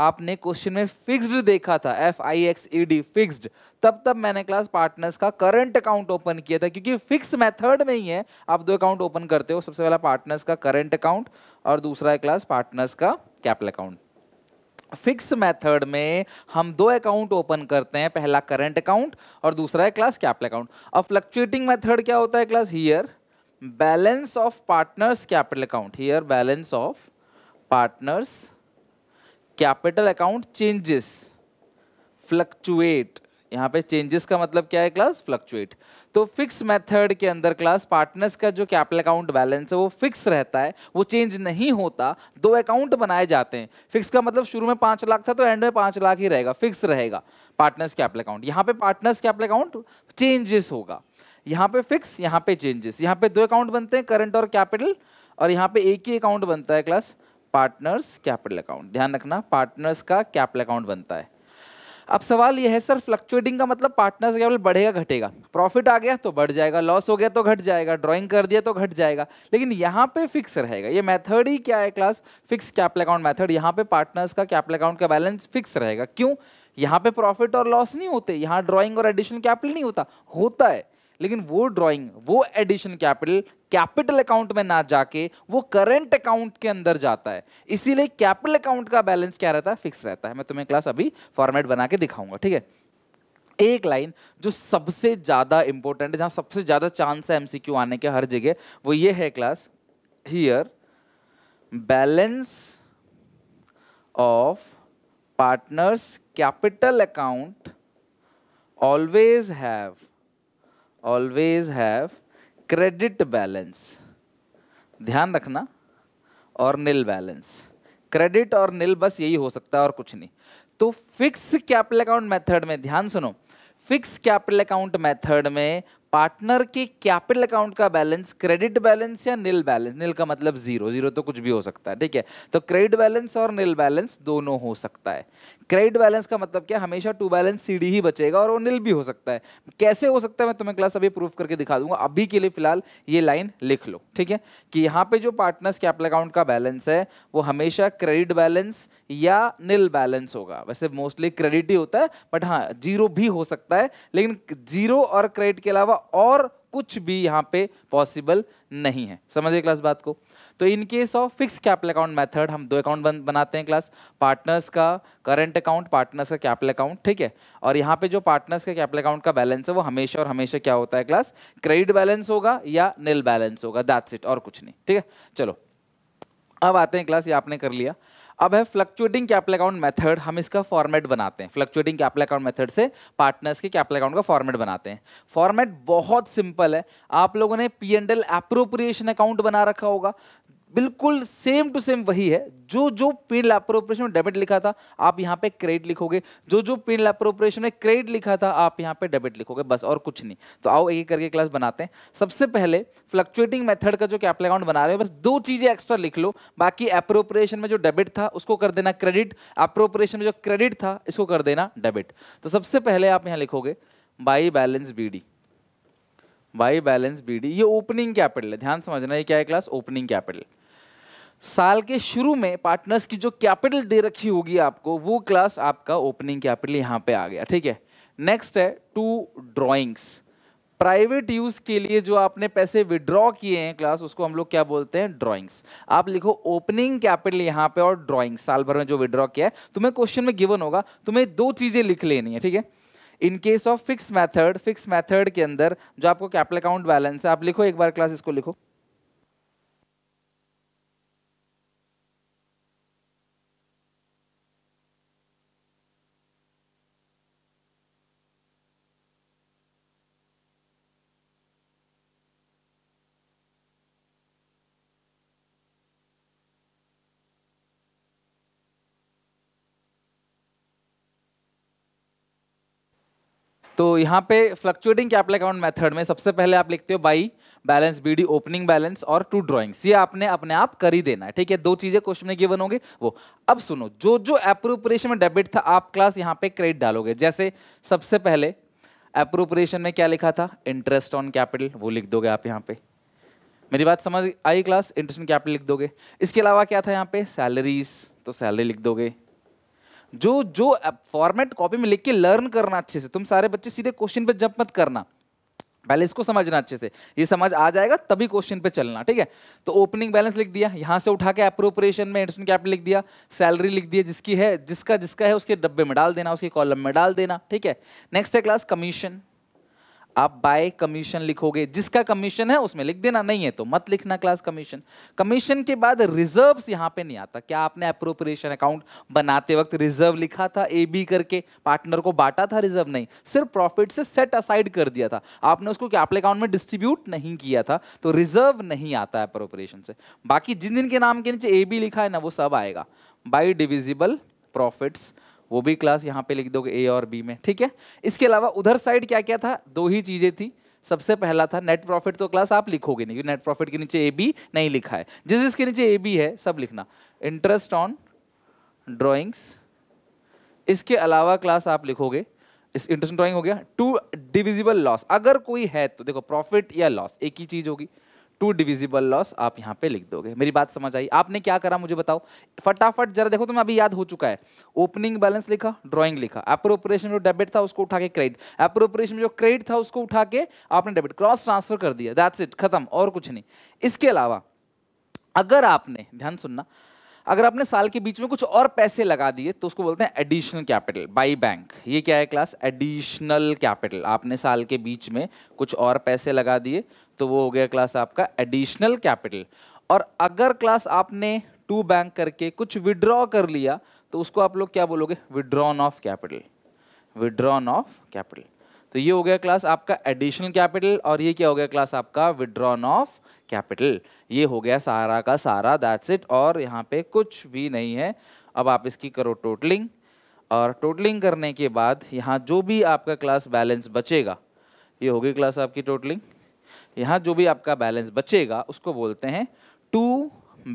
आपने क्वेश्चन में फिक्स्ड देखा था F I X E D fixed तब तब मैंने क्लास पार्टनर्स का करंट अकाउंट ओपन किया था क्योंकि फिक्स मेथड में ही है आप दो अकाउंट ओपन करते हो सबसे पहला पार्टनर्स का करंट अकाउंट और दूसरा है क्लास पार्टनर्स का कैपिटल अकाउंट फिक्स मेथड में हम दो अकाउंट ओपन करते हैं पहला करंट अकाउंट और दूसरा है क्लास कैपिटल अकाउंट अब फ्लक्चुएटिंग मेथड क्या होता है class here balance of partners capital account here balance of partners capital account changes fluctuate यहाँ पे चेंजेस का मतलब क्या है क्लास फ्लक्चुएट तो फिक्स मेथड के अंदर क्लास पार्टनर्स का जो कैपिटल अकाउंट बैलेंस है वो फिक्स रहता है वो चेंज नहीं होता दो अकाउंट बनाए जाते हैं फिक्स का मतलब शुरू में पाँच लाख था तो एंड में पाँच लाख ही रहेगा फिक्स रहेगा पार्टनर्स कैपिटल अकाउंट यहाँ पे पार्टनर्स कैपिटल अकाउंट चेंजेस होगा यहाँ पे फिक्स यहाँ पे चेंजेस यहाँ पे दो अकाउंट बनते हैं करंट और कैपिटल और यहाँ पे एक ही अकाउंट बनता है क्लास पार्टनर्स कैपिटल अकाउंट ध्यान रखना पार्टनर्स का कैपिटल अकाउंट बनता है अब सवाल यह है सर फ्लक्चुएटिंग का मतलब पार्टनर्स कैपिटल बढ़ेगा घटेगा प्रॉफिट आ गया तो बढ़ जाएगा लॉस हो गया तो घट जाएगा ड्राइंग कर दिया तो घट जाएगा लेकिन यहाँ पे फिक्स रहेगा ये मेथड ही क्या है class fix capital account method यहाँ पे पार्टनर्स का कैपिटल अकाउंट का बैलेंस फिक्स रहेगा क्यों यहाँ पे प्रॉफिट और लॉस नहीं होते यहाँ ड्रॉइंग और एडिशन कैपिटल नहीं होता होता है लेकिन वो ड्राइंग वो एडिशन कैपिटल कैपिटल अकाउंट में ना जाके वो करंट अकाउंट के अंदर जाता है इसीलिए कैपिटल अकाउंट का बैलेंस क्या रहता है फिक्स रहता है मैं तुम्हें क्लास अभी फॉर्मेट बना के दिखाऊंगा ठीक है एक लाइन जो सबसे ज़्यादा इंपॉर्टेंट है जहां सबसे ज़्यादा चांस है एमसीक्यू आने के हर जगह वो ये है class here balance of partners capital account always have always have credit balance ध्यान रखना और nil बैलेंस क्रेडिट और nil बस यही हो सकता है और कुछ नहीं तो फिक्स कैपिटल अकाउंट मेथड में ध्यान सुनो फिक्स कैपिटल अकाउंट मेथड में पार्टनर के कैपिटल अकाउंट का बैलेंस क्रेडिट बैलेंस या नील बैलेंस नील का मतलब जीरो जीरो तो कुछ भी हो सकता है ठीक है तो क्रेडिट बैलेंस और नील बैलेंस दोनों हो सकता है क्रेडिट बैलेंस का मतलब क्या हमेशा टू बैलेंस सीडी ही बचेगा और वो निल भी हो सकता है कैसे हो सकता है मैं तुम्हें क्लास अभी प्रूफ करके दिखा दूंगा अभी के लिए फिलहाल ये लाइन लिख लो ठीक है कि यहाँ पे जो पार्टनर्स कैपिटल अकाउंट का बैलेंस है वो हमेशा क्रेडिट बैलेंस या निल बैलेंस होगा वैसे मोस्टली क्रेडिट ही होता है बट हाँ जीरो भी हो सकता है लेकिन जीरो और क्रेडिट के अलावा और कुछ भी यहाँ पे पॉसिबल नहीं है समझिए क्लास बात को तो in case of fix capital account method हम दो अकाउंट बन, बनाते हैं क्लास पार्टनर्स का करंट अकाउंट पार्टनर्स का कैपिटल अकाउंट ठीक है और यहाँ पे जो पार्टनर्स का कैपिटल अकाउंट का बैलेंस है वो हमेशा और हमेशा क्या होता है क्लास क्रेडिट बैलेंस होगा या नील बैलेंस होगा दैट्स इट और कुछ नहीं ठीक है चलो अब आते हैं क्लास ये आपने कर लिया अब है फ्लक्चुएटिंग कैपिटल अकाउंट मेथड हम इसका फॉर्मेट बनाते हैं फ्लक्चुएटिंग कैपिटल अकाउंट मेथड से पार्टनर्स के कैपिटल अकाउंट का फॉर्मेट बनाते हैं फॉर्मेट बहुत सिंपल है आप लोगों ने P and L appropriation account बना रखा होगा बिल्कुल सेम टू सेम वही है जो जो पेन लैपर ऑपरेशन में डेबिट लिखा था आप यहाँ पे क्रेडिट लिखोगे जो जो पेन लैपर ऑपरेशन में क्रेडिट लिखा था आप यहाँ पे डेबिट लिखोगे बस और कुछ नहीं तो आओ एक करके क्लास बनाते हैं सबसे पहले फ्लक्चुएटिंग मेथड का जो कैपिटल अकाउंट बना रहे हो बस दो चीज़ें एक्स्ट्रा लिख लो बाकी अप्रोप्रिएशन में जो डेबिट था उसको कर देना क्रेडिट अप्रोप्रिएशन में जो क्रेडिट था इसको कर देना डेबिट तो सबसे पहले आप यहाँ लिखोगे by balance B Y balance B D ये ओपनिंग कैपिटल है ध्यान समझना ये क्या है क्लास ओपनिंग कैपिटल साल के शुरू में पार्टनर्स की जो कैपिटल दे रखी होगी आपको वो क्लास आपका ओपनिंग कैपिटल यहाँ पे आ गया ठीक है नेक्स्ट है टू ड्रॉइंग्स प्राइवेट यूज के लिए जो आपने पैसे विड्रॉ किए हैं क्लास उसको हम लोग क्या बोलते हैं ड्रॉइंग्स आप लिखो ओपनिंग कैपिटल यहाँ पे और ड्रॉइंग्स साल भर में जो विड्रॉ किया है तुम्हें क्वेश्चन में गिवन होगा तुम्हें दो चीजें लिख लेनी है ठीक है in case of fix method fix method के अंदर जो आपको कैपिटल अकाउंट बैलेंस है आप लिखो एक बार क्लास इसको लिखो तो यहाँ पे फ्लक्चुएटिंग कैपिटल अकाउंट मेथड में सबसे पहले आप लिखते हो by balance BD opening balance और टू ड्रॉइंग्स ये आपने अपने आप कर ही देना है ठीक है दो चीजें क्वेश्चन में गिवन होंगे वो अब सुनो जो जो अप्रोप्रिएशन में डेबिट था आप क्लास यहाँ पे क्रेडिट डालोगे जैसे सबसे पहले अप्रोप्रिएशन में क्या लिखा था इंटरेस्ट ऑन कैपिटल वो लिख दोगे आप यहाँ पे मेरी बात समझ आई क्लास इंटरेस्ट ऑन कैपिटल लिख दोगे इसके अलावा क्या था यहाँ पे सैलरीज तो सैलरी लिख दोगे जो जो फॉर्मेट कॉपी में लिख के लर्न करना अच्छे से तुम सारे बच्चे सीधे क्वेश्चन पे जंप मत करना पहले इसको समझना अच्छे से ये समझ आ जाएगा तभी क्वेश्चन पे चलना ठीक है तो ओपनिंग बैलेंस लिख दिया यहां से उठा के अप्रोप्रिएशन में एडिशन कैपिटल लिख दिया सैलरी लिख दिया जिसकी है जिसका जिसका है उसके डब्बे में डाल देना उसके कॉलम में डाल देना ठीक है नेक्स्ट है क्लास कमीशन आप बाय कमीशन लिखोगे जिसका कमीशन है उसमें लिख देना नहीं है तो मत लिखना क्लास कमीशन कमीशन के बाद रिजर्व्स यहां पे नहीं आता क्या आपने अप्रोप्रिएशन अकाउंट बनाते वक्त रिजर्व लिखा था ए बी करके पार्टनर को बांटा था रिजर्व नहीं सिर्फ प्रॉफिट से सेट असाइड कर दिया था आपने उसको कैपिटल अकाउंट में डिस्ट्रीब्यूट नहीं किया था तो रिजर्व नहीं आता अप्रोप्रिएशन से बाकी जिन जिनके के नाम के नीचे ए बी लिखा है ना वो सब आएगा बाई डिविजिबल प्रॉफिट्स वो भी क्लास यहाँ पे लिख दोगे ए और बी में ठीक है इसके अलावा उधर साइड क्या क्या था दो ही चीज़ें थी सबसे पहला था नेट प्रॉफिट तो क्लास आप लिखोगे नहीं क्योंकि नेट प्रॉफिट के नीचे ए बी नहीं लिखा है जिस जिसके नीचे ए बी है सब लिखना इंटरेस्ट ऑन ड्राइंग्स इसके अलावा क्लास आप लिखोगे इस इंटरेस्ट ड्राइंग हो गया टू डिविजिबल लॉस अगर कोई है तो देखो प्रॉफिट या लॉस एक ही चीज़ होगी टू डिविजिबल लॉस आप यहाँ पे लिख दोगे मेरी बात समझ आई आपने क्या करा मुझे बताओ फटाफट जरा देखो तुम्हें अभी याद हो चुका है ओपनिंग बैलेंस लिखा ड्रॉइंग लिखा अप्रोप्रिएशन जो डेबिट था उसको उठा के क्रेडिट अप्रोप्रिएशन जो क्रेडिट था उसको उठा के आपने डेबिट क्रॉस ट्रांसफर कर दिया दैट्स इट खत्म और कुछ नहीं इसके अलावा अगर आपने ध्यान सुनना अगर आपने साल के बीच में कुछ और पैसे लगा दिए तो उसको बोलते हैं एडिशनल कैपिटल बाई बैंक ये क्या है क्लास एडिशनल कैपिटल आपने साल के बीच में कुछ और पैसे लगा दिए तो वो हो गया क्लास आपका एडिशनल कैपिटल और अगर क्लास आपने टू बैंक करके कुछ विड्रॉ कर लिया तो उसको आप लोग क्या बोलोगे withdrawn of capital withdrawn of capital तो ये हो गया क्लास आपका एडिशनल कैपिटल और ये क्या हो गया क्लास आपका विड्रॉन ऑफ कैपिटल ये हो गया सारा का सारा दैट्स इट और यहाँ पे कुछ भी नहीं है अब आप इसकी करो टोटलिंग और टोटलिंग करने के बाद यहाँ जो भी आपका क्लास बैलेंस बचेगा ये होगी क्लास आपकी टोटलिंग यहाँ जो भी आपका बैलेंस बचेगा उसको बोलते हैं टू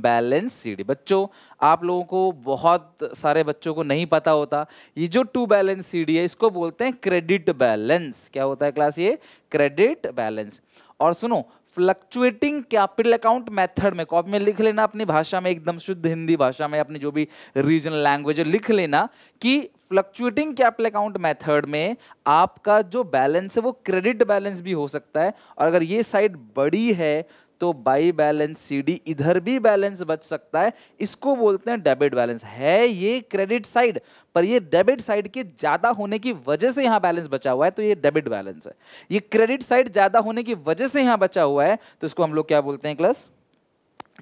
बैलेंस सीडी बच्चों आप लोगों को बहुत सारे बच्चों को नहीं पता होता ये जो टू बैलेंस सीडी है इसको बोलते हैं क्रेडिट बैलेंस क्या होता है क्लास ये क्रेडिट बैलेंस और सुनो फ्लक्चुएटिंग कैपिटल अकाउंट मेथड में कॉपी में लिख लेना अपनी भाषा में एकदम शुद्ध हिंदी भाषा में अपनी जो भी रीजनल लैंग्वेज है लिख लेना कि फ्लक्चुएटिंग कैपिटल अकाउंट मेथड में आपका जो बैलेंस है वो क्रेडिट बैलेंस भी हो सकता है और अगर ये साइड बड़ी है तो बाई बैलेंस सीडी इधर भी बैलेंस बच सकता है इसको बोलते हैं डेबिट बैलेंस है ये क्रेडिट साइड पर ये डेबिट साइड के ज़्यादा होने की वजह से यहां बैलेंस बचा हुआ है तो ये डेबिट बैलेंस है ये क्रेडिट साइड ज़्यादा होने की वजह से यहां बचा हुआ है तो इसको हम लोग क्या बोलते हैं क्लास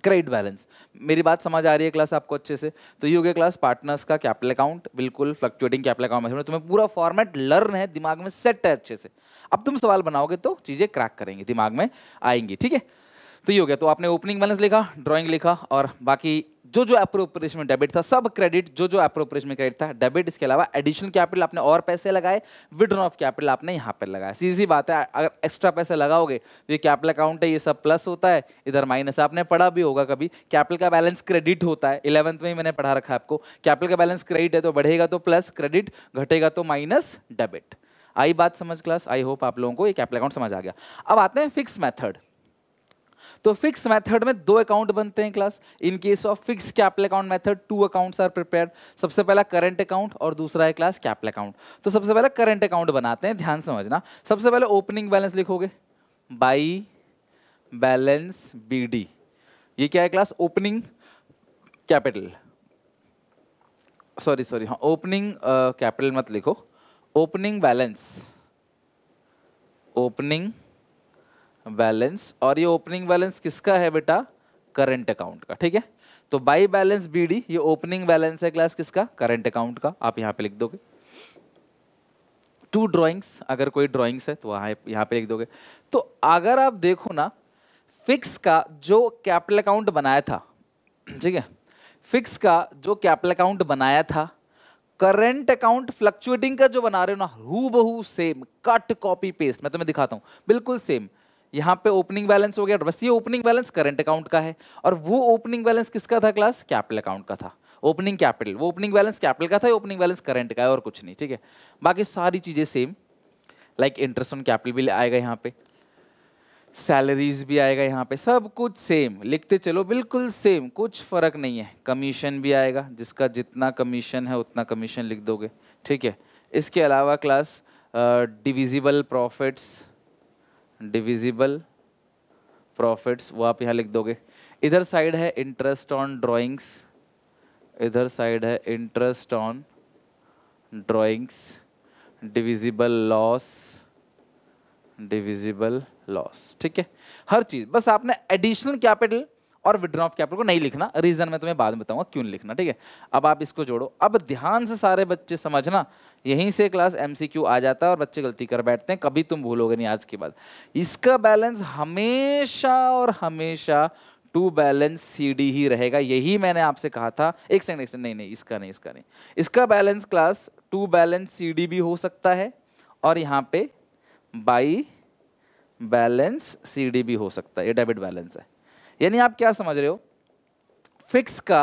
क्रेडिट बैलेंस मेरी बात समझ आ रही है क्लास आपको अच्छे से तो ये हो गया क्लास पार्टनर्स का कैपिटल अकाउंट बिल्कुल फ्लक्चुएटिंग कैपिटल अकाउंट में तुम्हें पूरा फॉर्मेट लर्न है दिमाग में सेट है अच्छे से अब तुम सवाल बनाओगे तो चीज़ें क्रैक करेंगे दिमाग में आएंगी ठीक है तो ये हो गया तो आपने ओपनिंग बैलेंस लिखा ड्रॉइंग लिखा और बाकी जो जो अप्रोप्रिएशन में डेबिट था सब क्रेडिट जो जो अप्रोप्रिएशन में क्रेडिट था डेबिट इसके अलावा एडिशनल कैपिटल आपने और पैसे लगाए विड्रॉ ऑफ कैपिटल आपने यहाँ पर लगाया सीधी सी बात है अगर एक्स्ट्रा पैसे लगाओगे तो ये कैपिटल अकाउंट है ये सब प्लस होता है इधर माइनस आपने पढ़ा भी होगा कभी कैपिटल का बैलेंस क्रेडिट होता है इलेवंथ में ही मैंने पढ़ा रखा है आपको कैपिटल का बैलेंस क्रेडिट है तो बढ़ेगा तो प्लस क्रेडिट घटेगा तो माइनस डेबिट आई बात समझ क्लास आई होप आप लोगों को ये कैपिटल अकाउंट समझ आ गया अब आते हैं फिक्स मैथड तो फिक्स मेथड में दो अकाउंट बनते हैं class in case of fix capital account method two accounts are prepare सबसे पहला करंट अकाउंट और दूसरा है क्लास कैपिटल अकाउंट तो सबसे पहले करंट अकाउंट बनाते हैं ध्यान समझना सबसे पहले ओपनिंग बैलेंस लिखोगे बाई बैलेंस बी ये क्या है class opening capital sorry sorry हाँ ओपनिंग कैपिटल uh, मत लिखो ओपनिंग बैलेंस ओपनिंग बैलेंस और ये ओपनिंग बैलेंस किसका है बेटा करंट अकाउंट का ठीक है तो बाई बैलेंस बी ये ओपनिंग बैलेंस है क्लास किसका करंट अकाउंट का आप यहाँ पे लिख दोगे टू ड्राइंग्स अगर कोई ड्राइंग्स है तो वहाँ यहाँ पे लिख दोगे तो अगर आप देखो ना फिक्स का जो कैपिटल अकाउंट बनाया था ठीक है फिक्स का जो कैपिटल अकाउंट बनाया था करंट अकाउंट फ्लक्चुएटिंग का जो बना रहे हो ना हु बहू सेम कट कॉपी पेस्ट मैं तुम्हें दिखाता हूँ बिल्कुल सेम यहाँ पे ओपनिंग बैलेंस हो गया बस ये ओपनिंग बैलेंस करंट अकाउंट का है और वो ओपनिंग बैलेंस किसका था क्लास कैपिटल अकाउंट का था ओपनिंग कैपिटल वो ओपनिंग बैलेंस कैपिटल का था ओपनिंग बैलेंस करंट का है और कुछ नहीं ठीक है बाकी सारी चीज़ें same like interest on capital भी आएगा यहाँ पे सैलरीज भी आएगा यहाँ पे सब कुछ सेम लिखते चलो बिल्कुल सेम कुछ फर्क नहीं है कमीशन भी आएगा जिसका जितना कमीशन है उतना कमीशन लिख दोगे ठीक है इसके अलावा class divisible profits divisible profits वो आप यहाँ लिख दोगे इधर साइड है इंटरेस्ट ऑन ड्राइंग्स इधर साइड है interest on drawings divisible loss divisible loss ठीक है हर चीज़ बस आपने एडिशनल कैपिटल और विड्रॉ ऑफ कैपिटल को नहीं लिखना रीजन मैं तुम्हें बाद में बताऊंगा क्यों नहीं लिखना ठीक है अब आप इसको जोड़ो अब ध्यान से सारे बच्चे समझना यहीं से क्लास एम आ जाता है और बच्चे गलती कर बैठते हैं कभी तुम भूलोगे नहीं आज के बाद इसका बैलेंस हमेशा और हमेशा टू बैलेंस सी डी ही रहेगा यही मैंने आपसे कहा था एक सेकंड एक सेकंड नहीं नहीं इसका नहीं इसका नहीं इसका balance class to balance C D भी हो सकता है और यहाँ पे बाई बैलेंस सी डी भी हो सकता है ये डेबिट बैलेंस है यानी आप क्या समझ रहे हो फिक्स का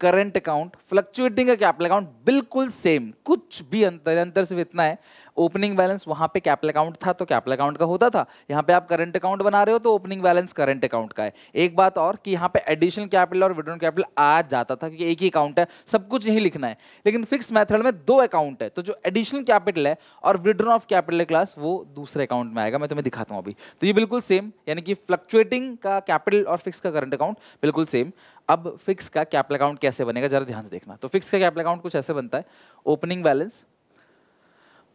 करंट अकाउंट फ्लक्चुएटिंग का कैपिटल अकाउंट बिल्कुल सेम कुछ भी अंतर अंतर सिर्फ इतना है ओपनिंग बैलेंस वहां पे कैपिटल अकाउंट था तो कैपिटल अकाउंट का होता था यहाँ पे आप करंट अकाउंट बना रहे हो तो ओपनिंग बैलेंस करंट अकाउंट का है एक बात और कि यहाँ पे एडिशनल कैपिटल और विड्रोन कैपिटल आ जाता था क्योंकि एक ही अकाउंट है सब कुछ यही लिखना है लेकिन फिक्स मैथड में दो अकाउंट है तो जो एडिशनल कैपिटल है और विड्रोन ऑफ कैपिटल क्लास वो दूसरे अकाउंट में आएगा मैं तुम्हें दिखाता हूँ अभी तो ये बिल्कुल सेम यानी कि फ्लक्चुएटिंग का कैपिटल और फिक्स का करंट अकाउंट बिल्कुल सेम अब फिक्स का कैपिटल अकाउंट कैसे बनेगा जरा ध्यान से देखना तो फिक्स का कैपिटल अकाउंट कुछ ऐसे बनता है opening balance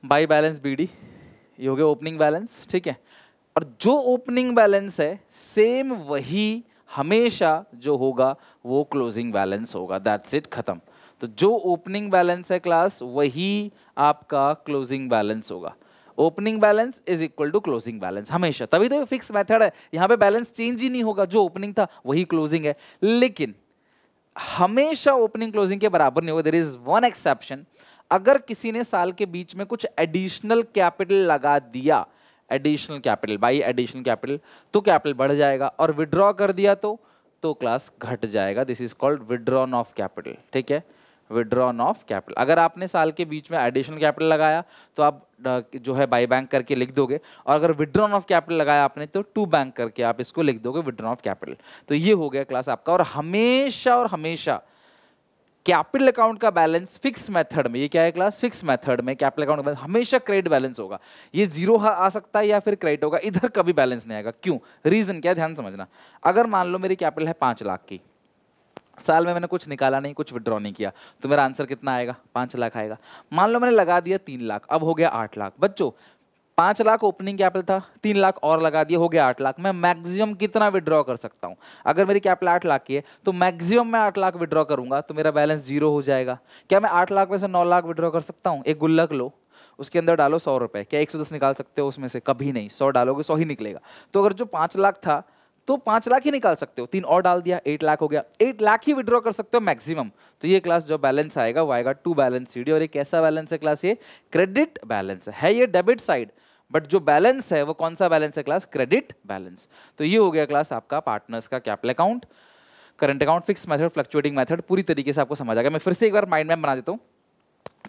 by balance B D ये हो गया ओपनिंग बैलेंस ठीक है और जो ओपनिंग बैलेंस है सेम वही हमेशा जो होगा वो क्लोजिंग बैलेंस होगा दैट्स इट खत्म तो जो ओपनिंग बैलेंस है क्लास वही आपका क्लोजिंग बैलेंस होगा opening balance is equal to closing balance हमेशा तभी तो फिक्स मेथड है यहाँ पे बैलेंस चेंज ही नहीं होगा जो ओपनिंग था वही क्लोजिंग है लेकिन हमेशा ओपनिंग क्लोजिंग के बराबर नहीं होगा देर इज वन एक्सेप्शन अगर किसी ने साल के बीच में कुछ एडिशनल कैपिटल लगा दिया additional capital by additional capital तो कैपिटल बढ़ जाएगा और विड्रॉ कर दिया तो तो क्लास घट जाएगा this is called withdrawn of capital ठीक है विड्रॉन ऑफ कैपिटल अगर आपने साल के बीच में एडिशनल कैपिटल लगाया तो आप जो है बाई बैंक करके लिख दोगे और अगर विड्रॉन ऑफ कैपिटल लगाया आपने तो टू बैंक करके आप इसको लिख दोगे विड्रॉन ऑफ कैपिटल तो ये हो गया क्लास आपका और हमेशा और हमेशा कैपिटल अकाउंट का बैलेंस फिक्स मेथड में ये क्या है क्लास फिक्स मेथड में कैपिटल अकाउंट का बैलेंस हमेशा क्रेडिट बैलेंस होगा ये जीरो आ सकता है या फिर क्रेडिट होगा इधर कभी बैलेंस नहीं आएगा क्यों रीजन क्या ध्यान समझना अगर मान लो मेरी कैपिटल है पाँच लाख की साल में मैंने कुछ निकाला नहीं कुछ विड्रॉ नहीं किया तो मेरा आंसर कितना आएगा पाँच लाख आएगा मान लो मैंने लगा दिया तीन लाख अब हो गया आठ लाख बच्चों पांच लाख ओपनिंग कैपिटल था तीन लाख और लगा दिया हो गया आठ लाख मैं मैक्सिमम कितना विड्रॉ कर सकता हूं अगर मेरी कैपिटल आठ लाख की है तो मैक्सिमम मैं आठ लाख विड्रॉ करूंगा तो मेरा बैलेंस जीरो हो जाएगा क्या मैं आठ लाख में से नौ लाख विड्रॉ कर सकता हूँ एक गुल्लक लो उसके अंदर डालो सौ रुपए क्या एक सौ दस निकाल सकते हो उसमें से कभी नहीं सौ डालोगे सौ ही निकलेगा तो अगर जो पांच लाख था तो पांच लाख ही निकाल सकते हो तीन और डाल दिया एट लाख हो गया एट लाख ही विड्रॉ कर सकते हो मैक्सिमम तो ये क्लास जो बैलेंस आएगा वो आएगा टू बैलेंस सीडी और ये कैसा बैलेंस है क्लास ये क्रेडिट बैलेंस है ये डेबिट साइड बट जो बैलेंस है वो कौन सा बैलेंस है क्लास क्रेडिट बैलेंस तो ये हो गया क्लास आपका पार्टनर्स का capital account current account fix method fluctuating method पूरी तरीके से आपको समझ आ गया मैं फिर से एक बार माइंड मैप बना देता हूँ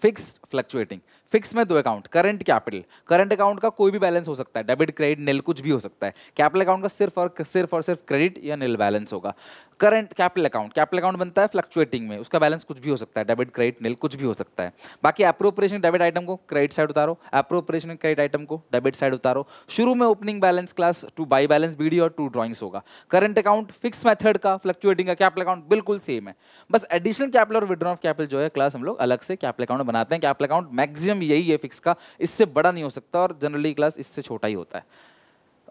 फिक्स फ्लक्चुएटिंग फिक्स में दो account current capital current account का कोई भी बैलेंस हो सकता है डेबिट क्रेडिट निल कुछ भी हो सकता है कैपिटल अकाउंट का सिर्फ और सिर्फ और सिर्फ क्रेडिट या निल बैलेंस होगा current capital account capital account बनता है फ्लक्चुएटिंग में उसका बैलेंस कुछ भी हो सकता है डेबिट क्रेडिट निल कुछ भी हो सकता है बाकी अप्रोपरेशन डेबिट आइटम को क्रेडिट साइड उतारो अप्रोपरेशन क्रेडिट आइटम को डेबिट साइड उतारो शुरू में opening balance class to by balance BD और टू ड्रॉइंग्स होगा करंट अकाउंट फिक्स मैथड का फ्लक्चुएटिंग का कैपिटल अकाउंट बिल्कुल सेम है बस एडिशनल कैपिटल और विड्रॉ ऑफ कैपिटल जो है क्लास हम लोग अलग से कैपिटल अकाउंट बनाते हैं कैपिटल अकाउंट मैक्सिमम यही है फिक्स का इससे बड़ा नहीं हो सकता और जनरली क्लास इससे छोटा ही होता है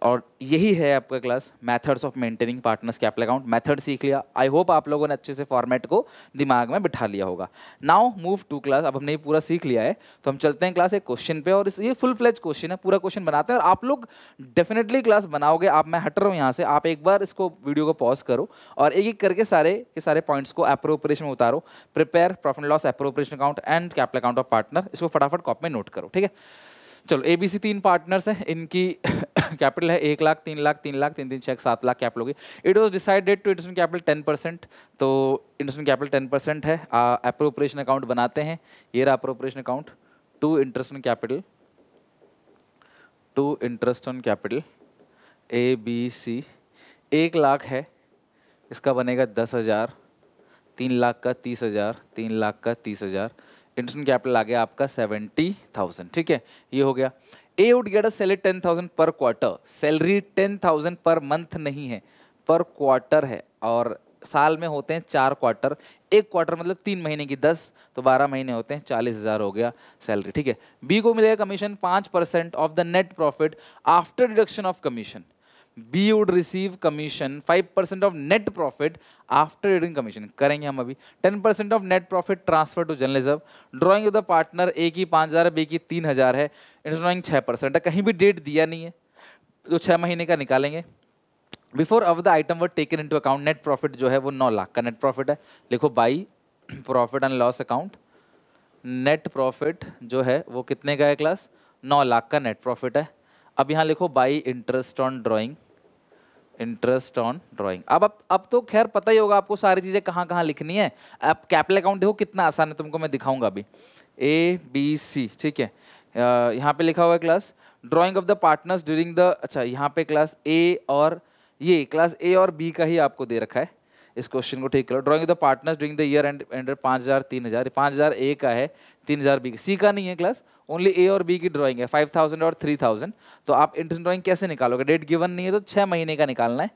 और यही है आपका class methods of maintaining partners capital account method सीख लिया आई होप आप लोगों ने अच्छे से फॉर्मेट को दिमाग में बिठा लिया होगा नाउ मूव टू क्लास अब हमने ये पूरा सीख लिया है तो हम चलते हैं क्लास एक क्वेश्चन पे और इस ये फुल फ्लेज क्वेश्चन है पूरा क्वेश्चन बनाते हैं और आप लोग डेफिनेटली क्लास बनाओगे आप मैं हट रहा हूँ यहाँ से आप एक बार इसको वीडियो को पॉज करो और एक एक करके सारे के सारे पॉइंट्स को अप्रोप्रिएशन में उतारो prepare profit loss appropriation account and capital account of partner इसको फटाफट कॉपी में नोट करो ठीक है चलो ए बी सी तीन पार्टनर्स हैं इनकी कैपिटल है एक लाख तीन लाख तीन लाख तीन तीन छः सात लाख कैपिटल होगी it was decided to industrial capital ten percent तो इंडस्ट्रियल कैपिटल टेन परसेंट है अप्रोप्रिएशन अकाउंट बनाते हैं ये रहा appropriation account to interest on capital to interest on capital A B C एक लाख है इसका बनेगा दस हज़ार तीन लाख का तीस हज़ार तीन लाख का तीस हज़ार इंटरनेशनल कैपिटल आ गया आपका सेवेंटी थाउजेंड ठीक है ये हो गया A would get a salary ten thousand per quarter salary ten thousand per month नहीं है पर क्वार्टर है और साल में होते हैं चार क्वार्टर एक क्वार्टर मतलब तीन महीने की दस तो बारह महीने होते हैं चालीस हज़ार हो गया सैलरी ठीक है बी को मिलेगा कमीशन पाँच percent of the net profit after deduction of commission B would receive commission five percent of net profit after reading commission करेंगे हम अभी ten percent of net profit transfer to journalism drawing of the partner A की पाँच हज़ार है बी की तीन हज़ार है इंटर ड्रॉइंग छः परसेंट है कहीं भी डेट दिया नहीं है तो छः महीने का निकालेंगे before of the item were taken into account net profit जो है वो नौ लाख का नेट प्रॉफिट है लिखो by profit and loss account net profit जो है वो कितने का है क्लास नौ लाख का नेट प्रॉफिट है अब यहाँ लिखो by interest on drawing interest on drawing अब अब अब तो खैर पता ही होगा आपको सारी चीज़ें कहाँ कहाँ लिखनी है अब कैपिटल अकाउंट देखो कितना आसान है तुमको मैं दिखाऊंगा अभी ए बी सी ठीक है यहाँ पे लिखा हुआ है class drawing of the partners during the अच्छा यहाँ पे क्लास ए और ये क्लास ए और बी का ही आपको दे रखा है इस क्वेश्चन को ठीक करो drawing the partners during the year end and पाँच हज़ार तीन हज़ार पाँच हज़ार ए का है तीन हज़ार बी सी का नहीं है क्लास ओनली ए और बी की ड्राइंग है फाइव थाउजेंड और थ्री थाउजेंड तो आप इंटरेस्ट ड्रॉइंग कैसे निकालोगे डेट गिवन नहीं है तो छः महीने का निकालना है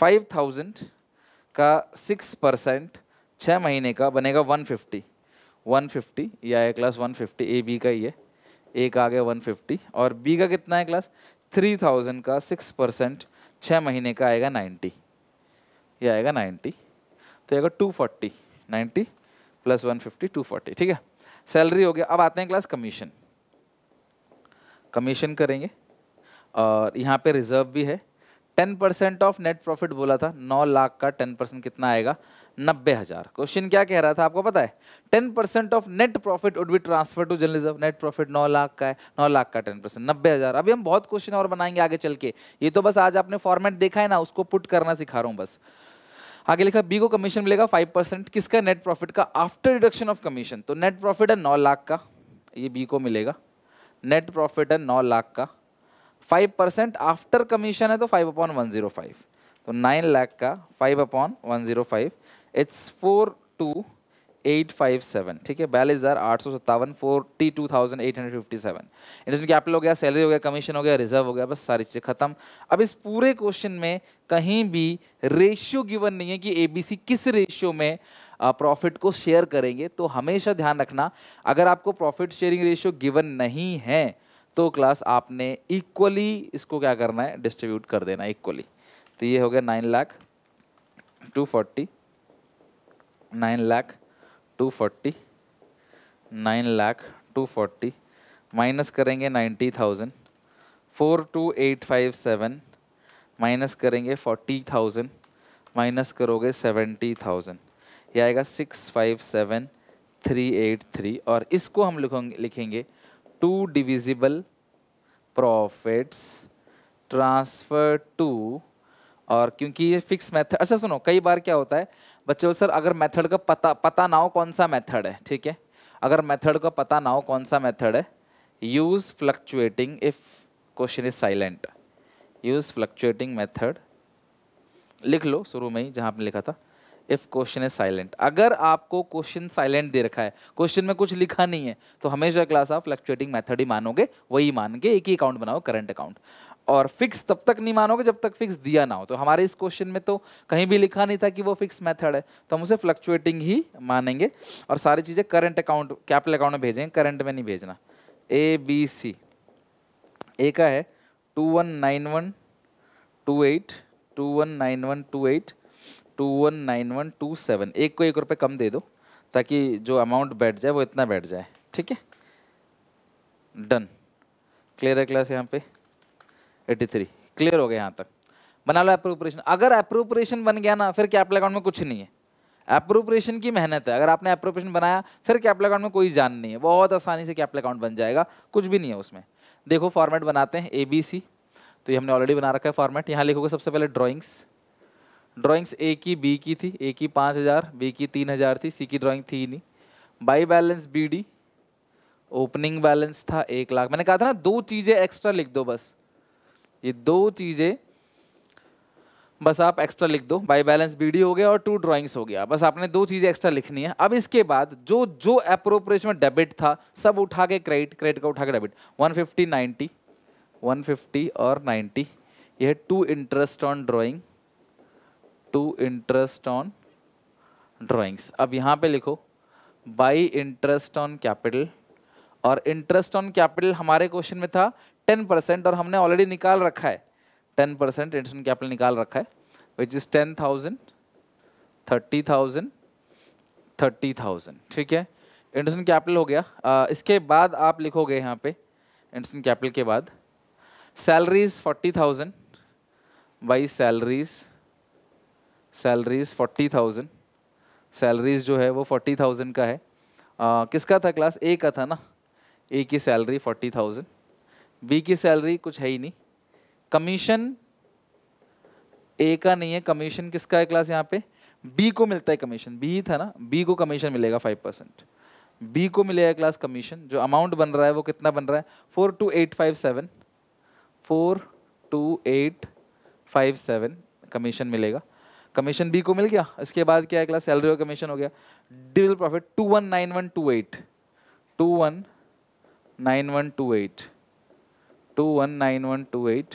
फाइव थाउजेंड का सिक्स परसेंट छः महीने का बनेगा वन फिफ्टी वन फिफ्टी या आया class one fifty A B का ही है ए का आ गया वन फिफ्टी और बी का कितना है क्लास थ्री थाउजेंड का सिक्स परसेंट छः महीने का आएगा नाइन्टी ये आएगा 90 तो आएगा 240 90 प्लस 150 240 ठीक है सैलरी हो गया अब आते हैं क्लास कमीशन कमीशन करेंगे और यहाँ पे रिजर्व भी है 10 परसेंट ऑफ नेट प्रॉफिट बोला था 9 लाख का 10 परसेंट कितना आएगा नब्बे हज़ार क्वेश्चन क्या कह रहा था आपको पता है 10 percent of net profit would be transfer to journalism net profit 9 lakh का है 9 लाख का 10 परसेंट नब्बे हज़ार अभी हम बहुत क्वेश्चन और बनाएंगे आगे चल के ये तो बस आज आपने फॉर्मेट देखा है ना उसको पुट करना सिखा रहा हूँ बस आगे लिखा बी को कमीशन मिलेगा फाइव परसेंट किसका नेट प्रॉफिट का आफ्टर डिडक्शन ऑफ कमीशन तो नेट प्रॉफिट है नौ लाख का ये बी को मिलेगा नेट प्रॉफिट है नौ लाख का फाइव परसेंट आफ्टर कमीशन है तो five upon one zero five तो नाइन लाख का five upon one zero five it's four two eight five seven ठीक है बयालीस हज़ार आठ सौ सत्तावन forty two thousand eight hundred fifty seven international हो गया सैलरी हो गया कमीशन हो गया रिजर्व हो गया बस सारी चीज़ें खत्म अब इस पूरे क्वेश्चन में कहीं भी रेशियो गिवन नहीं है कि एबीसी किस रेशियो में प्रॉफिट को शेयर करेंगे तो हमेशा ध्यान रखना अगर आपको प्रॉफिट शेयरिंग रेशियो गिवन नहीं है तो क्लास आपने इक्वली इसको क्या करना है डिस्ट्रीब्यूट कर देना इक्वली तो ये हो गया nine lakh two forty nine lakh two forty nine lakh two forty minus करेंगे ninety thousand four two eight five seven minus करेंगे फोर्टी थाउजेंड माइनस करोगे सेवेंटी थाउजेंड यह आएगा six five seven three eight three और इसको हम लिखोगे लिखेंगे to divisible profits transfer to और क्योंकि ये फिक्स मेथड अच्छा सुनो कई बार क्या होता है बच्चों सर अगर मेथड का पता पता ना हो कौन सा मेथड है ठीक है अगर मेथड का पता ना हो कौन सा मेथड है use fluctuating if question is silent use fluctuating method लिख लो शुरू में ही जहां आपने लिखा था इफ़ क्वेश्चन इज साइलेंट अगर आपको क्वेश्चन साइलेंट दे रखा है क्वेश्चन में कुछ लिखा नहीं है तो हमेशा क्लास आप फ्लक्चुएटिंग मेथड ही मानोगे वही मान के एक ही अकाउंट बनाओ करंट अकाउंट और फिक्स तब तक नहीं मानोगे जब तक फिक्स दिया ना हो तो हमारे इस क्वेश्चन में तो कहीं भी लिखा नहीं था कि वो फिक्स मेथड है तो हम उसे फ्लक्चुएटिंग ही मानेंगे और सारी चीज़ें करंट अकाउंट कैपिटल अकाउंट में भेजेंगे करंट में नहीं भेजना ए बी सी ए का है two one nine one two eight two one nine one two eight two one nine one two seven एक को एक रुपये कम दे दो ताकि जो अमाउंट बैठ जाए वो इतना बैठ जाए ठीक है डन क्लियर है क्लास यहाँ पर एट्टी थ्री क्लियर हो गया यहाँ तक बना लो अप्रोप्रिएशन अगर अप्रोप्रिएशन बन गया ना फिर कैपिटल अकाउंट में कुछ नहीं है अप्रोप्रिएशन की मेहनत है अगर आपने अप्रोप्रिएशन बनाया फिर कैपिटल अकाउंट में कोई जान नहीं है बहुत आसानी से कैपिटल अकाउंट बन जाएगा कुछ भी नहीं है उसमें देखो फॉर्मेट बनाते हैं ए बी सी तो ये हमने ऑलरेडी बना रखा है फॉर्मेट यहाँ लिखोगे सबसे पहले ड्रॉइंग्स ड्रॉइंग्स ए की बी की थी ए की पाँच हज़ार बी की तीन हज़ार थी सी की ड्रॉइंग थी नहीं by balance B D opening balance था एक लाख मैंने कहा था ना दो चीज़ें एक्स्ट्रा लिख दो बस ये दो चीज़ें बस आप एक्स्ट्रा लिख दो बाई बैलेंस बी हो गया और टू ड्राइंग्स हो गया बस आपने दो चीज़ें एक्स्ट्रा लिखनी है अब इसके बाद जो जो अप्रोप्रिएशन में डेबिट था सब उठा के क्रेडिट क्रेडिट का उठा के डेबिट 150 90 150 और 90 यह to interest on drawing to interest on drawings अब यहाँ पे लिखो बाई इंटरेस्ट ऑन कैपिटल और इंटरेस्ट ऑन कैपिटल हमारे क्वेश्चन में था टेन परसेंट और हमने ऑलरेडी निकाल रखा है टेन परसेंट एडिशन कैपिटल निकाल रखा है which is ten thousand thirty thousand thirty thousand ठीक है इंडसन कैपिटल हो गया आ, इसके बाद आप लिखोगे यहाँ पे इंडसन कैपिटल के बाद salaries forty thousand by salaries salaries forty thousand salaries जो है वो फोर्टी थाउजेंड का है आ, किसका था क्लास ए का था ना ए की सैलरी फोर्टी थाउजेंड बी की सैलरी कुछ है ही नहीं कमीशन ए का नहीं है कमीशन किसका है क्लास यहाँ पे बी को मिलता है कमीशन बी ही था ना बी को कमीशन मिलेगा फाइव परसेंट बी को मिलेगा क्लास कमीशन जो अमाउंट बन रहा है वो कितना बन रहा है four two eight five seven four two eight five seven commission मिलेगा कमीशन बी को मिल गया इसके बाद क्या है क्लास सैलरी और कमीशन हो गया divisible profit two one nine one two eight two one nine one two eight two one nine one two eight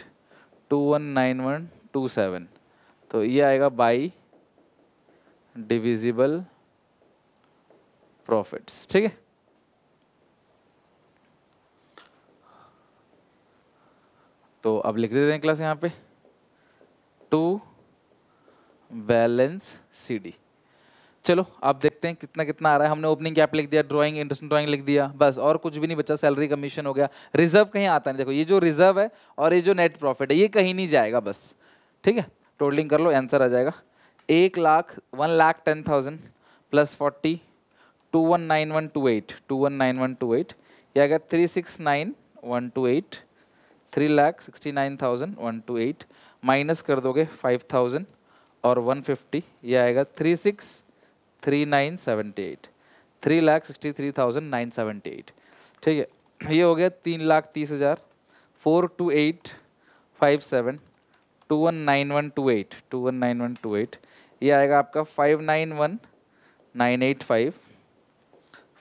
two one nine one two seven तो ये आएगा बाई डिविजिबल प्रॉफिट्स ठीक है तो अब लिख देते हैं क्लास यहाँ पे टू बैलेंस सी डी चलो आप देखते हैं कितना कितना आ रहा है हमने ओपनिंग कैप लिख दिया ड्राइंग इंटरेस्ट ड्राइंग लिख दिया बस और कुछ भी नहीं बचा सैलरी कमीशन हो गया रिजर्व कहीं आता नहीं देखो ये जो रिजर्व है और ये जो नेट प्रॉफिट है ये कहीं नहीं जाएगा बस ठीक है टोटलिंग कर लो आंसर आ जाएगा एक lakh one lakh ten thousand plus forty two one nine one two eight two one nine one two eight ये आ गया three six nine one two eight three lakh sixty nine thousand one two eight minus कर दोगे फाइव थाउजेंड और वन फिफ्टी ये आएगा three six three nine seventy eight three lakh sixty three thousand nine seventy eight ठीक है ये हो गया तीन लाख तीस हज़ार four two eight five seven two one nine one two eight two one nine one two eight ये आएगा आपका five nine one nine eight five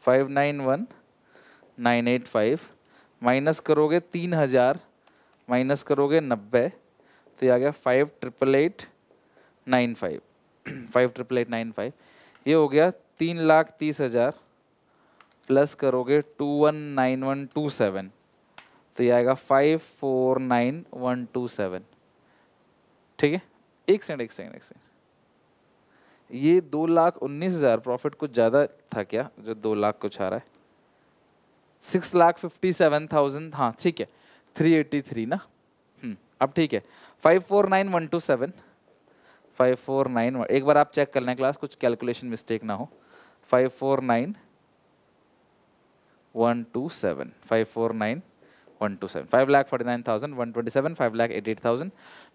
five nine one nine eight five minus करोगे तीन हज़ार माइनस करोगे नब्बे तो ये आ गया five triple eight nine five five triple eight nine five ये हो गया तीन लाख तीस हज़ार प्लस करोगे two one nine one two seven तो ये आएगा five four nine one two seven ठीक है एक सेकंड एक सेकंड एक सेकंड ये दो लाख उन्नीस हज़ार प्रॉफिट कुछ ज़्यादा था क्या जो दो लाख कुछ आ रहा है six lakh fifty seven thousand हाँ ठीक है थ्री एट्टी थ्री ना हम्म, अब ठीक है five four nine one two seven five four nine एक बार आप चेक कर लें क्लास कुछ कैलकुलेशन मिस्टेक ना हो five four nine one two seven five four nine one two seven five lakh forty nine thousand one twenty seven five lakh eighty eight thousand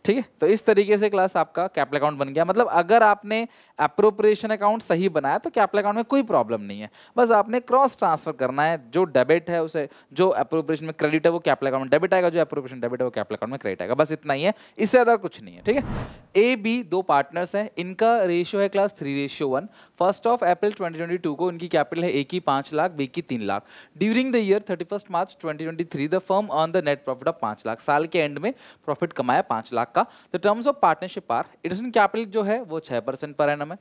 ठीक है तो इस तरीके से क्लास आपका कैपिटल अकाउंट बन गया मतलब अगर आपने अप्रोप्रिएशन अकाउंट सही बनाया तो कैपिटल अकाउंट में कोई प्रॉब्लम नहीं है बस आपने क्रॉस ट्रांसफर करना है जो डेबिट है उसे जो अप्रोप्रिएशन में क्रेडिट है वो कैपिटल अकाउंट में डेबिट आएगा जो अप्रोप्रिएशन डेबिट है वो कैपिटल अकाउंट में क्रेडिट आएगा बस इतना ही है इससे ज़्यादा कुछ नहीं है ठीक है ए बी दो पार्टनर्स हैं इनका रेशियो है class three ratio one first of April 2022 को इनकी कैपिटल है ए की पाँच लाख बी की तीन lakh during the year thirty first March 2023 the firm earn the net profit of पांच लाख साल के एंड में प्रॉफिट कमाया पाँच लाख का the terms of partnership are इडसन कैपिटल जो है वो छः परसेंट पर एनम है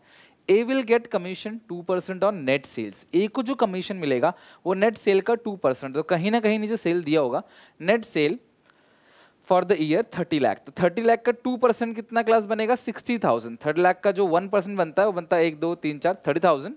A will get commission two percent on net sales A को जो कमीशन मिलेगा वो नेट सेल का टू परसेंट तो कहीं ना कहीं नीचे सेल दिया होगा net sale for the year thirty lakh तो थर्टी लैख का टू परसेंट कितना क्लास बनेगा सिक्सटी थाउजेंड थर्टी लैख का जो वन परसेंट बनता है वो बनता है एक दो तीन चार थर्टी थाउजेंड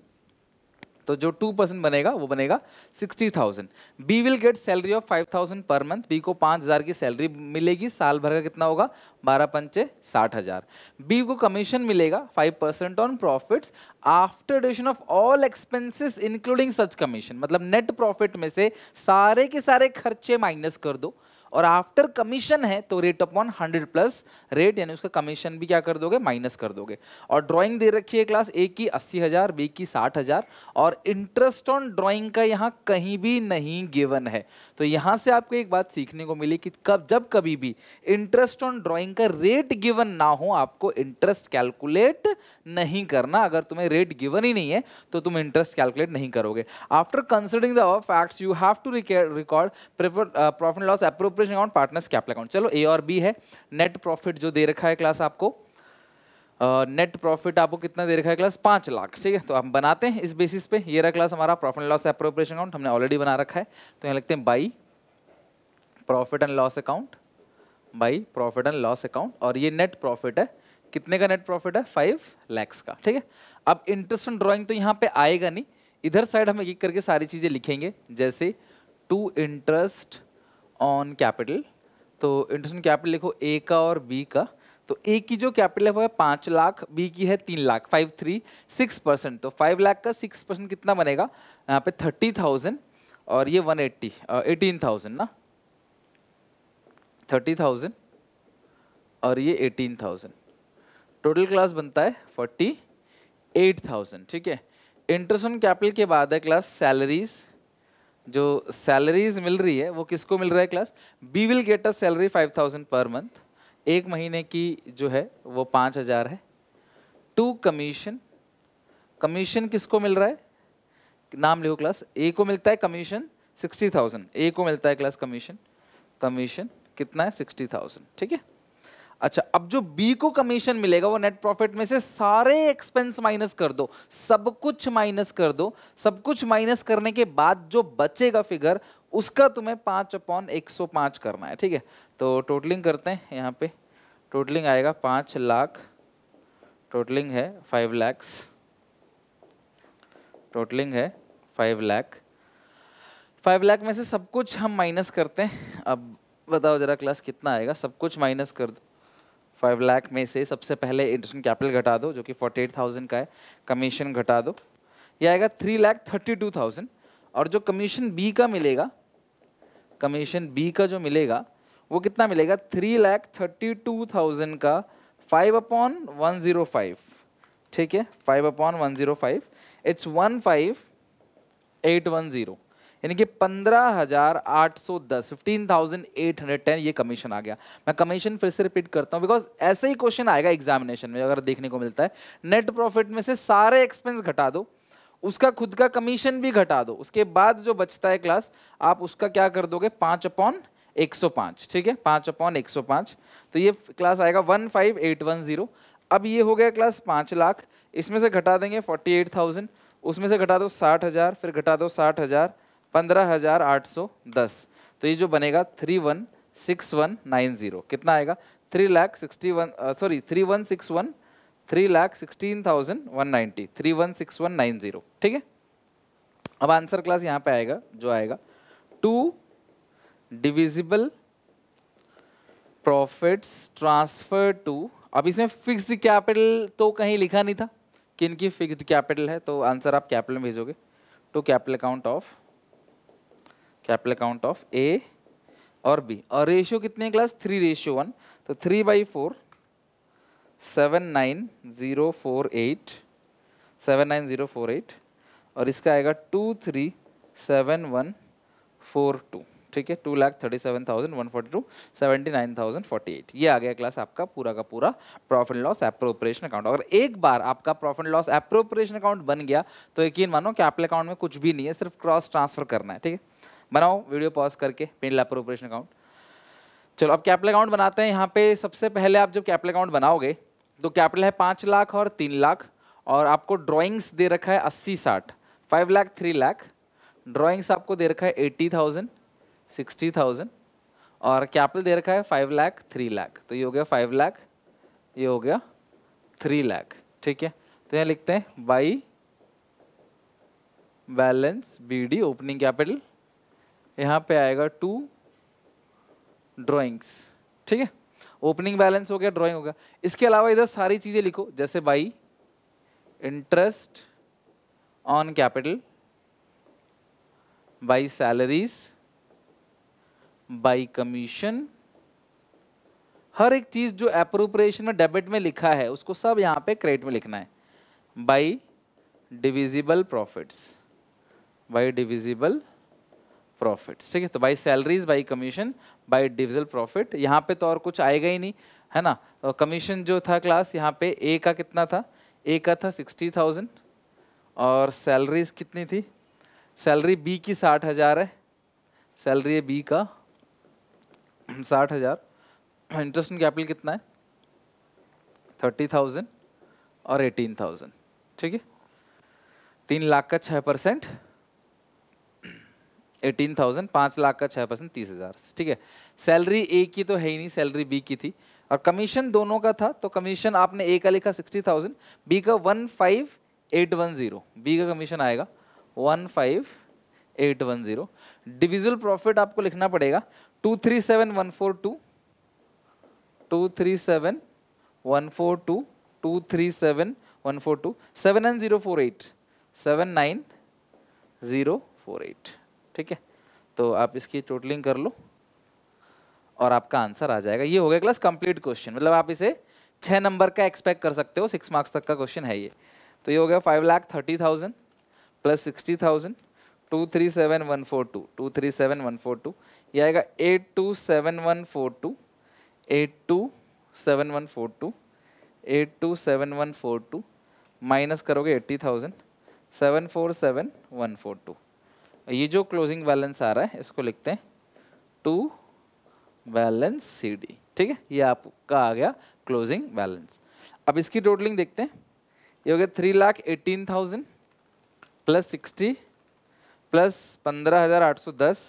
तो जो टू परसेंट बनेगा वो बनेगा sixty thousand B will get salary of five thousand per month B को पाँच हज़ार की सैलरी मिलेगी साल भर का कितना होगा बारह पंचे साठ हज़ार बी को कमीशन मिलेगा five percent on profits after deduction of all expenses including such commission मतलब नेट प्रॉफिट में से सारे के सारे खर्चे माइनस कर दो और आफ्टर कमीशन है तो rate upon hundred plus rate यानी उसका कमीशन भी क्या कर दोगे माइनस कर दोगे और ड्राइंग दे रखी है क्लास ए की अस्सी हज़ार बी की साठ हज़ार और इंटरेस्ट ऑन ड्राइंग का यहाँ कहीं भी नहीं गिवन है तो यहाँ से आपको एक बात सीखने को मिली कि कब जब कभी भी इंटरेस्ट ऑन ड्राइंग का रेट गिवन ना हो आपको इंटरेस्ट कैलकुलेट नहीं करना अगर तुम्हें रेट गिवन ही नहीं है तो तुम इंटरेस्ट कैलकुलेट नहीं करोगे after considering the facts you have to record profit loss appropriation account partners capital account चलो ए और बी है नेट प्रॉफिट जो दे रखा है क्लास आपको नेट uh, प्रॉफिट आपको कितना दे रखा है क्लास पाँच लाख ठीक है तो हम बनाते हैं इस बेसिस पे ये रहा क्लास हमारा profit and loss appropriation account हमने ऑलरेडी बना रखा है तो यहाँ लिखते हैं by profit and loss account by profit and loss account और ये नेट प्रॉफिट है कितने का नेट प्रॉफिट है फाइव लैक्स का ठीक है अब इंटरेस्ट एंड ड्रॉइंग तो यहाँ पर आएगा नहीं इधर साइड हम एक करके सारी चीज़ें लिखेंगे जैसे टू इंटरेस्ट ऑन कैपिटल तो इंटरेस्ट ऑन कैपिटल लिखो ए का और बी का तो ए की जो कैपिटल है वो है पाँच लाख बी की है तीन lakh five three six percent तो फाइव लाख का सिक्स परसेंट कितना बनेगा यहाँ पे थर्टी थाउजेंड और ये वन एट्टी एटीन थाउजेंड ना थर्टी थाउजेंड और ये एटीन थाउजेंड टोटल क्लास बनता है फोर्टी एट थाउजेंड ठीक है इंटरेस्ट ऑन कैपिटल के बाद है क्लास सैलरीज़ जो सैलरीज मिल रही है वो किसको मिल रहा है class B will get a salary five thousand per month एक महीने की जो है वो पाँच हज़ार है टू कमीशन कमीशन किसको मिल रहा है नाम लिखो क्लास ए को मिलता है कमीशन सिक्सटी थाउजेंड ए को मिलता है क्लास कमीशन कमीशन कितना है सिक्सटी थाउजेंड ठीक है अच्छा अब जो बी को कमीशन मिलेगा वो नेट प्रॉफिट में से सारे एक्सपेंस माइनस कर दो सब कुछ माइनस कर दो सब कुछ माइनस करने के बाद जो बचेगा फिगर उसका तुम्हें पाँच अपॉन एक सौ पाँच करना है ठीक है तो टोटलिंग करते हैं यहाँ पे टोटलिंग आएगा पाँच लाख टोटलिंग है फाइव लैक्स टोटलिंग है फाइव लैख फाइव लाख में से सब कुछ हम माइनस करते हैं अब बताओ जरा क्लास कितना आएगा सब कुछ माइनस कर दो फाइव लाख में से सबसे पहले एडिशन कैपिटल घटा दो जो कि फोर्टी एट थाउजेंड का है कमीशन घटा दो ये आएगा three lakh thirty two thousand और जो कमीशन बी का मिलेगा कमीशन बी का जो मिलेगा वो कितना मिलेगा three lakh thirty two thousand का five upon one zero five ठीक है five upon one zero five it's one five eight one zero यानी कि पंद्रह हजार आठ सौ दस fifteen thousand eight hundred ten ये कमीशन आ गया मैं कमीशन फिर से रिपीट करता हूँ बिकॉज ऐसे ही क्वेश्चन आएगा एग्जामिनेशन में अगर देखने को मिलता है नेट प्रॉफिट में से सारे एक्सपेंस घटा दो उसका खुद का कमीशन भी घटा दो उसके बाद जो बचता है क्लास आप उसका क्या कर दोगे पाँच अपॉन एक सौ पाँच ठीक है पाँच अपॉन एक सौ पाँच तो ये क्लास आएगा one one five eight zero अब ये हो गया क्लास पाँच लाख इसमें से घटा देंगे फोर्टी एट थाउजेंड उसमें से घटा दो साठ हज़ार फिर घटा दो साठ हज़ार पंद्रह हजार आठ सौ दस तो ये जो बनेगा three one six one nine zero कितना आएगा three lakh sixty one sorry three one six one three lakh sixteen thousand one ninety three one six one nine zero ठीक है अब आंसर क्लास यहाँ पे आएगा जो आएगा to divisible profits transfer to अब इसमें फिक्स्ड कैपिटल तो कहीं लिखा नहीं था कि इनकी फिक्स्ड कैपिटल है तो आंसर आप कैपिटल में भेजोगे to capital account of capital account of A और बी और रेशियो कितने क्लास थ्री रेशियो वन तो three by four seven nine zero four eight seven nine zero four eight और इसका आएगा two three seven one four two ठीक है two lakh thirty seven thousand one forty two seventy nine thousand forty eight ये आ गया क्लास आपका पूरा का पूरा प्रॉफिट लॉस अप्रोप्रिएशन अकाउंट अगर एक बार आपका प्रॉफिट लॉस अप्रोप्रिएशन अकाउंट बन गया तो यकीन मानो कि आपके अकाउंट में कुछ भी नहीं है सिर्फ क्रॉस ट्रांसफर करना है ठीक है बनाओ वीडियो पॉज करके पेन लैपर ऑपरेशन अकाउंट चलो अब कैपिटल अकाउंट बनाते हैं यहाँ पे सबसे पहले आप जब कैपिटल अकाउंट बनाओगे तो कैपिटल है पाँच लाख और तीन लाख और आपको ड्राइंग्स दे रखा है अस्सी साठ five lakh three lakh drawings आपको दे रखा है एट्टी थाउजेंड सिक्सटी थाउजेंड और कैपिटल दे रखा है फाइव लाख थ्री लाख तो ये हो गया फाइव लाख ये हो गया थ्री लाख ठीक है तो यहाँ लिखते हैं by balance B D opening capital यहाँ पे आएगा टू ड्राइंग्स ठीक है ओपनिंग बैलेंस हो गया ड्राइंग हो गया इसके अलावा इधर सारी चीज़ें लिखो जैसे by interest on capital by salaries by commission हर एक चीज़ जो अप्रोप्रिएशन में डेबिट में लिखा है उसको सब यहाँ पे क्रेडिट में लिखना है by divisible profits by divisible profits ठीक है तो by salaries by commission by divisible profit यहाँ पे तो और कुछ आएगा ही नहीं है ना तो कमीशन जो था क्लास यहाँ पे ए का कितना था ए का था सिक्सटी थाउजेंड और सैलरीज कितनी थी सैलरी बी की साठ हज़ार है सैलरी है बी का साठ हज़ार इंटरेस्ट इन कैपिटल कितना है थर्टी थाउजेंड और एटीन थाउजेंड ठीक है तीन लाख का छः परसेंट एटीन थाउजेंड पाँच लाख का छः परसेंट तीस हज़ार ठीक है सैलरी ए की तो है ही नहीं सैलरी बी की थी और कमीशन दोनों का था तो कमीशन आपने ए का लिखा सिक्सटी थाउजेंड बी का one five eight one zero B का कमीशन आएगा one five eight one zero divisible profit आपको लिखना पड़ेगा two three seven one four two two three seven one four two two three seven one four two seven nine zero four eight seven nine zero four eight ठीक है तो आप इसकी टोटलिंग कर लो और आपका आंसर आ जाएगा ये हो गया क्लास कंप्लीट क्वेश्चन मतलब आप इसे छः नंबर का एक्सपेक्ट कर सकते हो सिक्स मार्क्स तक का क्वेश्चन है ये तो ये हो गया five lakh thirty thousand plus sixty thousand two three seven one four two two three seven one four two ये आएगा eight two seven one four two eight two seven one four two eight two seven one four two minus करोगे eighty thousand seven four seven one four two ये जो क्लोजिंग बैलेंस आ रहा है इसको लिखते हैं टू बैलेंस सी डी ठीक है ये आपका आ गया क्लोजिंग बैलेंस अब इसकी टोटलिंग देखते हैं ये हो गया three lakh eighteen thousand plus sixty plus पंद्रह हज़ार आठ सौ दस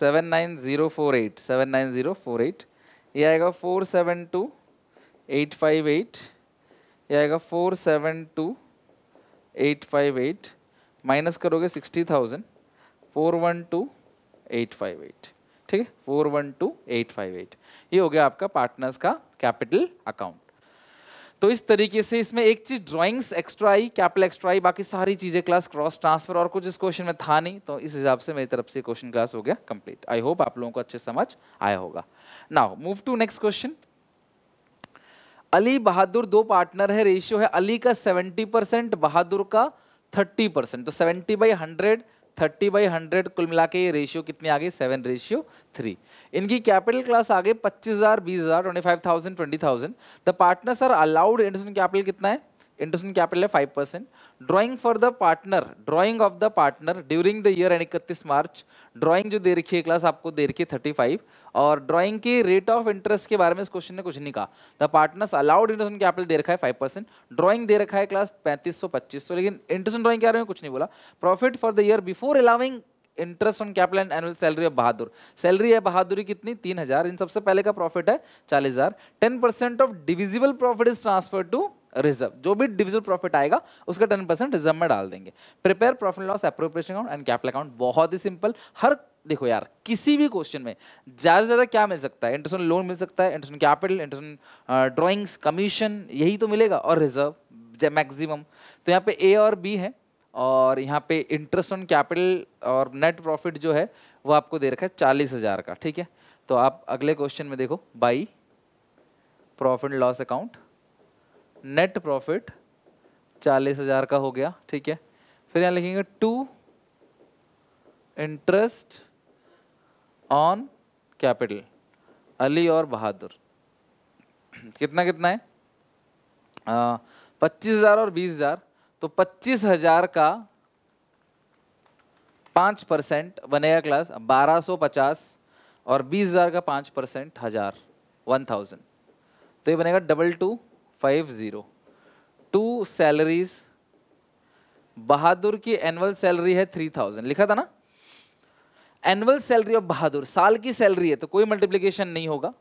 seven nine zero four eight seven nine zero four eight ये आएगा four seven two eight five eight ये आएगा four seven two eight five eight minus करोगे sixty thousand four one two eight five eight ठीक है four one two eight five eight ये हो गया आपका पार्टनर्स का कैपिटल अकाउंट तो इस तरीके से इसमें एक चीज drawings extra I capital extra I बाकी सारी चीजें क्लास क्रॉस ट्रांसफर और कुछ इस क्वेश्चन में था नहीं तो इस हिसाब से मेरी तरफ से क्वेश्चन क्लास हो गया कंप्लीट आई होप आप लोगों को अच्छे समझ आया होगा now move to next question Ali Bahadur दो पार्टनर है रेशियो है अली का सेवेंटी परसेंट बहादुर का थर्टी परसेंट तो seventy by hundred thirty by hundred कुल मिला के ये रेशियो कितनी आ गई सेवन रेशियो थ्री इनकी कैपिटल क्लास आ गई पच्चीस हज़ार बीस हज़ार twenty five thousand twenty thousand the partners are allowed interest capital कितना है इंटरेस्ट कैपिटल है five percent drawing for the partner drawing of the partner during the year end इकतीस मार्च ड्राइंग जो दे रखी है क्लास आपको दे रखी है थर्टी फाइव और ड्राइंग की रेट ऑफ इंटरेस्ट के बारे में इस क्वेश्चन ने कुछ नहीं कहा द पार्टनर्स अलाउड इंटरेस्ट क्या दे रखा है फाइव परसेंट ड्राइंग दे रखा है क्लास पैंतीस सौ पच्चीस सौ लेकिन इंटरेस्ट ड्राइंग के बारे में कुछ नहीं बोला profit for the year before allowing interest on capital and annual salary of Bahadur salary है बहादुरी कितनी तीन हजार इन सबसे पहले का प्रॉफिट है चालीस हजार ten percent of divisible profit is transfer to reserve जो भी डिविजल प्रॉफिट आएगा उसका टेन परसेंट रिजर्व में डाल देंगे prepare profit loss appropriation account and capital account बहुत ही सिंपल हर देखो यार किसी भी क्वेश्चन में ज़्यादा से ज़्यादा क्या मिल सकता है इंटरेस्ट लोन मिल सकता है interest capital interest drawings commission यही तो मिलेगा और रिजर्व मैक्सिमम तो यहाँ पे ए और बी है और यहाँ पे इंटरेस्ट ऑन कैपिटल और नेट प्रॉफिट जो है वो आपको दे रखा है चालीस हज़ार का ठीक है तो आप अगले क्वेश्चन में देखो by profit loss account net profit चालीस हजार का हो गया ठीक है फिर यहां लिखेंगे to interest on capital Ali और बहादुर कितना कितना है पच्चीस हजार और बीस हजार तो पच्चीस हजार का पाँच परसेंट बनेगा क्लास बारह सौ पचास और बीस हजार का पाँच परसेंट हजार वन थाउजेंड तो ये बनेगा double two five zero two salaries Bahadur की एनुअल सैलरी है थ्री थाउजेंड लिखा था ना एनुअल सैलरी ऑफ बहादुर साल की सैलरी है तो कोई मल्टीप्लिकेशन नहीं होगा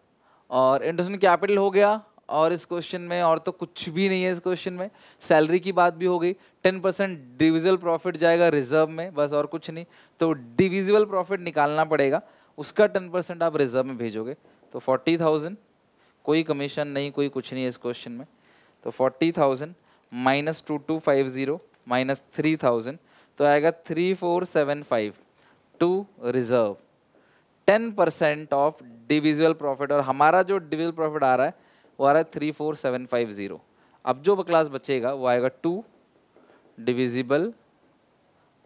और इंडस्ट्री कैपिटल हो गया और इस क्वेश्चन में और तो कुछ भी नहीं है इस क्वेश्चन में सैलरी की बात भी हो गई टेन परसेंट डिविजल प्रॉफिट जाएगा रिजर्व में बस और कुछ नहीं तो डिविजल प्रॉफिट निकालना पड़ेगा उसका टेन परसेंट आप रिजर्व में भेजोगे तो फोर्टी थाउजेंड कोई कमीशन नहीं कोई कुछ नहीं इस क्वेश्चन में तो forty thousand minus two two five zero minus three thousand तो आएगा three four seven five two reserve ten percent of divisible profit और हमारा जो डिविजुअल प्रॉफिट आ रहा है वो आ रहा है three four seven five zero अब जो क्लास बचेगा वो आएगा to divisible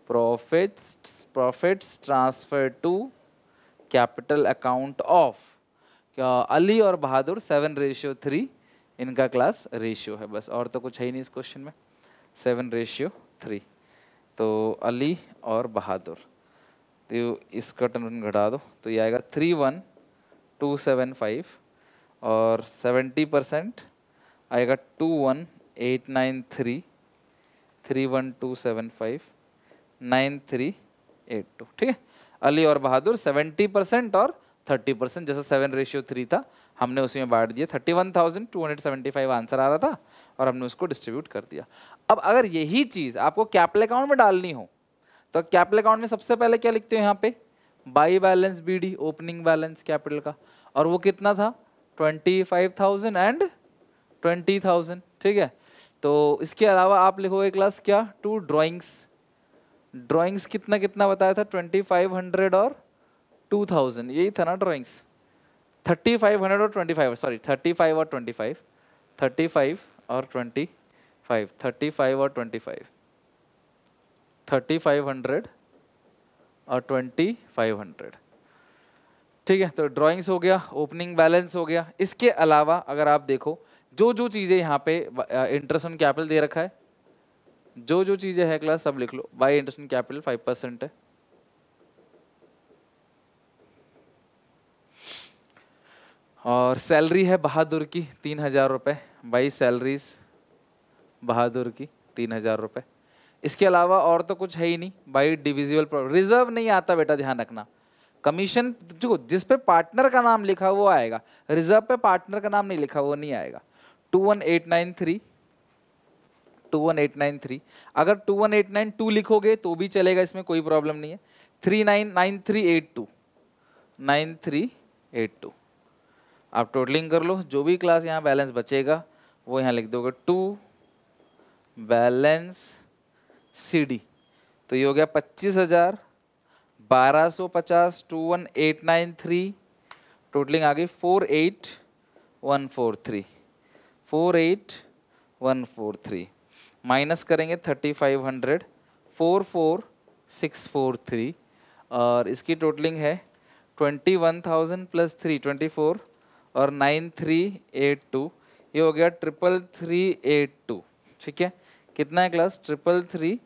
profits profits transfer to capital account of Ali और बहादुर सेवन रेशियो थ्री इनका क्लास रेशियो है बस और तो कुछ है ही नहीं इस क्वेश्चन में सेवन रेशियो थ्री तो अली और बहादुर तो इसका टर्न घटा दो तो ये आएगा three one two seven five और सेवेंटी परसेंट आएगा two one eight nine three three one two seven five nine three eight two ठीक है अली और बहादुर सेवेंटी परसेंट और थर्टी परसेंट जैसा सेवन रेशियो थ्री था हमने उसी में बांट दिया thirty one thousand two hundred seventy five answer आ रहा था और हमने उसको डिस्ट्रीब्यूट कर दिया अब अगर यही चीज़ आपको कैपिटल अकाउंट में डालनी हो तो कैपिटल अकाउंट में सबसे पहले क्या लिखते हो यहाँ पे by balance B D opening balance capital का और वो कितना था twenty five thousand and twenty thousand ठीक है तो इसके अलावा आप लिखोगे क्लास क्या टू ड्राइंग्स ड्राइंग्स कितना कितना बताया था ट्वेंटी फाइव हंड्रेड और टू थाउजेंड यही था ना ड्रॉइंग्स थर्टी फाइव हंड्रेड और twenty five sorry thirty five और ट्वेंटी फाइव थर्टी फाइव और ट्वेंटी फाइव थर्टी फाइव और twenty five thirty five hundred और ट्वेंटी फाइव हंड्रेड ठीक है तो ड्राइंग्स हो गया ओपनिंग बैलेंस हो गया इसके अलावा अगर आप देखो जो जो चीज़ें यहाँ पे इंटरेस्ट ऑन कैपिटल दे रखा है जो जो चीज़ें है क्लास सब लिख लो by interest on capital five percent है और सैलरी है बहादुर की तीन हज़ार रुपये बाई सैलरीज बहादुर की तीन हज़ार रुपये इसके अलावा और तो कुछ है ही नहीं बाई डिविजिबल रिजर्व नहीं आता बेटा ध्यान रखना कमीशन जो जिस पे पार्टनर का नाम लिखा वो आएगा रिजर्व पे पार्टनर का नाम नहीं लिखा वो नहीं आएगा two one eight nine three two one eight nine three अगर two one eight nine two लिखोगे तो भी चलेगा इसमें कोई प्रॉब्लम नहीं है three nine nine three eight two nine three eight two आप टोटलिंग कर लो जो भी क्लास यहाँ बैलेंस बचेगा वो यहाँ लिख दोगे टू बैलेंस सी डी तो ये हो गया पच्चीस हज़ार बारह सौ पचास two one eight nine three totalling आ गई four eight one four three four eight one four three minus करेंगे thirty five hundred four four six four three और इसकी टोटलिंग है twenty one thousand plus three twenty four और नाइन थ्री एट टू ये हो गया ट्रिपल थ्री एट टू ठीक है कितना है class triple three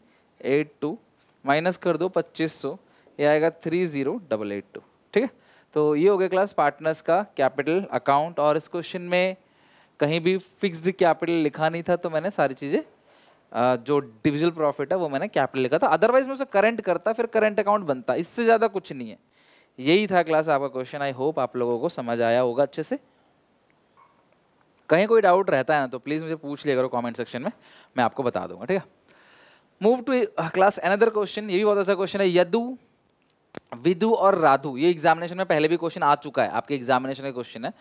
eight two minus कर दो पच्चीस सौ ये आएगा three zero double eight two ठीक है तो ये हो गया क्लास पार्टनर्स का कैपिटल अकाउंट और इस क्वेश्चन में कहीं भी फिक्स्ड कैपिटल लिखा नहीं था तो मैंने सारी चीज़ें जो डिविजल प्रॉफिट है वो मैंने कैपिटल लिखा था अदरवाइज मैं उसे करंट करता फिर करंट अकाउंट बनता इससे ज़्यादा कुछ नहीं है यही था क्लास आपका क्वेश्चन आई होप आप लोगों को समझ आया होगा अच्छे से कहीं कोई डाउट रहता है ना तो प्लीज़ मुझे पूछ लिया करो कमेंट सेक्शन में मैं आपको बता दूंगा ठीक है move to class another question ये भी बहुत अच्छा क्वेश्चन है यदु विदु और राधु ये एग्जामिनेशन में पहले भी क्वेश्चन आ चुका है आपके एग्जामिनेशन का क्वेश्चन है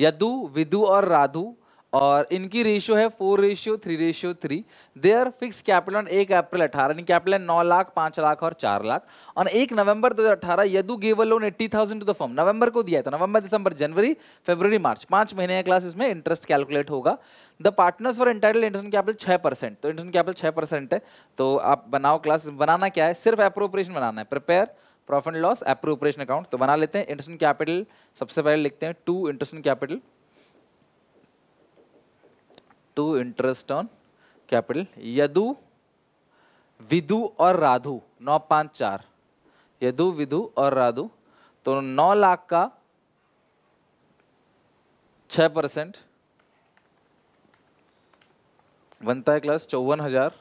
यदु विदु और राधु और इनकी रेशियो है four ratio three ratio three their fix capital on एक अप्रैल अठारह यानी कैपिटल है नौ लाख पाँच लाख और चार लाख और एक नवंबर अठारह Yadu gave loan eighty thousand to the firm नवंबर को दिया था नवंबर दिसंबर जनवरी फरवरी मार्च पाँच महीने का क्लास इसमें इंटरेस्ट कैलकुलेट होगा the partners for entitle interest capital छः परसेंट तो इंटरन कैपिटल छः परसेंट है तो आप बनाओ क्लास बनाना क्या है सिर्फ अप्रोप्रिएशन बनाना है prepare profit loss appropriation account तो बना लेते हैं इंटरन कैपिटल सबसे पहले लिखते हैं to interest capital to interest on capital Yadu Vidu और राधु नौ पाँच चार यदु विदु और राधु तो नौ लाख का छ परसेंट बनता है क्लास चौवन हज़ार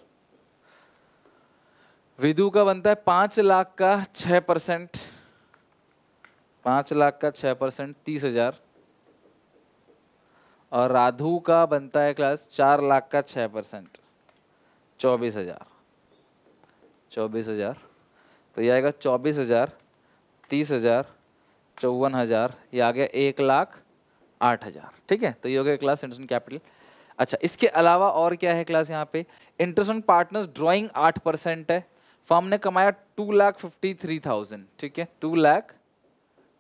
विदु का बनता है पांच लाख का छ परसेंट पांच लाख का छ परसेंट तीस हज़ार और राधु का बनता है क्लास चार लाख का छः परसेंट चौबीस हज़ार चौबीस हज़ार तो यह आएगा चौबीस हज़ार तीस हज़ार चौवन हज़ार या आ गया एक लाख आठ हज़ार ठीक है तो ये हो गया क्लास इंटरसन कैपिटल अच्छा इसके अलावा और क्या है क्लास यहाँ पे इंटरसन पार्टनर्स ड्राइंग आठ परसेंट है फॉर्म ने कमाया two lakh fifty three thousand ठीक है two lakh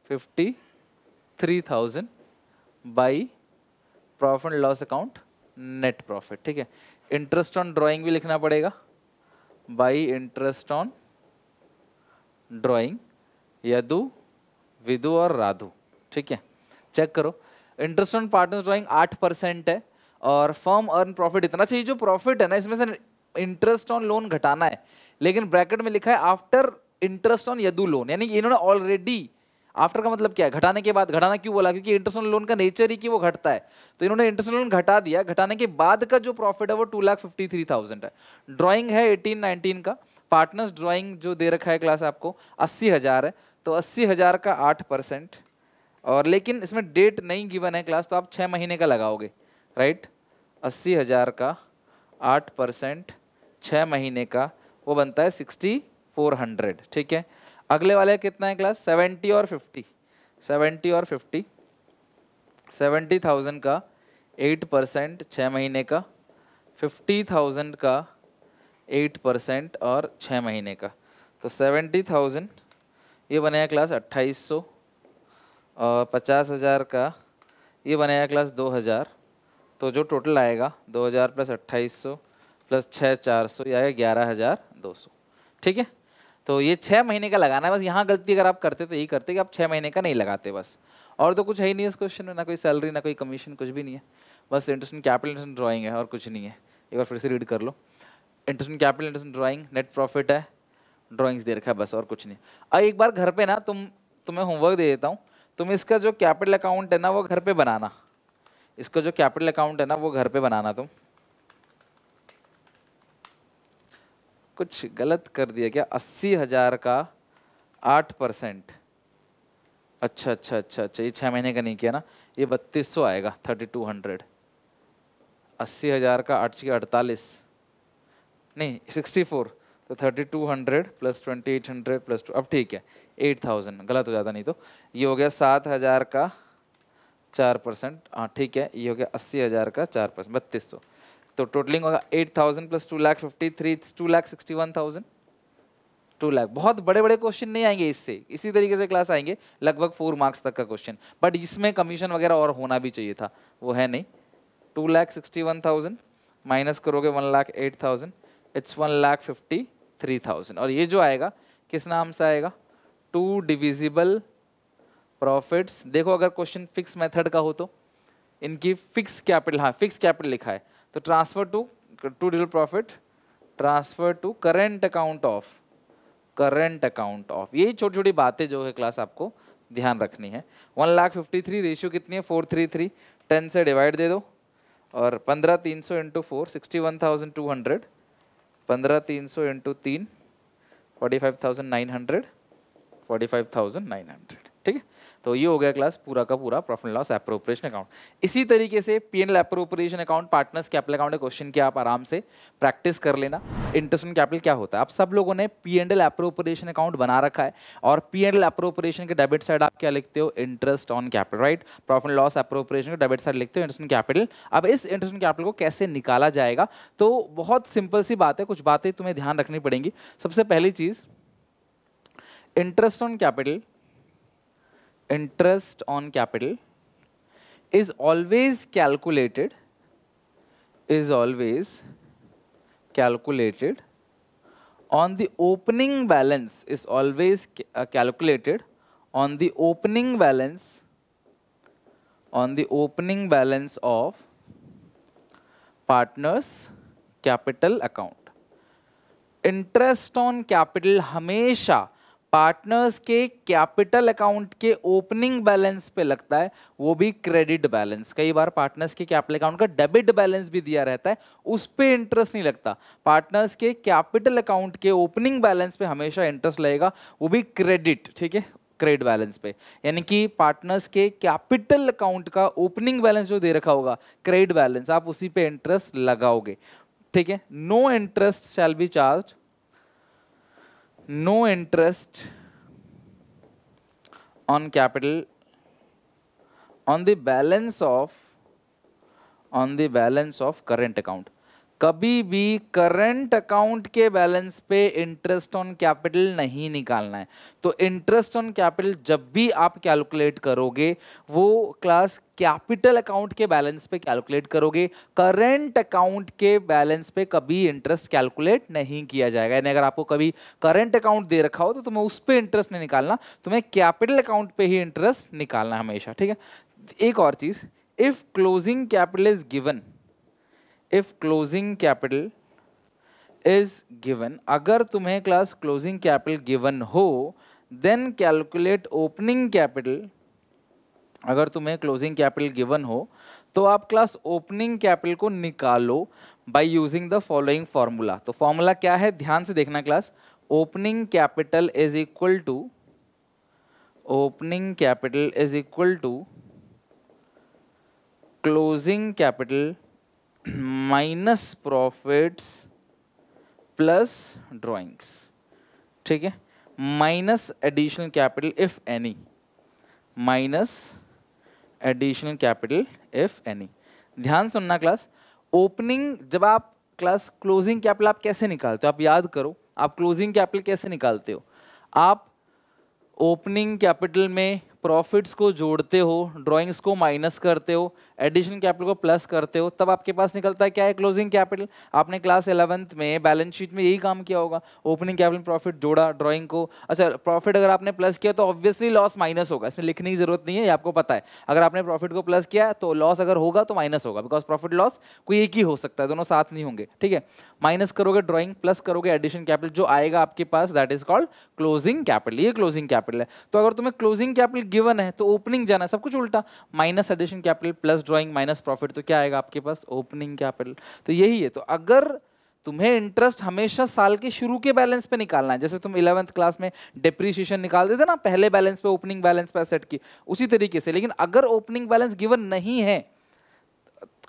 fifty three thousand by profit and loss account net profit ठीक है इंटरेस्ट ऑन ड्राइंग भी लिखना पड़ेगा by interest on drawing Yadu Vidu और राधु ठीक है चेक करो इंटरेस्ट ऑन पार्टनर ड्राइंग आठ परसेंट है और फर्म अर्न प्रॉफिट इतना चाहिए जो प्रॉफिट है ना इसमें से इंटरेस्ट ऑन लोन घटाना है लेकिन ब्रैकेट में लिखा है after interest on Yadu loan यानी कि इन्होंने ऑलरेडी आफ्टर का मतलब क्या है घटाने के बाद घटाना क्यों बोला क्योंकि इंटरसनल लोन का नेचर ही कि वो घटता है तो इन्होंने इंटरसनल लोन घटा दिया घटाने के बाद का जो प्रॉफिट है वो two lakh fifty three thousand है ड्राइंग है एटीन नाइनटीन का पार्टनर्स ड्राइंग जो दे रखा है क्लास आपको अस्सी हज़ार है तो अस्सी हज़ार का आठ परसेंट और लेकिन इसमें डेट नहीं गिवन है क्लास तो आप छः महीने का लगाओगे राइट अस्सी हज़ार का आठ परसेंट छः महीने का वो बनता है सिक्सटी फोर हंड्रेड ठीक है अगले वाले कितना है क्लास सेवेंटी और फिफ्टी सेवेंटी और फिफ्टी सेवेंटी थाउजेंड का एट परसेंट छः महीने का फिफ्टी थाउजेंड का एट परसेंट और छः महीने का तो सेवेंटी थाउजेंड ये बनाया क्लास अट्ठाईस सौ और पचास हज़ार का ये बनाया क्लास दो हज़ार तो जो टोटल आएगा दो हज़ार प्लस अट्ठाईस सौ प्लस छः चार सौ या ग्यारह हज़ार दो सौ ठीक है तो ये छः महीने का लगाना है बस यहाँ गलती अगर आप करते तो यही करते कि आप छः महीने का नहीं लगाते बस और तो कुछ है ही नहीं इस क्वेश्चन में ना कोई सैलरी ना कोई कमीशन कुछ भी नहीं है बस interest in capital interest drawing है और कुछ नहीं है एक बार फिर से रीड कर लो interest in capital interest drawing net profit है ड्राॅइंग्स दे रखा है बस और कुछ नहीं और एक बार घर पर ना तुम तुम्हें होमवर्क दे देता हूँ तुम इसका जो कैपिटल अकाउंट है ना वो घर पर बनाना इसका जो कैपिटल अकाउंट है ना वो घर पर बनाना तुम कुछ गलत कर दिया क्या अस्सी हज़ार का आठ परसेंट अच्छा अच्छा अच्छा अच्छा ये छः महीने का नहीं किया ना ये बत्तीस सौ आएगा थर्टी टू हंड्रेड अस्सी हज़ार का आठ छः अड़तालीस नहीं सिक्सटी फोर तो thirty two hundred plus twenty eight hundred plus two अब ठीक है एट थाउजेंड गलत हो जाता नहीं तो ये हो गया सात हज़ार का चार परसेंट हाँ ठीक है ये हो गया अस्सी हज़ार का चार परसेंट बत्तीस सौ तो टोटलिंग होगा eight thousand plus two lakh fifty three two lakh sixty one thousand two lakh बहुत बड़े बड़े क्वेश्चन नहीं आएंगे इससे इसी तरीके से क्लास आएंगे लगभग फोर मार्क्स तक का क्वेश्चन बट इसमें कमीशन वगैरह और होना भी चाहिए था वो है नहीं two lakh sixty one thousand minus करोगे one lakh eight thousand it's one lakh fifty three thousand और ये जो आएगा किस नाम से आएगा टू डिविजिबल प्रॉफिट्स देखो अगर क्वेश्चन फिक्स मेथड का हो तो इनकी फिक्स कैपिटल हाँ फिक्स कैपिटल लिखा है तो ट्रांसफर टू टू डिल profit transfer to current account of current account of यही छोटी छोटी बातें जो है क्लास आपको ध्यान रखनी है one lakh fifty three ratio कितनी है फोर थ्री थ्री टेन से डिवाइड दे दो और पंद्रह तीन सौ into four sixty one thousand two hundred पंद्रह तीन सौ इंटू तीन forty five thousand nine hundred forty five thousand nine hundred ठीक है तो ये हो गया क्लास पूरा का पूरा प्रॉफिट लॉस अप्रोप्रिएशन अकाउंट इसी तरीके से P N L appropriation account partners capital account question की आप आराम से प्रैक्टिस कर लेना इंटरेस्ट ऑन कैपिटल क्या होता है आप सब लोगों ने P and L appropriation account बना रखा है और पी एंड एल अप्रोप्रिएशन के डेबिट साइड आप क्या लिखते हो interest on capital right profit loss appropriation के डेबिट साइड लिखते हो इंटरेस्ट ऑन कैपिटल अब इस इंटरेस्ट ऑन कैपिटल को कैसे निकाला जाएगा तो बहुत सिंपल सी बात है कुछ बातें तुम्हें ध्यान रखनी पड़ेंगी सबसे पहली चीज़ interest on capital interest on capital is always calculated is always calculated on the opening balance is always ca uh, calculated on the opening balance on the opening balance of partners capital account interest on capital हमेशा पार्टनर्स के कैपिटल अकाउंट के ओपनिंग बैलेंस पे लगता है वो भी क्रेडिट बैलेंस कई बार पार्टनर्स के कैपिटल अकाउंट का डेबिट बैलेंस भी दिया रहता है उस पर इंटरेस्ट नहीं लगता पार्टनर्स के कैपिटल अकाउंट के ओपनिंग बैलेंस पे हमेशा इंटरेस्ट लगेगा वो भी क्रेडिट ठीक है क्रेडिट बैलेंस पे यानी कि पार्टनर्स के कैपिटल अकाउंट का ओपनिंग बैलेंस जो दे रखा होगा क्रेडिट बैलेंस आप उसी पे इंटरेस्ट लगाओगे ठीक है no interest shall be charge no interest on capital on the balance of on the balance of current account कभी भी करंट अकाउंट के बैलेंस पे इंटरेस्ट ऑन कैपिटल नहीं निकालना है तो इंटरेस्ट ऑन कैपिटल जब भी आप कैलकुलेट करोगे वो क्लास कैपिटल अकाउंट के बैलेंस पे कैलकुलेट करोगे करेंट अकाउंट के बैलेंस पे कभी इंटरेस्ट कैलकुलेट नहीं किया जाएगा यानी अगर आपको कभी करेंट अकाउंट दे रखा हो तो तुम्हें उस पर इंटरेस्ट नहीं निकालना तुम्हें कैपिटल अकाउंट पर ही इंटरेस्ट निकालना हमेशा ठीक है एक और चीज़ if closing capital is given if closing capital is given अगर तुम्हें क्लास क्लोजिंग कैपिटल गिवन हो देन कैलकुलेट ओपनिंग कैपिटल अगर तुम्हें क्लोजिंग कैपिटल गिवन हो तो आप क्लास ओपनिंग कैपिटल को निकालो by using the following formula तो फॉर्मूला क्या है ध्यान से देखना class opening capital is equal to opening capital is equal to closing capital minus profits plus drawings ठीक है minus additional capital if any minus additional capital if any ध्यान सुनना क्लास ओपनिंग जब आप क्लास क्लोजिंग कैपिटल आप कैसे निकालते हो आप याद करो आप क्लोजिंग कैपिटल कैसे निकालते हो आप ओपनिंग कैपिटल में प्रॉफिट्स को जोड़ते हो ड्राइंग्स को माइनस करते हो एडिशन कैपिटल को प्लस करते हो तब आपके पास निकलता है क्या है क्लोजिंग कैपिटल आपने क्लास एलेवंथ में बैलेंस शीट में यही काम किया होगा ओपनिंग कैपिटल प्रॉफिट जोड़ा ड्राइंग को अच्छा प्रॉफिट अगर आपने प्लस किया तो ऑब्वियसली लॉस माइनस होगा इसमें लिखने की जरूरत नहीं है आपको पता है अगर आपने प्रॉफिट को प्लस किया तो लॉस अगर होगा तो माइनस होगा बिकॉज प्रॉफिट लॉस कोई एक ही हो सकता है दोनों साथ नहीं होंगे ठीक है माइनस करोगे ड्रॉइंग प्लस करोगे एडिशन कैपिटल जो आएगा आपके पास that is called closing capital ये क्लोजिंग कैपिटल है तो अगर तुम्हें क्लोजिंग कैपिटल गिवन है तो ओपनिंग जाना सब कुछ उल्टा minus addition capital plus withdrawing minus profit तो क्या आएगा आपके पास ओपनिंग कैपिटल तो यही है तो अगर तुम्हें इंटरेस्ट हमेशा साल के शुरू के बैलेंस पे निकालना है जैसे तुम इलेवंथ क्लास में डिप्रिसिएशन निकाल देते ना पहले बैलेंस पे ओपनिंग बैलेंस पे सेट की उसी तरीके से लेकिन अगर ओपनिंग बैलेंस गिवन नहीं है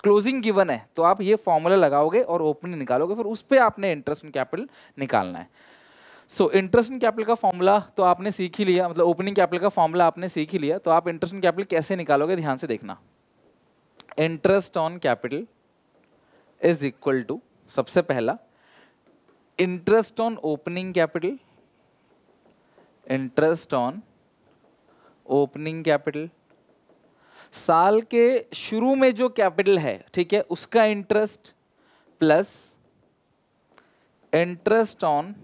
क्लोजिंग गिवन है तो आप ये फॉर्मूला लगाओगे और ओपनिंग निकालोगे फिर उस पर आपने इंटरेस्ट इन कैपिटल निकालना है सो इंटरेस्ट इन कैपिटल का फॉर्मूला तो आपने सीख ही लिया मतलब ओपनिंग कैपिटल का फॉर्मूला आपने सीख ही लिया तो आप इंटरेस्ट इन कैपिटल कैसे निकालोगे ध्यान से देखना interest on capital is equal to सबसे पहला interest on opening capital interest on opening capital साल के शुरू में जो कैपिटल है ठीक है उसका interest plus interest on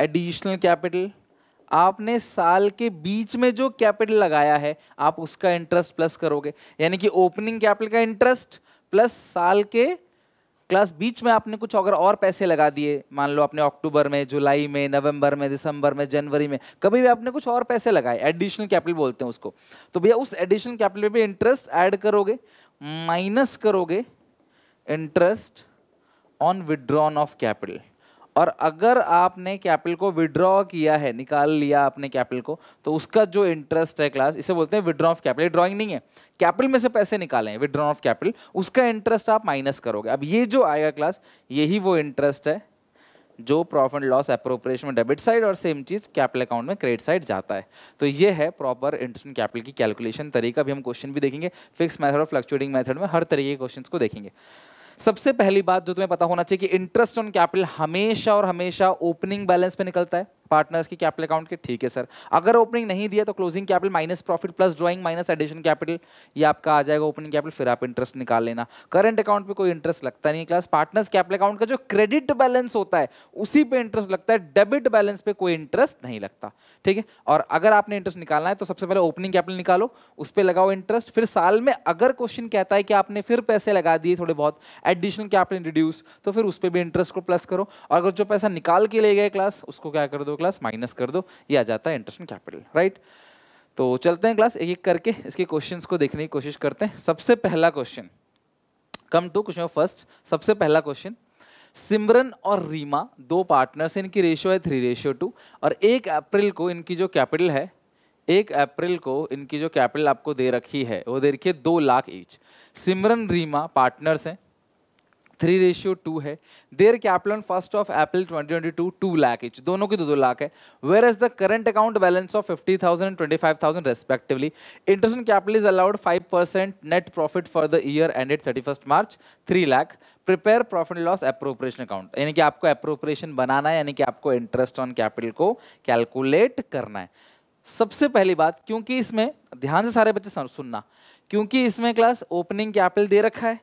additional capital आपने साल के बीच में जो कैपिटल लगाया है आप उसका इंटरेस्ट प्लस करोगे यानी कि ओपनिंग कैपिटल का इंटरेस्ट प्लस साल के क्लास बीच में आपने कुछ अगर और पैसे लगा दिए मान लो आपने अक्टूबर में जुलाई में नवंबर में दिसंबर में जनवरी में कभी भी आपने कुछ और पैसे लगाए एडिशनल कैपिटल बोलते हैं उसको तो भैया उस एडिशनल कैपिटल में भी इंटरेस्ट ऐड करोगे माइनस करोगे interest on withdrawn of capital और अगर आपने कैपिटल को विड्रॉ किया है निकाल लिया आपने कैपिटल को तो उसका जो इंटरेस्ट है क्लास इसे बोलते हैं विड्रॉ ऑफ कैपिटल ड्रॉइंग नहीं है कैपिटल में से पैसे निकालें विड्रॉ ऑफ कैपिटल उसका इंटरेस्ट आप माइनस करोगे अब ये जो आएगा क्लास यही वो इंटरेस्ट है जो प्रॉफिट लॉस अप्रोप्रिएशन में डेबिट साइड और सेम चीज़ कैपिटल अकाउंट में क्रेडिट साइड जाता है तो ये है प्रॉपर इंटरेस्ट इन कैपिटल की कैलकुलेशन तरीका भी हम क्वेश्चन भी देखेंगे फिक्स मेथड और फ्लक्चुएटिंग मेथड में हर तरीके के क्वेश्चन को देखेंगे सबसे पहली बात जो तुम्हें पता होना चाहिए कि इंटरेस्ट ऑन कैपिटल हमेशा और हमेशा ओपनिंग बैलेंस पे निकलता है पार्टनर्स की कैपिटल अकाउंट के ठीक है सर अगर ओपनिंग नहीं दिया तो closing capital minus profit plus drawing minus addition capital ये आपका आ जाएगा ओपनिंग कैपिटल फिर आप इंटरेस्ट निकाल लेना करंट अकाउंट पे कोई इंटरेस्ट लगता नहीं क्लास पार्टनर्स कैपिटल अकाउंट का जो क्रेडिट बैलेंस होता है उसी पर इंटरेस्ट लगता है डेबिट बैलेंस पर कोई इंटरेस्ट नहीं लगता ठीक है और अगर आपने इंटरेस्ट निकालना है तो सबसे पहले ओपनिंग कैपिटल निकालो उस पर लगाओ इंटरेस्ट फिर साल में अगर क्वेश्चन कहता है कि आपने फिर पैसे लगा दिए थोड़े बहुत एडिशनल कैपिटल रिड्यूस तो फिर उस पर भी इंटरेस्ट को प्लस करो और अगर जो पैसा निकाल के ले गए क्लास उसको क्या कर दो क्लास माइनस कर दो ये आ जाता है इंटरेस्ट इन कैपिटल राइट तो चलते हैं क्लास एक एक करके इसके क्वेश्चन को देखने की कोशिश करते हैं सबसे पहला question come to question first सबसे पहला क्वेश्चन सिमरन और रीमा दो पार्टनर्स हैं इनकी रेशियो है थ्री रेशियो टू और एक अप्रैल को इनकी जो कैपिटल है एक अप्रैल को इनकी जो कैपिटल आपको दे रखी है वो दे रखी है दो लाख ईच सिमरन रीमा पार्टनर्स हैं थ्री रेशियो टू है their capital first of April 2022 twenty two two lakh each दोनों की दो दो लाख है were as the current account balance of fifty thousand and twenty five thousand respectively interest on capital is allowed five percent net profit for the year end at thirty first March three lakh prepare profit loss appropriation account यानी कि आपको अप्रोप्रिएशन बनाना है यानी कि आपको इंटरेस्ट ऑन कैपिटल को कैलकुलेट करना है सबसे पहली बात क्योंकि इसमें ध्यान से सारे बच्चे सुनना क्योंकि इसमें क्लास ओपनिंग कैपिटल दे रखा है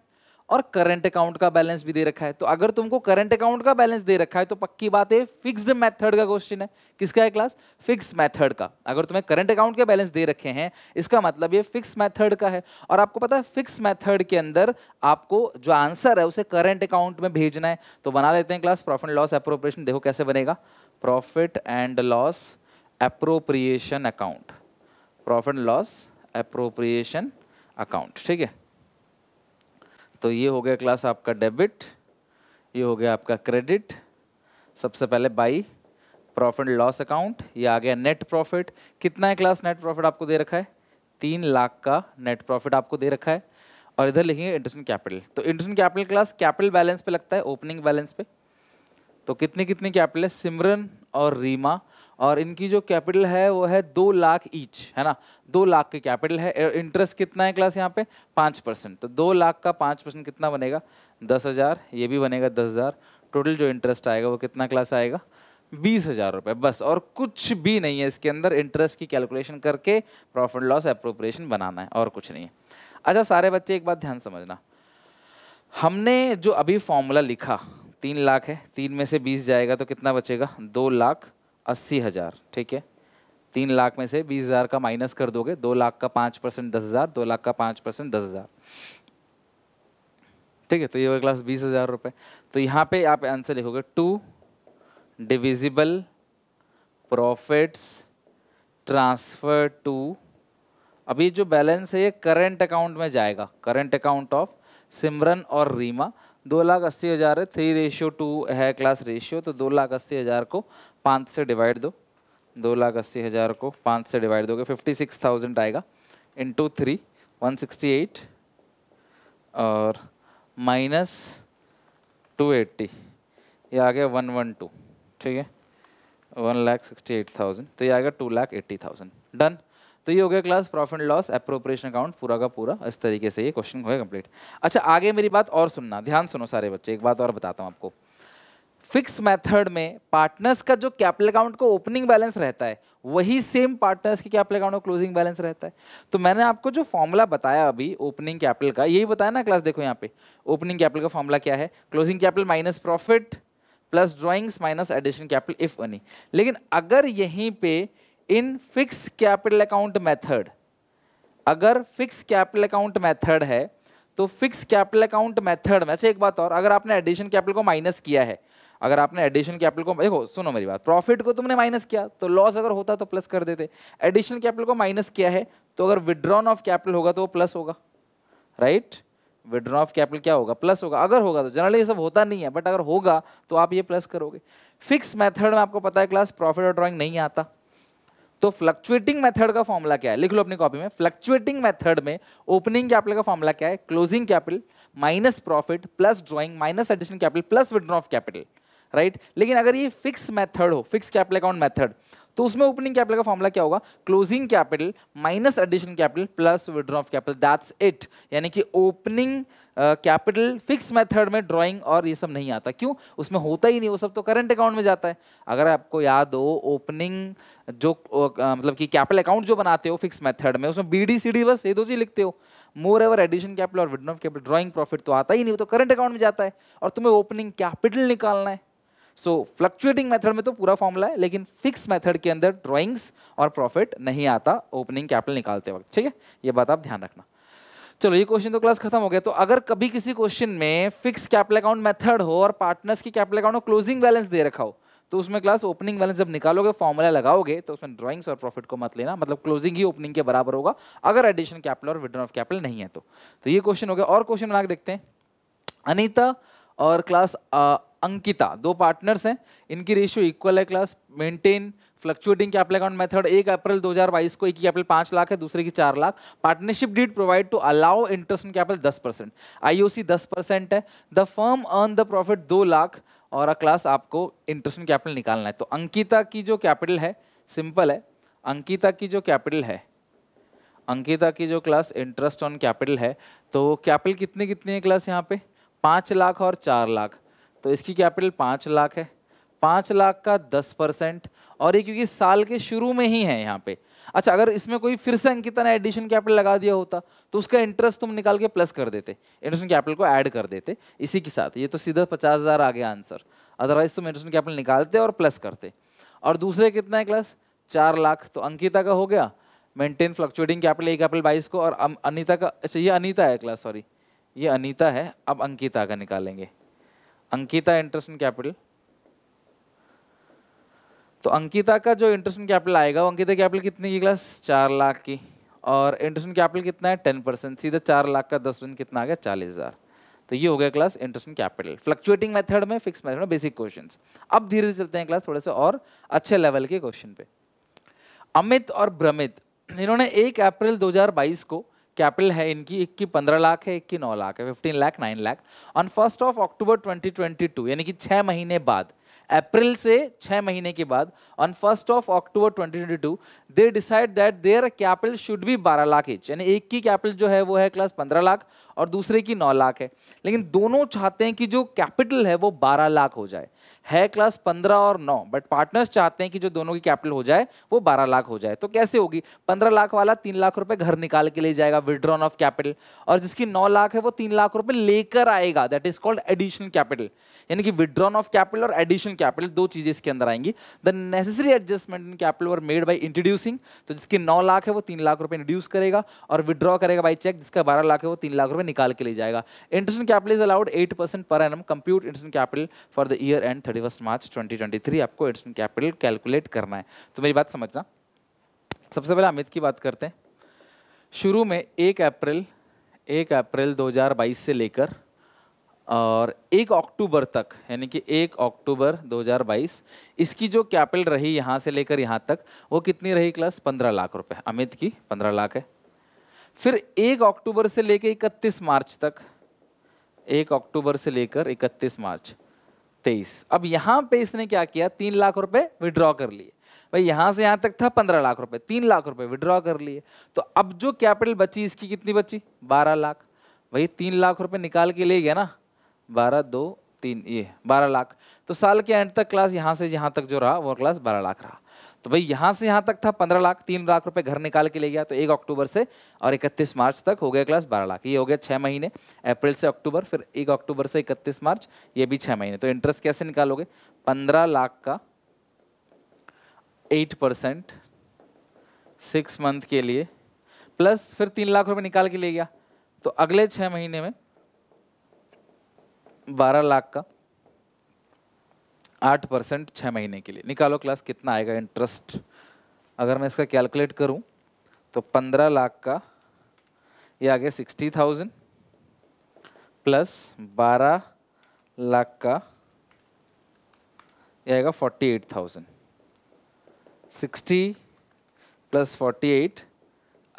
और करंट अकाउंट का बैलेंस भी दे रखा है तो अगर तुमको करंट अकाउंट का बैलेंस दे रखा है तो पक्की बात है फिक्स्ड मेथड का क्वेश्चन है किसका है क्लास फिक्स मेथड का अगर तुम्हें करंट अकाउंट के बैलेंस दे रखे हैं इसका मतलब ये फिक्स मेथड का है और आपको पता है फिक्स मेथड के अंदर आपको जो आंसर है उसे करंट अकाउंट में भेजना है तो बना लेते हैं क्लास प्रॉफिट लॉस अप्रोप्रिएशन देखो कैसे बनेगा profit and loss appropriation account profit loss appropriation account ठीक है तो ये हो गया क्लास आपका डेबिट ये हो गया आपका क्रेडिट सबसे पहले बाई प्रॉफिट लॉस अकाउंट ये आ गया नेट प्रॉफिट कितना है क्लास नेट प्रॉफिट आपको दे रखा है तीन लाख का नेट प्रॉफिट आपको दे रखा है और इधर लिखेंगे इंटरेस्ट कैपिटल तो interest capital class capital balance पे लगता है ओपनिंग बैलेंस पे तो कितनी कितनी कैपिटल है सिमरन और रीमा और इनकी जो कैपिटल है वो है दो लाख ईच है ना दो लाख की कैपिटल है इंटरेस्ट कितना है क्लास यहाँ पे पाँच परसेंट तो दो लाख का पाँच परसेंट कितना बनेगा दस हज़ार ये भी बनेगा दस हज़ार टोटल जो इंटरेस्ट आएगा वो कितना क्लास आएगा बीस हज़ार रुपये बस और कुछ भी नहीं है इसके अंदर इंटरेस्ट की कैलकुलेशन करके प्रॉफिट लॉस अप्रोप्रिएशन बनाना है और कुछ नहीं है अच्छा सारे बच्चे एक बात ध्यान समझना हमने जो अभी फॉर्मूला लिखा तीन लाख है तीन में से बीस जाएगा तो कितना बचेगा दो लाख अस्सी हज़ार ठीक है तीन लाख में से बीस हज़ार का माइनस कर दोगे दो लाख का पाँच परसेंट दस हज़ार दो लाख का पाँच परसेंट दस हज़ार ठीक है तो ये हो क्लास बीस हज़ार रुपये तो यहाँ पे आप आंसर लिखोगे to divisible profits transfer to अभी जो बैलेंस है ये करंट अकाउंट में जाएगा करंट अकाउंट ऑफ सिमरन और रीमा दो लाख अस्सी हज़ार है थ्री रेशियो टू है क्लास रेशियो तो दो लाख अस्सी हज़ार को पाँच से डिवाइड दो दो लाख अस्सी हज़ार को पाँच से डिवाइड दोगे फिफ्टी सिक्स थाउजेंड आएगा into three one sixty eight और माइनस टू एट्टी ये आ गया वन वन टू ठीक है one lakh sixty eight thousand तो ये आ गया two lakh eighty thousand done तो ये हो गया class profit loss appropriation account पूरा का पूरा इस तरीके से ये क्वेश्चन हो गया कंप्लीट अच्छा आगे मेरी बात और सुनना ध्यान सुनो सारे बच्चे एक बात और बताता हूँ आपको फिक्स मेथड में पार्टनर्स का जो कैपिटल अकाउंट का ओपनिंग बैलेंस रहता है वही सेम पार्टनर्स के कैपिटल अकाउंट का क्लोजिंग बैलेंस रहता है तो मैंने आपको जो फॉर्मूला बताया अभी ओपनिंग कैपिटल का यही बताया ना क्लास देखो यहाँ पे ओपनिंग कैपिटल का फॉर्मूला क्या है closing capital minus profit plus drawings minus addition capital if any लेकिन अगर यहीं पर in fix capital account method अगर फिक्स कैपिटल अकाउंट मैथड है तो फिक्स कैपिटल अकाउंट मैथड में अच्छा एक बात और अगर आपने एडिशन कैपिटल को माइनस किया है अगर आपने एडिशन कैपिटल को देखो सुनो मेरी बात प्रॉफिट को तुमने माइनस किया तो लॉस अगर होता तो प्लस कर देते एडिशन कैपिटल को माइनस किया है तो अगर विड्रॉन ऑफ कैपिटल होगा तो वो प्लस होगा राइट विड्रॉन ऑफ कैपिटल क्या होगा प्लस होगा अगर होगा तो जनरली ये सब होता नहीं है बट अगर होगा तो आप ये प्लस करोगे फिक्स मैथड में आपको पता है क्लास प्रॉफिट और ड्रॉइंग नहीं आता तो फ्लक्चुएटिंग मैथड का फॉर्मूला क्या है लिख लो अपनी कॉपी में फ्लक्चुएटिंग मैथड में ओपनिंग कैपिटल का फॉर्मूला क्या है closing capital minus profit plus drawing minus addition capital plus withdraw of capital right right? लेकिन अगर ये फिक्स मेथड हो फिक्स कैपिटल अकाउंट मेथड तो उसमें ओपनिंग कैपिटल का फॉर्मूला क्या होगा closing capital minus addition capital plus withdraw of capital that's it यानी कि ओपनिंग कैपिटल फिक्स मेथड में ड्राइंग और ये सब नहीं आता क्यों उसमें होता ही नहीं वो सब तो करंट अकाउंट में जाता है अगर आपको याद हो ओपनिंग जो uh, मतलब कि कैपिटल अकाउंट जो बनाते हो फिक्स मेथड में उसमें बी डी सी डी बस ये दो चीज लिखते हो मोर एवर एडिशन कैपिटल और विड्रॉ कैपिटल ड्रॉइंग प्रॉफिट तो आता ही नहीं वो तो करंट अकाउंट में जाता है और तुम्हें ओपनिंग कैपिटल निकालना है सो फ्लक्चुएटिंग मेथड में तो पूरा फॉर्मूला है लेकिन फिक्स मेथड के अंदर ड्राइंग्स और प्रॉफिट नहीं आता ओपनिंग कैपिटल निकालते वक्त ठीक है ये बात आप ध्यान रखना चलो ये क्वेश्चन तो क्लास खत्म हो गया तो अगर कभी किसी क्वेश्चन में फिक्स कैपिटल अकाउंट मेथड हो और पार्टनर्स की कैपिटल अकाउंट क्लोजिंग बैलेंस दे रखा हो तो उसमें क्लास ओपनिंग बैलेंस जब निकालोगे फॉर्मूला लगाओगे तो उसमें ड्राइंग्स और प्रॉफिट को मत लेना मतलब क्लोजिंग ही ओपनिंग के बराबर होगा अगर एडिशन कैपिटल और विड्रॉ ऑफ कैपिटल नहीं है तो तो ये क्वेश्चन हो गया और क्वेश्चन बना के देखते हैं अनिता और क्लास अंकिता दो पार्टनर्स हैं इनकी रेशियो इक्वल है class maintain fluctuating capital account method एक अप्रैल 2022 को एक कैपिटल पाँच लाख है दूसरे की चार lakh partnership deed provide to allow interest in capital दस परसेंट आई दस परसेंट है the firm earn the profit दो लाख और अ क्लास आपको इंटरेस्ट इन कैपिटल निकालना है तो अंकिता की जो कैपिटल है सिंपल है अंकिता की जो कैपिटल है अंकिता की जो क्लास इंटरेस्ट ऑन कैपिटल है तो कैपिटल कितनी कितनी है क्लास यहाँ पे पाँच लाख और चार लाख तो इसकी कैपिटल पाँच लाख है पाँच लाख का दस परसेंट और ये क्योंकि साल के शुरू में ही है यहाँ पे अच्छा अगर इसमें कोई फिर से अंकिता ने एडिशन कैपिटल लगा दिया होता तो उसका इंटरेस्ट तुम निकाल के प्लस कर देते एडिशन कैपिटल को ऐड कर देते इसी के साथ ये तो सीधा पचास हज़ार आ गया आंसर अदरवाइज तुम एडिशन कैपिटल निकालते और प्लस करते और दूसरे कितना है क्लास चार लाख तो अंकिता का हो गया maintain fluctuating capital A capital बाईस को और अनिता का अच्छा ये अनिता है क्लास सॉरी ये अनिता है अब अंकिता का निकालेंगे अंकिता इंटरेस्ट इन कैपिटल तो अंकिता का जो इंटरेस्ट इन कैपिटल आएगा वो अंकिता कैपिटल कितनी की क्लास चार लाख की और इंटरेस्ट इन कैपिटल कितना है टेन परसेंट सीधा चार लाख का दस परसेंट कितना आ गया चालीस हज़ार तो ये हो गया class interest in capital fluctuating method में फिक्स मेथड में बेसिक क्वेश्चन अब धीरे धीरे चलते हैं क्लास थोड़े से और अच्छे लेवल के क्वेश्चन पे अमित और भ्रमित इन्होंने एक अप्रैल दो को कैपिटल है इनकी एक की पंद्रह लाख है एक की नौ लाख है fifteen lakh nine lakh on first of October twenty twenty two यानी कि छः महीने बाद अप्रैल से छः महीने के बाद on first of October two they decide that their capital should be बारह लाख इच यानी एक की कैपिटल जो है वो है क्लास पंद्रह लाख और दूसरे की नौ लाख है लेकिन दोनों चाहते हैं कि जो कैपिटल है वो बारह लाख हो जाए है क्लास पंद्रह और नौ बट पार्टनर्स चाहते हैं कि जो दोनों की कैपिटल हो जाए वो बारह लाख हो जाए तो कैसे होगी पंद्रह लाख वाला तीन लाख रुपए घर निकाल के ले जाएगा विड्रॉन ऑफ कैपिटल और जिसकी नौ लाख है वो तीन लाख रुपए लेकर आएगा that is called additional capital यानी कि विड्रॉन ऑफ कैपिटल और एडिशन कैपिटल दो चीजें इसके अंदर आएंगी the necessary adjustment in capital were made by introducing तो जिसके नौ लाख है वो तीन लाख रुपए इंट्रोड्यूस करेगा और विड्रॉ करेगा बाई चेक जिसका बारह लाख है वो तीन लाख रुपए निकाल के ले जाएगा interest capital is allowed eight percent पर and compute interest capital for the year end thirty March twenty आपको इंटरेस्ट कैपिटल कैलकुलेट करना है तो मेरी बात समझना सबसे पहले अमित की बात करते हैं शुरू में एक अप्रैल एक अप्रैल 2022 से लेकर और एक अक्टूबर तक यानी कि एक अक्टूबर 2022 इसकी जो कैपिटल रही यहाँ से लेकर यहाँ तक वो कितनी रही क्लास 15 लाख रुपए अमित की 15 लाख है फिर एक अक्टूबर से लेकर 31 मार्च तक एक अक्टूबर से लेकर 31 मार्च 23 अब यहाँ पे इसने क्या किया तीन लाख रुपए विड्रॉ कर लिए भाई यहाँ से यहाँ तक था पंद्रह लाख रुपए तीन लाख रुपये विड्रॉ कर लिए तो अब जो कैपिटल बची इसकी कितनी बची बारह लाख भाई तीन लाख रुपए निकाल के ले गया ना बारह दो तीन ये बारह लाख तो साल के एंड तक क्लास यहाँ से यहाँ तक जो रहा वो क्लास बारह लाख रहा तो भाई यहाँ से यहाँ तक था पंद्रह लाख तीन लाख रुपए घर निकाल के ले गया तो एक अक्टूबर से और इकतीस मार्च तक हो गया क्लास बारह लाख ये हो गया छः महीने अप्रैल से अक्टूबर फिर एक अक्टूबर से इकतीस मार्च ये भी छः महीने तो इंटरेस्ट कैसे निकालोगे पंद्रह लाख का एट परसेंट सिक्स मंथ के लिए प्लस फिर तीन लाख रुपये निकाल के ले गया तो अगले छः महीने में बारह लाख का आठ परसेंट छः महीने के लिए निकालो क्लास कितना आएगा इंटरेस्ट अगर मैं इसका कैलकुलेट करूं तो पंद्रह लाख का ये आ गया सिक्सटी थाउजेंड प्लस बारह लाख का ये आएगा forty eight thousand sixty plus forty eight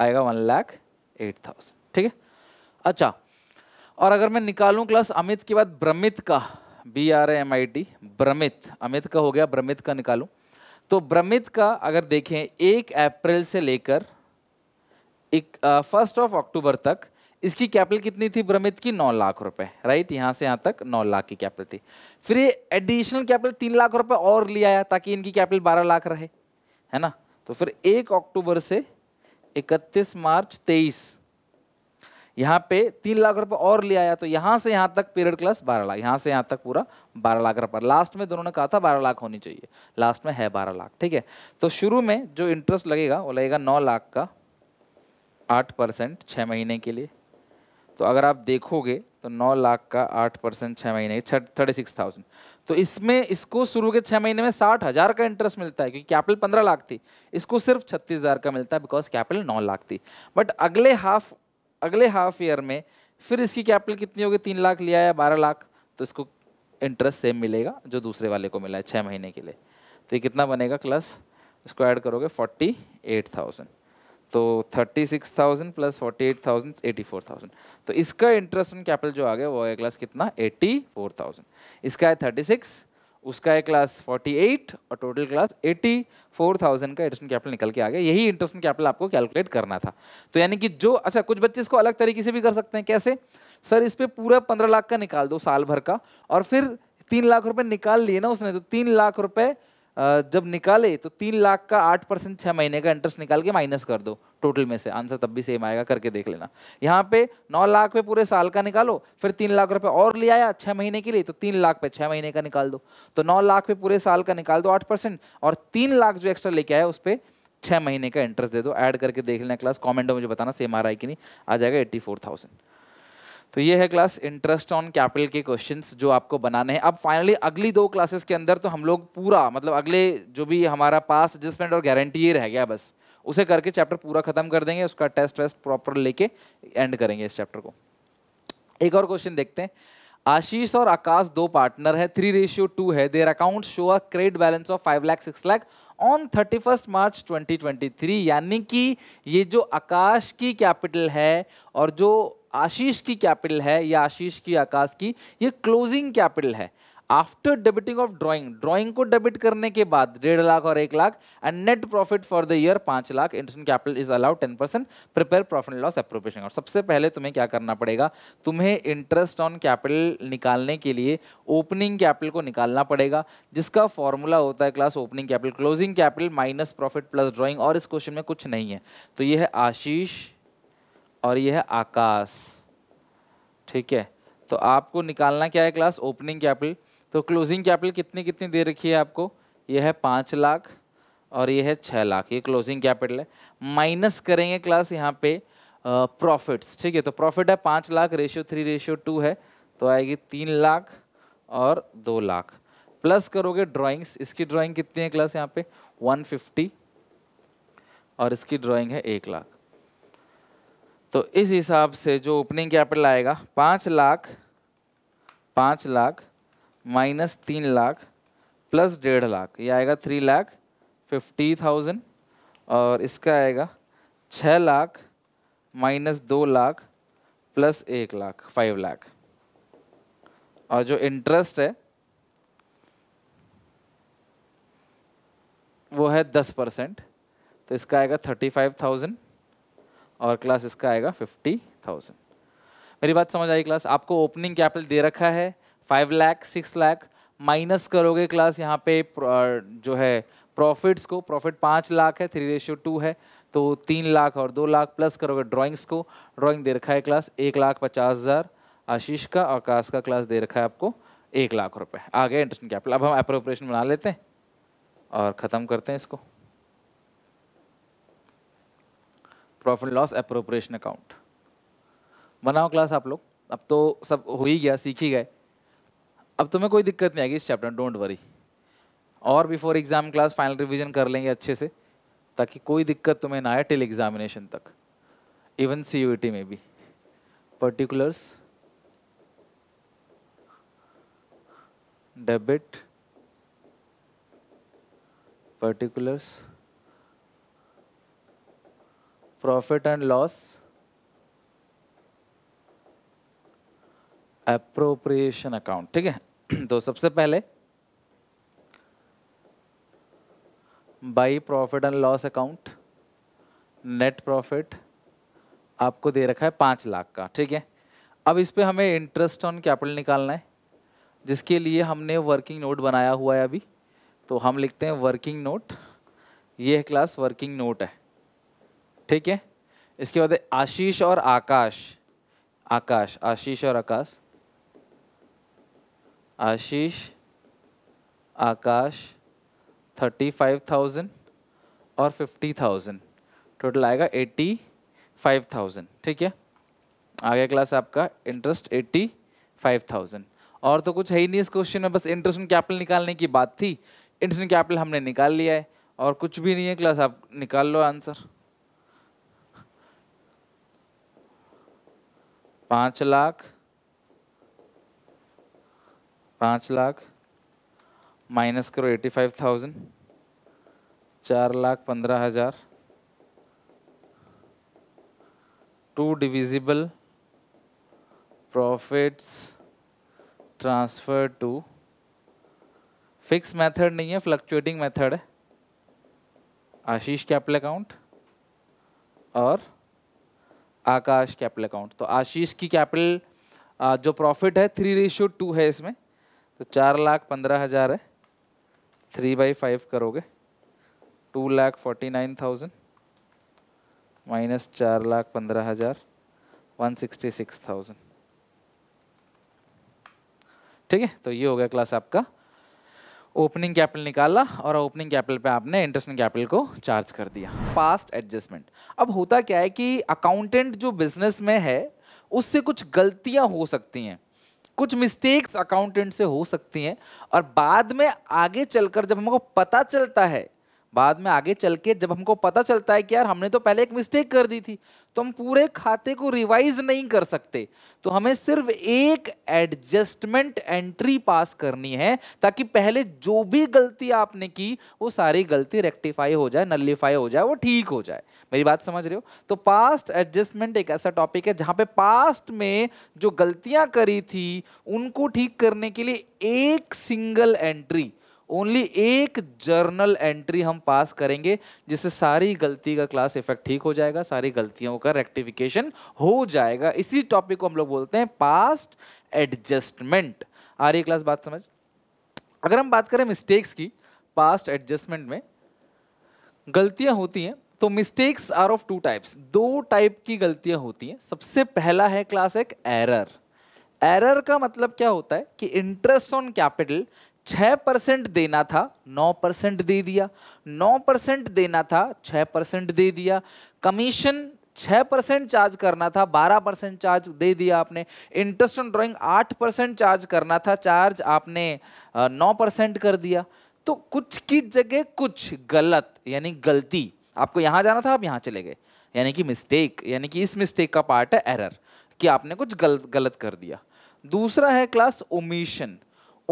आएगा वन लाख एट थाउजेंड ठीक है अच्छा और अगर मैं निकालूं क्लास अमित के बाद ब्रमित का B R M I T Bramit Amit का हो गया ब्रमित का निकालूं तो ब्रमित का अगर देखें एक अप्रैल से लेकर एक फर्स्ट ऑफ अक्टूबर तक इसकी कैपिटल कितनी थी भ्रमित की नौ लाख रुपए राइट यहाँ से यहाँ तक नौ लाख की कैपिटल थी फिर ये एडिशनल कैपिटल तीन लाख रुपए और ले आया ताकि इनकी कैपिटल बारह लाख रहे है ना तो फिर एक अक्टूबर से इकतीस मार्च तेईस यहाँ पे तीन लाख रुपए और ले आया तो यहाँ से यहाँ तक पीरियड क्लास बारह लाख यहाँ से यहाँ तक पूरा बारह लाख रुपए लास्ट में दोनों ने कहा था बारह लाख होनी चाहिए लास्ट में है बारह लाख ठीक है तो शुरू में जो इंटरेस्ट लगेगा वो लगेगा नौ लाख का आठ परसेंट छः महीने के लिए तो अगर आप देखोगे तो नौ लाख का आठ परसेंट छः महीने थर्टी सिक्स थाउजेंड तो इसमें इसको शुरू के छः महीने में साठ हज़ार का इंटरेस्ट मिलता है क्योंकि कैपिटल पंद्रह लाख थी इसको सिर्फ छत्तीस हज़ार का मिलता है बिकॉज कैपिटल नौ लाख थी बट अगले हाफ अगले हाफ ईयर में फिर इसकी कैपिटल कितनी होगी तीन लाख लिया या बारह लाख तो इसको इंटरेस्ट सेम मिलेगा जो दूसरे वाले को मिला है छः महीने के लिए तो ये कितना बनेगा प्लस इसको ऐड करोगे फोर्टी एट थाउजेंड तो thirty six thousand plus forty eight thousand eighty four thousand तो इसका इंटरेस्ट ऑन कैपिटल जो आ गया वो है क्लास कितना एटी फोर थाउजेंड इसका है थर्टी सिक्स उसका है क्लास 48 और टोटल क्लास 84,000 का इंटरेस्ट कैपिटल निकल के आ गया यही इंटरेस्ट कैपिटल आपको कैलकुलेट करना था तो यानी कि जो अच्छा कुछ बच्चे इसको अलग तरीके से भी कर सकते हैं कैसे सर इस पर पूरा पंद्रह लाख का निकाल दो साल भर का और फिर तीन लाख रुपए निकाल लिए ना उसने तो तीन लाख रुपए जब निकाले तो तीन लाख का आठ परसेंट छः महीने का इंटरेस्ट निकाल के माइनस कर दो टोटल में से आंसर तब भी सेम आएगा करके देख लेना यहाँ पे नौ लाख पे पूरे साल का निकालो फिर तीन लाख रुपए और ले आया छः महीने के लिए तो तीन लाख पे छः महीने का निकाल दो तो नौ लाख पे पूरे साल का निकाल दो आठ परसेंट और तीन लाख जो एक्स्ट्रा लेके आया उस पर छः महीने का इंटरेस्ट दे दो ऐड करके देख लेना क्लास कॉमेंट में मुझे बताना सेम आ रहा है कि नहीं आ जाएगा एट्टी फोर थाउजेंड तो ये है क्लास इंटरेस्ट ऑन कैपिटल के क्वेश्चंस जो आपको बनाने हैं अब फाइनली अगली दो क्लासेस के अंदर तो हम लोग पूरा मतलब अगले जो भी हमारा पास एडजस्टमेंट और गारंटी ही रह गया बस उसे करके चैप्टर पूरा खत्म कर देंगे उसका टेस्ट वेस्ट प्रॉपर लेके एंड करेंगे इस चैप्टर को एक और क्वेश्चन देखते हैं आशीष और आकाश दो पार्टनर है थ्री रेशियो टू है their account show a credit balance of five lakh six lakh on thirty first March twenty twenty three यानी कि ये जो आकाश की कैपिटल है और जो आशीष की कैपिटल है या आशीष की आकाश की ये क्लोजिंग कैपिटल है after debiting of drawing drawing को डेबिट करने के बाद डेढ़ लाख और एक lakh and net profit for the year पांच lakh interest capital is allowed ten percent prepare profit loss appropriation और सबसे पहले तुम्हें क्या करना पड़ेगा तुम्हें इंटरेस्ट ऑन कैपिटल निकालने के लिए ओपनिंग कैपिटल को निकालना पड़ेगा जिसका फॉर्मूला होता है class opening capital closing capital minus profit plus drawing और इस क्वेश्चन में कुछ नहीं है तो यह है आशीष और यह है आकाश ठीक है तो आपको निकालना क्या है क्लास ओपनिंग कैपिटल तो क्लोजिंग कैपिटल कितनी कितनी दे रखी है आपको यह है पाँच लाख और यह है छः लाख ये क्लोजिंग कैपिटल है माइनस करेंगे क्लास यहाँ पे प्रॉफिट्स ठीक है तो प्रॉफिट है पाँच lakh ratio three ratio two है तो आएगी तीन लाख और दो लाख प्लस करोगे ड्राइंग्स इसकी ड्राइंग कितनी है क्लास यहाँ पे 150 और इसकी ड्राइंग है एक लाख तो इस हिसाब से जो ओपनिंग कैपिटल आएगा पाँच लाख पाँच लाख माइनस तीन लाख प्लस डेढ़ लाख ये आएगा थ्री लाख फिफ्टी थाउजेंड और इसका आएगा छः लाख माइनस दो लाख प्लस एक लाख फाइव लाख और जो इंटरेस्ट है वो है दस परसेंट तो इसका आएगा थर्टी फाइव थाउजेंड और क्लास इसका आएगा फिफ्टी थाउजेंड मेरी बात समझ आई क्लास आपको ओपनिंग कैपिटल दे रखा है five lakh six lakh minus करोगे क्लास यहाँ पे जो है प्रॉफिट्स को प्रॉफिट पाँच लाख है थ्री रेशियो टू है तो तीन लाख और दो लाख प्लस करोगे ड्राइंग्स को ड्राइंग दे रखा है क्लास एक लाख पचास हज़ार आशीष का और आकाश का क्लास दे रखा है आपको एक लाख रुपए आ इंटरेस्ट इंटरेस्टिंग कैपिटल अब हम अप्रोप्रिएशन बना लेते हैं और ख़त्म करते हैं इसको प्रॉफिट लॉस अप्रोप्रिएशन अकाउंट बनाओ क्लास आप लोग अब तो सब हो ही गया सीख ही गए अब तुम्हें कोई दिक्कत नहीं आएगी इस चैप्टर में डोंट वरी और before exam class final revision कर लेंगे अच्छे से ताकि कोई दिक्कत तुम्हें ना आए टिल एग्जामिनेशन तक इवन सी e में भी particulars debit particulars profit and loss appropriation account ठीक है तो सबसे पहले by profit and loss account net profit आपको दे रखा है पाँच लाख का ठीक है अब इस पर हमें इंटरेस्ट ऑन कैपिटल निकालना है जिसके लिए हमने वर्किंग नोट बनाया हुआ है अभी तो हम लिखते हैं वर्किंग नोट ये है क्लास वर्किंग नोट है ठीक है इसके बाद आशीष और आकाश आकाश आशीष और Akash Ashish Akash thirty five thousand और फिफ्टी थाउजेंड टोटल आएगा एट्टी फाइव थाउजेंड ठीक है आगे क्लास आपका इंटरेस्ट एट्टी फाइव थाउजेंड और तो कुछ है ही नहीं इस क्वेश्चन में बस इंटरेस्ट कैपिटल निकालने की बात थी इंटरेस्ट कैपिटल हमने निकाल लिया है और कुछ भी नहीं है क्लास आप निकाल लो आंसर पाँच लाख पाँच लाख माइनस करो एटी फाइव थाउजेंड चार लाख पंद्रह हज़ार to divisible profits transfer to fix method नहीं है फ्लक्चुएटिंग मेथड है आशीष कैपिटल अकाउंट और आकाश कैपिटल अकाउंट तो आशीष की कैपिटल जो प्रॉफिट है थ्री रेशियो टू है इसमें तो चार लाख पंद्रह हज़ार है थ्री बाई फाइव करोगे two lakh forty nine thousand minus चार लाख पंद्रह हज़ार वन सिक्सटी सिक्स थाउजेंड ठीक है तो ये हो गया क्लास आपका ओपनिंग कैपिटल निकाला और ओपनिंग कैपिटल पे आपने इंटरेस्टिंग कैपिटल को चार्ज कर दिया पास्ट एडजस्टमेंट अब होता क्या है कि अकाउंटेंट जो बिजनेस में है उससे कुछ गलतियां हो सकती हैं कुछ मिस्टेक्स अकाउंटेंट से हो सकती हैं और बाद में आगे चलकर जब हमको पता चलता है बाद में आगे चल के जब हमको पता चलता है कि यार हमने तो पहले एक मिस्टेक कर दी थी तो हम पूरे खाते को रिवाइज नहीं कर सकते तो हमें सिर्फ एक एडजस्टमेंट एंट्री पास करनी है ताकि पहले जो भी गलती आपने की वो सारी गलती रेक्टिफाई हो जाए नलीफाई हो जाए वो ठीक हो जाए मेरी बात समझ रहे हो तो पास्ट एडजस्टमेंट एक ऐसा टॉपिक है जहाँ पे पास्ट में जो गलतियाँ करी थी उनको ठीक करने के लिए एक सिंगल एंट्री ओनली एक जर्नल एंट्री हम पास करेंगे जिससे सारी गलती का क्लास इफेक्ट ठीक हो जाएगा सारी गलतियों का रेक्टिफिकेशन हो जाएगा इसी टॉपिक को हम लोग बोलते हैं पास्ट एडजस्टमेंट आ रही क्लास बात समझ अगर हम बात करें मिस्टेक्स की पास्ट एडजस्टमेंट में गलतियां होती हैं तो mistakes are of two types दो टाइप की गलतियां होती हैं सबसे पहला है क्लास एक एरर एरर का मतलब क्या होता है कि इंटरेस्ट ऑन कैपिटल छः परसेंट देना था नौ परसेंट दे दिया नौ परसेंट देना था छः परसेंट दे दिया कमीशन छः परसेंट चार्ज करना था बारह परसेंट चार्ज दे दिया आपने इंटरेस्ट ऑन ड्राइंग आठ परसेंट चार्ज करना था चार्ज आपने नौ परसेंट कर दिया तो कुछ की जगह कुछ गलत यानी गलती आपको यहाँ जाना था आप यहाँ चले गए यानी कि मिस्टेक यानी कि इस मिस्टेक का पार्ट है एरर कि आपने कुछ गलत गलत कर दिया दूसरा है क्लास ओमिशन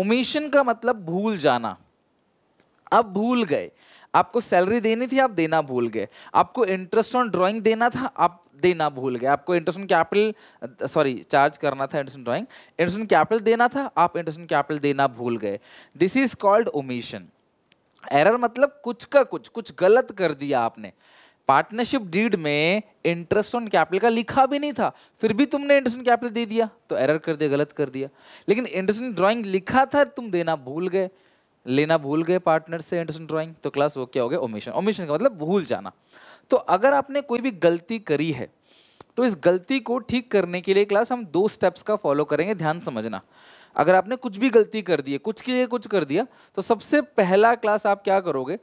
ओमिशन का मतलब भूल जाना आप भूल गए आपको सैलरी देनी थी आप देना भूल गए आपको इंटरेस्ट ऑन ड्राइंग देना था आप देना भूल गए आपको interest on capital sorry charge करना था interest on drawing interest on capital देना था आप इंटरेस्ट ऑन कैपिटल देना भूल गए this is called omission error मतलब कुछ का कुछ कुछ गलत कर दिया आपने पार्टनरशिप डीड में इंटरेस्ट ऑन कैपिटल का लिखा भी नहीं था फिर भी तुमने इंटरेस्ट ऑन कैपिटल दे दिया तो एरर कर दिया गलत कर दिया लेकिन इंटरेस्ट ऑन ड्राइंग लिखा था तुम देना भूल गए लेना भूल गए पार्टनर से इंटरेस्ट ऑन ड्राइंग तो क्लास वो क्या हो गया ओमिशन ओमिशन का मतलब भूल जाना तो अगर आपने कोई भी गलती करी है तो इस गलती को ठीक करने के लिए क्लास हम दो स्टेप्स का फॉलो करेंगे ध्यान समझना अगर आपने कुछ भी गलती कर दी है कुछ के लिए कुछ कर दिया तो सबसे पहला क्लास आप क्या करोगे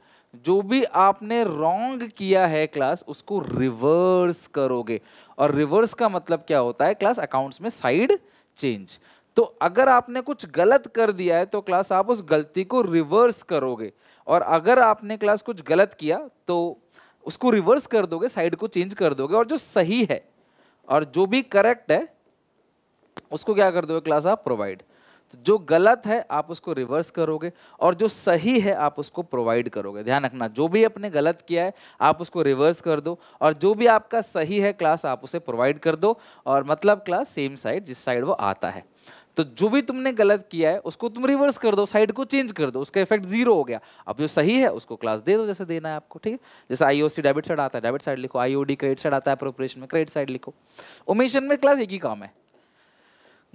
जो भी आपने रॉन्ग किया है क्लास उसको रिवर्स करोगे और रिवर्स का मतलब क्या होता है क्लास अकाउंट्स में साइड चेंज तो अगर आपने कुछ गलत कर दिया है तो क्लास आप उस गलती को रिवर्स करोगे और अगर आपने क्लास कुछ गलत किया तो उसको रिवर्स कर दोगे साइड को चेंज कर दोगे और जो सही है और जो भी करेक्ट है उसको क्या कर दोगे क्लास आप प्रोवाइड तो जो गलत है आप उसको रिवर्स करोगे और जो सही है आप उसको प्रोवाइड करोगे ध्यान रखना जो भी आपने गलत किया है आप उसको रिवर्स कर दो और जो भी आपका सही है क्लास आप उसे प्रोवाइड कर दो और मतलब क्लास सेम साइड जिस साइड वो आता है तो जो भी तुमने गलत किया है उसको तुम रिवर्स कर दो साइड को चेंज कर दो उसका इफेक्ट जीरो हो गया अब जो सही है उसको क्लास दे दो जैसे देना है आपको ठीक है जैसे आईओ सी डेबिट साइड आता है डेबिट साइड लिखो आईओडी क्रेडिट साइड आता है प्रोपरेशन में क्रेडिट साइड लिखो ओमिशन में क्लास एक ही काम है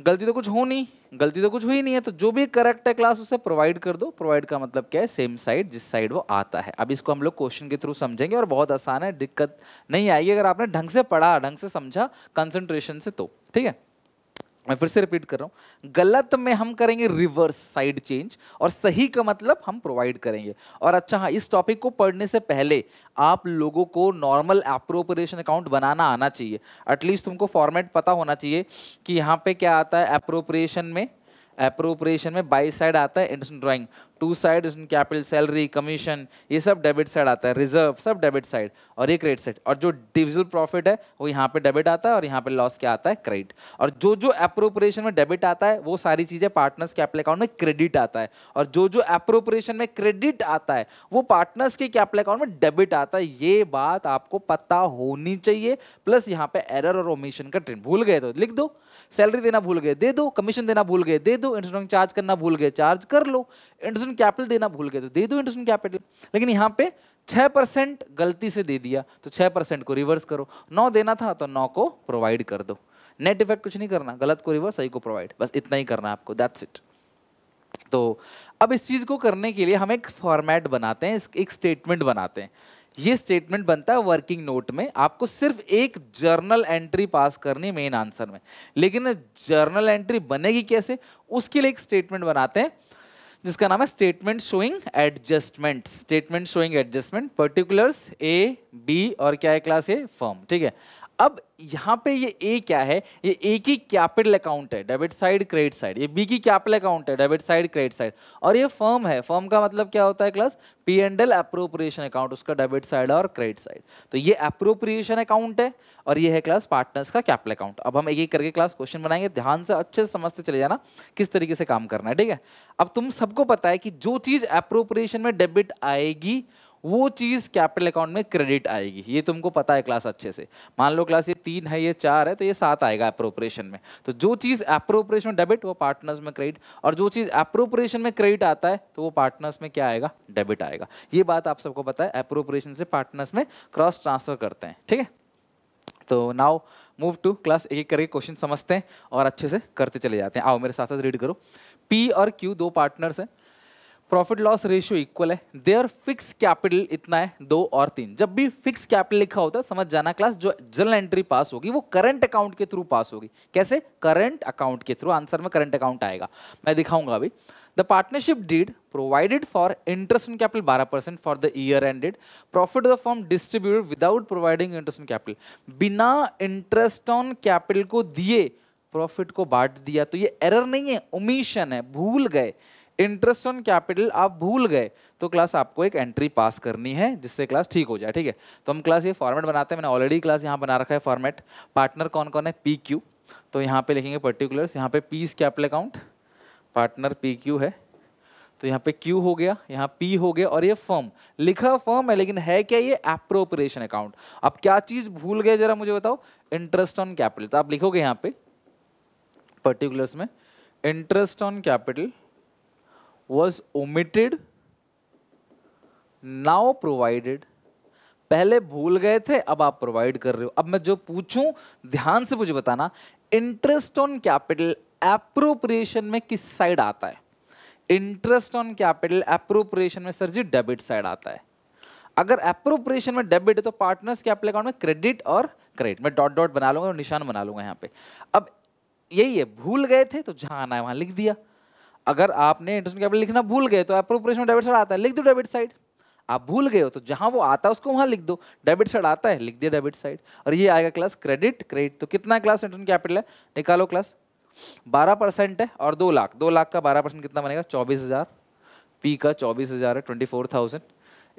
गलती तो कुछ हो नहीं गलती तो कुछ हुई नहीं है तो जो भी करेक्ट है क्लास उसे प्रोवाइड कर दो प्रोवाइड का मतलब क्या है सेम साइड जिस साइड वो आता है अब इसको हम लोग क्वेश्चन के थ्रू समझेंगे और बहुत आसान है दिक्कत नहीं आएगी अगर आपने ढंग से पढ़ा ढंग से समझा कंसंट्रेशन से तो ठीक है मैं फिर से रिपीट कर रहा हूँ गलत में हम करेंगे रिवर्स साइड चेंज और सही का मतलब हम प्रोवाइड करेंगे और अच्छा हाँ इस टॉपिक को पढ़ने से पहले आप लोगों को नॉर्मल अप्रोप्रिएशन अकाउंट बनाना आना चाहिए एटलीस्ट तुमको फॉर्मेट पता होना चाहिए कि यहाँ पे क्या आता है अप्रोप्रिएशन में अप्रोप्रिएशन में बाई साइड आता है इंटरेस्ट ड्राइंग टू साइड उसमें कैपिटल सैलरी कमीशन ये सब डेबिट साइड आता है रिजर्व सब डेबिट साइड और ये क्रेडिट साइड और जो डिविजल प्रॉफिट है वो यहाँ पे डेबिट आता है और यहाँ पे लॉस क्या आता है क्रेडिट और जो जो अप्रोप्रिएशन में डेबिट आता है वो सारी चीज़ें पार्टनर्स कैपिटल अकाउंट में क्रेडिट आता है और जो जो अप्रोप्रिएशन में क्रेडिट आता है वो पार्टनर्स के कैपिटल अकाउंट में डेबिट आता है ये बात आपको पता होनी चाहिए प्लस यहाँ पे एरर और ओमिशन का ट्रेंड भूल गए तो लिख दो सैलरी देना भूल गए दे दो कमीशन देना भूल गए दे दो इंटरेस्ट चार्ज करना भूल गए चार्ज कर लो इंटरेस्ट इंटरेस्ट कैपिटल देना भूल गए तो दे दो इंटरेस्ट कैपिटल लेकिन यहाँ पे छः परसेंट गलती से दे दिया तो छः परसेंट को रिवर्स करो नौ देना था तो नौ को प्रोवाइड कर दो नेट इफेक्ट कुछ नहीं करना गलत को रिवर्स सही को प्रोवाइड बस इतना ही करना आपको दैट्स इट तो अब इस चीज़ को करने के लिए हम एक फॉर्मेट बनाते हैं एक स्टेटमेंट बनाते हैं ये स्टेटमेंट बनता है वर्किंग नोट में आपको सिर्फ एक जर्नल एंट्री पास करनी है मेन आंसर में लेकिन जर्नल एंट्री बनेगी कैसे उसके लिए एक स्टेटमेंट बनाते हैं जिसका नाम है statement showing adjustment statement showing adjustment particulars A B और क्या है क्लास ए फॉर्म ठीक है अब यहाँ पे ये ए क्या है ये ए की कैपिटल अकाउंट है डेबिट साइड क्रेडिट साइड ये बी की कैपिटल अकाउंट है डेबिट साइड क्रेडिट साइड और ये फर्म है फर्म का मतलब क्या होता है class P and L appropriation account उसका डेबिट साइड और क्रेडिट साइड तो ये अप्रोप्रिएशन अकाउंट है और ये है क्लास पार्टनर्स का कैपिटल अकाउंट अब हम एक एक करके क्लास क्वेश्चन बनाएंगे ध्यान से अच्छे से समझते चले जाना किस तरीके से काम करना है ठीक है अब तुम सबको पता है कि जो चीज़ अप्रोप्रिएशन में डेबिट आएगी वो चीज़ कैपिटल अकाउंट में क्रेडिट आएगी ये तुमको पता है क्लास अच्छे से मान लो क्लास ये तीन है ये चार है तो ये सात आएगा अप्रोप्रिएशन में तो जो चीज़ अप्रोप्रिएशन में डेबिट वो पार्टनर्स में क्रेडिट और जो चीज़ अप्रोप्रिएशन में क्रेडिट आता है तो वो पार्टनर्स में क्या आएगा डेबिट आएगा ये बात आप सबको पता है अप्रोप्रिएशन से पार्टनर्स में क्रॉस ट्रांसफर करते हैं ठीक है तो नाउ मूव टू क्लास एक एक करके क्वेश्चन समझते हैं और अच्छे से करते चले जाते हैं आओ मेरे साथ साथ रीड करो पी और क्यू दो पार्टनर्स हैं प्रॉफिट लॉस रेशियो इक्वल है देयर फिक्स कैपिटल इतना है दो और तीन जब भी फिक्स कैपिटल लिखा होता है समझ जाना क्लास जो जनरल एंट्री पास होगी वो करंट अकाउंट के थ्रू पास होगी कैसे करंट अकाउंट के थ्रू आंसर में करंट अकाउंट आएगा मैं दिखाऊंगा अभी the partnership deed provided for interest in capital 12% percent for the year ended profit the firm distribute without providing interest in capital बिना इंटरेस्ट ऑन कैपिटल को दिए प्रॉफिट को बांट दिया तो ये एरर नहीं है ओमिशन है भूल गए इंटरेस्ट ऑन कैपिटल आप भूल गए तो क्लास आपको एक एंट्री पास करनी है जिससे क्लास ठीक हो जाए ठीक है तो हम क्लास ये फॉर्मेट बनाते हैं मैंने ऑलरेडी क्लास यहाँ बना रखा है फॉर्मेट पार्टनर कौन कौन है पी क्यू तो यहाँ पे लिखेंगे पर्टिकुलर्स यहाँ पे P's capital account partner P Q है तो यहाँ पे क्यू हो गया यहाँ पी हो गया और ये फर्म लिखा फर्म है लेकिन है क्या ये अप्रोप्रिएशन अकाउंट अब क्या चीज़ भूल गए जरा मुझे बताओ इंटरेस्ट ऑन कैपिटल तो आप लिखोगे यहाँ पे पर्टिकुलर्स में interest on capital was omitted now provided पहले भूल गए थे अब आप प्रोवाइड कर रहे हो अब मैं जो पूछूं ध्यान से मुझे बताना इंटरेस्ट ऑन कैपिटल एप्रोप्रिएशन में किस साइड आता है इंटरेस्ट ऑन कैपिटल अप्रोप्रिएशन में सर जी डेबिट साइड आता है अगर अप्रोप्रिएशन में डेबिट है तो पार्टनर्स कैपिटल अकाउंट में क्रेडिट और क्रेडिट मैं डॉट डॉट बना लूंगा और निशान बना लूंगा यहां पे अब यही है भूल गए थे तो जहां आना है वहां लिख दिया अगर आपने इंटरेस्टिंग कैपिटल लिखना भूल गए तो आपको ऑपरेशन डेबिट साइड आता है लिख दो डेबिट साइड आप भूल गए हो तो जहां वो आता है उसको वहां लिख दो डेबिट साइड आता है लिख दिया डेबिट साइड और ये आएगा क्लास क्रेडिट क्रेडिट तो कितना क्लास इंटरन कैपिटल है निकालो क्लास बारह परसेंट है और दो लाख दो लाख का बारह परसेंट कितना बनेगा चौबीस हज़ार पी का चौबीस हज़ार है ट्वेंटी फोर थाउजेंड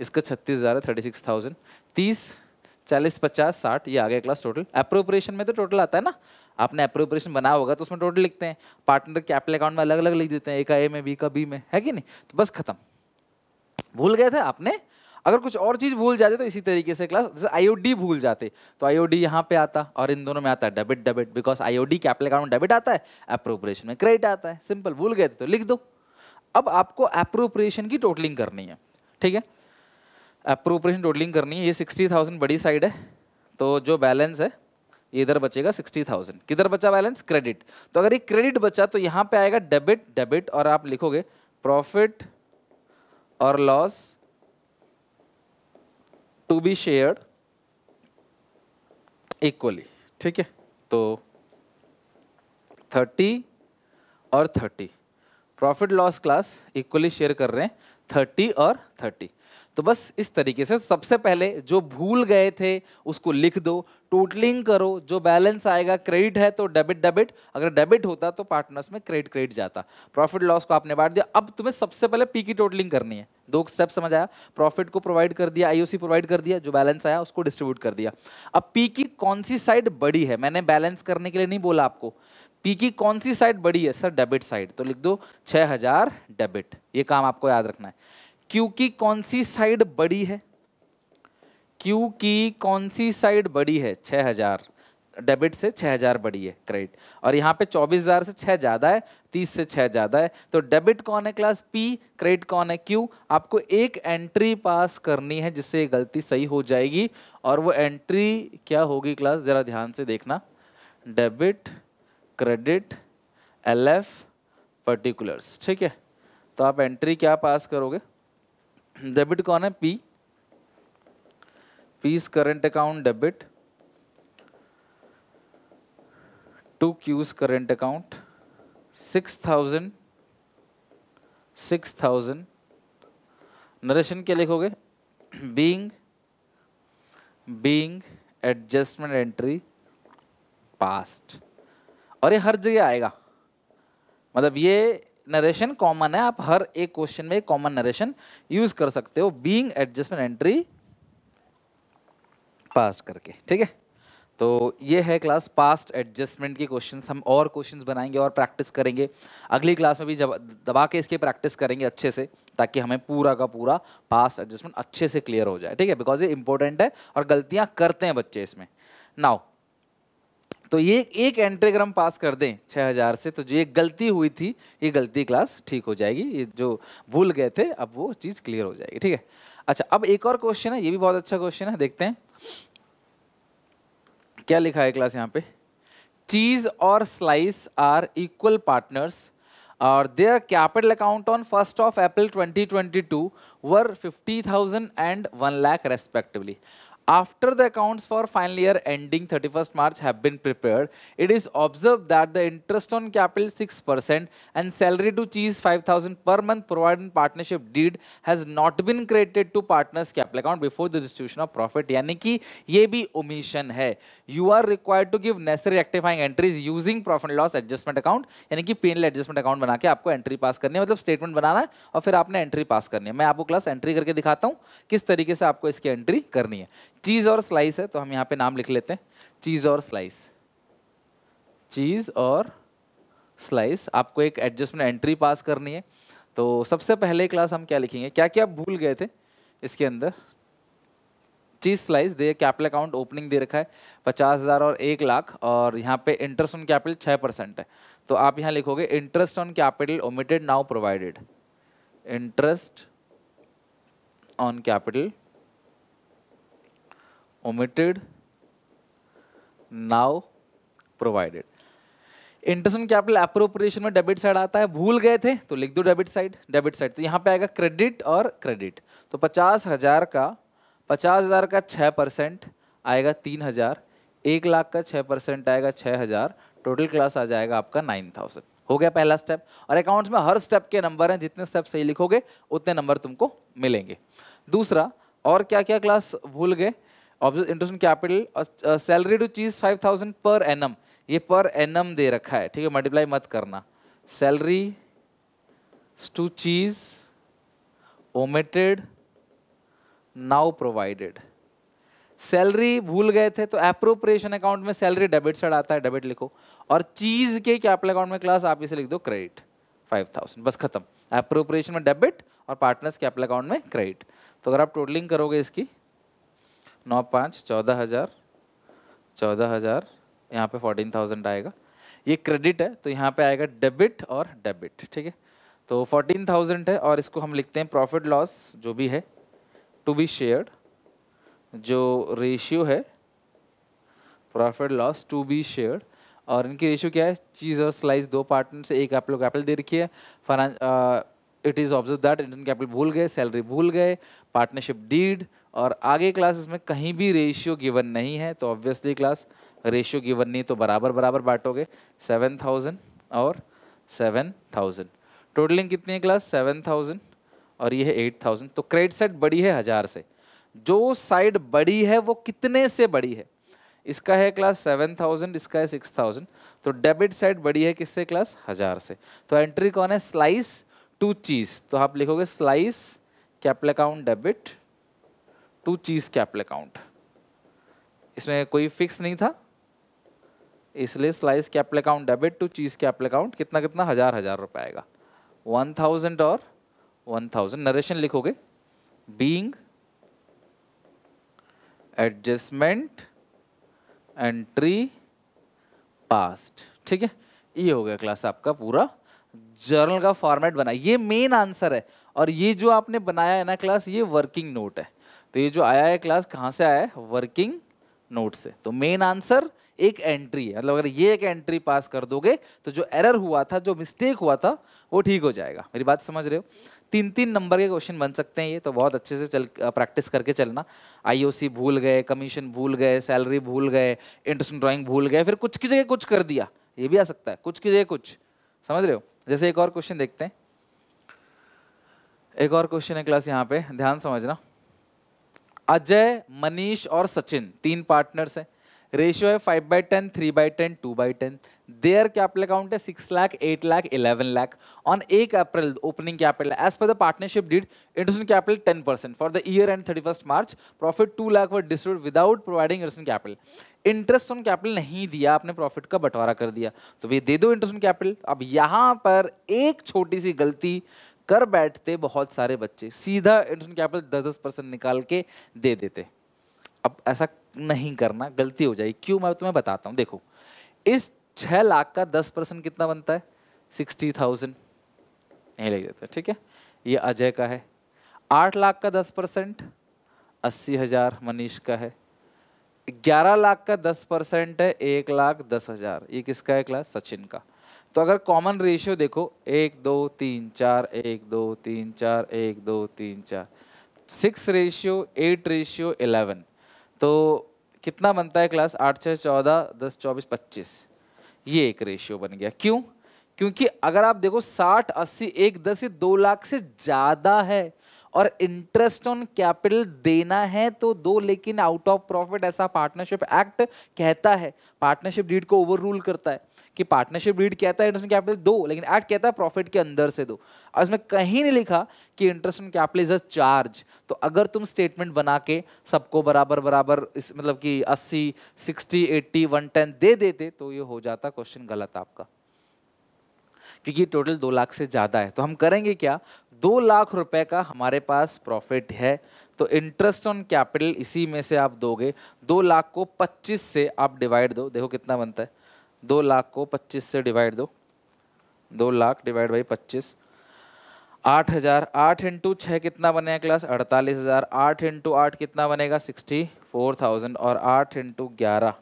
इसका छत्तीस हज़ार है थर्टी सिक्स थाउजेंड तीस चालीस पचास साठ ये आ गया क्लास टोटल अप्रोप्रिएशन में तो टोटल आता है ना आपने अप्रोप्रिएशन बनाया होगा तो उसमें टोटल लिखते हैं पार्टनर कैपिटल अकाउंट में अलग अलग लिख देते हैं ए का ए में बी का बी में है कि नहीं तो बस खत्म भूल गए थे आपने अगर कुछ और चीज़ भूल जाते तो इसी तरीके से क्लास जैसे आईओडी भूल जाते तो आईओडी यहाँ पे आता और इन दोनों में आता है debit debit because IOD capital account में डेबिट आता है अप्रोप्रिएशन में क्रेडिट आता है सिंपल भूल गए थे तो लिख दो अब आपको अप्रोप्रिएशन की टोटलिंग करनी है ठीक है अप्रोप्रिएशन टोटलिंग करनी है ये सिक्सटी थाउजेंड बड़ी साइड है तो जो बैलेंस है ये इधर बचेगा सिक्सटी थाउजेंड किधर बचा बैलेंस क्रेडिट तो अगर ये क्रेडिट बचा तो यहाँ पे आएगा डेबिट डेबिट और आप लिखोगे प्रॉफिट और loss to be share equally ठीक है तो थर्टी और thirty profit loss class equally share कर रहे हैं थर्टी और थर्टी तो बस इस तरीके से सबसे पहले जो भूल गए थे उसको लिख दो टोटलिंग करो जो बैलेंस आएगा क्रेडिट है तो डेबिट डेबिट अगर डेबिट होता तो पार्टनर्स में क्रेडिट क्रेडिट जाता प्रॉफिट लॉस को आपने बांट दिया अब तुम्हें सबसे पहले पी की टोटलिंग करनी है दो स्टेप समझ आया प्रॉफिट को प्रोवाइड कर दिया आईओसी प्रोवाइड कर दिया जो बैलेंस आया उसको डिस्ट्रीब्यूट कर दिया अब पी की कौन सी साइड बड़ी है मैंने बैलेंस करने के लिए नहीं बोला आपको पी की कौन सी साइड बड़ी है सर डेबिट साइड तो लिख दो हजार डेबिट ये काम आपको याद रखना है क्यू की कौन सी साइड बड़ी है क्यू की कौन सी साइड बड़ी है छः हज़ार डेबिट से छः हज़ार बड़ी है क्रेडिट और यहाँ पे चौबीस हज़ार से छः ज़्यादा है तीस से छः ज़्यादा है तो डेबिट कौन है क्लास पी क्रेडिट कौन है क्यू आपको एक एंट्री पास करनी है जिससे ये गलती सही हो जाएगी और वो एंट्री क्या होगी क्लास ज़रा ध्यान से देखना debit credit L F particulars ठीक है तो आप एंट्री क्या पास करोगे डेबिट कौन है P P's current account debit to Q's current account six thousand six thousand narration क्या लिखोगे being being adjustment entry passed और ये हर जगह आएगा मतलब ये नरेशन कॉमन है आप हर एक क्वेश्चन में कॉमन नरेशन यूज कर सकते हो बीइंग एडजस्टमेंट एंट्री पास्ट करके ठीक है तो ये है क्लास पास्ट एडजस्टमेंट के क्वेश्चंस हम और क्वेश्चंस बनाएंगे और प्रैक्टिस करेंगे अगली क्लास में भी जब दबा के इसके प्रैक्टिस करेंगे अच्छे से ताकि हमें पूरा का पूरा पास्ट एडजस्टमेंट अच्छे से क्लियर हो जाए ठीक है बिकॉज ये इंपॉर्टेंट है और गलतियाँ करते हैं बच्चे इसमें नाउ तो ये एक एंट्रेग्राम पास कर दें 6000 से तो जो ये गलती हुई थी ये गलती क्लास ठीक हो जाएगी ये जो भूल गए थे अब वो चीज़ क्लियर हो जाएगी ठीक है अच्छा अब एक और क्वेश्चन है ये भी बहुत अच्छा क्वेश्चन है देखते हैं क्या लिखा है क्लास यहाँ पे चीज और स्लाइस आर इक्वल पार्टनर्स और their capital account on first of April 2022 were 50,000 and 1 lakh respectively After the accounts for final year ending 31st March have been prepared, it is observed that the interest on capital 6% and salary to cheese 5000 per month provided in partnership deed has not been credited to partners capital account before the distribution of profit यानी कि ये भी ओमिशन है you are required to give necessary rectifying entries using profit loss adjustment account. यानी कि पेनल adjustment account बना के आपको entry pass करनी है मतलब statement बनाना है और फिर आपने entry pass करनी है मैं आपको class entry करके दिखाता हूँ किस तरीके से आपको इसकी entry करनी है चीज़ और स्लाइस है तो हम यहाँ पे नाम लिख लेते हैं चीज़ और स्लाइस चीज़ और स्लाइस आपको एक एडजस्टमेंट एंट्री पास करनी है तो सबसे पहले क्लास हम क्या लिखेंगे क्या क्या भूल गए थे इसके अंदर चीज़ स्लाइस दे कैपिटल अकाउंट ओपनिंग दे रखा है पचास हज़ार और एक लाख और यहाँ पे इंटरेस्ट ऑन कैपिटल छः परसेंट है तो आप यहाँ लिखोगे interest on capital omitted now provided interest on capital omitted now provided interest on capital appropriation में डेबिट साइड आता है भूल गए थे तो लिख दो डेबिट साइड डेबिट साइड तो यहाँ पे आएगा क्रेडिट और क्रेडिट तो पचास हज़ार का पचास हज़ार का छः परसेंट आएगा तीन हज़ार एक लाख का छः परसेंट आएगा छः हज़ार टोटल क्लास आ जाएगा आपका नाइन थाउजेंड हो गया पहला स्टेप और अकाउंट्स में हर स्टेप के नंबर हैं जितने स्टेप सही लिखोगे उतने नंबर तुमको मिलेंगे दूसरा और क्या क्या क्लास भूल गए interest capital salary to cheese five thousand per annum ये पर एम दे रखा है ठीक है मल्टीप्लाई मत करना सैलरी टू चीज ओमेटेड नाउ प्रोवाइडेड सैलरी भूल गए थे तो अप्रोप्रिएशन अकाउंट में सैलरी डेबिट साइड आता है डेबिट लिखो और चीज के कैपिटल अकाउंट में क्लास आप इसे लिख दो क्रेडिट फाइव थाउजेंड बस खत्म अप्रोप्रिएशन में डेबिट और पार्टनर्स कैपिटल अकाउंट में क्रेडिट तो अगर आप टोटलिंग करोगे इसकी नौ पाँच चौदह हज़ार चौदह हज़ार यहाँ पे फोर्टीन थाउजेंड आएगा ये क्रेडिट है तो यहाँ पे आएगा डेबिट और डेबिट ठीक है तो फोर्टीन थाउजेंड है और इसको हम लिखते हैं प्रॉफिट लॉस जो भी है टू बी शेयर्ड जो रेशियो है profit loss to be shared और इनकी रेशियो क्या है चीज़ और स्लाइस दो पार्टनर से एक आप लोग कैपिटल दे रखी है finance it is observe that Indian capital भूल गए सैलरी भूल गए पार्टनरशिप डीड और आगे क्लास इसमें कहीं भी रेशियो गिवन नहीं है तो ऑब्वियसली क्लास रेशियो गिवन नहीं तो बराबर बराबर बांटोगे सेवन थाउजेंड और सेवन थाउजेंड टोटलिंग कितनी है क्लास सेवन थाउजेंड और ये है एट थाउजेंड तो क्रेडिट सेट बड़ी है हज़ार से जो साइड बड़ी है वो कितने से बड़ी है इसका है क्लास सेवन थाउजेंड इसका है सिक्स थाउजेंड तो डेबिट साइड बड़ी है किससे क्लास हज़ार से तो एंट्री कौन है स्लाइस टू चीज़ तो आप लिखोगे slice capital account debit to cheese capital account इसमें कोई फिक्स नहीं था इसलिए slice capital account debit to cheese capital account कितना कितना हज़ार हज़ार रुपए आएगा वन थाउजेंड और वन थाउजेंड नरेशन लिखोगे बींग एडजस्टमेंट एंट्री पास्ट ठीक है ये हो गया क्लास आपका पूरा जर्नल का फॉर्मेट बना ये मेन आंसर है और ये जो आपने बनाया है ना क्लास ये वर्किंग नोट है तो ये जो आया है क्लास कहाँ से आया है वर्किंग नोट से तो मेन आंसर एक एंट्री है मतलब अगर ये एक एंट्री पास कर दोगे तो जो एरर हुआ था जो मिस्टेक हुआ था वो ठीक हो जाएगा मेरी बात समझ रहे हो तीन तीन नंबर के क्वेश्चन बन सकते हैं ये तो बहुत अच्छे से चल प्रैक्टिस करके चलना आईओसी भूल गए कमीशन भूल गए सैलरी भूल गए इंटरेस्ट ड्राइंग भूल गए फिर कुछ की जगह कुछ कर दिया ये भी आ सकता है कुछ की जगह कुछ समझ रहे हो जैसे एक और क्वेश्चन देखते हैं एक और क्वेश्चन है क्लास यहाँ पे ध्यान समझना अजय मनीष और सचिन तीन पार्टनर्स हैं रेशियो है five by ten three by ten two by ten their capital account है six lakh eight lakh eleven lakh on एक April opening capital as per the partnership deed interest on capital ten percent for the year end thirty first March profit two lakh were distribute without providing interest on capital interest on capital नहीं दिया आपने प्रॉफिट का बंटवारा कर दिया तो भैया दे दो ऑन कैपिटल अब यहाँ पर एक छोटी सी गलती कर बैठते बहुत सारे बच्चे सीधा इंटरन कैपिटल दस दस परसेंट निकाल के दे देते अब ऐसा नहीं करना गलती हो जाएगी क्यों मैं तुम्हें बताता हूँ देखो इस छः लाख का दस परसेंट कितना बनता है सिक्सटी थाउजेंड यहीं लग जाता है ठीक है ये अजय का है आठ लाख का दस परसेंट अस्सी हज़ार मनीष का है ग्यारह लाख का दस परसेंट है एक लाख दस हज़ार ये किसका है क्लास सचिन का तो अगर कॉमन रेशियो देखो एक दो तीन चार एक दो तीन चार एक दो तीन चार six ratio eight ratio eleven तो कितना बनता है क्लास आठ छः चौदह दस चौबीस पच्चीस ये एक रेशियो बन गया क्यों क्योंकि अगर आप देखो साठ अस्सी एक दस ये दो लाख से ज़्यादा है और इंटरेस्ट ऑन कैपिटल देना है तो दो लेकिन आउट ऑफ प्रॉफिट ऐसा पार्टनरशिप एक्ट कहता है पार्टनरशिप डीड को ओवर रूल करता है कि पार्टनरशिप रीड कहता है इंटरेस्ट कैपिटल दो लेकिन एक्ट कहता है प्रॉफिट के अंदर से दो और इसमें कहीं नहीं लिखा कि interest capital is a charge तो अगर तुम स्टेटमेंट बना के सबको बराबर बराबर इस मतलब कि अस्सी सिक्सटी एट्टी वन टेन दे देते तो ये हो जाता क्वेश्चन गलत आपका क्योंकि टोटल दो लाख से ज़्यादा है तो हम करेंगे क्या दो लाख रुपए का हमारे पास प्रॉफिट है तो इंटरेस्ट ऑन कैपिटल इसी में से आप दोगे दो लाख को पच्चीस से आप डिवाइड दो देखो कितना बनता है दो लाख को पच्चीस से डिवाइड दो दो लाख डिवाइड बाई पच्चीस आठ हज़ार आठ इंटू छः कितना बने क्लास अड़तालीस हज़ार आठ इंटू आठ कितना बनेगा सिक्सटी फोर थाउजेंड और आठ इंटू ग्यारह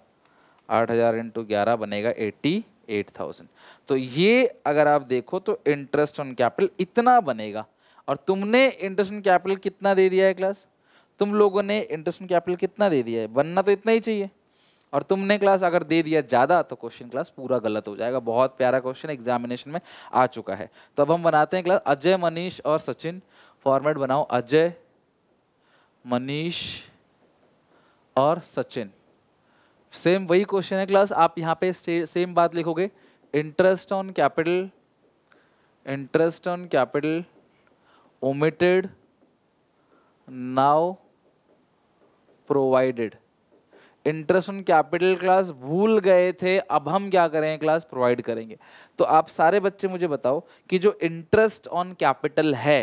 आठ हज़ार इंटू ग्यारह बनेगा एट्टी एट थाउजेंड तो ये अगर आप देखो तो इंटरेस्ट ऑन कैपिटल इतना बनेगा और तुमने इंटरेस्ट ऑन कैपिटल कितना दे दिया है क्लास तुम लोगों ने इंटरेस्ट ऑन कैपिटल कितना दे दिया है बनना तो इतना ही चाहिए और तुमने क्लास अगर दे दिया ज़्यादा तो क्वेश्चन क्लास पूरा गलत हो जाएगा बहुत प्यारा क्वेश्चन एग्जामिनेशन में आ चुका है तो अब हम बनाते हैं क्लास अजय मनीष और सचिन फॉर्मेट बनाओ अजय मनीष और सचिन सेम वही क्वेश्चन है क्लास आप यहाँ पे सेम बात लिखोगे interest on capital interest on capital omitted now provided interest on capital class भूल गए थे अब हम क्या करें क्लास प्रोवाइड करेंगे तो आप सारे बच्चे मुझे बताओ कि जो इंटरेस्ट ऑन कैपिटल है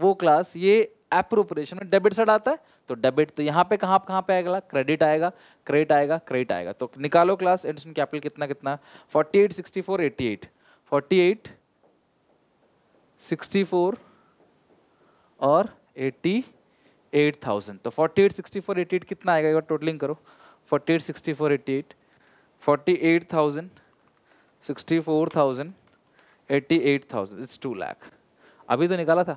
वो क्लास ये एप्रोप्रिएशन में डेबिट साइड आता है तो डेबिट तो यहाँ पे कहाँ कहाँ पे आएगा क्रेडिट आएगा क्रेडिट आएगा क्रेडिट आएगा तो निकालो क्लास इंटरेस्ट ऑन कैपिटल कितना कितना forty eight sixty four eighty eight forty eight sixty four और एट्टी एट थाउजेंड तो forty eight sixty four eighty eight कितना आएगा टोटलिंग करो 48 64 88 48000 64000 88,000 इट्स टू लाख अभी तो निकाला था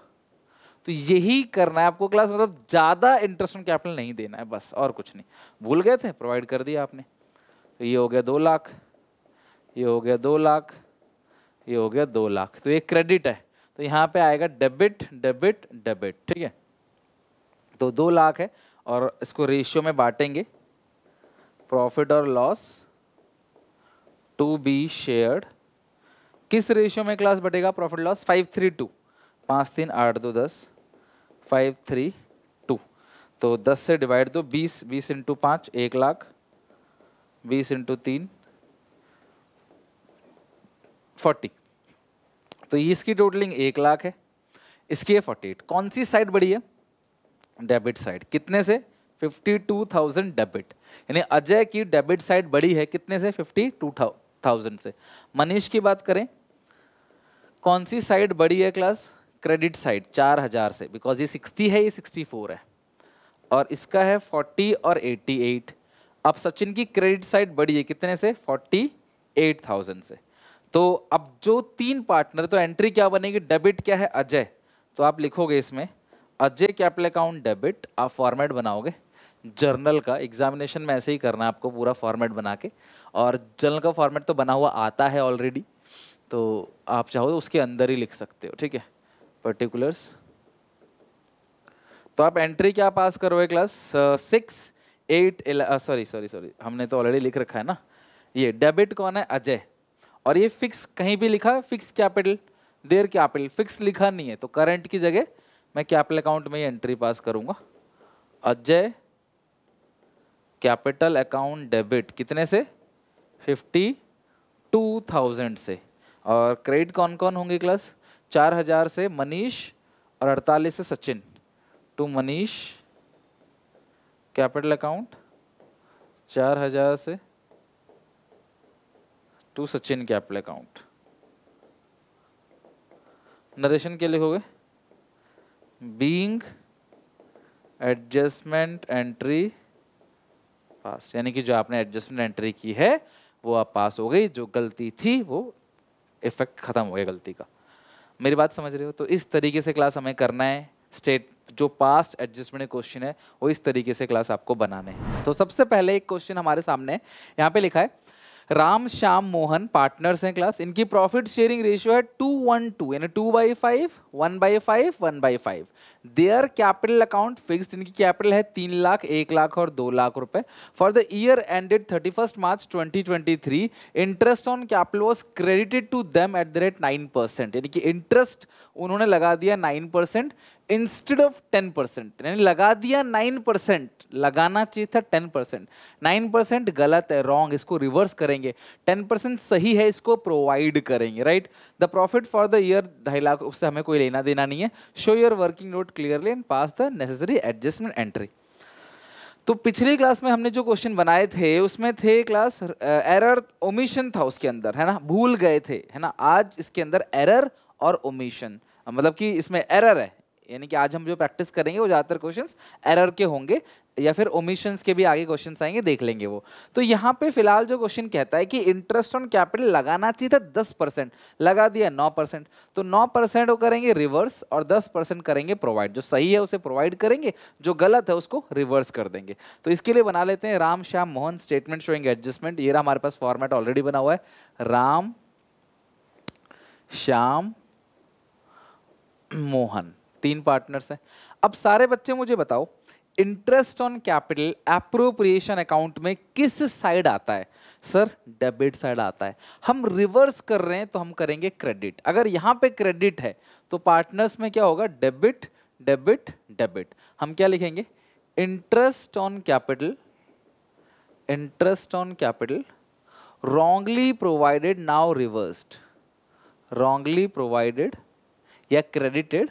तो यही करना है आपको क्लास मतलब ज़्यादा इंटरेस्ट ऑन कैपिटल नहीं देना है बस और कुछ नहीं भूल गए थे प्रोवाइड कर दिया आपने तो ये हो गया दो लाख ये हो गया दो लाख ये हो गया दो लाख तो ये क्रेडिट है तो यहाँ पे आएगा डेबिट डेबिट डेबिट ठीक है तो दो लाख है और इसको रेशियो में बांटेंगे प्रॉफिट और लॉस टू बी शेयर्ड किस रेशियो में क्लास बढ़ेगा profit loss five three two पाँच तीन आठ दो दस फाइव थ्री टू तो दस से डिवाइड दो बीस बीस इंटू पाँच एक लाख बीस इंटू तीन फोर्टी तो इसकी टोटलिंग एक लाख है इसकी है फोर्टी एट कौन सी साइड बड़ी है डेबिट साइड कितने से फिफ्टी टू थाउजेंड डेबिट यानी अजय की डेबिट साइड बड़ी है कितने से फिफ्टी टू थाउजेंड से मनीष की बात करें कौन सी साइड बड़ी है क्लास क्रेडिट साइड चार हजार से बिकॉज ये सिक्सटी है ये सिक्सटी फोर है और इसका है फोर्टी और एट्टी एट अब सचिन की क्रेडिट साइड बड़ी है कितने से फोर्टी एट थाउजेंड से तो अब जो तीन पार्टनर तो एंट्री क्या बनेगी डेबिट क्या है अजय तो आप लिखोगे इसमें अजय कैपिटल अकाउंट डेबिट आप फॉर्मेट बनाओगे जर्नल का एग्जामिनेशन में ऐसे ही करना है आपको पूरा फॉर्मेट बना के और जर्नल का फॉर्मेट तो बना हुआ आता है ऑलरेडी तो आप चाहो तो उसके अंदर ही लिख सकते हो ठीक है पर्टिकुलर्स तो आप एंट्री क्या पास करोगे class six eight sorry sorry sorry हमने तो ऑलरेडी लिख रखा है ना ये डेबिट कौन है अजय और ये फिक्स कहीं भी लिखा है fix capital there capital fix लिखा नहीं है तो करंट की जगह मैं कैपिटल अकाउंट में ही एंट्री पास करूँगा अजय कैपिटल अकाउंट डेबिट कितने से फिफ्टी टू थाउजेंड से और क्रेडिट कौन कौन होंगे क्लास चार हजार से मनीष और अड़तालीस से Sachin to Manish capital account चार हजार से to Sachin capital account narration के लिखोगे बीइंग एडजस्टमेंट एंट्री पास यानी कि जो आपने एडजस्टमेंट एंट्री की है वो आप पास हो गई जो गलती थी वो इफेक्ट ख़त्म हो गया गलती का मेरी बात समझ रहे हो तो इस तरीके से क्लास हमें करना है स्टेट जो पास्ट एडजस्टमेंट क्वेश्चन है वो इस तरीके से क्लास आपको बनाने हैं तो सबसे पहले एक क्वेश्चन हमारे सामने यहाँ पे लिखा है राम श्याम मोहन पार्टनर्स हैं क्लास इनकी प्रॉफिट शेयरिंग रेशियो है टू वन टू यानी two by five one by five one by five there capital account fixed इनकी कैपिटल है तीन लाख एक लाख और दो लाख रुपए for the year ended thirty first March twenty twenty three interest on capital was credited to them at the rate nine percent यानी कि इंटरेस्ट उन्होंने लगा दिया nine percent instead of ten percent यानी लगा दिया नाइन परसेंट लगाना चाहिए था टेन परसेंट नाइन परसेंट गलत है रॉन्ग इसको रिवर्स करेंगे टेन परसेंट सही है इसको प्रोवाइड करेंगे right the profit for the year ढाई लाख उससे हमें कोई लेना देना नहीं है show your working note clearly and pass the necessary adjustment entry तो पिछली क्लास में हमने जो क्वेश्चन बनाए थे उसमें थे क्लास एरर ओमिशन था उसके अंदर है ना भूल गए थे है ना आज इसके अंदर एरर और ओमिशन मतलब कि इसमें एरर है यानी कि आज हम जो प्रैक्टिस करेंगे वो ज़्यादातर क्वेश्चन एरर के होंगे या फिर ओमिशंस के भी आगे क्वेश्चन आएंगे देख लेंगे वो तो यहाँ पे फिलहाल जो क्वेश्चन कहता है कि इंटरेस्ट ऑन कैपिटल लगाना चाहिए था दस परसेंट लगा दिया नौ परसेंट तो नौ परसेंट वो करेंगे रिवर्स और दस परसेंट करेंगे प्रोवाइड जो सही है उसे प्रोवाइड करेंगे जो गलत है उसको रिवर्स कर देंगे तो इसके लिए बना लेते हैं Ram Shyam Mohan statement showing adjustment ये हमारे पास फॉर्मेट ऑलरेडी बना हुआ है राम श्याम मोहन तीन पार्टनर्स हैं अब सारे बच्चे मुझे बताओ interest on capital appropriation account में किस साइड आता है सर डेबिट साइड आता है हम रिवर्स कर रहे हैं तो हम करेंगे क्रेडिट अगर यहाँ पे क्रेडिट है तो पार्टनर्स में क्या होगा डेबिट डेबिट डेबिट हम क्या लिखेंगे interest on capital interest on capital wrongly provided now reversed wrongly provided या क्रेडिटेड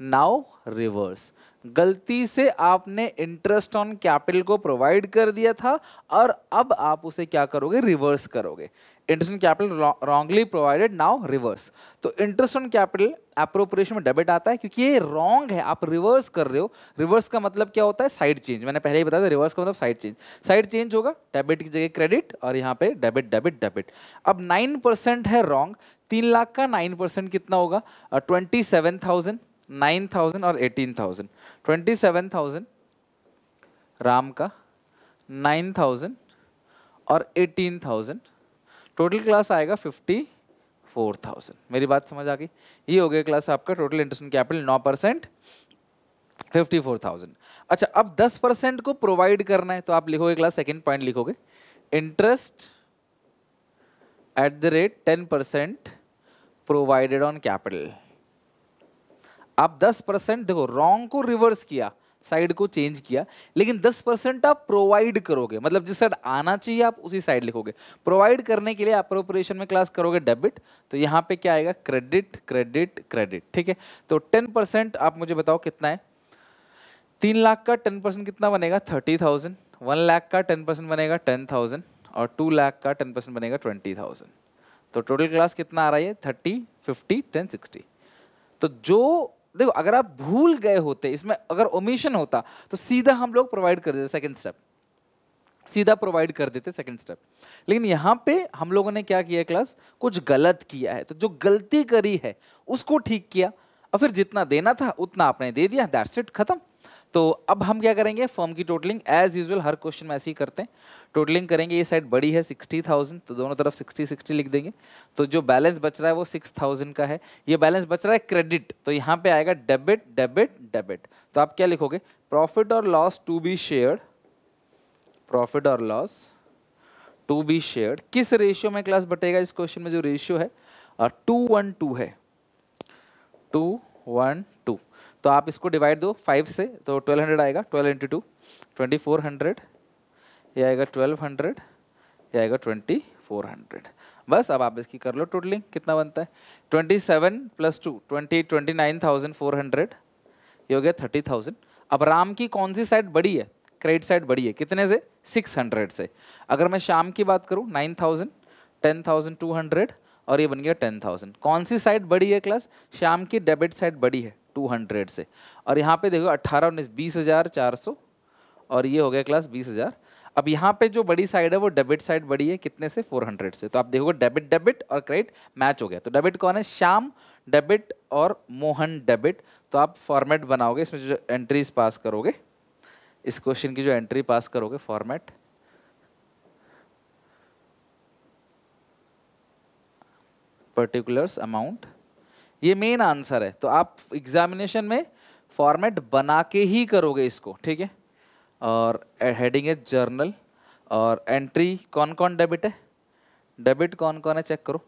नाउ रिवर्स गलती से आपने इंटरेस्ट ऑन कैपिटल को प्रोवाइड कर दिया था और अब आप उसे क्या करोगे रिवर्स करोगे interest on capital wrongly provided now reverse तो इंटरेस्ट ऑन कैपिटल अप्रोप्रिएशन में डेबिट आता है क्योंकि ये रॉन्ग है आप रिवर्स कर रहे हो रिवर्स का मतलब क्या होता है साइड चेंज मैंने पहले ही बताया था रिवर्स का मतलब साइड चेंज साइड चेंज होगा डेबिट की जगह क्रेडिट और यहाँ पे डेबिट डेबिट डेबिट अब नाइन परसेंट है रॉन्ग तीन लाख का नाइन परसेंट कितना होगा twenty seven thousand nine thousand और eighteen thousand twenty seven thousand Ram का नाइन थाउजेंड और एटीन थाउजेंड टोटल क्लास आएगा फिफ्टी फोर थाउजेंड मेरी बात समझ आ गई ये हो गया क्लास आपका टोटल इंटरेस्ट कैपिटल नौ परसेंट फिफ्टी फोर थाउजेंड अच्छा अब दस परसेंट को प्रोवाइड करना है तो आप लिखोगे क्लास सेकेंड पॉइंट लिखोगे interest at the rate ten percent provided on capital आप 10 परसेंट देखो रॉन्ग को रिवर्स किया साइड को चेंज किया लेकिन 10 परसेंट आप प्रोवाइड करोगे मतलब जिस साइड आना चाहिए आप उसी साइड लिखोगे प्रोवाइड करने के लिए आप प्रोपरेशन में क्लास करोगे डेबिट तो यहाँ पे क्या आएगा क्रेडिट क्रेडिट क्रेडिट ठीक है तो 10 परसेंट आप मुझे बताओ कितना है तीन लाख का टेन परसेंट कितना बनेगा थर्टी थाउजेंड वन लाख का टेन परसेंट बनेगा टेन थाउजेंड और टू लाख का टेन परसेंट बनेगा ट्वेंटी थाउजेंड तो टोटल क्लास कितना आ रहा है थर्टी फिफ्टी टेन सिक्सटी तो जो देखो अगर आप भूल गए होते इसमें अगर ओमिशन होता तो सीधा हम लोग प्रोवाइड कर देते सेकंड स्टेप सीधा प्रोवाइड कर देते सेकंड स्टेप लेकिन यहां पे हम लोगों ने क्या किया क्लास कुछ गलत किया है तो जो गलती करी है उसको ठीक किया और फिर जितना देना था उतना आपने दे दिया दैट्स इट खत्म तो अब हम क्या करेंगे फॉर्म की टोटलिंग एज यूजल हर क्वेश्चन में ऐसे ही करते हैं टोटलिंग करेंगे ये साइड बड़ी है सिक्सटी थाउजेंड तो दोनों तरफ सिक्सटी सिक्सटी लिख देंगे तो जो बैलेंस बच रहा है वो सिक्स थाउजेंड का है ये बैलेंस बच रहा है क्रेडिट तो यहाँ पे आएगा डेबिट डेबिट डेबिट तो आप क्या लिखोगे प्रॉफिट और loss to be shared profit और लॉस टू बी शेयर्ड किस रेशियो में क्लास बटेगा इस क्वेश्चन में जो रेशियो है टू वन टू है टू वन टू तो आप इसको डिवाइड दो फाइव से तो ट्वेल्व हंड्रेड आएगा twelve into two twenty four hundred ये आएगा ट्वेल्व हंड्रेड ये आएगा ट्वेंटी फोर हंड्रेड बस अब आप इसकी कर लो टोटलिंग कितना बनता है twenty seven plus two twenty twenty nine thousand four hundred ये हो गया थर्टी थाउजेंड अब राम की कौन सी साइड बड़ी है क्रेडिट साइड बड़ी है कितने से सिक्स हंड्रेड से अगर मैं शाम की बात करूँ nine thousand ten thousand two hundred और ये बन गया टेन थाउजेंड कौन सी साइड बड़ी है क्लास शाम की डेबिट साइड बड़ी है टू हंड्रेड से और यहाँ पे देखो अट्ठारह उन्नीस बीस हज़ार चार सौ और ये हो गया क्लास बीस हज़ार अब यहाँ पे जो बड़ी साइड है वो डेबिट साइड बड़ी है कितने से फोर हंड्रेड से तो आप देखोगे डेबिट डेबिट और क्रेडिट मैच हो गया तो डेबिट कौन है श्याम डेबिट और मोहन डेबिट तो आप फॉर्मेट बनाओगे इसमें जो एंट्रीज पास करोगे इस क्वेश्चन की जो एंट्री पास करोगे फॉर्मेट पर्टिकुलर्स अमाउंट ये मेन आंसर है तो आप एग्जामिनेशन में फॉर्मेट बना के ही करोगे इसको ठीक है और हेडिंग है जर्नल और एंट्री कौन कौन डेबिट है डेबिट कौन कौन है चेक करो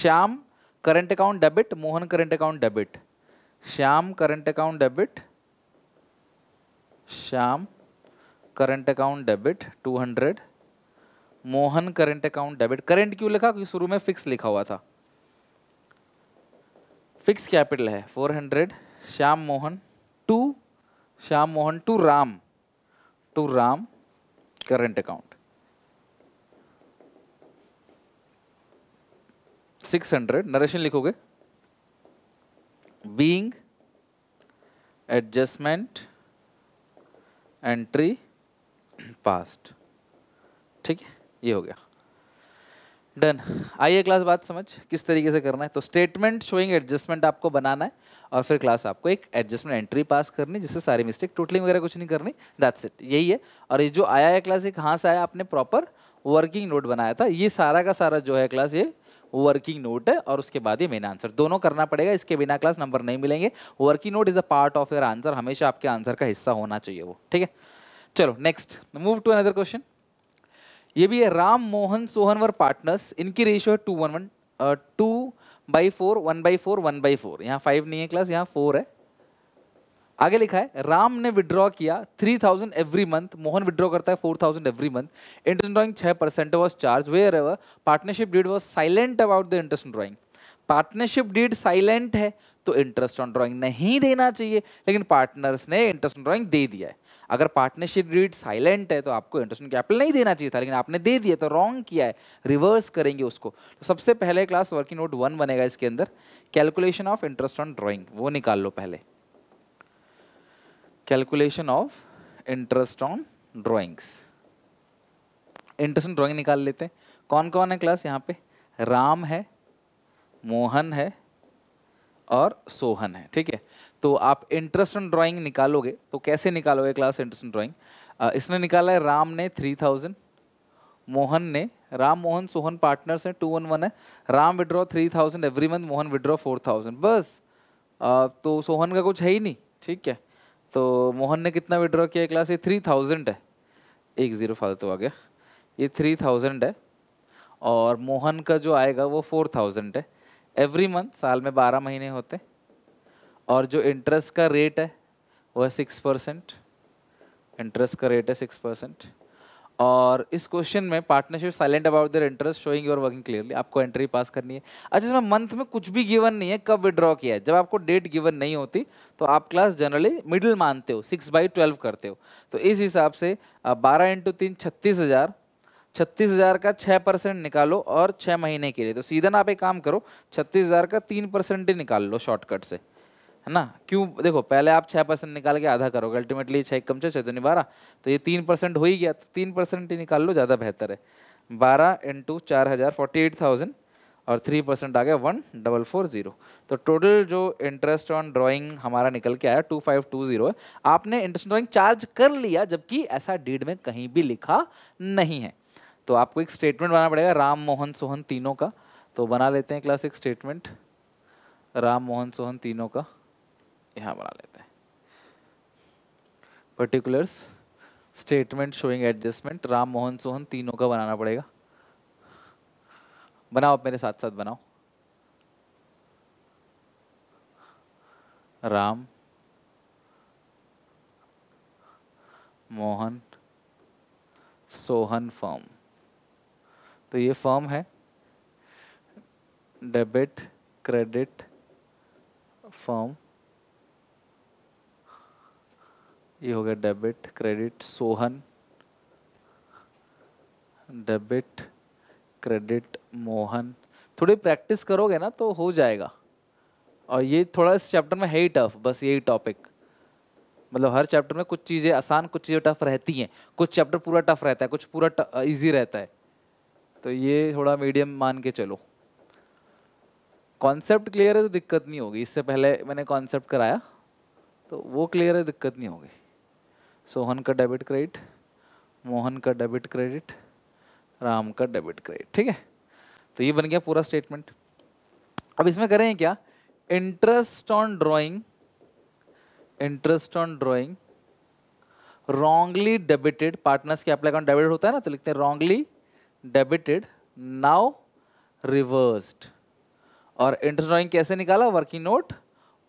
Shyam current account debit Mohan current account debit Shyam current account debit Shyam current account debit 200 Mohan current account debit current क्यों लिखा क्योंकि शुरू में फिक्स लिखा हुआ था फिक्स कैपिटल है 400 Shyam Mohan to Shyam Mohan to Ram to Ram current account 600 narration लिखोगे बीइंग एडजस्टमेंट एंट्री पास्ट ठीक है ये हो गया डन आइए क्लास बात समझ किस तरीके से करना है तो स्टेटमेंट शोइंग एडजस्टमेंट आपको बनाना है और फिर क्लास आपको एक एडजस्टमेंट एंट्री पास करनी जिससे सारी मिस्टेक टोटली वगैरह कुछ नहीं करनी दैट्स इट यही है और ये जो आया है क्लास ये कहाँ से आया आपने प्रॉपर वर्किंग नोट बनाया था ये सारा का सारा जो है क्लास ये वर्किंग नोट है और उसके बाद ये मेन आंसर दोनों करना पड़ेगा इसके बिना क्लास नंबर नहीं मिलेंगे working note is a part of your answer हमेशा आपके आंसर का हिस्सा होना चाहिए वो ठीक है चलो next move to another question ये भी है राम मोहन सोहनवर पार्टनर्स इनकी रेशियो है two one one two by four one by four one by four यहाँ फाइव नहीं है क्लास यहाँ फोर है आगे लिखा है राम ने विड्रॉ किया three thousand every month Mohan withdraw करता है four thousand every month interest drawing छः percent was charge wherever partnership deed was silent about the interest drawing partnership deed silent है तो इंटरेस्ट ऑन ड्रॉइंग नहीं देना चाहिए लेकिन पार्टनर्स ने इंटरेस्ट ऑन ड्रॉइंग दे दिया है अगर पार्टनरशिप डीड साइलेंट है तो आपको इंटरेस्ट कैपिटल नहीं देना चाहिए था लेकिन आपने दे दिया तो रॉन्ग किया है रिवर्स करेंगे उसको तो सबसे पहले क्लास वर्किंग नोट वन बनेगा इसके अंदर calculation of interest on drawing वो निकाल लो पहले calculation of interest on drawings interest on drawing निकाल लेते हैं कौन कौन है क्लास यहाँ पे राम है मोहन है और सोहन है ठीक है तो आप इंटरेस्ट इन ड्राइंग निकालोगे तो कैसे निकालोगे क्लास इंटरेस्ट इन ड्राइंग इसने निकाला है राम ने थ्री थाउजेंड मोहन ने राम मोहन सोहन पार्टनर्स हैं टू वन वन है Ram withdraw three thousand every month Mohan withdraw four thousand बस आ, तो सोहन का कुछ है ही नहीं ठीक है तो मोहन ने कितना विड्रॉ किया क्लास ये थ्री थाउजेंड है एक ज़ीरो फालतू आ गया ये थ्री थाउजेंड है और मोहन का जो आएगा वो फोर थाउजेंड है एवरी मंथ साल में बारह महीने होते हैं और जो इंटरेस्ट का रेट है वो है सिक्स परसेंट इंटरेस्ट का रेट है सिक्स परसेंट और इस क्वेश्चन में partnership silent about their interest showing your working clearly आपको एंट्री पास करनी है अच्छा इसमें मंथ में कुछ भी गिवन नहीं है कब विड्रॉ किया है जब आपको डेट गिवन नहीं होती तो आप क्लास जनरली मिडिल मानते हो सिक्स बाई ट्वेल्व करते हो तो इस हिसाब से बारह इंटू तीन छत्तीस हज़ार छत्तीस हज़ार का छः परसेंट निकालो और छः महीने के लिए तो सीधन आप एक काम करो छत्तीस हज़ार का तीन परसेंट ही निकाल लो शॉर्टकट से है ना क्यों देखो पहले आप छः परसेंट निकाल के आधा करोगे अल्टीमेटली छः कम छः छः दो बारह तो ये तीन परसेंट हो ही गया तो तीन परसेंट ही निकाल लो ज़्यादा बेहतर है बारह इंटू चार हज़ार फोर्टी एट थाउजेंड और थ्री परसेंट आ गया वन डबल फोर जीरो तो टोटल जो इंटरेस्ट ऑन ड्राइंग हमारा निकल के आया टू फाइव टू जीरो है आपने इंटरेस्ट ड्राइंग चार्ज कर लिया जबकि ऐसा डीड में कहीं भी लिखा नहीं है तो आपको एक स्टेटमेंट बनाना पड़ेगा राम मोहन सोहन तीनों का तो बना लेते हैं क्लास एक स्टेटमेंट राम मोहन सोहन तीनों का यहाँ बना लेते हैं particulars statement showing adjustment Ram Mohan Sohan तीनों का बनाना पड़ेगा बनाओ आप मेरे साथ साथ बनाओ राम मोहन सोहन फर्म तो ये फर्म है डेबिट क्रेडिट फर्म ये हो गया debit credit Sohan debit credit Mohan थोड़ी प्रैक्टिस करोगे ना तो हो जाएगा और ये थोड़ा इस चैप्टर में है ही टफ बस यही टॉपिक मतलब हर चैप्टर में कुछ चीज़ें आसान कुछ चीज़ें टफ रहती हैं कुछ चैप्टर पूरा टफ रहता है कुछ पूरा इजी रहता है तो ये थोड़ा मीडियम मान के चलो कॉन्सेप्ट क्लियर है तो दिक्कत नहीं होगी इससे पहले मैंने कॉन्सेप्ट कराया तो वो क्लियर है दिक्कत नहीं होगी सोहन का डेबिट क्रेडिट मोहन का डेबिट क्रेडिट राम का डेबिट क्रेडिट ठीक है तो ये बन गया पूरा स्टेटमेंट अब इसमें करें क्या interest on drawing interest on drawing wrongly debited partners के अप्लाई अकाउंट डेबिट होता है ना तो लिखते हैं रॉन्गली डेबिटेड नाउ रिवर्स्ड और इंटरेस्ट ड्रॉइंग कैसे निकाला वर्किंग नोट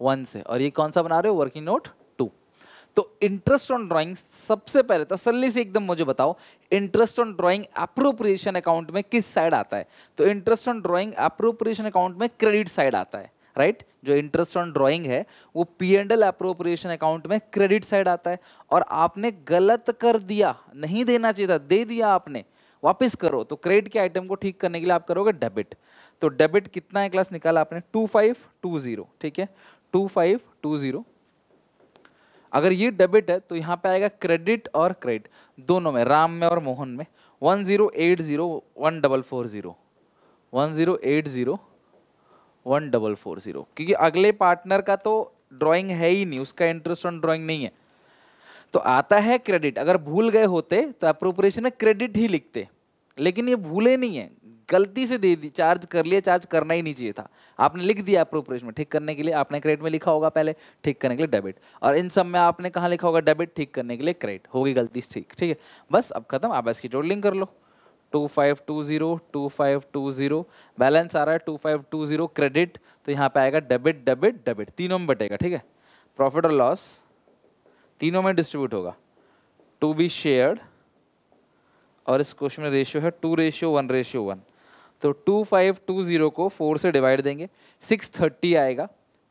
वन से और ये कौन सा बना रहे हो वर्किंग नोट तो इंटरेस्ट ऑन ड्राइंग सबसे पहले तसल्ली तो से एकदम मुझे बताओ interest on drawing appropriation account में किस साइड आता है तो interest on drawing appropriation account में क्रेडिट साइड आता है राइट right? जो इंटरेस्ट ऑन ड्राइंग है वो P and L appropriation account में क्रेडिट साइड आता है और आपने गलत कर दिया नहीं देना चाहिए था दे दिया आपने वापस करो तो क्रेडिट के आइटम को ठीक करने के लिए आप करोगे डेबिट तो डेबिट कितना है क्लास निकाला आपने टू फाइव टू जीरो ठीक है टू फाइव टू जीरो अगर ये डेबिट है तो यहाँ पे आएगा क्रेडिट और क्रेडिट दोनों में राम में और मोहन में one zero eight zero one double four zero one zero eight zero one double four zero क्योंकि अगले पार्टनर का तो ड्राइंग है ही नहीं उसका इंटरेस्ट ऑन ड्राइंग नहीं है तो आता है क्रेडिट अगर भूल गए होते तो अप्रोप्रिएशन में क्रेडिट ही लिखते लेकिन ये भूले नहीं है गलती से दे दी चार्ज कर लिया चार्ज करना ही नहीं चाहिए था आपने लिख दिया अप्रोप्रिएशन में ठीक करने के लिए आपने क्रेडिट में लिखा होगा पहले ठीक करने के लिए डेबिट और इन सब में आपने कहाँ लिखा होगा डेबिट ठीक करने के लिए क्रेडिट होगी गलती ठीक ठीक है बस अब खत्म आप इसकी लिंक कर लो two five two zero two five two zero balance आ रहा है two five two zero credit तो यहाँ पे आएगा डेबिट डेबिट डेबिट तीनों में बटेगा ठीक है प्रॉफिट और लॉस तीनों में डिस्ट्रीब्यूट होगा टू बी शेयर्ड और इस क्वेश्चन में रेशियो है two ratio one ratio one तो टू फाइव टू ज़ीरो को फोर से डिवाइड देंगे सिक्स थर्टी आएगा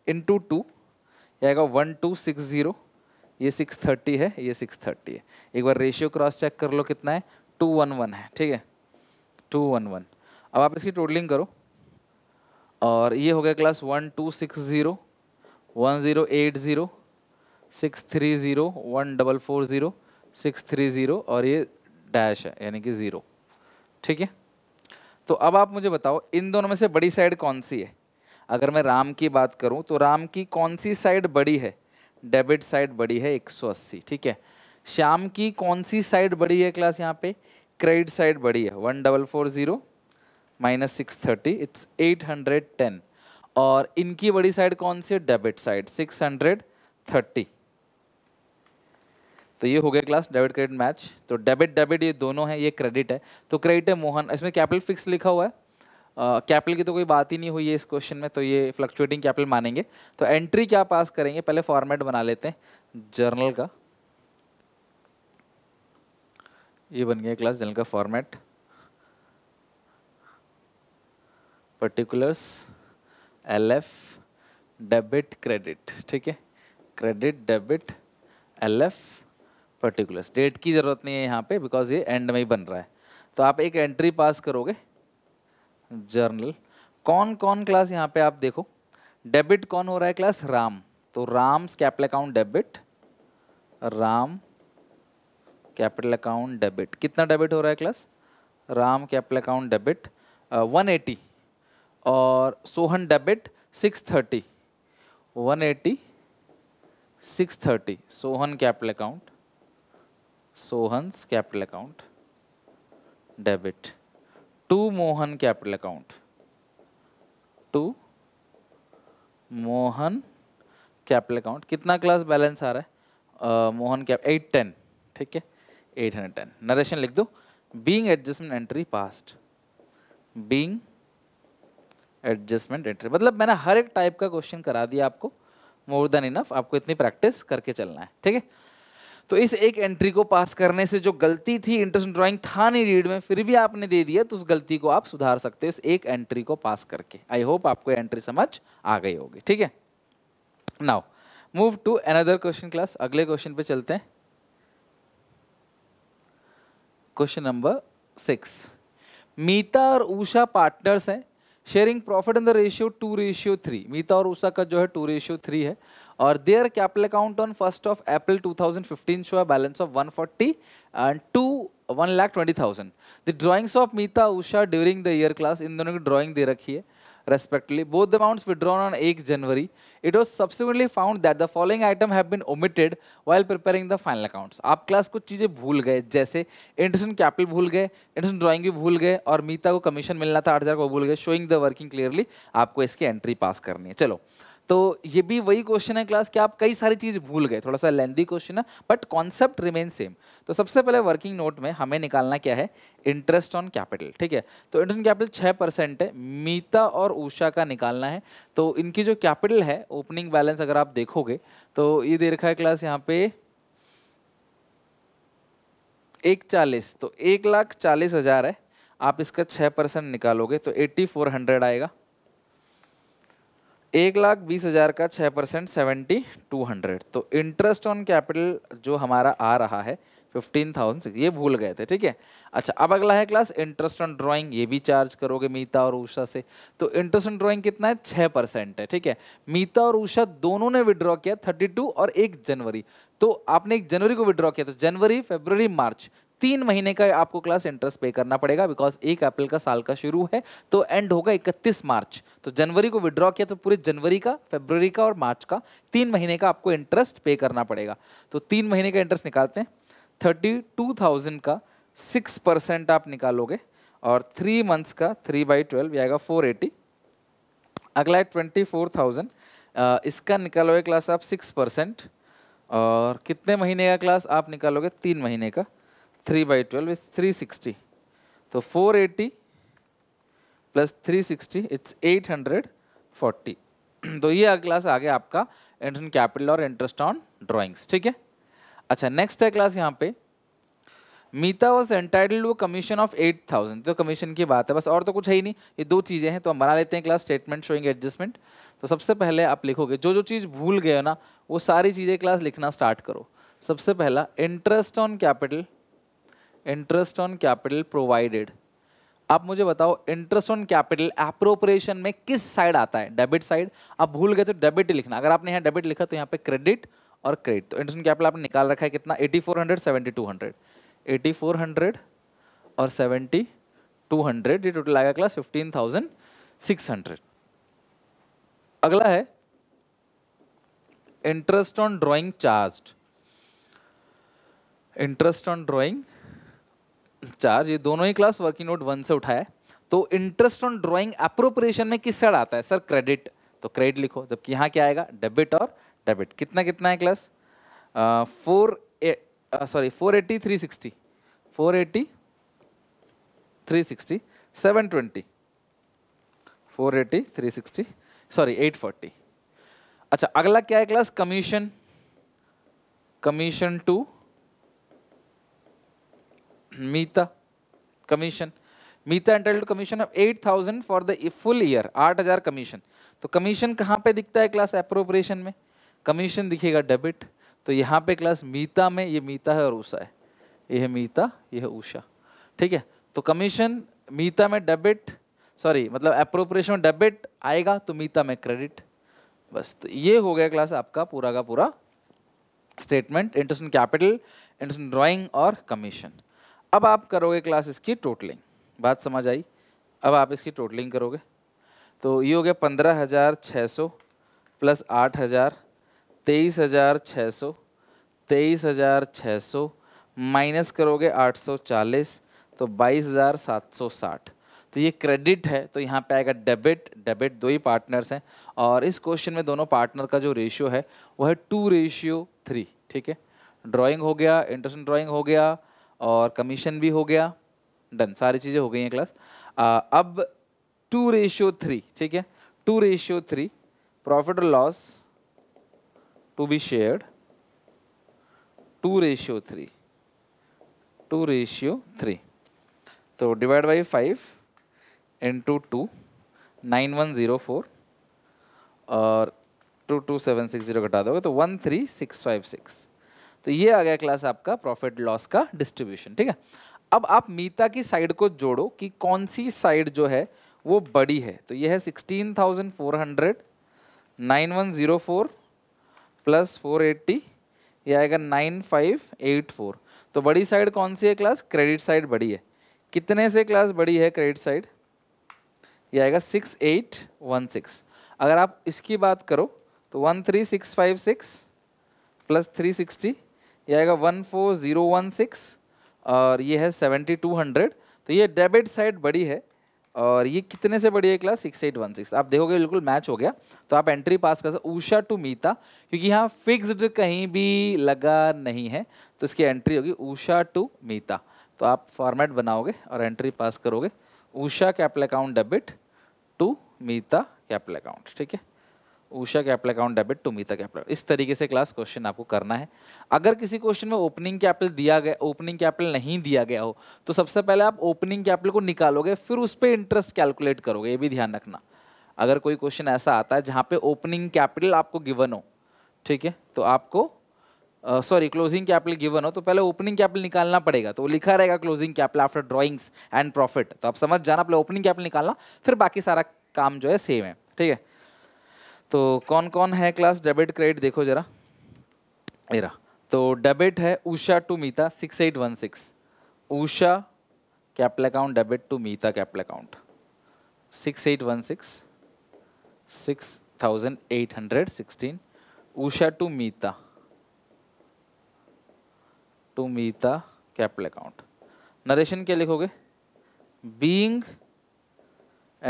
इन टू आएगा वन टू सिक्स ज़ीरो ये सिक्स थर्टी है ये सिक्स थर्टी है एक बार रेशियो क्रॉस चेक कर लो कितना है टू वन वन है ठीक है टू वन वन अब आप इसकी टोटलिंग करो और ये हो गया class one two six zero one zero eight zero six three zero one double four zero six three zero और ये डैश है यानी कि ज़ीरो ठीक है तो अब आप मुझे बताओ इन दोनों में से बड़ी साइड कौन सी है अगर मैं राम की बात करूं तो राम की कौन सी साइड बड़ी है डेबिट साइड बड़ी है 180 ठीक है श्याम की कौन सी साइड बड़ी है क्लास यहाँ पे क्रेडिट साइड बड़ी है one double four zero minus six thirty it's eight hundred ten और इनकी बड़ी साइड कौन सी है debit side six hundred thirty तो ये हो गया क्लास डेबिट क्रेडिट मैच तो डेबिट डेबिट ये दोनों है ये क्रेडिट है तो क्रेडिट है मोहन इसमें कैपिटल फिक्स लिखा हुआ है कैपिटल uh, की तो कोई बात ही नहीं हुई है इस क्वेश्चन में तो ये फ्लक्चुएटिंग कैपिटल मानेंगे तो एंट्री क्या पास करेंगे पहले फॉर्मेट बना लेते हैं जर्नल का ये बन गया क्लास जर्नल का format particulars L F debit credit ठीक है credit debit L F particulars date की ज़रूरत नहीं है यहाँ पे बिकॉज ये एंड में ही बन रहा है तो आप एक एंट्री पास करोगे जर्नल कौन कौन क्लास यहाँ पे आप देखो डेबिट कौन हो रहा है क्लास राम तो Ram capital account debit Ram capital account debit कितना डेबिट हो रहा है class Ram capital account debit one eighty और Sohan debit six thirty one eighty six thirty Sohan capital account Sohan's capital account debit to Mohan capital account to Mohan capital account कितना क्लास बैलेंस आ रहा है मोहन कैप एट टेन ठीक है एट हंड्रेड टेन नरेशन लिख दो being adjustment entry passed being adjustment entry मतलब मैंने हर एक टाइप का क्वेश्चन करा दिया आपको मोर देन इनफ आपको इतनी प्रैक्टिस करके चलना है ठीक है तो इस एक एंट्री को पास करने से जो गलती थी इंटरेस्ट ड्राइंग था नहीं रीड में फिर भी आपने दे दिया तो उस गलती को आप सुधार सकते हो इस एक एंट्री को पास करके आई होप आपको एंट्री समझ आ गई होगी ठीक है now move to another question class अगले क्वेश्चन पे चलते हैं क्वेश्चन नंबर सिक्स मीता और उषा पार्टनर्स हैं sharing profit in the ratio two ratio three Meeta और ऊषा का जो है टू रेशियो थ्री है और their capital account on first of April 2015 show a balance of 140 and two one lakh twenty thousand the drawings of Meeta Usha during the year class इन दोनों की ड्रॉइंग दे रखी है respectively both the amounts withdrawn on एक जनवरी it was subsequently found that the following item have been omitted while preparing the final accounts आप क्लास कुछ चीज़ें भूल गए जैसे इंटरसन कैपिटल भूल गए इंटरसन ड्रॉइंग भी भूल गए और मीता को कमीशन मिलना था आठ हज़ार को भूल गए शोइंग द वर्किंग क्लियरली आपको इसकी एंट्री पास करनी है चलो तो ये भी वही क्वेश्चन है क्लास कि आप कई सारी चीज़ भूल गए थोड़ा सा लेंदी क्वेश्चन है बट कॉन्सेप्ट रिमेन सेम तो सबसे पहले वर्किंग नोट में हमें निकालना क्या है इंटरेस्ट ऑन कैपिटल ठीक है तो इंटरेस्ट ऑन कैपिटल छः परसेंट है मीता और ऊषा का निकालना है तो इनकी जो कैपिटल है ओपनिंग बैलेंस अगर आप देखोगे तो ये दे रखा है क्लास यहाँ पे एक चालीस तो एक लाख चालीस हज़ार है आप इसका छः परसेंट निकालोगे तो एट्टी फोर हंड्रेड आएगा एक लाख बीस हज़ार का छः परसेंट सेवेंटी टू हंड्रेड तो इंटरेस्ट ऑन कैपिटल जो हमारा आ रहा है फिफ्टीन थाउजेंड ये भूल गए थे ठीक है अच्छा अब अगला है क्लास इंटरेस्ट ऑन ड्राइंग ये भी चार्ज करोगे मीता और उषा से तो इंटरेस्ट ऑन ड्राइंग कितना है छः परसेंट है ठीक है मीता और उषा दोनों ने विड्रॉ किया थर्टी टू और एक जनवरी तो आपने एक जनवरी को विड्रॉ किया तो जनवरी फेबर मार्च तीन महीने का आपको क्लास इंटरेस्ट पे करना पड़ेगा बिकॉज एक अप्रैल का साल का शुरू है तो एंड होगा इकतीस मार्च तो जनवरी को विड्रॉ किया तो पूरे जनवरी का फेब्रवरी का और मार्च का तीन महीने का आपको इंटरेस्ट पे करना पड़ेगा तो तीन महीने का इंटरेस्ट निकालते हैं थर्टी टू थाउजेंड का सिक्स परसेंट आप निकालोगे और थ्री मंथ्स का थ्री बाई ट्वेल्व आएगा फोर एटी अगला है ट्वेंटी फोर थाउजेंड इसका निकालोगे क्लास आप सिक्स परसेंट और कितने महीने का क्लास आप निकालोगे तीन महीने का थ्री 3 by थ्री सिक्सटी तो four 480 plus three sixty it's eight hundred forty तो ये क्लास आगे आपका इंटरेस्ट कैपिटल और इंटरेस्ट ऑन ड्राइंग्स ठीक है अच्छा नेक्स्ट है क्लास यहाँ पे मीता वॉज एंटाइटल वो कमीशन ऑफ एट थाउजेंड तो कमीशन की बात है बस और तो कुछ है ही नहीं ये दो चीज़ें हैं तो हम बना लेते हैं क्लास स्टेटमेंट शोइंग एडजस्टमेंट तो सबसे पहले आप लिखोगे जो जो चीज़ भूल गए हो ना वो सारी चीज़ें क्लास लिखना स्टार्ट करो सबसे पहला interest on capital interest on capital provided आप मुझे बताओ इंटरेस्ट ऑन कैपिटल अप्रोप्रिएशन में किस साइड आता है डेबिट साइड आप भूल गए तो डेबिट लिखना अगर आपने यहाँ डेबिट लिखा तो यहाँ पे क्रेडिट और क्रेडिट तो इंटरेस्ट ऑन कैपिटल आपने निकाल रखा है कितना eighty four hundred seventy two hundred eighty four hundred और सेवेंटी टू हंड्रेड ये टोटल आएगा class fifteen thousand six hundred अगला है interest on drawing charge interest on drawing चार ये दोनों ही क्लास वर्किंग नोट वन से उठाया तो इंटरेस्ट ऑन ड्राइंग अप्रोप्रिएशन में किस साइड आता है सर क्रेडिट तो क्रेडिट लिखो जबकि यहाँ क्या आएगा डेबिट और डेबिट कितना कितना है class four sorry four eighty three sixty four eighty three sixty seven twenty four eighty three sixty sorry eight forty अच्छा अगला क्या है class commission commission to Meeta commission Meeta entitled commission of eight thousand for the full year आठ हज़ार कमीशन तो कमीशन कहाँ पे दिखता है क्लास अप्रोप्रिएशन में कमीशन दिखेगा डेबिट तो यहाँ पे क्लास मीता में ये मीता है और उषा है ये है मीता ये है ऊषा ठीक है तो कमीशन मीता में डेबिट सॉरी मतलब अप्रोप्रिएशन में डेबिट आएगा तो मीता में क्रेडिट बस तो ये हो गया क्लास आपका पूरा का पूरा statement interest in capital interest in drawing और कमीशन अब आप करोगे क्लास इसकी टोटलिंग बात समझ आई अब आप इसकी टोटलिंग करोगे तो ये हो गया पंद्रह हज़ार छः सौ प्लस आठ हज़ार तेईस हज़ार छः सौ तेईस हज़ार छः सौ माइनस करोगे आठ सौ चालीस तो बाईस हज़ार सात सौ साठ तो ये क्रेडिट है तो यहाँ पे आएगा डेबिट डेबिट दो ही पार्टनर्स हैं और इस क्वेश्चन में दोनों पार्टनर का जो रेशियो है वो है टू रेशियो थ्री ठीक है ड्राइंग हो गया इंटरेस्ट ड्राइंग हो गया और कमीशन भी हो गया डन सारी चीज़ें हो गई हैं क्लास आ, अब टू रेशियो थ्री ठीक है टू रेशियो थ्री प्रॉफिट और loss to be shared two ratio three two ratio three तो divide by five into two nine one zero four और two two seven six zero घटा दोगे तो one three six five six तो ये आ गया क्लास आपका प्रॉफिट लॉस का डिस्ट्रीब्यूशन ठीक है अब आप मीता की साइड को जोड़ो कि कौन सी साइड जो है वो बड़ी है तो ये है sixteen thousand four hundred nine one zero four plus four eighty ये आएगा नाइन फाइव एट फोर तो बड़ी साइड कौन सी है क्लास क्रेडिट साइड बड़ी है कितने से क्लास बड़ी है क्रेडिट साइड ये आएगा सिक्स एट वन सिक्स अगर आप इसकी बात करो तो one three six five six plus three sixty ये आएगा one four zero one six और ये है सेवेंटी टू हंड्रेड तो ये डेबिट साइड बड़ी है और ये कितने से बड़ी है class six eight one six आप देखोगे बिल्कुल मैच हो गया तो आप एंट्री पास कर सकते ऊषा टू मीता क्योंकि यहाँ फिक्स्ड कहीं भी लगा नहीं है तो इसकी एंट्री होगी ऊषा टू मीता तो आप फॉर्मेट बनाओगे और एंट्री पास करोगे Usha capital account debit to Meeta capital account ठीक है Usha capital account debit to Meeta capital इस तरीके से क्लास क्वेश्चन आपको करना है अगर किसी क्वेश्चन में ओपनिंग कैपिटल दिया गया ओपनिंग कैपिटल नहीं दिया गया हो तो सबसे पहले आप ओपनिंग कैपिटल को निकालोगे फिर उस पर इंटरेस्ट कैलकुलेट करोगे ये भी ध्यान रखना अगर कोई क्वेश्चन ऐसा आता है जहाँ पे ओपनिंग कैपिटल आपको गिवन हो ठीक है तो आपको सॉरी क्लोजिंग कैपिटल गिवन हो तो पहले ओपनिंग कैपिटल निकालना पड़ेगा तो लिखा रहेगा closing capital after drawings and profit तो आप समझ जाना पहले ओपनिंग कैपिटल निकालना फिर बाकी सारा काम जो है सेम है ठीक है तो कौन कौन है क्लास डेबिट क्रेडिट देखो जरा मेरा तो डेबिट है Usha to Meeta six eight one six Usha capital account debit to Meeta capital account six eight one six six thousand eight hundred sixteen Usha to Meeta to Meeta capital account narration क्या लिखोगे बीइंग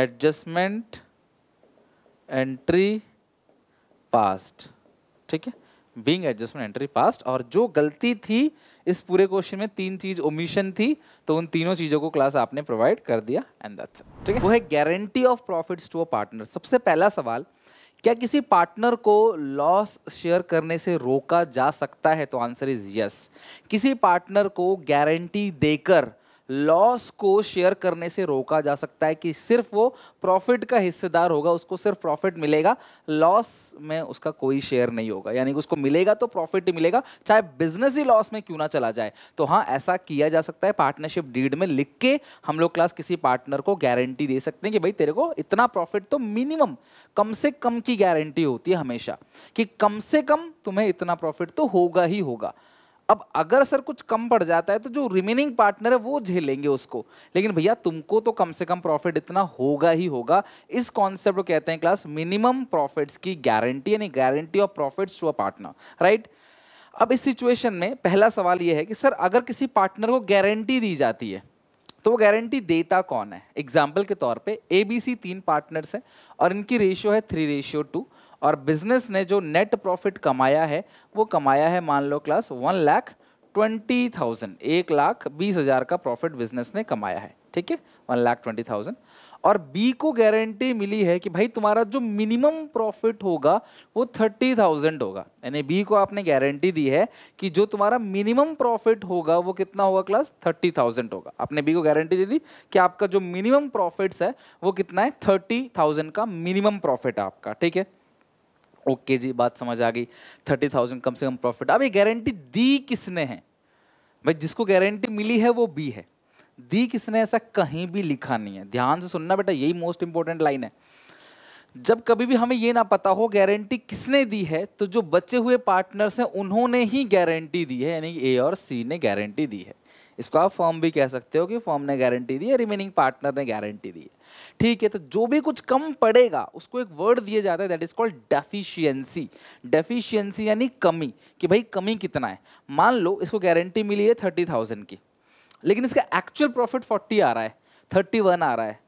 एडजस्टमेंट एंट्री पास्ट ठीक है बींग एडजस्टमेंट एंट्री पास्ट और जो गलती थी इस पूरे क्वेश्चन में तीन चीज ओमिशन थी तो उन तीनों चीजों को क्लास आपने प्रोवाइड कर दिया एंड दैट्स ठीक है वो है guarantee of profits to a partner सबसे पहला सवाल क्या किसी पार्टनर को लॉस शेयर करने से रोका जा सकता है तो आंसर इज यस किसी पार्टनर को गारंटी देकर लॉस को शेयर करने से रोका जा सकता है कि सिर्फ वो प्रॉफिट का हिस्सेदार होगा उसको सिर्फ प्रॉफिट मिलेगा लॉस में उसका कोई शेयर नहीं होगा यानी कि उसको मिलेगा तो प्रॉफिट ही मिलेगा चाहे बिजनेस ही लॉस में क्यों ना चला जाए तो हाँ ऐसा किया जा सकता है पार्टनरशिप डीड में लिख के हम लोग क्लास किसी पार्टनर को गारंटी दे सकते हैं कि भाई तेरे को इतना प्रॉफिट तो मिनिमम कम से कम की गारंटी होती है हमेशा कि कम से कम तुम्हें इतना प्रॉफिट तो होगा ही होगा अब अगर सर कुछ कम पड़ जाता है तो जो रिमेनिंग पार्टनर है वो झेलेंगे उसको लेकिन भैया तुमको तो कम से कम प्रॉफिट इतना होगा ही होगा इस कॉन्सेप्ट को कहते हैं क्लास मिनिमम प्रॉफिट्स की गारंटी यानी guarantee of profits to a partner right अब इस सिचुएशन में पहला सवाल ये है कि सर अगर किसी पार्टनर को गारंटी दी जाती है तो वो गारंटी देता कौन है एग्जाम्पल के तौर पर ए बी सी तीन पार्टनर्स हैं और इनकी रेशियो है थ्री रेशियो टू और बिजनेस ने जो नेट प्रॉफिट कमाया है वो कमाया है मान लो class one lakh twenty thousand एक लाख बीस हज़ार का प्रॉफिट बिजनेस ने कमाया है ठीक है वन लाख ट्वेंटी थाउजेंड और बी को गारंटी मिली है कि भाई तुम्हारा जो मिनिमम प्रॉफिट होगा वो थर्टी थाउजेंड होगा यानी बी को आपने गारंटी दी है कि जो तुम्हारा मिनिमम प्रॉफिट होगा वो कितना होगा क्लास थर्टी थाउजेंड होगा आपने बी को गारंटी दे दी कि आपका जो मिनिमम प्रॉफिट्स है वो कितना है थर्टी थाउजेंड का मिनिमम प्रॉफिट आपका ठीक है ओके जी बात समझ आ गई थर्टी थाउजेंड कम से कम प्रॉफिट अब ये गारंटी दी किसने है भाई जिसको गारंटी मिली है वो बी है दी किसने ऐसा कहीं भी लिखा नहीं है ध्यान से सुनना बेटा यही मोस्ट इंपॉर्टेंट लाइन है जब कभी भी हमें ये ना पता हो गारंटी किसने दी है तो जो बचे हुए पार्टनर्स हैं उन्होंने ही गारंटी दी है यानी ए और सी ने गारंटी दी है इसको आप फॉर्म भी कह सकते हो कि फॉर्म ने गारंटी दी है रिमेनिंग पार्टनर ने गारंटी दी है ठीक है तो जो भी कुछ कम पड़ेगा उसको एक वर्ड दिया जाता है that is called deficiency deficiency यानी कमी कि भाई कमी कितना है मान लो इसको गारंटी मिली है थर्टी थाउजेंड की लेकिन इसका एक्चुअल प्रॉफिट फोर्टी आ रहा है थर्टी वन आ रहा है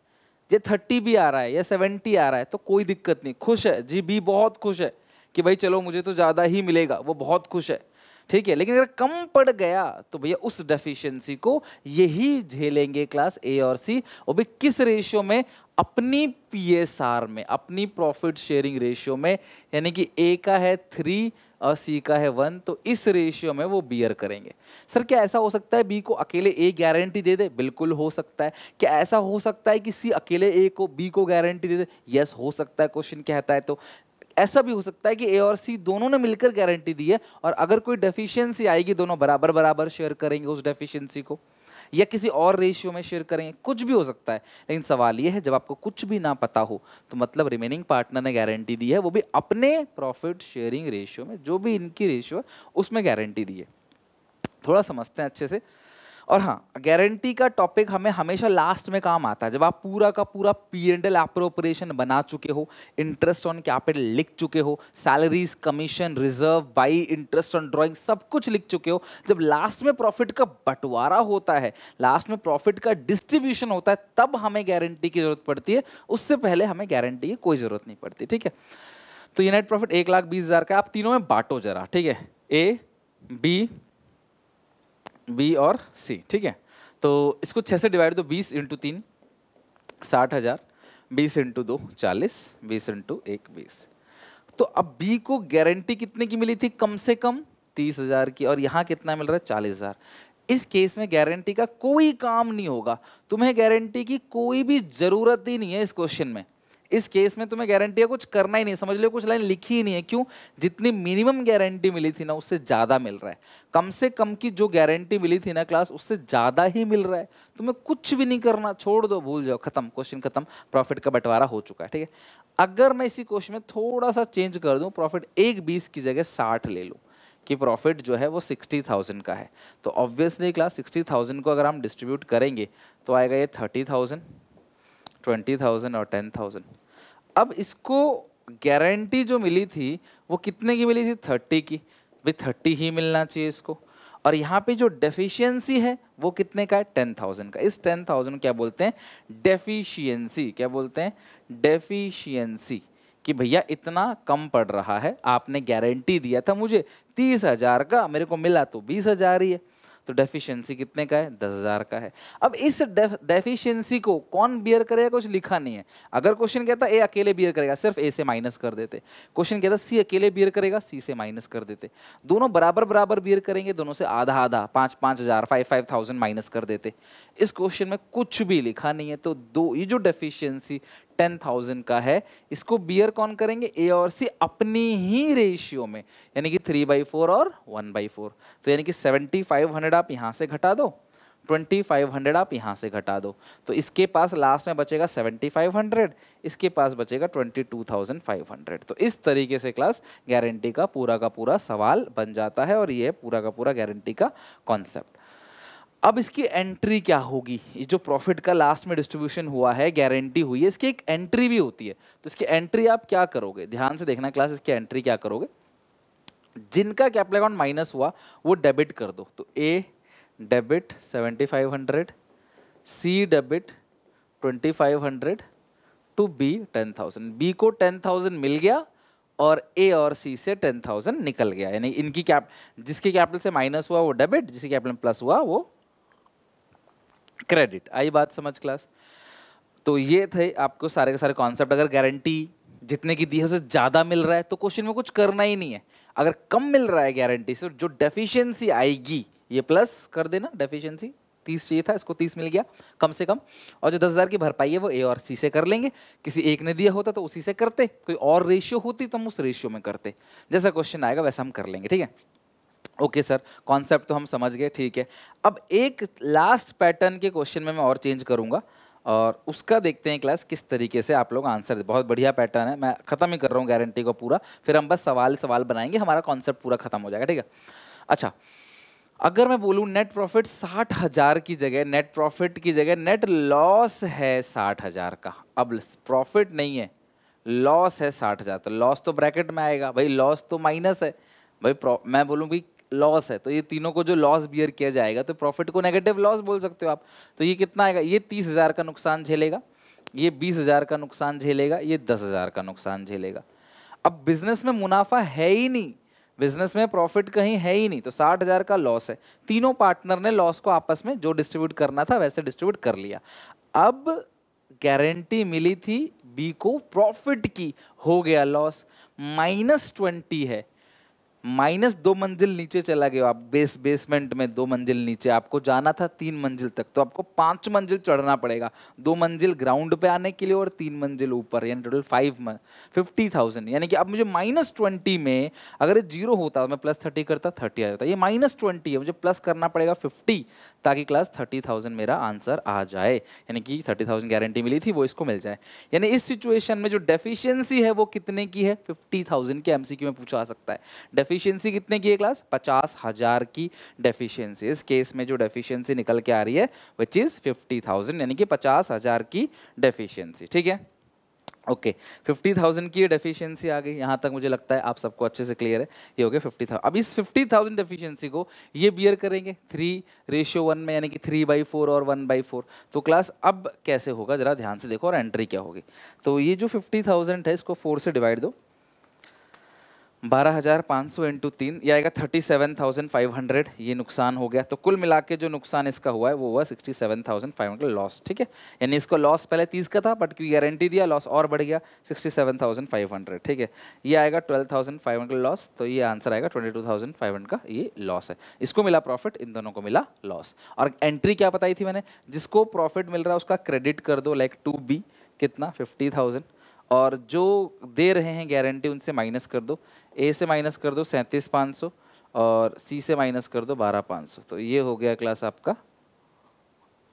ये थर्टी भी आ रहा है या सेवेंटी आ रहा है तो कोई दिक्कत नहीं खुश है जी बी बहुत खुश है कि भाई चलो मुझे तो ज़्यादा ही मिलेगा वो बहुत खुश है ठीक है लेकिन अगर कम पड़ गया तो भैया उस डेफिशिएंसी को यही झेलेंगे क्लास ए और सी और भी किस रेशियो में अपनी पीएसआर में अपनी प्रॉफिट शेयरिंग रेशियो में यानी कि ए का है थ्री और सी का है वन तो इस रेशियो में वो बियर करेंगे सर क्या ऐसा हो सकता है बी को अकेले ए गारंटी दे दे बिल्कुल हो सकता है क्या ऐसा हो सकता है कि सी अकेले ए को बी को गारंटी दे दे यस हो सकता है क्वेश्चन कहता है तो ऐसा भी हो सकता है कि ए और सी दोनों ने मिलकर गारंटी दी है और अगर कोई डेफिशिएंसी आएगी दोनों बराबर बराबर शेयर करेंगे उस डेफिशिएंसी को या किसी और रेशियो में शेयर करेंगे कुछ भी हो सकता है लेकिन सवाल यह है जब आपको कुछ भी ना पता हो तो मतलब रिमेनिंग पार्टनर ने गारंटी दी है वो भी अपने प्रॉफिट शेयरिंग रेशियो में जो भी इनकी रेशियो है उसमें गारंटी दी है थोड़ा समझते हैं अच्छे से और हाँ गारंटी का टॉपिक हमें हमेशा लास्ट में काम आता है जब आप पूरा का पूरा पी एंड एल अप्रोप्रिएशन बना चुके हो इंटरेस्ट ऑन कैपिटल लिख चुके हो salaries commission reserve by interest on drawing सब कुछ लिख चुके हो जब लास्ट में प्रॉफिट का बंटवारा होता है लास्ट में प्रॉफिट का डिस्ट्रीब्यूशन होता है तब हमें गारंटी की जरूरत पड़ती है उससे पहले हमें गारंटी की कोई जरूरत नहीं पड़ती ठीक है तो ये नेट प्रॉफिट एक लाख बीस हज़ार का आप तीनों में बांटो जरा ठीक है ए बी बी और सी ठीक है तो इसको छः से डिवाइड दो बीस इंटू तीन साठ हज़ार बीस इंटू दो चालीस बीस इंटू एक बीस तो अब बी को गारंटी कितने की मिली थी कम से कम तीस हज़ार की और यहाँ कितना मिल रहा है चालीस हज़ार इस केस में गारंटी का कोई काम नहीं होगा तुम्हें गारंटी की कोई भी ज़रूरत ही नहीं है इस क्वेश्चन में इस केस में तुम्हें गारंटी है कुछ करना ही नहीं समझ लो कुछ लाइन लिखी ही नहीं है क्यों जितनी मिनिमम गारंटी मिली थी ना उससे ज़्यादा मिल रहा है कम से कम की जो गारंटी मिली थी ना क्लास उससे ज़्यादा ही मिल रहा है तुम्हें कुछ भी नहीं करना छोड़ दो भूल जाओ खत्म क्वेश्चन खत्म प्रॉफिट का बंटवारा हो चुका है ठीक है अगर मैं इसी क्वेश्चन में थोड़ा सा चेंज कर दूँ प्रॉफिट एक बीस की जगह साठ ले लूँ कि प्रॉफिट जो है वो सिक्सटी थाउजेंड का है तो ऑब्वियसली क्लास सिक्सटी थाउजेंड को अगर हम डिस्ट्रीब्यूट करेंगे तो आएगा ये थर्टी थाउजेंड ट्वेंटी थाउजेंड और टेन थाउजेंड अब इसको गारंटी जो मिली थी वो कितने की मिली थी थर्टी की भाई थर्टी ही मिलना चाहिए इसको और यहाँ पे जो डेफिशिएंसी है वो कितने का है टेन थाउजेंड का इस टेन थाउजेंड क्या बोलते हैं डेफिशिएंसी क्या बोलते हैं डेफिशिएंसी कि भैया इतना कम पड़ रहा है आपने गारंटी दिया था मुझे तीस हज़ार का मेरे को मिला तो बीस हज़ार ही है तो डेफिशिएंसी कितने का है दस हज़ार का है अब इस डेफिशिएंसी को कौन बियर करेगा कुछ लिखा नहीं है अगर क्वेश्चन कहता ए अकेले बियर करेगा सिर्फ ए से माइनस कर देते क्वेश्चन कहता सी अकेले बियर करेगा सी से माइनस कर देते दोनों बराबर बराबर बियर करेंगे दोनों से आधा आधा पाँच पाँच हज़ार फाइव फाइव थाउजेंड माइनस कर देते इस क्वेश्चन में कुछ भी लिखा नहीं है तो दो ये जो डेफिशियंसी टेन थाउजेंड का है इसको बियर कौन करेंगे ए और सी अपनी ही रेशियो में यानी कि थ्री बाई फोर और वन बाई फोर तो यानी कि सेवेंटी फाइव हंड्रेड आप यहाँ से घटा दो ट्वेंटी फाइव हंड्रेड आप यहाँ से घटा दो तो इसके पास लास्ट में बचेगा सेवेंटी फाइव हंड्रेड इसके पास बचेगा twenty two thousand five hundred तो इस तरीके से क्लास गारंटी का पूरा का पूरा सवाल बन जाता है और ये पूरा का पूरा गारंटी का कॉन्सेप्ट अब इसकी एंट्री क्या होगी ये जो प्रॉफिट का लास्ट में डिस्ट्रीब्यूशन हुआ है गारंटी हुई है इसकी एक एंट्री भी होती है तो इसकी एंट्री आप क्या करोगे ध्यान से देखना क्लास इसकी एंट्री क्या करोगे जिनका कैपिटल अकाउंट माइनस हुआ वो डेबिट कर दो तो A debit seventy five hundred C debit twenty five hundred to B ten thousand B को टेन थाउजेंड मिल गया और ए और सी से टेन थाउजेंड निकल गया यानी इनकी कैप जिसके कैपिटल से माइनस हुआ वो डेबिट जिसके कैपिटल में प्लस हुआ वो क्रेडिट आई बात समझ क्लास तो ये थे आपको सारे के सारे कॉन्सेप्ट अगर गारंटी जितने की दी है उसे ज़्यादा मिल रहा है तो क्वेश्चन में कुछ करना ही नहीं है अगर कम मिल रहा है गारंटी से जो डेफिशिएंसी आएगी ये प्लस कर देना डेफिशिएंसी तीस चाहिए था इसको तीस मिल गया कम से कम और जो दस हज़ार की भरपाई है वो ए और सी से कर लेंगे किसी एक ने दिया होता तो उसी से करते कोई और रेशियो होती तो हम उस रेशियो में करते जैसा क्वेश्चन आएगा वैसा हम कर लेंगे ठीक है ओके सर कॉन्सेप्ट तो हम समझ गए ठीक है अब एक लास्ट पैटर्न के क्वेश्चन में मैं और चेंज करूँगा और उसका देखते हैं क्लास किस तरीके से आप लोग आंसर दे बहुत बढ़िया पैटर्न है मैं ख़त्म ही कर रहा हूँ गारंटी को पूरा फिर हम बस सवाल सवाल बनाएंगे हमारा कॉन्सेप्ट पूरा ख़त्म हो जाएगा ठीक है अच्छा अगर मैं बोलूँ नेट प्रॉफिट साठ हज़ार की जगह नेट प्रॉफिट की जगह नेट लॉस है साठ हज़ार का अब प्रॉफिट नहीं है लॉस है साठ हज़ार तो लॉस तो ब्रैकेट में आएगा भाई लॉस तो माइनस है भाई मैं बोलूँ भाई लॉस है तो ये तीनों को जो लॉस बियर किया जाएगा तो प्रॉफिट को नेगेटिव लॉस बोल सकते हो आप तो ये कितना आएगा ये तीस हज़ार का नुकसान झेलेगा ये बीस हज़ार का नुकसान झेलेगा ये दस हज़ार का नुकसान झेलेगा अब बिजनेस में मुनाफा है ही नहीं बिजनेस में प्रॉफिट कहीं है ही नहीं तो साठ हज़ार का लॉस है तीनों पार्टनर ने लॉस को आपस में जो डिस्ट्रीब्यूट करना था वैसे डिस्ट्रीब्यूट कर लिया अब गारंटी मिली थी बी को प्रॉफिट की हो गया लॉस माइनस ट्वेंटी है माइनस दो मंजिल नीचे चला गया आप बेस बेसमेंट में दो मंजिल नीचे आपको जाना था तीन मंजिल तक तो आपको पांच मंजिल चढ़ना पड़ेगा दो मंजिल ग्राउंड पे आने के लिए और तीन मंजिल ऊपर यानी टोटल फाइव फिफ्टी थाउजेंड यानी कि अब मुझे माइनस ट्वेंटी में अगर ये जीरो होता तो मैं प्लस थर्टी करता थर्टी आ जाता ये माइनस ट्वेंटी है मुझे प्लस करना पड़ेगा फिफ्टी ताकि क्लास थर्टी थाउजेंड मेरा आंसर आ जाए यानी कि थर्टी थाउजेंड गारंटी मिली थी वो इसको मिल जाए यानी इस सिचुएशन में जो डेफिशिएंसी है वो कितने की है फिफ्टी थाउजेंड के एमसीक्यू में पूछा सकता है डेफिशिएंसी कितने की है क्लास पचास हज़ार की डेफिशिएंसी इस केस में जो डेफिशिएंसी निकल के आ रही है विच इज़ फिफ्टी थाउजेंड यानी कि पचास हज़ार की डेफिशिएंसी ठीक है ओके फिफ्टी थाउजेंड की डेफिशिएंसी आ गई यहाँ तक मुझे लगता है आप सबको अच्छे से क्लियर है ये हो गया फिफ्टी थाउजेंड अब इस फिफ्टी थाउजेंड डेफिशिएंसी को ये बियर करेंगे थ्री रेशियो वन में यानी कि थ्री बाई फोर और वन बाई फोर तो क्लास अब कैसे होगा जरा ध्यान से देखो और एंट्री क्या होगी तो ये जो फिफ्टी थाउजेंड है इसको फोर से डिवाइड दो बारह हज़ार पाँच सौ इंटू तीन ये आएगा thirty seven thousand five hundred ये नुकसान हो गया तो कुल मिला के जो नुकसान इसका हुआ है वो हुआ sixty seven thousand five hundred loss ठीक है यानी इसको लॉस पहले तीस का था बट क्योंकि गारंटी दिया लॉस और बढ़ गया sixty seven thousand five hundred ठीक है ये आएगा twelve thousand five hundred loss तो ये आंसर आएगा twenty two thousand five hundred का ये लॉस है इसको मिला प्रॉफिट इन दोनों को मिला लॉस और एंट्री क्या बताई थी मैंने जिसको प्रॉफिट मिल रहा है उसका क्रेडिट कर दो लाइक टू बी कितना फिफ्टी थाउजेंड और जो दे रहे हैं गारंटी उनसे माइनस कर दो ए से माइनस कर दो सैंतीस पाँच सौ और सी से माइनस कर दो बारह पाँच सौ तो ये हो गया क्लास आपका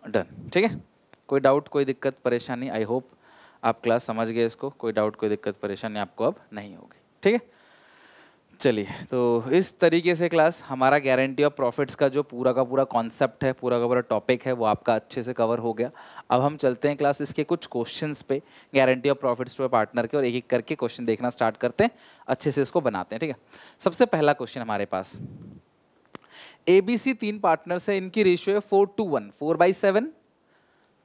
डन ठीक है कोई डाउट कोई दिक्कत परेशानी आई होप आप क्लास समझ गए इसको कोई डाउट कोई दिक्कत परेशानी आपको अब नहीं होगी ठीक है चलिए तो इस तरीके से क्लास हमारा गारंटी ऑफ प्रॉफिट्स का जो पूरा का पूरा कॉन्सेप्ट है पूरा का पूरा टॉपिक है वो आपका अच्छे से कवर हो गया अब हम चलते हैं क्लास इसके कुछ क्वेश्चंस पे guarantee of profits to a partner के और एक एक करके क्वेश्चन देखना स्टार्ट करते हैं अच्छे से इसको बनाते हैं ठीक है सबसे पहला क्वेश्चन हमारे पास ए बी सी तीन पार्टनर्स है इनकी रेशियो है four two one four by seven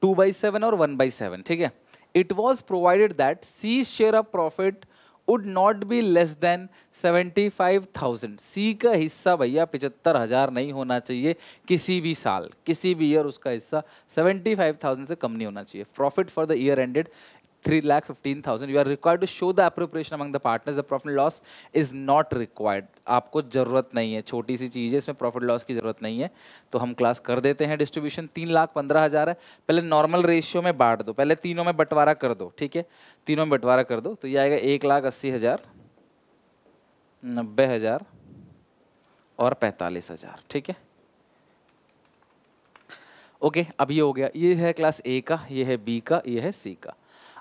two by seven और वन बाई सेवन ठीक है it was provided that C share of profit would not be less than seventy five thousand C का हिस्सा भैया पिचहत्तर हज़ार नहीं होना चाहिए किसी भी साल किसी भी ईयर उसका हिस्सा सेवेंटी फाइव थाउजेंड से कम नहीं होना चाहिए profit for the year ended three lakh fifteen thousand. You are required to show the appropriation among the partners. The profit loss is not required. आपको जरूरत नहीं है छोटी सी चीज़ है इसमें प्रॉफिट लॉस की जरूरत नहीं है तो हम क्लास कर देते हैं डिस्ट्रीब्यूशन तीन लाख पंद्रह हज़ार है पहले नॉर्मल रेशियो में बांट दो पहले तीनों में बंटवारा कर दो ठीक है तीनों में बंटवारा कर दो तो ये आएगा एक लाख अस्सी हज़ार नब्बे हज़ार और पैंतालीस हज़ार ठीक है ओके अब ये हो गया ये है क्लास ए का ये है बी का ये है सी का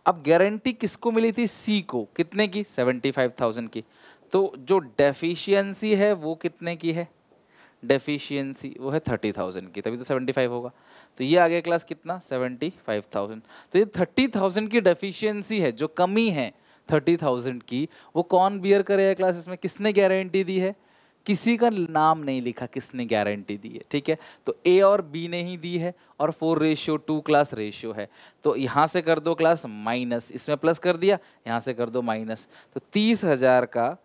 अब गारंटी किसको मिली थी सी को कितने की 75,000 की तो जो डेफिशिएंसी है वो कितने की है डेफिशिएंसी वो है 30,000 की तभी तो 75 होगा तो ये आ गया क्लास कितना 75,000 तो ये 30,000 की डेफिशिएंसी है जो कमी है 30,000 की वो कौन बियर करेगा क्लास इसमें किसने गारंटी दी है किसी का नाम नहीं लिखा किसने गारंटी दी है ठीक है तो ए और बी ने ही दी है और four ratio two class ratio है तो यहाँ से कर दो क्लास माइनस इसमें प्लस कर दिया यहाँ से कर दो माइनस तो तीस हज़ार का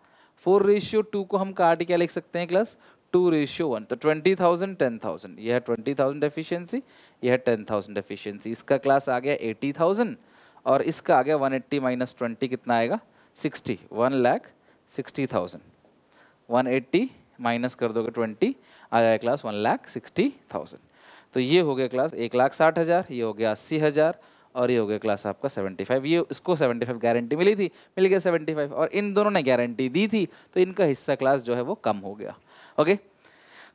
फोर रेशियो टू को हम काट क्या लिख सकते हैं क्लास टू रेशियो वन तो ट्वेंटी थाउजेंड टेन थाउजेंड यह ट्वेंटी थाउजेंड एफिशियंसी यह टेन थाउजेंड एफिशियंसी इसका क्लास आ गया एटी थाउजेंड और इसका आ गया वन एट्टी माइनस ट्वेंटी कितना आएगा sixty one lakh sixty thousand 180 minus कर दोगे 20 आ जाएगा class one lakh sixty thousand तो ये हो गया क्लास एक लाख साठ हज़ार ये हो गया अस्सी हज़ार और ये हो गया क्लास आपका 75 ये इसको 75 गारंटी मिली थी मिल गया 75 और इन दोनों ने गारंटी दी थी तो इनका हिस्सा क्लास जो है वो कम हो गया ओके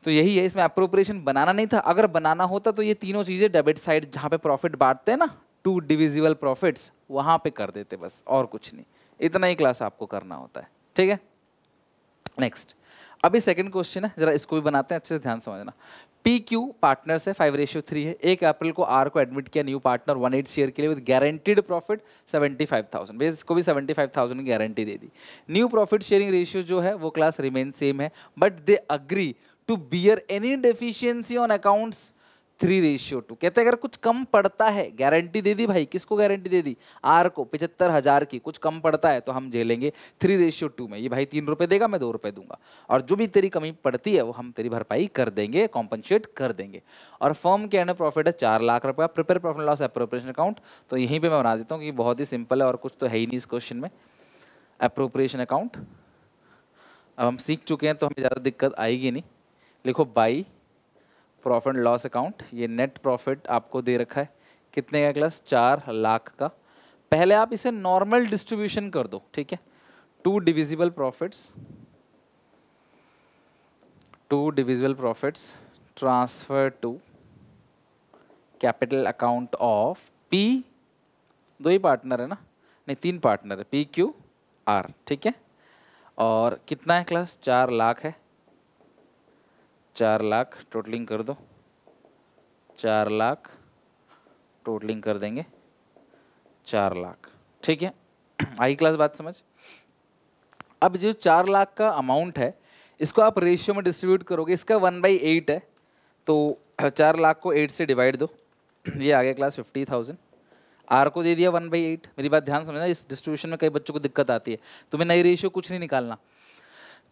तो यही है इसमें अप्रोप्रिएशन बनाना नहीं था अगर बनाना होता तो ये तीनों चीज़ें डेबिट साइड जहाँ पे प्रॉफिट बांटते हैं ना टू डिविजिबल प्रॉफिट्स वहाँ पे कर देते बस और कुछ नहीं इतना ही क्लास आपको करना होता है ठीक है नेक्स्ट अभी सेकंड क्वेश्चन है जरा इसको भी बनाते हैं अच्छे से ध्यान समझना पी क्यू पार्टनर से फाइव रेशियो थ्री है एक अप्रैल को आर को एडमिट किया new partner one eight share के लिए with guaranteed profit seventy five thousand base इसको भी सेवेंटी फाइव थाउजेंड गारंटी दे दी न्यू प्रॉफिट शेयरिंग रेशियो जो है वो क्लास रिमेन सेम है but they agree to bear any deficiency on accounts three ratio two कहते हैं अगर कुछ कम पड़ता है गारंटी दे दी भाई किसको गारंटी दे दी आर को पिछहत्तर हजार की कुछ कम पड़ता है तो हम झेलेंगे थ्री रेशियो टू में ये भाई तीन रुपए देगा मैं दो रुपए दूंगा और जो भी तेरी कमी पड़ती है वो हम तेरी भरपाई कर देंगे कॉम्पनसेट कर देंगे और फर्म के अंडर प्रॉफिट है चार लाख रुपया prepare profit loss appropriation account तो यहीं पर मैं बना देता हूँ कि बहुत ही सिंपल है और कुछ तो है ही नहीं इस क्वेश्चन में अप्रोप्रिएशन अकाउंट अब हम सीख चुके हैं तो हमें ज़्यादा दिक्कत आएगी नहीं लिखो by profit and loss account ये नेट प्रॉफिट आपको दे रखा है कितने का क्लास चार लाख का पहले आप इसे नॉर्मल डिस्ट्रीब्यूशन कर दो ठीक है to divisible profits to divisible profits transfer to capital account of P दो ही पार्टनर है ना नहीं तीन पार्टनर है पी क्यू आर ठीक है और कितना है क्लास चार लाख है चार लाख टोटलिंग कर दो चार लाख टोटलिंग कर देंगे चार लाख ठीक है आई क्लास बात समझ अब जो चार लाख का अमाउंट है इसको आप रेशियो में डिस्ट्रीब्यूट करोगे इसका वन बाई एट है तो चार लाख को एट से डिवाइड दो ये आ गया क्लास फिफ्टी थाउजेंड आर को दे दिया वन बाई एट मेरी बात ध्यान समझना इस डिस्ट्रीब्यूशन में कई बच्चों को दिक्कत आती है तुम्हें नई रेशियो कुछ नहीं निकालना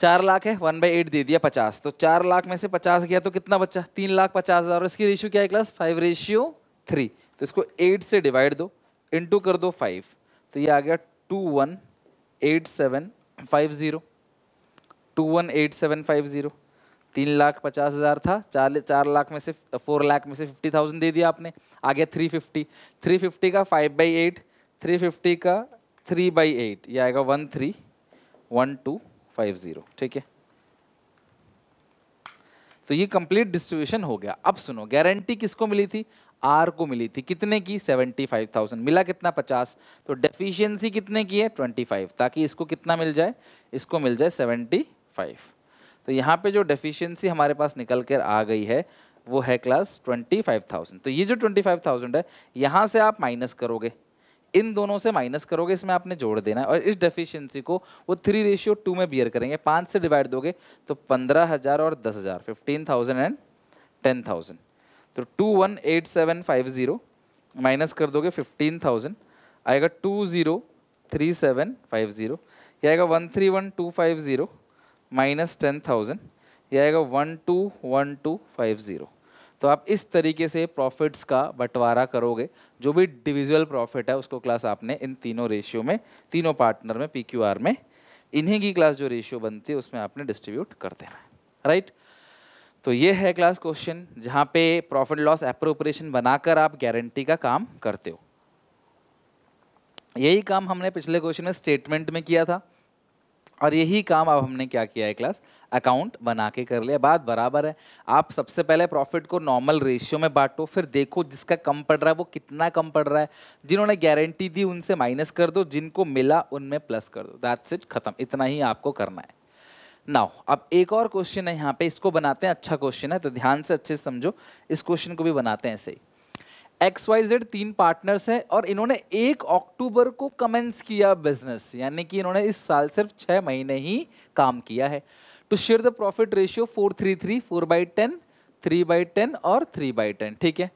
चार लाख है वन बाई एट दे दिया पचास तो चार लाख में से पचास गया तो कितना बच्चा तीन लाख पचास हज़ार इसकी रेशियो क्या है क्लास फाइव रेशियो थ्री तो इसको एट से डिवाइड दो इंटू कर दो फाइव तो ये आ गया two one eight seven five zero two one eight seven five zero तीन लाख पचास हज़ार था चार चार लाख में से फोर लाख में से फिफ्टी थाउजेंड दे दिया आपने आ गया थ्री फिफ्टी थ्री फिफ्टी का five by eight three fifty का थ्री बाई एट ये आएगा one three one two five zero ठीक है तो ये कंप्लीट डिस्ट्रीब्यूशन हो गया अब सुनो गारंटी किसको मिली थी आर को मिली थी कितने की सेवेंटी फाइव थाउजेंड मिला कितना पचास तो डेफिशिएंसी कितने की है ट्वेंटी फाइव ताकि इसको कितना मिल जाए इसको मिल जाए सेवेंटी फाइव तो यहाँ पे जो डेफिशिएंसी हमारे पास निकल कर आ गई है वो है क्लास ट्वेंटी फाइव थाउजेंड तो ये जो ट्वेंटी फाइव थाउजेंड है यहाँ से आप माइनस करोगे इन दोनों से माइनस करोगे इसमें आपने जोड़ देना है और इस डेफिशिएंसी को वो थ्री रेशियो टू में बियर करेंगे पाँच से डिवाइड दोगे तो पंद्रह हज़ार और दस हज़ार fifteen thousand and ten thousand तो two one eight seven five zero minus कर दोगे फिफ्टीन थाउजेंड आएगा two zero three seven five zero यह आएगा one three one two five zero minus ten thousand यह आएगा one two one two five zero तो आप इस तरीके से प्रॉफिट्स का बंटवारा करोगे जो भी डिविजुअल प्रॉफिट है उसको क्लास आपने इन तीनों रेशियो में तीनों पार्टनर में पी क्यू आर में इन्हीं की क्लास जो रेशियो बनती है उसमें आपने डिस्ट्रीब्यूट कर देना है राइट तो ये है क्लास क्वेश्चन जहाँ पे प्रॉफिट लॉस अप्रोप्रिएशन बनाकर आप गारंटी का काम करते हो यही काम हमने पिछले क्वेश्चन में स्टेटमेंट में किया था और यही काम अब हमने क्या किया है क्लास अकाउंट बना के कर लिया बात बराबर है आप सबसे पहले प्रॉफिट को नॉर्मल रेशियो में बांटो फिर देखो जिसका कम पड़ रहा है वो कितना कम पड़ रहा है जिन्होंने गारंटी दी उनसे माइनस कर दो जिनको मिला उनमें प्लस कर दो दैट्स इट खत्म इतना ही आपको करना है नाउ अब एक और क्वेश्चन है यहाँ पे इसको बनाते हैं अच्छा क्वेश्चन है तो ध्यान से अच्छे से समझो इस क्वेश्चन को भी बनाते हैं ऐसे ही एक्स वाई जेड तीन पार्टनर्स हैं और इन्होंने एक अक्टूबर को कमेंस किया बिजनेस यानी कि इन्होंने इस साल सिर्फ छः महीने ही काम किया है to share the profit ratio four three three four by ten three by ten और थ्री बाई टेन ठीक है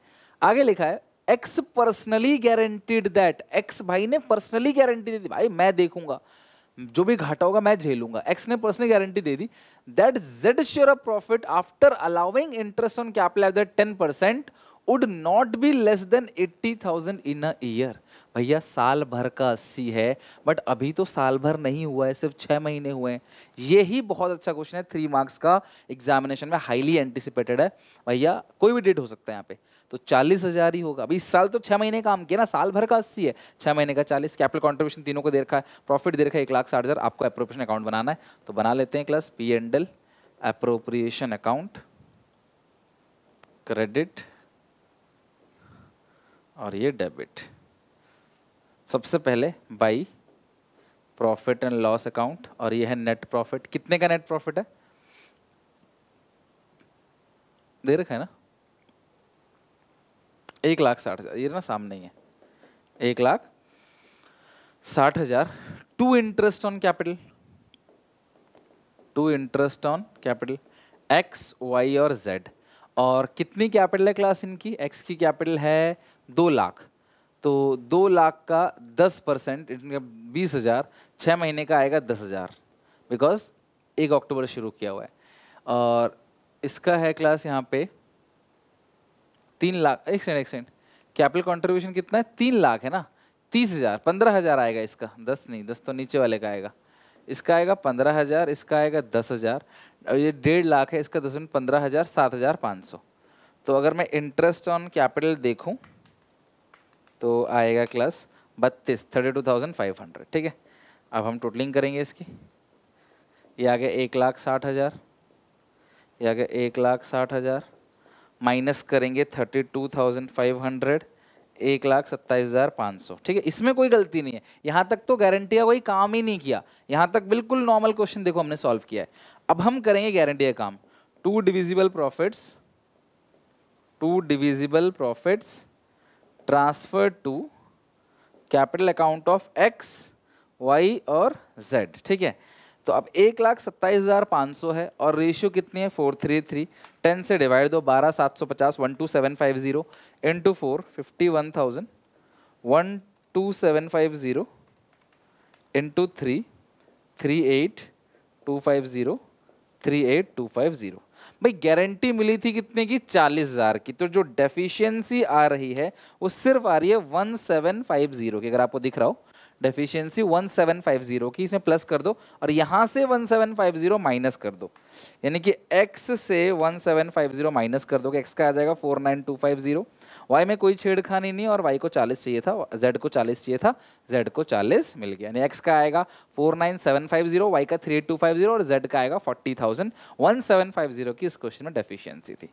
आगे लिखा है X personally guaranteed that X भाई ने पर्सनली गारंटी दे दी भाई मैं देखूंगा जो भी घाटा होगा मैं झेलूंगा एक्स ने पर्सनली गारंटी दे दी that Z share of profit after allowing interest on capital at ten percent would not be less than eighty thousand in a year भैया साल भर का अस्सी है बट अभी तो साल भर नहीं हुआ है सिर्फ छः महीने हुए हैं ये ही बहुत अच्छा क्वेश्चन है थ्री मार्क्स का एग्जामिनेशन में हाईली एंटिसिपेटेड है भैया कोई भी डेट हो सकता है यहाँ पे तो चालीस हज़ार ही होगा अभी इस साल तो छः महीने काम किया ना साल भर का अस्सी है छः महीने का चालीस कैपिटल कॉन्ट्रीब्यूशन तीनों को दे रखा है प्रॉफिट दे रखा है एक लाख साठ हज़ार आपको अप्रोप्रिएशन अकाउंट बनाना है तो बना लेते हैं class P and L appropriation account credit और ये डेबिट सबसे पहले by profit and loss account और यह है नेट प्रॉफिट कितने का नेट प्रॉफिट है दे रखा है ना एक लाख साठ हज़ार ये ना सामने ही है एक लाख साठ हज़ार to interest on capital to interest on capital X Y और जेड और कितनी कैपिटल है क्लास इनकी एक्स की कैपिटल है दो लाख तो दो लाख का दस परसेंट बीस हज़ार छः महीने का आएगा दस हज़ार बिकॉज एक अक्टूबर शुरू किया हुआ है और इसका है क्लास यहाँ पे तीन लाख एक सेकेंड एक सेकेंड कैपिटल कंट्रीब्यूशन कितना है तीन लाख है ना तीस हज़ार पंद्रह हज़ार आएगा इसका दस नहीं दस तो नीचे वाले का आएगा इसका आएगा पंद्रह हज़ार इसका आएगा दस हज़ार और ये डेढ़ लाख है इसका दस पंद्रह हज़ार सात हज़ार पाँच सौ तो अगर मैं इंटरेस्ट ऑन कैपिटल देखूँ तो आएगा क्लास बत्तीस thirty two thousand five hundred ठीक है अब हम टोटलिंग करेंगे इसकी ये आ गया एक लाख साठ हज़ार ये आ गया एक लाख साठ हज़ार माइनस करेंगे thirty two thousand five hundred एक लाख सत्ताईस हज़ार पाँच सौ ठीक है इसमें कोई गलती नहीं है यहाँ तक तो गारंटी का कोई काम ही नहीं किया यहाँ तक बिल्कुल नॉर्मल क्वेश्चन देखो हमने सॉल्व किया है अब हम करेंगे गारंटी का काम to divisible profits to divisible profits transfer to capital account of X Y और जेड ठीक है तो अब एक लाख सत्ताईस हज़ार पाँच सौ है और रेशियो कितनी है फोर थ्री थ्री टेन से डिवाइड दो बारह सात सौ पचास one two seven five zero in two four fifty one thousand one two seven five zero into three three eight two five zero three eight two five zero भाई गारंटी मिली थी कितने की चालीस हज़ार की तो जो डेफिशिएंसी आ रही है वो सिर्फ आ रही है वन सेवन फाइव जीरो की अगर आपको दिख रहा हो डेफिशिएंसी जीरो की इसमें प्लस कर दो और यहाँ से one seven five zero minus कर दो यानी कि एक्स से one seven five zero minus कर दो एक्स का आ जाएगा four nine two five zero Y में कोई छेड़खानी नहीं और वाई को चालीस चाहिए था जेड को चालीस चाहिए था जेड को चालीस मिल गया यानी एक्स का आएगा four nine seven five zero Y का three eight two five zero और जेड का आएगा forty thousand one seven five zero की इस क्वेश्चन में डेफिशिएंसी थी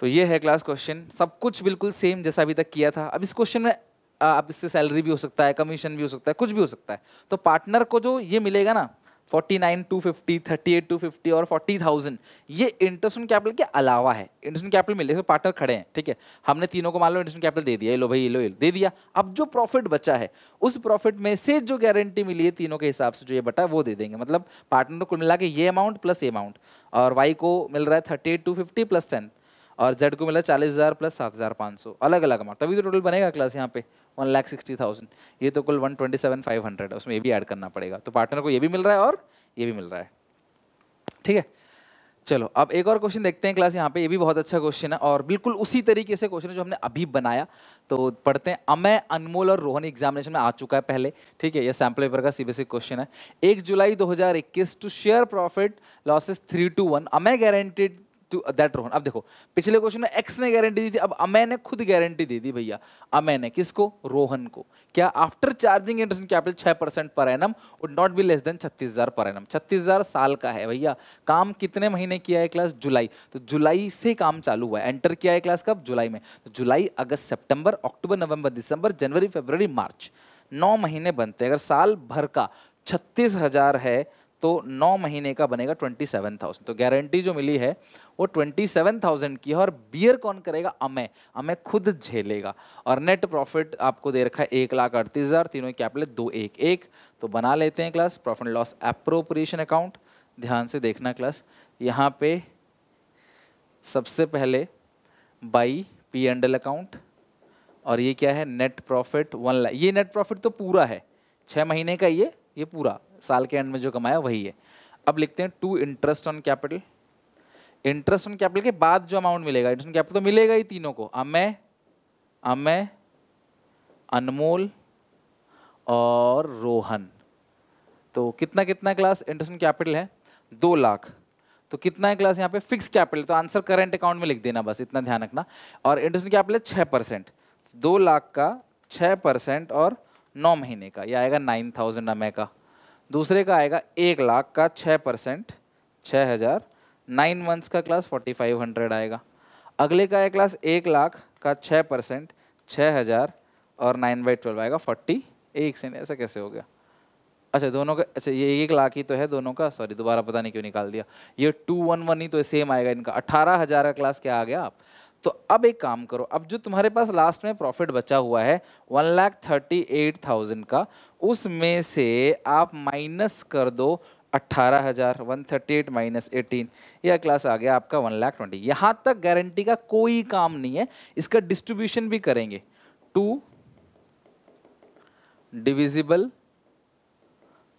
तो ये है क्लास क्वेश्चन सब कुछ बिल्कुल सेम जैसा अभी तक किया था अब इस क्वेश्चन में आप इससे सैलरी भी हो सकता है कमीशन भी हो सकता है कुछ भी हो सकता है तो पार्टनर को जो ये मिलेगा ना forty nine two fifty thirty eight two fifty और फोर्टी थाउजेंड ये इंटरसन कैपिटल के अलावा है इंटरसन कैपिटल मिले तो पार्टनर खड़े हैं ठीक है हमने तीनों को मान लो इंटरसन कैपिटल दे दिया ये लो भाई ये लो ये दे दिया अब जो प्रॉफिट बचा है उस प्रॉफिट में से जो गारंटी मिली है तीनों के हिसाब से जो ये बटा वो दे देंगे मतलब पार्टनर को मिला के ये अमाउंट प्लस ये अमाउंट और वाई को मिल रहा है thirty eight two fifty plus ten और जेड को मिला चालीस हज़ार प्लस सात हज़ार पाँच सौ अलग अलग अमाउंट तभी तो टोटल बनेगा क्लास यहाँ पे वन लाख सिक्सटी थाउजेंड ये तो कुल one twenty seven five hundred है उसमें ये भी ऐड करना पड़ेगा तो पार्टनर को ये भी मिल रहा है और ये भी मिल रहा है ठीक है चलो अब एक और क्वेश्चन देखते हैं क्लास यहाँ पे ये भी बहुत अच्छा क्वेश्चन है और बिल्कुल उसी तरीके से क्वेश्चन है जो हमने अभी बनाया तो पढ़ते हैं अमय अनमोल और रोहन एग्जामिनेशन में आ चुका है पहले ठीक है ये सैम्पल पेपर का सीबीएसई क्वेश्चन है एक जुलाई 2021 to share profit losses three two one Amay guaranteed that Rohan अब देखो पिछले क्वेश्चन में एक्स ने गारंटी दी थी अब अमय ने खुद गारंटी दे दी भैया अमय ने किसको रोहन को क्या आफ्टर चार्जिंग इंटरेस्ट कैपिटल छह percent per annum would not be less than छत्तीस हजार पर एनम छत्तीस हजार साल का है भैया काम कितने महीने किया है क्लास जुलाई तो जुलाई से काम चालू हुआ है एंटर किया है क्लास कब जुलाई में तो जुलाई अगस्त सेप्टेम्बर अक्टूबर नवंबर दिसंबर जनवरी फेबर मार्च नौ महीने बनते हैं अगर साल भर का छत्तीस हजार है तो नौ महीने का बनेगा ट्वेंटी सेवन थाउजेंड तो गारंटी जो मिली है वो ट्वेंटी सेवन थाउजेंड की है और बियर कौन करेगा अमे अमे खुद झेलेगा और नेट प्रॉफिट आपको दे रखा है एक लाख अड़तीस हज़ार तीनों कैपिटल दो एक एक तो बना लेते हैं class profit loss appropriation account ध्यान से देखना क्लास यहाँ पे सबसे पहले by P and L account और ये क्या है नेट प्रॉफिट वन लाख ये नेट प्रॉफिट तो पूरा है छः महीने का ये ये पूरा साल के एंड में जो कमाया वही है अब लिखते हैं to interest on capital interest on capital के बाद जो अमाउंट मिलेगा इंटरेस्ट ऑन कैपिटल तो मिलेगा ही तीनों को अमय अमय अनमोल और रोहन तो कितना कितना क्लास इंटरेस्ट ऑन कैपिटल है दो लाख तो कितना है क्लास यहाँ पे फिक्स कैपिटल तो आंसर करंट अकाउंट में लिख देना बस इतना ध्यान रखना और इंटरेस्ट कैपिटल है छः परसेंट दो लाख का छः परसेंट और नौ महीने का यह आएगा नाइन थाउजेंड एम का दूसरे का आएगा एक लाख का छः परसेंट छः हज़ार नाइन मंथ्स का क्लास फोर्टी फाइव हंड्रेड आएगा अगले का है क्लास एक लाख का छः परसेंट छः हज़ार और नाइन बाई ट्वेल्व आएगा फोर्टी एक सेंट ऐसा कैसे हो गया अच्छा दोनों का अच्छा ये एक लाख ही तो है दोनों का सॉरी दोबारा पता नहीं क्यों निकाल दिया ये टू वन वन ही तो सेम आएगा इनका अठारह हज़ार का क्लास क्या आ गया आप तो अब एक काम करो अब जो तुम्हारे पास लास्ट में प्रॉफिट बचा हुआ है one lakh thirty eight thousand का उसमें से आप माइनस कर दो अट्ठारह हज़ार one thirty eight minus eighteen यह क्लास आ गया आपका वन लाख ट्वेंटी यहाँ तक गारंटी का कोई काम नहीं है इसका डिस्ट्रीब्यूशन भी करेंगे to divisible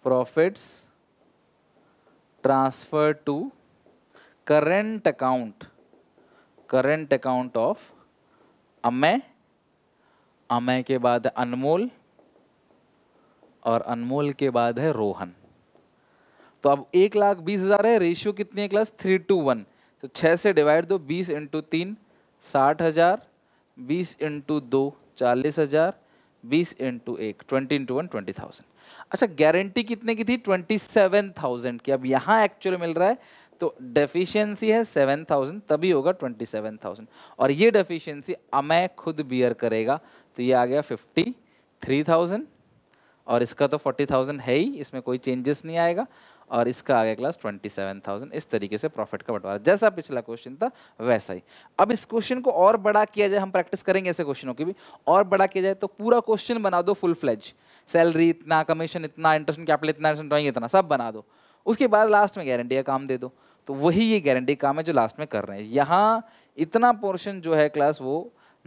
profits transfer to current account current account of Amay Amay के बाद अनमोल और अनमोल के बाद है रोहन तो अब एक लाख बीस हजार है रेशियो कितनी है क्लास थ्री टू वन तो छः से डिवाइड दो बीस इंटू तीन साठ हजार बीस इंटू दो चालीस हजार बीस इंटू एक twenty into one twenty thousand अच्छा गारंटी कितने की थी ट्वेंटी सेवन थाउजेंड की अब यहाँ एक्चुअल मिल रहा है तो डेफिशिएंसी है सेवन थाउजेंड तभी होगा ट्वेंटी सेवन थाउजेंड और ये डेफिशिएंसी अमय खुद बियर करेगा तो ये आ गया फिफ्टी थ्री थाउजेंड और इसका तो फोर्टी थाउजेंड है ही इसमें कोई चेंजेस नहीं आएगा और इसका आ गया क्लास ट्वेंटी सेवन थाउजेंड इस तरीके से प्रॉफिट का बंटवारा जैसा पिछला क्वेश्चन था वैसा ही अब इस क्वेश्चन को और बड़ा किया जाए हम प्रैक्टिस करेंगे ऐसे क्वेश्चनों की भी और बड़ा किया जाए तो पूरा क्वेश्चन बना दो फुल फ्लेज सैलरी इतना कमीशन इतना इंटरेस्ट कैपिटल इतना ड्रॉइंग इतना सब बना दो उसके बाद लास्ट में गारंटी का काम दे दो तो वही ये गारंटी काम है जो लास्ट में कर रहे हैं यहाँ इतना पोर्शन जो है क्लास वो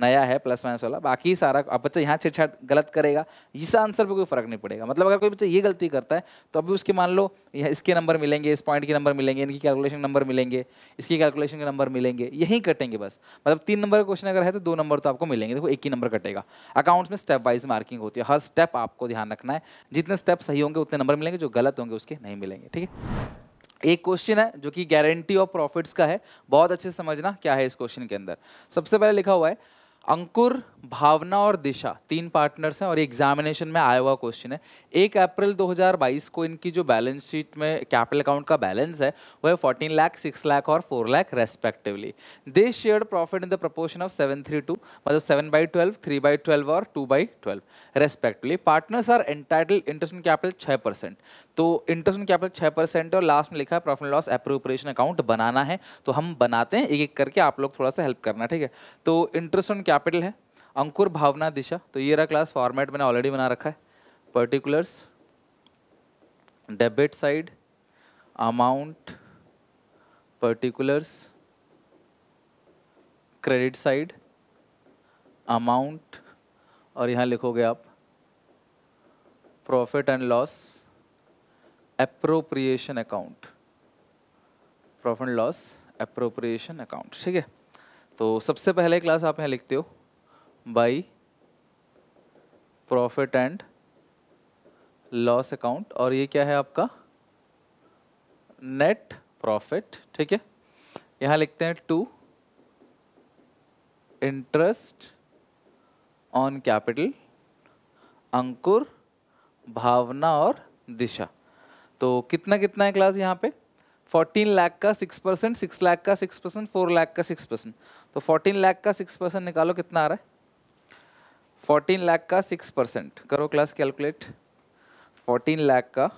नया है प्लस माइनस वाला बाकी सारा अब बच्चा यहाँ छेड़छाड़ गलत करेगा इस आंसर पे कोई फर्क नहीं पड़ेगा मतलब अगर कोई बच्चा ये गलती करता है तो अभी उसके मान लो यहाँ इसके नंबर मिलेंगे इस पॉइंट के नंबर मिलेंगे इनकी कैलकुलेशन नंबर मिलेंगे इसकी कैलकुलेशन के नंबर मिलेंगे यहीं कटेंगे बस मतलब तीन नंबर का क्वेश्चन अगर है तो दो नंबर तो आपको मिलेंगे देखो एक ही नंबर कटेगा अकाउंट्स में स्टेप वाइज मार्किंग होती है हर स्टेप आपको ध्यान रखना है जितने स्टेप सही होंगे उतने नंबर मिलेंगे जो गलत होंगे उसके नहीं मिलेंगे ठीक है एक क्वेश्चन है जो कि गारंटी ऑफ प्रॉफिट्स का है बहुत अच्छे से समझना क्या है इस क्वेश्चन के अंदर सबसे पहले लिखा हुआ है अंकुर भावना और दिशा तीन पार्टनर्स हैं और एग्जामिनेशन में आया हुआ क्वेश्चन है एक अप्रैल 2022 को इनकी जो बैलेंस शीट में कैपिटल अकाउंट का बैलेंस है वो है फोर्टीन लाख सिक्स लाख और four lakh respectively they share profit in the proportion of seven three two मतलब seven by twelve three by twelve और two by twelve respectively partners are entitle interest capital छः परसेंट तो इंटरेस्ट ऑन कैपिटल छः परसेंट और लास्ट में लिखा है प्रॉफिट लॉस अप्रोप्रिएशन अकाउंट बनाना है तो हम बनाते हैं एक एक करके आप लोग थोड़ा सा हेल्प करना ठीक है तो इंटरेस्ट ऑन कैपिटल कैपिटल है अंकुर भावना दिशा तो ये रहा क्लास फॉर्मेट मैंने ऑलरेडी बना रखा है particulars debit side amount particulars credit side amount और यहाँ लिखोगे आप profit and loss appropriation account profit loss appropriation account ठीक है तो सबसे पहले क्लास आप यहाँ लिखते हो by profit and loss account और ये क्या है आपका नेट प्रॉफिट ठीक है यहाँ लिखते हैं to interest on capital Ankur Bhavna और दिशा तो कितना कितना है क्लास यहाँ पे 14 लाख का 6 परसेंट सिक्स लाख का 6 परसेंट फोर लाख का 6 परसेंट तो 14 लाख का 6 परसेंट निकालो कितना आ रहा है 14 लाख का 6 परसेंट करो क्लास कैलकुलेट 14 लाख का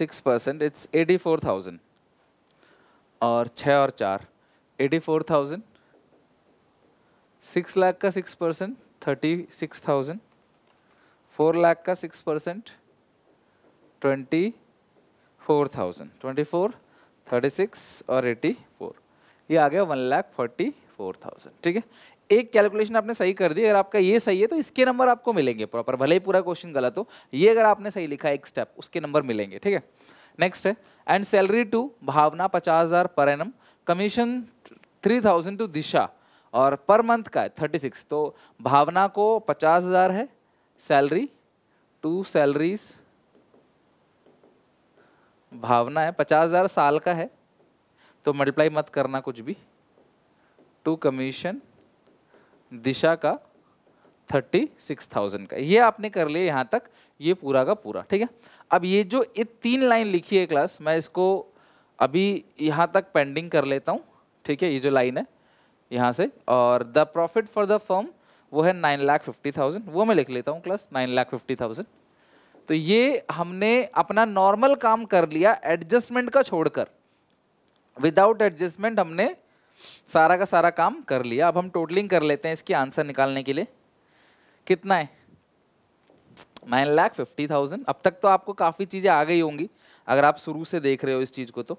6 परसेंट इट्स 84,000 और 6 और 4 84,000 6 लाख का 6 percent thirty six thousand four lakh का six percent twenty four thousand twenty four thirty six और एटी फोर ये आ गया one lakh forty four thousand ठीक है एक कैलकुलेशन आपने सही कर दी अगर आपका ये सही है तो इसके नंबर आपको मिलेंगे प्रॉपर भले ही पूरा क्वेश्चन गलत हो ये अगर आपने सही लिखा एक स्टेप उसके नंबर मिलेंगे ठीक है नेक्स्ट है एंड सैलरी टू भावना पचास हज़ार per annum commission three thousand to Disha और पर मंथ का है थर्टी सिक्स तो भावना को पचास हज़ार है सैलरी टू सैलरीज भावना है पचास हज़ार साल का है तो मल्टीप्लाई मत करना कुछ भी टू कमीशन दिशा का थर्टी सिक्स थाउजेंड का ये आपने कर लिया यहाँ तक ये पूरा का पूरा ठीक है अब ये जो ये तीन लाइन लिखी है क्लास मैं इसको अभी यहाँ तक पेंडिंग कर लेता हूँ ठीक है ये जो लाइन है यहाँ से और the profit for the firm वो है नाइन लाख फिफ्टी थाउजेंड वो मैं लिख लेता हूँ class nine lakh fifty thousand तो ये हमने अपना नॉर्मल काम कर लिया एडजस्टमेंट का छोड़कर विदाउट एडजस्टमेंट हमने सारा का सारा काम कर लिया अब हम टोटलिंग कर लेते हैं इसकी आंसर निकालने के लिए कितना है नाइन लाख फिफ्टी थाउजेंड अब तक तो आपको काफ़ी चीज़ें आ गई होंगी अगर आप शुरू से देख रहे हो इस चीज़ को तो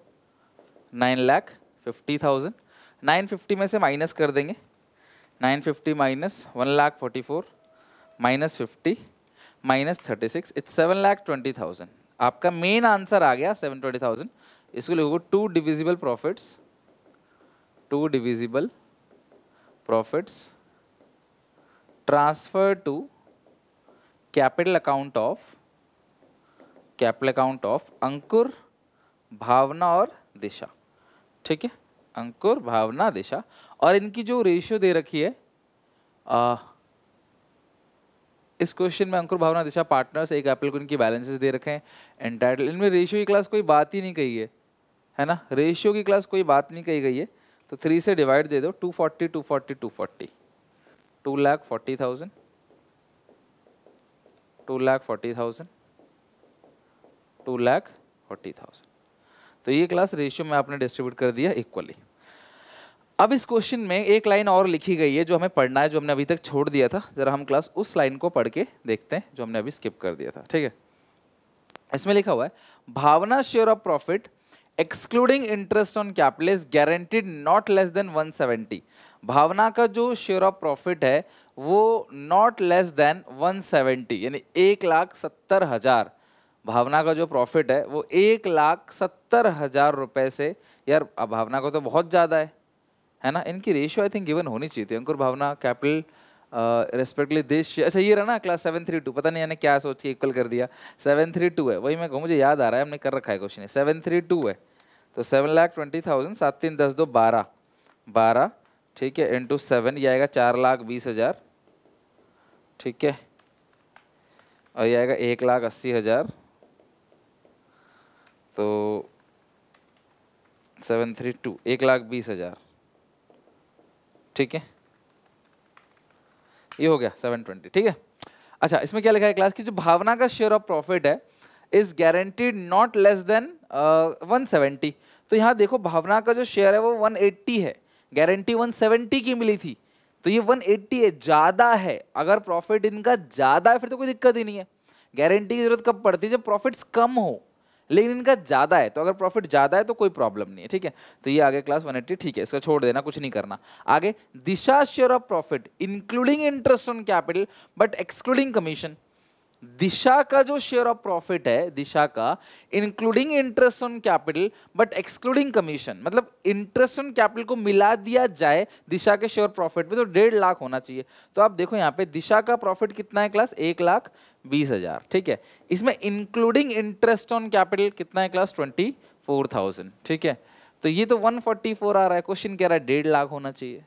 nine lakh fifty thousand nine fifty में से माइनस कर देंगे nine fifty minus one lakh forty four minus fifty minus thirty six it's seven lakh twenty thousand आपका मेन आंसर आ गया सेवन ट्वेंटी थाउजेंड इसको लिखोगे to divisible profits to divisible profits transfer to capital account of capital account of Ankur Bhavna और दिशा ठीक है अंकुर भावना दिशा और इनकी जो रेशियो दे रखी है आ, इस क्वेश्चन में अंकुर भावना दिशा पार्टनर्स एक अप्रैल को इनकी बैलेंसेस दे रखे हैं एंटाइटल इनमें रेशियो की क्लास कोई बात ही नहीं कही है है ना रेशियो की क्लास कोई बात नहीं कही गई है तो थ्री से डिवाइड दे दो two forty two forty two forty two lakh forty thousand two lakh forty thousand two lakh forty thousand तो ये क्लास रेशियो में आपने डिस्ट्रीब्यूट कर दिया इक्वली अब इस क्वेश्चन में एक लाइन और लिखी गई है जो हमें पढ़ना है जो हमने अभी तक छोड़ दिया था जरा हम क्लास उस लाइन को पढ़ के देखते हैं जो हमने अभी स्किप कर दिया था ठीक है इसमें लिखा हुआ है Bhavna share of profit excluding interest on capital is guaranteed not less than 170 Bhavna का जो शेयर ऑफ प्रॉफिट है वो नॉट लेस देन 170 यानी एक लाख सत्तर हज़ार भावना का जो प्रॉफिट है वो एक लाख सत्तर हज़ार रुपए से यार अब भावना का तो बहुत ज़्यादा है है ना इनकी रेशियो आई थिंक गिवन होनी चाहिए थी अंकुर भावना कैपिटल रेस्पेक्टली देश अच्छा ये रहा ना क्लास सेवन थ्री टू पता नहीं क्या सोच के इक्वल कर दिया सेवन थ्री टू है वही मैं कहूँ मुझे याद आ रहा है हमने कर रखा है क्वेश्चन सेवन थ्री टू है तो सेवन लाख ट्वेंटी थाउजेंड सात तीन दस दो बारह बारह ठीक है इंटू सेवन ये आएगा चार लाख बीस हज़ार ठीक है और ये आएगा एक लाख अस्सी हज़ार तो सेवन थ्री टू एक लाख बीस हज़ार ठीक है ये हो गया 720 ठीक है अच्छा इसमें क्या लिखा है क्लास की जो भावना का शेयर ऑफ प्रॉफिट है is guaranteed not less than one seventy तो यहाँ देखो भावना का जो शेयर है वो वन एट्टी है गारंटी वन सेवेंटी की मिली थी तो ये वन एट्टी है ज़्यादा है अगर प्रॉफिट इनका ज़्यादा है फिर तो कोई दिक्कत ही नहीं है गारंटी की जरूरत कब पड़ती है जब प्रॉफिट्स कम हो लेकिन इनका ज़्यादा है तो अगर प्रॉफिट ज़्यादा है तो कोई प्रॉब्लम नहीं है ठीक है तो ये आगे क्लास 180 ठीक है इसका छोड़ देना कुछ नहीं करना आगे Disha share of profit including interest on capital but excluding commission Disha का जो शेयर ऑफ प्रॉफिट है दिशा का including interest on capital but excluding commission मतलब इंटरेस्ट ऑन कैपिटल को मिला दिया जाए दिशा के शेयर प्रॉफिट में तो डेढ़ लाख होना चाहिए तो आप देखो यहाँ पे दिशा का प्रॉफिट कितना है क्लास एक लाख बीस हजार ठीक है इसमें इंक्लूडिंग इंटरेस्ट ऑन कैपिटल कितना है क्लास ट्वेंटी फोर थाउजेंड ठीक है तो ये तो वन फोर्टी फोर आ रहा है क्वेश्चन कह रहा है डेढ़ लाख होना चाहिए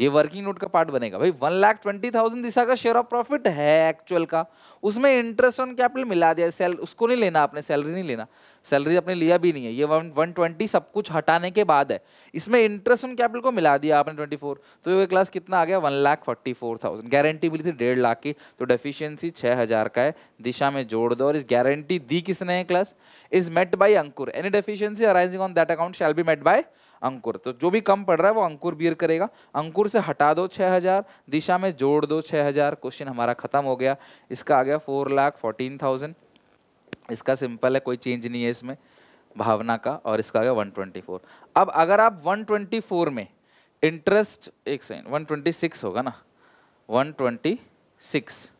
ये वर्किंग नोट का पार्ट बनेगा भाई one lakh twenty thousand Disha का शेयर ऑफ प्रॉफिट है एक्चुअल का उसमें इंटरेस्ट ऑन कैपिटल मिला दिया सेल उसको नहीं लेना आपने सैलरी नहीं लेना सैलरी आपने लिया भी नहीं है ये वन वन ट्वेंटी सब कुछ हटाने के बाद है इसमें इंटरेस्ट ऑन कैपिटल को मिला दिया आपने ट्वेंटी फोर तो ये क्लास कितना आ गया one lakh forty four thousand guarantee मिली थी डेढ़ लाख की तो डेफिशियंसी छः हज़ार का है दिशा में जोड़ दो और इस गारंटी दी किसने है class is met by Ankur any deficiency arising on that account shall be met by Ankur तो जो भी कम पड़ रहा है वो अंकुर बीर करेगा अंकुर से हटा दो छः हजार दिशा में जोड़ दो छः हजार क्वेश्चन हमारा ख़त्म हो गया इसका आ गया फोर लाख फोर्टीन थाउजेंड इसका सिंपल है कोई चेंज नहीं है इसमें भावना का और इसका आ गया वन ट्वेंटी फोर अब अगर आप वन ट्वेंटी फोर में इंटरेस्ट एक सेकेंड वन ट्वेंटी सिक्स होगा ना वन ट्वेंटी सिक्स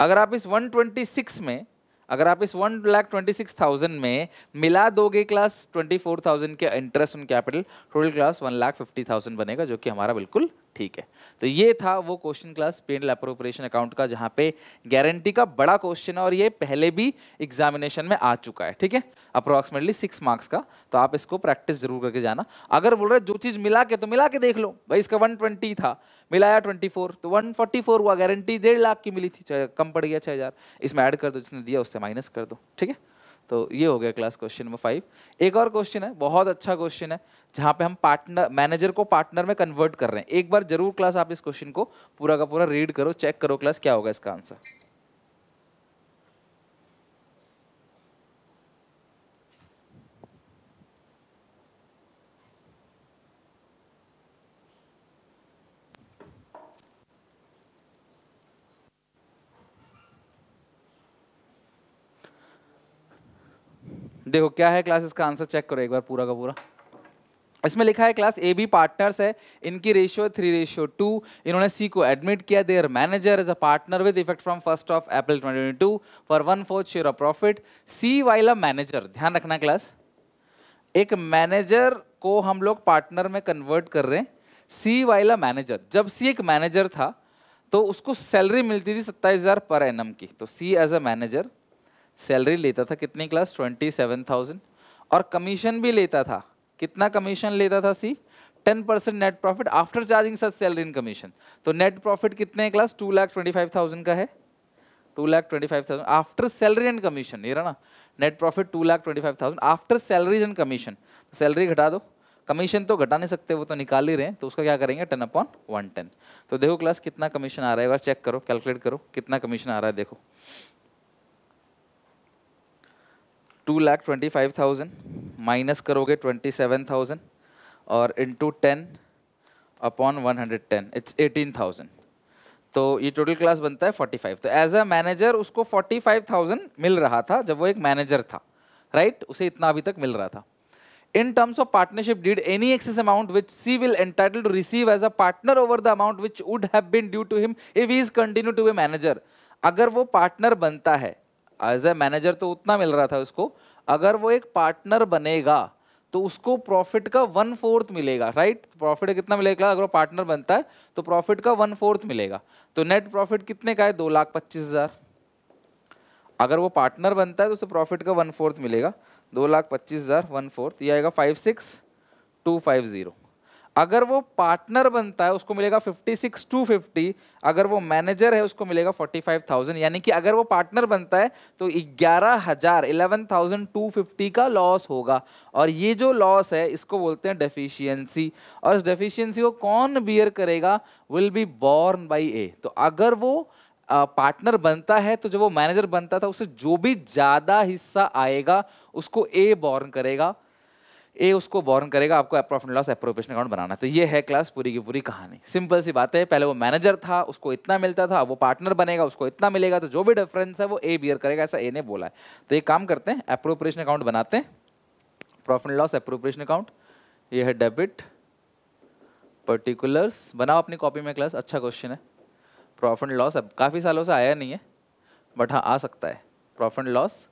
अगर आप इस वन ट्वेंटी सिक्स में अगर आप इस one lakh twenty six thousand में मिला दोगे क्लास ट्वेंटी फोर थाउजेंड के interest on capital total class one lakh fifty thousand बनेगा जो कि हमारा बिल्कुल ठीक है तो ये था वो question class P and L appropriation account का जहाँ पे गारंटी का बड़ा क्वेश्चन है और ये पहले भी एग्जामिनेशन में आ चुका है ठीक है अप्रॉक्सीमेटली सिक्स मार्क्स का तो आप इसको प्रैक्टिस जरूर करके जाना अगर बोल रहे जो चीज़ मिला के तो मिला के देख लो भाई इसका वन ट्वेंटी था मिलाया 24 तो 144 हुआ गारंटी डेढ़ लाख की मिली थी कम पड़ गया छः हज़ार इसमें ऐड कर दो जिसने दिया उससे माइनस कर दो ठीक है तो ये हो गया क्लास क्वेश्चन नंबर फाइव एक और क्वेश्चन है बहुत अच्छा क्वेश्चन है जहाँ पे हम पार्टनर मैनेजर को पार्टनर में कन्वर्ट कर रहे हैं एक बार जरूर क्लास आप इस क्वेश्चन को पूरा का पूरा रीड करो चेक करो क्लास क्या होगा इसका आंसर देखो क्या है क्लास इसका आंसर चेक करो एक बार पूरा का पूरा इसमें लिखा है क्लास ए बी पार्टनर्स है इनकी रेशियो थ्री रेशियो टू इन्होंने सी को एडमिट किया their manager is a partner with effect from first of April twenty two for one fourth share of profit C while a manager ध्यान रखना क्लास एक मैनेजर को हम लोग पार्टनर में कन्वर्ट कर रहे हैं सी वाइल अ मैनेजर जब सी एक मैनेजर था तो उसको सैलरी मिलती थी सत्ताईस पर एन की तो C as a manager salary लेता था कितनी क्लास ट्वेंटी सेवन थाउजेंड और कमीशन भी लेता था कितना कमीशन लेता था C ten percent net profit after charging such salary in commission तो नेट प्रॉफिट कितने class two lakh twenty five thousand का है two lakh twenty five thousand after salary and commission ये रहा ना net profit two lakh twenty five thousand after salaries and commission salary घटा दो कमीशन तो घटा नहीं सकते वो तो निकाल ही रहे हैं तो उसका क्या करेंगे टेन अपॉन वन टेन तो देखो क्लास कितना कमीशन आ रहा है एक बार चेक करो कैलकुलेट करो कितना कमीशन आ रहा है देखो two lakh twenty five thousand minus करोगे ट्वेंटी सेवन थाउजेंड और into ten upon one hundred ten it's eighteen thousand तो ये टोटल क्लास बनता है फोर्टी फाइव तो एज अ मैनेजर उसको फोर्टी फाइव थाउजेंड मिल रहा था जब वो एक मैनेजर था राइट right? उसे इतना अभी तक मिल रहा था in terms of partnership deed any excess amount which C will entitle to receive as a partner over the amount which would have been due to him if he continue to be manager अगर वो पार्टनर बनता है एज ए मैनेजर तो उतना मिल रहा था उसको अगर वो एक पार्टनर बनेगा तो उसको प्रॉफिट का वन फोर्थ मिलेगा राइट प्रॉफिट कितना मिलेगा अगर वो पार्टनर बनता है तो प्रॉफिट का वन फोर्थ मिलेगा तो नेट प्रॉफिट कितने का है दो लाख पच्चीस हज़ार अगर वो पार्टनर बनता है तो उसे प्रॉफिट का वन फोर्थ मिलेगा दो लाख पच्चीस हज़ार वन फोर्थ ये आएगा five six two five zero अगर वो पार्टनर बनता है उसको मिलेगा फिफ्टी सिक्स टू फिफ्टी अगर वो मैनेजर है उसको मिलेगा फोर्टी फाइव थाउजेंड यानी कि अगर वो पार्टनर बनता है तो ग्यारह हजार इलेवन थाउजेंड टू फिफ्टी का लॉस होगा और ये जो लॉस है इसको बोलते हैं डेफिशिएंसी और इस डेफिशिएंसी को कौन बियर करेगा will be borne by A तो अगर वो पार्टनर बनता है तो जब वो मैनेजर बनता था उसे जो भी ज़्यादा हिस्सा आएगा उसको ए बॉर्न करेगा ए उसको बॉर्न करेगा आपको प्रॉफिट लॉस अप्रोप्रिएशन अकाउंट बनाना तो ये है क्लास पूरी की पूरी कहानी सिंपल सी बात है पहले वो मैनेजर था उसको इतना मिलता था वो पार्टनर बनेगा उसको इतना मिलेगा तो जो भी डिफरेंस है वो ए बियर करेगा ऐसा ए ने बोला है तो एक काम करते हैं अप्रोप्रिएशन अकाउंट बनाते हैं प्रॉफिट लॉस अप्रोप्रिएशन अकाउंट ये है डेबिट पर्टिकुलर्स बनाओ अपनी कॉपी में क्लास अच्छा क्वेश्चन है प्रॉफिट लॉस अब काफ़ी सालों से आया नहीं है बट हाँ आ सकता है प्रॉफिट लॉस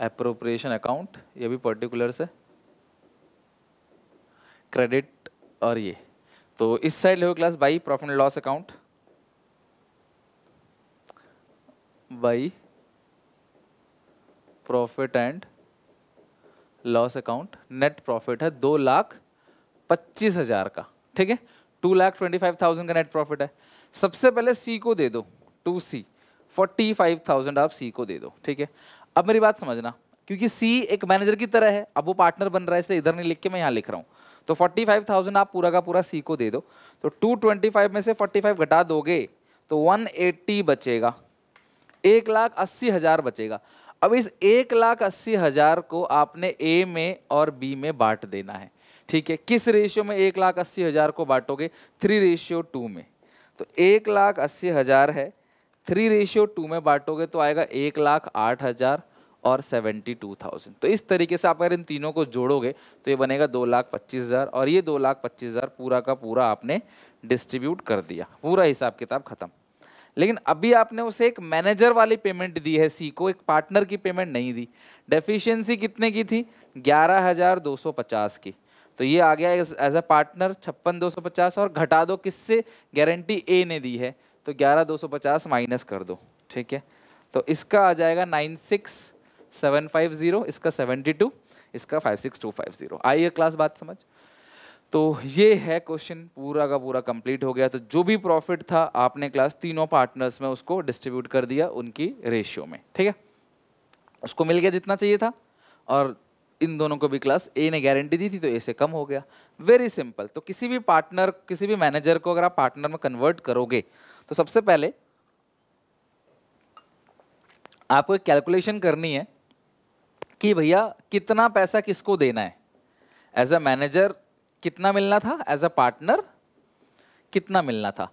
अप्रोप्रिएशन अकाउंट ये भी पर्टिकुलर्स है क्रेडिट और ये तो इस साइड लो class by profit and loss account by profit and loss account net profit है दो लाख पच्चीस हजार का ठीक है two lakh twenty five thousand का नेट प्रॉफिट है सबसे पहले सी को दे दो to C forty five thousand आप सी को दे दो ठीक है अब मेरी बात समझना क्योंकि सी एक मैनेजर की तरह है अब वो पार्टनर बन रहा है इसलिए इधर नहीं लिख के मैं यहाँ लिख रहा हूँ तो 45,000 आप पूरा का पूरा सी को दे दो तो 225 में से 45 घटा दोगे तो 180 बचेगा एक लाख अस्सी हज़ार बचेगा अब इस एक लाख अस्सी हज़ार को आपने ए में और बी में बांट देना है ठीक है किस रेशियो में एक लाख अस्सी हज़ार को बांटोगे थ्री रेशियो टू में तो एक लाख अस्सी हज़ार है थ्री रेशियो टू में बांटोगे तो आएगा एक लाख आठ हज़ार और सेवेंटी टू थाउजेंड तो इस तरीके से आप अगर इन तीनों को जोड़ोगे तो ये बनेगा दो लाख पच्चीस हज़ार और ये दो लाख पच्चीस हज़ार पूरा का पूरा आपने डिस्ट्रीब्यूट कर दिया पूरा हिसाब किताब ख़त्म लेकिन अभी आपने उसे एक मैनेजर वाली पेमेंट दी है सी को एक पार्टनर की पेमेंट नहीं दी डेफिशिएंसी कितने की थी ग्यारह हज़ार दो सौ पचास की तो ये आ गया एज अ पार्टनर छप्पन दो सौ पचास और घटा दो किससे गारंटी ए ने दी है तो ग्यारह दो सौ पचास माइनस कर दो ठीक है तो इसका आ जाएगा nine six seven five zero इसका सेवेंटी टू इसका five six two five zero आई है क्लास बात समझ तो ये है क्वेश्चन पूरा का पूरा कंप्लीट हो गया तो जो भी प्रॉफिट था आपने क्लास तीनों पार्टनर्स में उसको डिस्ट्रीब्यूट कर दिया उनकी रेशियो में ठीक है उसको मिल गया जितना चाहिए था और इन दोनों को भी क्लास ए ने गारंटी दी थी तो ए से कम हो गया वेरी सिंपल तो किसी भी पार्टनर किसी भी मैनेजर को अगर आप पार्टनर में कन्वर्ट करोगे तो सबसे पहले आपको एक कैलकुलेशन करनी है कि भैया कितना पैसा किसको देना है एज अ मैनेजर कितना मिलना था एज अ पार्टनर कितना मिलना था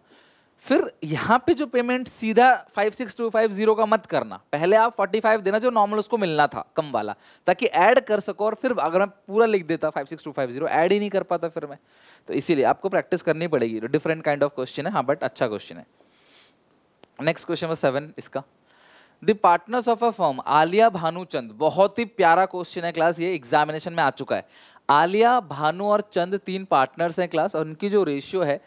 फिर यहाँ पे जो पेमेंट सीधा five six two five zero का मत करना पहले आप फोर्टी फाइव देना जो नॉर्मल उसको मिलना था कम वाला ताकि ऐड कर सको और फिर अगर मैं पूरा लिख देता five six two five zero add ही नहीं कर पाता फिर मैं तो इसीलिए आपको प्रैक्टिस करनी पड़ेगी डिफरेंट काइंड ऑफ क्वेश्चन है हाँ बट अच्छा क्वेश्चन है नेक्स्ट क्वेश्चन नंबर सेवन इसका the partners of a firm Alia Bhanu Chand बहुत ही प्यारा क्वेश्चन है क्लास ये एग्जामिनेशन में आ चुका है आलिया भानु और चंद तीन पार्टनर्स हैं क्लास और उनकी जो रेशियो है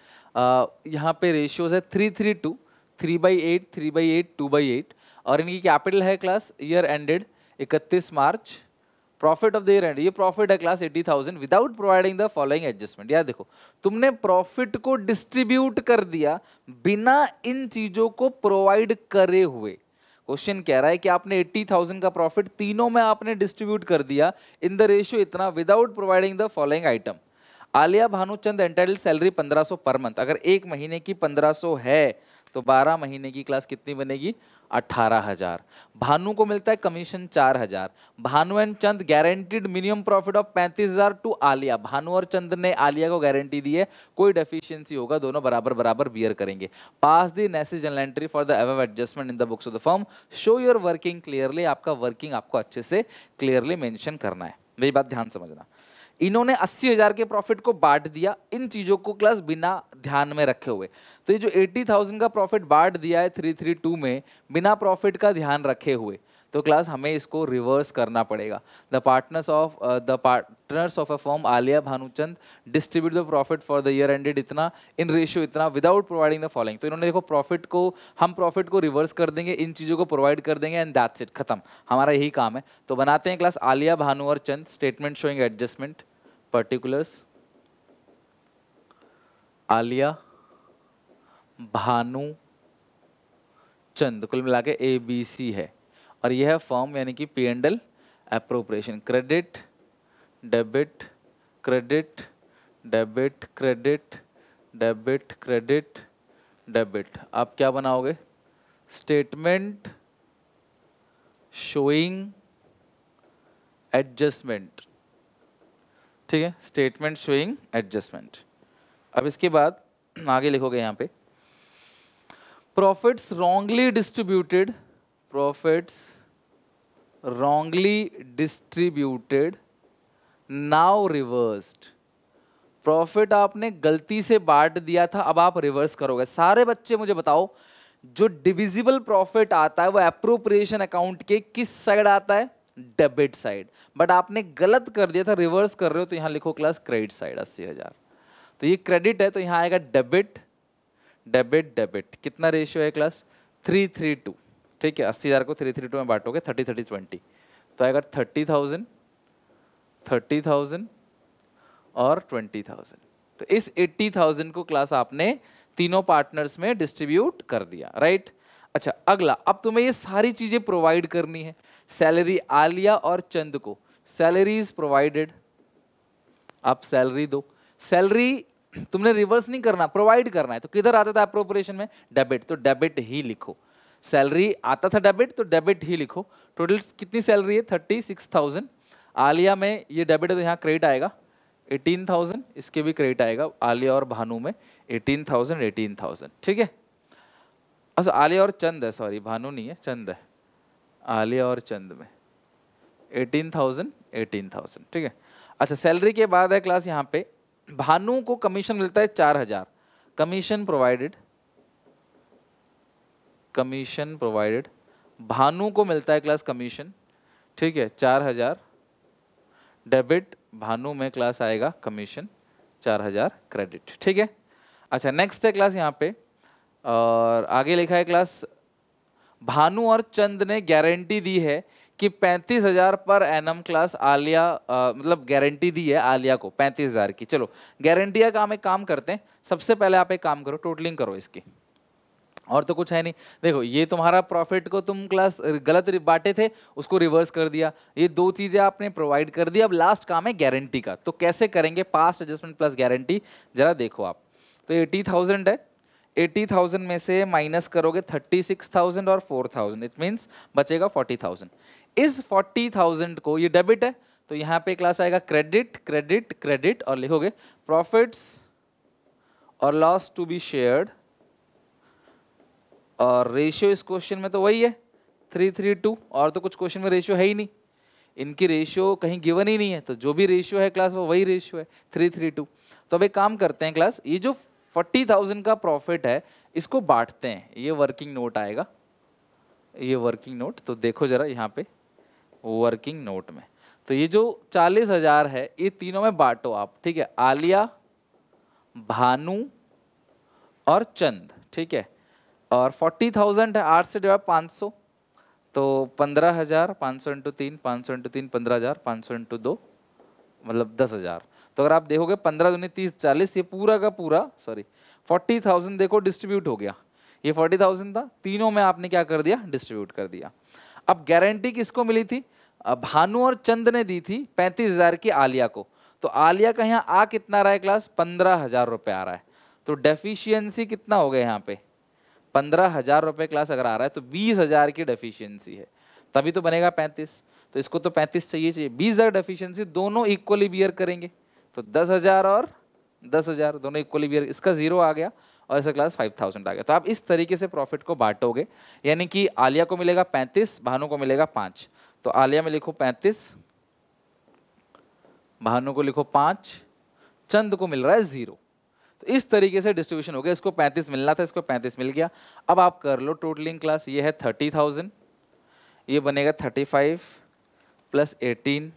यहाँ पे रेशियोज है three three two three by eight three by eight two by eight और इनकी कैपिटल है क्लास ईयर एंडेड इकतीस March profit of the year and ये प्रॉफिट है class eighty thousand without providing the following adjustment यार देखो तुमने प्रॉफिट को डिस्ट्रीब्यूट कर दिया बिना इन चीज़ों को प्रोवाइड करे हुए क्वेश्चन कह रहा है कि आपने 80,000 थाउजेंड का प्रॉफिट तीनों में आपने डिस्ट्रीब्यूट कर दिया इन द रेशियो इतना without providing the following item Alia Bhanuchand entitle salary 1500 per month अगर एक महीने की 1500 है तो 12 महीने की क्लास कितनी बनेगी अट्ठारह हजार भानु को मिलता है कमीशन चार हजार Bhanu and Chand guaranteed minimum profit of पैंतीस हजार टू आलिया भानु और चंद ने आलिया को गारंटी दी है कोई डेफिशिएंसी होगा दोनों बराबर बराबर बियर करेंगे pass the necessary and entry for the above adjustment in the books of the firm show your working clearly आपका वर्किंग आपको अच्छे से क्लियरली मैंशन करना है मेरी बात ध्यान समझना इन्होंने अस्सी के प्रॉफिट को बांट दिया इन चीजों को क्लास बिना ध्यान में रखे हुए तो ये जो 80,000 का प्रॉफिट बांट दिया है 332 में बिना प्रॉफिट का ध्यान रखे हुए तो क्लास हमें इसको रिवर्स करना पड़ेगा the partners of the partners of a firm Alia Bhanuchand distribute the profit for the year ended इतना इन रेशियो इतना विदाउट प्रोवाइडिंग द फॉलोइंग तो इन्होंने देखो प्रॉफिट को हम प्रॉफिट को रिवर्स कर देंगे इन चीज़ों को प्रोवाइड कर देंगे एंड दैट्स इट खत्म हमारा यही काम है तो बनाते हैं क्लास आलिया भानु और Chand statement showing adjustment particulars Alia Bhanu Chand कुल मिला के ए बी सी है और यह फॉर्म यानी कि P and L appropriation credit debit credit debit credit debit credit debit आप क्या बनाओगे स्टेटमेंट शोइंग एडजस्टमेंट ठीक है स्टेटमेंट शोइंग एडजस्टमेंट अब इसके बाद आगे लिखोगे यहाँ पे profits wrongly distributed profits wrongly distributed now reversed profit आपने गलती से बांट दिया था अब आप रिवर्स करोगे सारे बच्चे मुझे बताओ जो डिविजिबल प्रॉफिट आता है वो अप्रोप्रिएशन अकाउंट के किस साइड आता है डेबिट साइड बट आपने गलत कर दिया था रिवर्स कर रहे हो तो यहां लिखो क्लास क्रेडिट साइड अस्सी हज़ार तो ये क्रेडिट है तो यहां आएगा डेबिट डेबिट डेबिट कितना रेशियो है क्लास थ्री थ्री टू ठीक है अस्सी हज़ार को थ्री थ्री टू में बांटोगे थर्टी थर्टी ट्वेंटी तो आएगा थर्टी थाउजेंड थर्टी थाउजेंड और ट्वेंटी थाउजेंड तो इस एट्टी थाउजेंड को क्लास आपने तीनों पार्टनर्स में डिस्ट्रीब्यूट कर दिया राइट अच्छा अगला अब तुम्हें ये सारी चीज़ें प्रोवाइड करनी है सैलरी आलिया और चंद को सैलरी इज प्रोवाइडेड आप सैलरी दो सैलरी तुमने रिवर्स नहीं करना प्रोवाइड करना है तो किधर आता था अप्रोप्रिएशन में डेबिट तो डेबिट ही लिखो सैलरी आता था डेबिट तो डेबिट ही लिखो टोटल कितनी सैलरी है थर्टी सिक्स थाउजेंड आलिया में ये डेबिट है तो यहाँ क्रेडिट आएगा एटीन थाउजेंड इसके भी क्रेडिट आएगा आलिया और भानु में एटीन थाउजेंड एटीन थाउजेंड ठीक है अच्छा आलिया और चंद है सॉरी भानु नहीं है चंद है आलिया और चंद में एटीन थाउजेंड एटीन थाउजेंड ठीक है अच्छा सैलरी के बाद है क्लास यहाँ पे भानु को कमीशन मिलता है चार हजार commission provided commission provided Bhanu को मिलता है क्लास कमीशन ठीक है चार हजार डेबिट भानु में क्लास आएगा कमीशन चार हजार क्रेडिट ठीक है अच्छा नेक्स्ट है क्लास यहाँ पे और आगे लिखा है क्लास भानु और चंद ने गारंटी दी है कि पैंतीस हजार पर एनम क्लास आलिया आ, मतलब गारंटी दी है आलिया को पैंतीस हजार की चलो गारंटी का हम एक काम करते हैं सबसे पहले आप एक काम करो टोटलिंग करो इसकी और तो कुछ है नहीं देखो ये तुम्हारा प्रॉफिट को तुम क्लास गलत बांटे थे उसको रिवर्स कर दिया ये दो चीज़ें आपने प्रोवाइड कर दी अब लास्ट काम है गारंटी का तो कैसे करेंगे पास्ट एडजस्टमेंट प्लस गारंटी ज़रा देखो आप तो एटी थाउजेंड है एटी थाउजेंड में से माइनस करोगे थर्टी सिक्स थाउजेंड और फोर थाउजेंड इट मीन्स बचेगा फोर्टी थाउजेंड इस फोर्टी थाउजेंड को ये डेबिट है तो यहाँ पे क्लास आएगा क्रेडिट क्रेडिट क्रेडिट और लिखोगे प्रॉफिट्स और लॉस टू बी शेयर्ड और रेशियो इस क्वेश्चन में तो वही है थ्री थ्री टू और तो कुछ क्वेश्चन में रेशियो है ही नहीं इनकी रेशियो कहीं गिवन ही नहीं है तो जो भी रेशियो है क्लास वो वही रेशियो है थ्री थ्री टू तो अब एक काम करते हैं क्लास ये जो फोर्टी थाउजेंड का प्रॉफिट है इसको बांटते हैं ये वर्किंग नोट आएगा ये वर्किंग नोट तो देखो ज़रा यहाँ पे वर्किंग नोट में तो ये जो चालीस हजार है ये तीनों में बांटो आप ठीक है आलिया भानु और चंद ठीक है और फोर्टी थाउजेंड है आठ से डिवाइड पाँच सौ तो पंद्रह हज़ार पाँच सौ इंटू तीन पाँच सौ इंटू तीन पंद्रह हज़ार पाँच सौ इंटू दो मतलब दस हज़ार तो अगर आप देखोगे पंद्रह दूनी तीस चालीस ये पूरा का पूरा सॉरी फोर्टी थाउजेंड देखो डिस्ट्रीब्यूट हो गया ये फोर्टी थाउजेंड था तीनों में आपने क्या कर दिया डिस्ट्रीब्यूट कर दिया अब गारंटी किसको मिली थी भानु और चंद ने दी थी पैंतीस हज़ार की आलिया को तो आलिया का यहाँ आ कितना रहा है क्लास पंद्रह हज़ार रुपये आ रहा है तो डेफिशिएंसी कितना हो गया यहाँ पे पंद्रह हज़ार रुपये क्लास अगर आ रहा है तो बीस हज़ार की डेफिशिएंसी है तभी तो बनेगा पैंतीस तो इसको तो पैंतीस चाहिए चाहिए बीस हज़ार डेफिशियंसी दोनों इक्वली बियर करेंगे तो दस हज़ार और दस हज़ार दोनों इक्वली बियर इसका ज़ीरो आ गया और इसका क्लास थाउजेंड आ गया तो आप इस तरीके से प्रॉफिट को बांटोगे यानी कि आलिया को मिलेगा पैंतीस भानु को मिलेगा पाँच तो आलिया में लिखो पैंतीस भानु को लिखो पाँच चंद को मिल रहा है ज़ीरो तो इस तरीके से डिस्ट्रीब्यूशन हो गया इसको पैंतीस मिलना था इसको पैंतीस मिल गया अब आप कर लो टोटलिंग क्लास ये है थर्टी थाउजेंड ये बनेगा थर्टी फाइव प्लस 18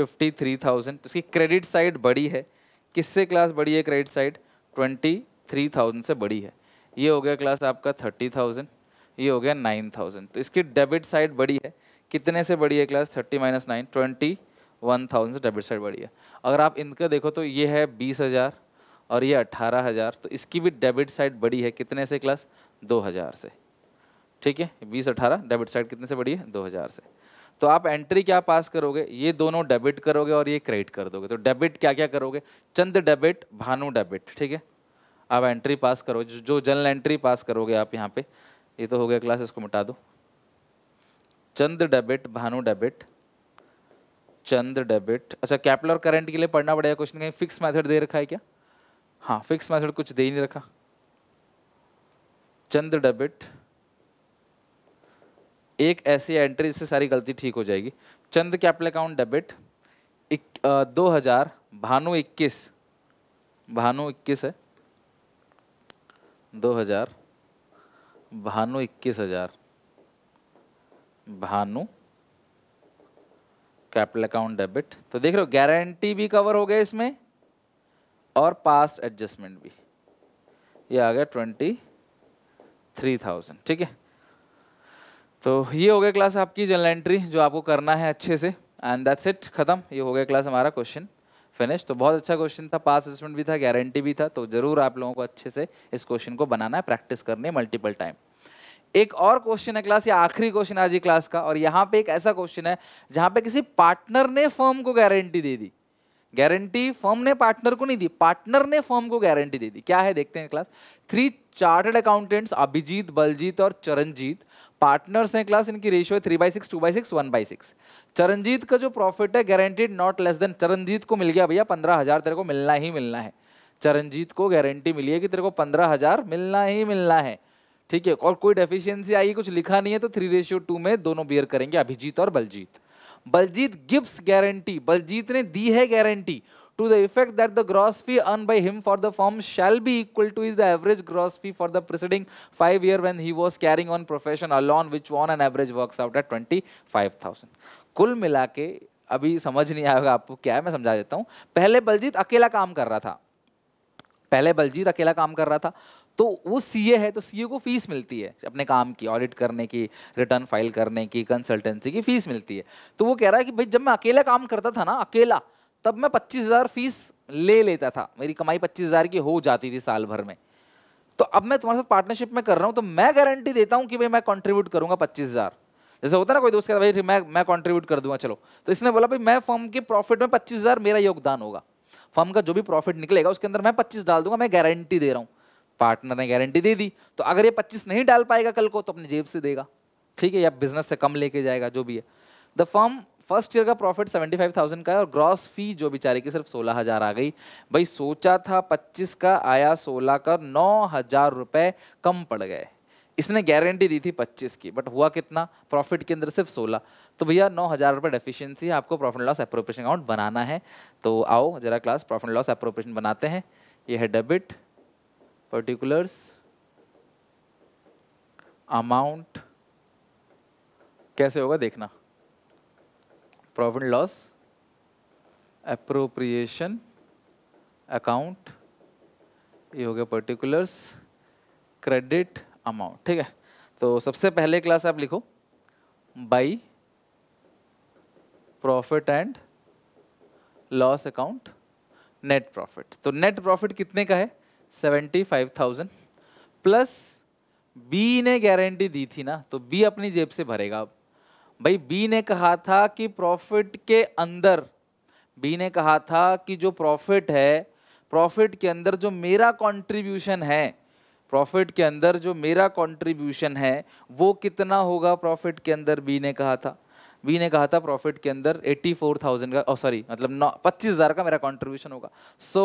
53,000 तो इसकी क्रेडिट साइड बड़ी है किससे क्लास बड़ी है credit side twenty three thousand से बड़ी है ये हो गया क्लास आपका थर्टी थाउजेंड ये हो गया नाइन थाउजेंड तो इसकी डेबिट साइड बड़ी है कितने से बड़ी है class thirty minus nine twenty one thousand से डेबिट साइड बड़ी है अगर आप इनका देखो तो ये है बीस हज़ार और ये अट्ठारह हज़ार तो इसकी भी डेबिट साइड बड़ी है कितने से क्लास दो हज़ार से ठीक है बीस अट्ठारह डेबिट साइड कितने से बड़ी है दो हज़ार से तो आप एंट्री क्या पास करोगे ये दोनों डेबिट करोगे और ये क्रेडिट कर दोगे तो डेबिट क्या क्या करोगे चंद डेबिट भानु डेबिट ठीक है आप एंट्री पास करो जो जनरल एंट्री पास करोगे आप यहाँ पे ये तो हो गया क्लास इसको मिटा दो Chand debit Bhanu debit Chand debit अच्छा और करंट के लिए पढ़ना पड़ेगा क्वेश्चन कहीं फिक्स मेथड दे रखा है क्या हाँ फिक्स मेथड कुछ दे ही नहीं रखा चंद डेबिट एक ऐसी एंट्री से सारी गलती ठीक हो जाएगी चंद कैपिटल अकाउंट डेबिट दो हज़ार भानु इक्कीस भानु इक्कीस है दो हज़ार भानु इक्कीस हज़ार भानु कैपिटल अकाउंट डेबिट तो देख रहे हो गारंटी भी कवर हो गया इसमें और पास्ट एडजस्टमेंट भी ये आ गया ट्वेंटी थ्री थाउजेंड ठीक है तो ये हो गया क्लास आपकी जनरल एंट्री जो आपको करना है अच्छे से एंड दैट्स इट खत्म ये हो गया क्लास हमारा क्वेश्चन फिनिश तो बहुत अच्छा क्वेश्चन था पास असेसमेंट भी था गारंटी भी था तो ज़रूर आप लोगों को अच्छे से इस क्वेश्चन को बनाना है प्रैक्टिस करनी है मल्टीपल टाइम एक और क्वेश्चन है क्लास या आखिरी क्वेश्चन आज ही क्लास का और यहाँ पे एक ऐसा क्वेश्चन है जहाँ पे किसी पार्टनर ने फर्म को गारंटी दे दी गारंटी फर्म ने पार्टनर को नहीं दी पार्टनर ने फर्म को गारंटी दे दी क्या है देखते हैं class three chartered accountants Abhijeet Baljeet और चरणजीत पार्टनर्स हैं क्लास इनकी रेशियो है three by six two by six one by six Charanjeet का जो प्रॉफिट है guaranteed not less than Charanjeet को मिल गया भैया पंद्रह हज़ार तेरे को मिलना ही मिलना है चरणजीत को गारंटी मिली है कि तेरे को पंद्रह हज़ार मिलना ही मिलना है ठीक है और कोई डेफिशिएंसी आई कुछ लिखा नहीं है तो थ्री रेशियो टू में दोनों बियर करेंगे अभिजीत और बलजीत बलजीत गिफ्ट गारंटी बलजीत ने दी है guarantee to the effect that the gross fee earned by him for the firm shall be equal to the average gross fee for the preceding five year when he was carrying on profession alone which on an average works out at 25,000 कुल मिला के अभी समझ नहीं आएगा आपको क्या है मैं समझा देता हूँ पहले बलजीत अकेला काम कर रहा था पहले बलजीत अकेला काम कर रहा था तो वो सीए है तो सीए को फीस मिलती है अपने काम की ऑडिट करने की रिटर्न फाइल करने की कंसल्टेंसी की फीस मिलती है तो वो कह रहा है कि भाई जब मैं अकेला काम करता था ना अकेला तब मैं पच्चीस हज़ार फीस ले लेता था मेरी कमाई पच्चीस हज़ार की हो जाती थी साल भर में तो अब मैं तुम्हारे साथ पार्टनरशिप में कर रहा हूँ तो मैं गारंटी देता हूँ कि भाई मैं कॉन्ट्रीब्यूट करूंगा पच्चीस हज़ार जैसे होता ना कोई दोस्त कहता भाई मैं मैं कॉन्ट्रीब्यूट कर दूंगा चलो तो इसने बोला भाई मैं फर्म के प्रॉफिट में पच्चीस हज़ार मेरा योगदान होगा फर्म का जो भी प्रॉफिट निकलेगा उसके अंदर मैं पच्चीस डाल दूंगा मैं गारंटी दे रहा हूँ पार्टनर ने गारंटी दे दी तो अगर ये पच्चीस नहीं डाल पाएगा कल को तो अपनी जेब से देगा ठीक है या बिजनेस से कम लेके जाएगा जो भी है द फर्म फर्स्ट ईयर का प्रॉफिट 75,000 का है और ग्रॉस फी जो बेचारे की सिर्फ 16,000 आ गई भाई सोचा था 25 का आया 16 का नौ हजार रुपए कम पड़ गए इसने गारंटी दी थी 25 की बट हुआ कितना प्रॉफिट के अंदर सिर्फ 16 तो भैया नौ हज़ार रुपये डेफिशियंसी आपको प्रॉफिट लॉस अप्रोप्रेशन अकाउंट बनाना है तो आओ जरा क्लास प्रॉफिट लॉस अप्रोप्रेशन बनाते हैं ये है डेबिट पर्टिकुलर्स अमाउंट कैसे होगा देखना प्रॉफिट लॉस अप्रोप्रिएशन अकाउंट ये हो गया पर्टिकुलर्स क्रेडिट अमाउंट ठीक है तो सबसे पहले क्लास आप लिखो by profit and loss account net profit तो नेट प्रॉफिट कितने का है seventy five thousand plus B ने गारंटी दी थी ना तो बी अपनी जेब से भरेगा अब भाई बी ने कहा था कि प्रॉफिट के अंदर बी ने कहा था कि जो प्रॉफिट है प्रॉफिट के अंदर जो मेरा कंट्रीब्यूशन है प्रॉफिट के अंदर जो मेरा कंट्रीब्यूशन है वो कितना होगा प्रॉफिट के अंदर बी ने कहा था बी ने कहा था प्रॉफिट के अंदर 84,000 का सॉरी oh, मतलब नौ पच्चीस हज़ार का मेरा कंट्रीब्यूशन होगा सो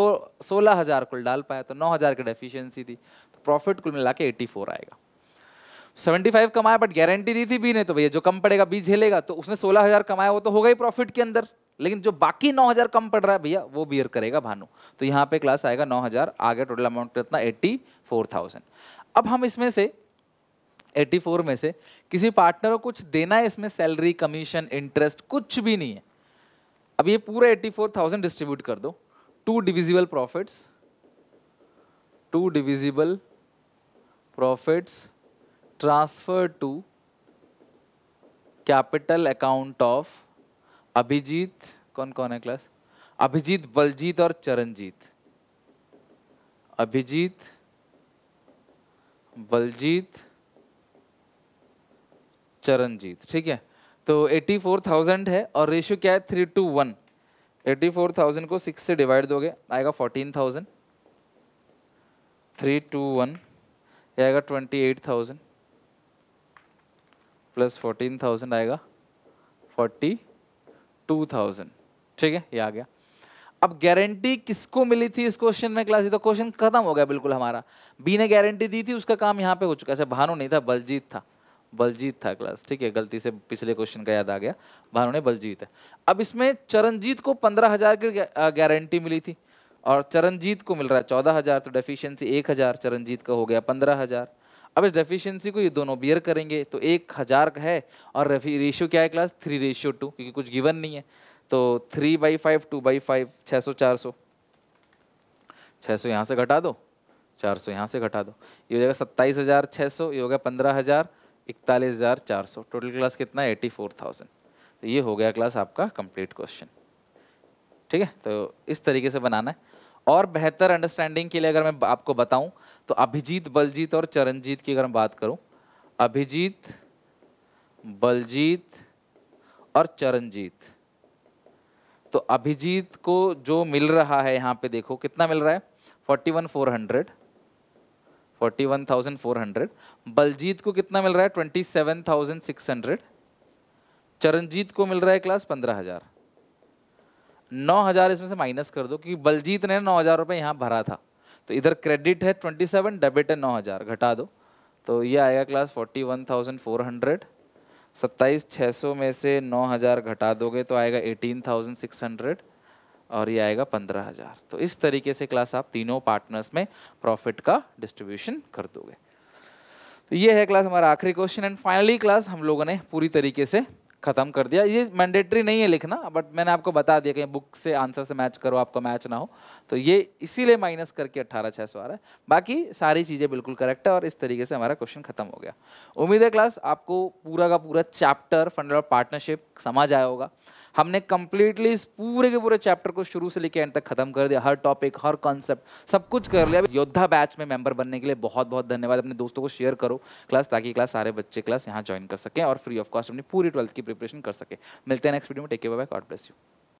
सोलह हज़ार कुल डाल पाया तो नौ हज़ार की डेफिशिएंसी थी तो प्रॉफिट कुल मिला के एट्टी आएगा सेवेंटी फाइव कमाया बट गारंटी दी थी बी ने तो भैया जो कम पड़ेगा बी झेलेगा तो उसने सोलह हजार कमाया वो तो होगा ही प्रॉफिट के अंदर लेकिन जो बाकी नौ हजार कम पड़ रहा है भैया वो बियर करेगा भानु तो यहाँ पे क्लास आएगा नौ हजार आगे टोटल अमाउंट कितना थाउजेंड अब हम इसमें से फोर में से किसी पार्टनर को कुछ देना है इसमें सैलरी कमीशन इंटरेस्ट कुछ भी नहीं है अब ये पूरा थाउजेंड डिस्ट्रीब्यूट कर दो to divisible profits to divisible profits transfer to capital account of Abhijeet कौन कौन है क्लास अभिजीत बलजीत और चरणजीत अभिजीत बलजीत चरणजीत ठीक है तो 84,000 है और रेशियो क्या है three two one eighty four thousand को सिक्स से डिवाइड दोगे आएगा fourteen thousand three two one आएगा twenty eight thousand plus fourteen thousand आएगा फोर्टी टू थाउजेंड ठीक है ये आ गया अब गारंटी किसको मिली थी इस क्वेश्चन में क्लास तो क्वेश्चन खत्म हो गया बिल्कुल हमारा बी ने गारंटी दी थी उसका काम यहाँ पे हो चुका है भानु नहीं था बलजीत था बलजीत था क्लास ठीक है गलती से पिछले क्वेश्चन का याद आ गया भानु ने बलजीत है अब इसमें चरणजीत को पंद्रह हजार की गारंटी मिली थी और चरणजीत को मिल रहा है चौदह हजार तो डेफिशिएंसी एक हजार चरणजीत का हो गया पंद्रह हजार अब इस डेफिशिएंसी को ये दोनों बियर करेंगे तो एक हज़ार का है और रेशियो क्या है क्लास थ्री रेशियो टू क्योंकि कुछ गिवन नहीं है तो three by five two by five छः सौ चार सौ छः सौ यहाँ से घटा दो चार सौ यहाँ से घटा दो ये हो जाएगा सत्ताईस हज़ार छः सौ ये हो गया पंद्रह हज़ार इकतालीस हज़ार चार सौ टोटल क्लास कितना एटी फोर थाउजेंड तो ये हो गया क्लास आपका कंप्लीट क्वेश्चन ठीक है तो इस तरीके से बनाना है और बेहतर अंडरस्टैंडिंग के लिए अगर मैं आपको बताऊं तो अभिजीत बलजीत और चरणजीत की अगर मैं बात करूं अभिजीत बलजीत और चरणजीत तो अभिजीत को जो मिल रहा है यहाँ पे देखो कितना मिल रहा है forty one four hundred forty one thousand four hundred Baljeet को कितना मिल रहा है twenty seven thousand six hundred Charanjeet को मिल रहा है क्लास पंद्रह हज़ार नौ हज़ार इसमें से माइनस कर दो क्योंकि बलजीत ने नौ हज़ार रुपये यहाँ भरा था तो इधर क्रेडिट है ट्वेंटी सेवन डेबिट है नौ हज़ार घटा दो तो ये आएगा class forty one thousand four hundred सत्ताईस छः सौ में से नौ हज़ार घटा दोगे तो आएगा एटीन थाउजेंड सिक्स हंड्रेड और ये आएगा पंद्रह हज़ार तो इस तरीके से क्लास आप तीनों पार्टनर्स में प्रॉफिट का डिस्ट्रीब्यूशन कर दोगे तो ये है क्लास हमारा आखिरी क्वेश्चन एंड फाइनली क्लास हम लोगों ने पूरी तरीके से खत्म कर दिया ये मैंडेटरी नहीं है लिखना बट मैंने आपको बता दिया कि बुक से आंसर से मैच करो आपका मैच ना हो तो ये इसीलिए माइनस करके अट्ठारह छः सौ आ रहा है बाकी सारी चीज़ें बिल्कुल करेक्ट है और इस तरीके से हमारा क्वेश्चन खत्म हो गया उम्मीद है क्लास आपको पूरा का पूरा चैप्टर फंडल और पार्टनरशिप समझ आया होगा हमने कम्प्लीटली इस पूरे के पूरे चैप्टर को शुरू से लेकर एंड तक खत्म कर दिया हर टॉपिक हर कॉन्सेप्ट सब कुछ कर लिया योद्धा बैच में मेंबर बनने के लिए बहुत बहुत धन्यवाद अपने दोस्तों को शेयर करो क्लास ताकि क्लास सारे बच्चे क्लास यहाँ ज्वाइन कर सकें और फ्री ऑफ कॉस्ट अपनी पूरी ट्वेल्थ की प्रिपरेशन कर सके मिलते हैं नेक्स्ट वीडियो में take care bye God bless you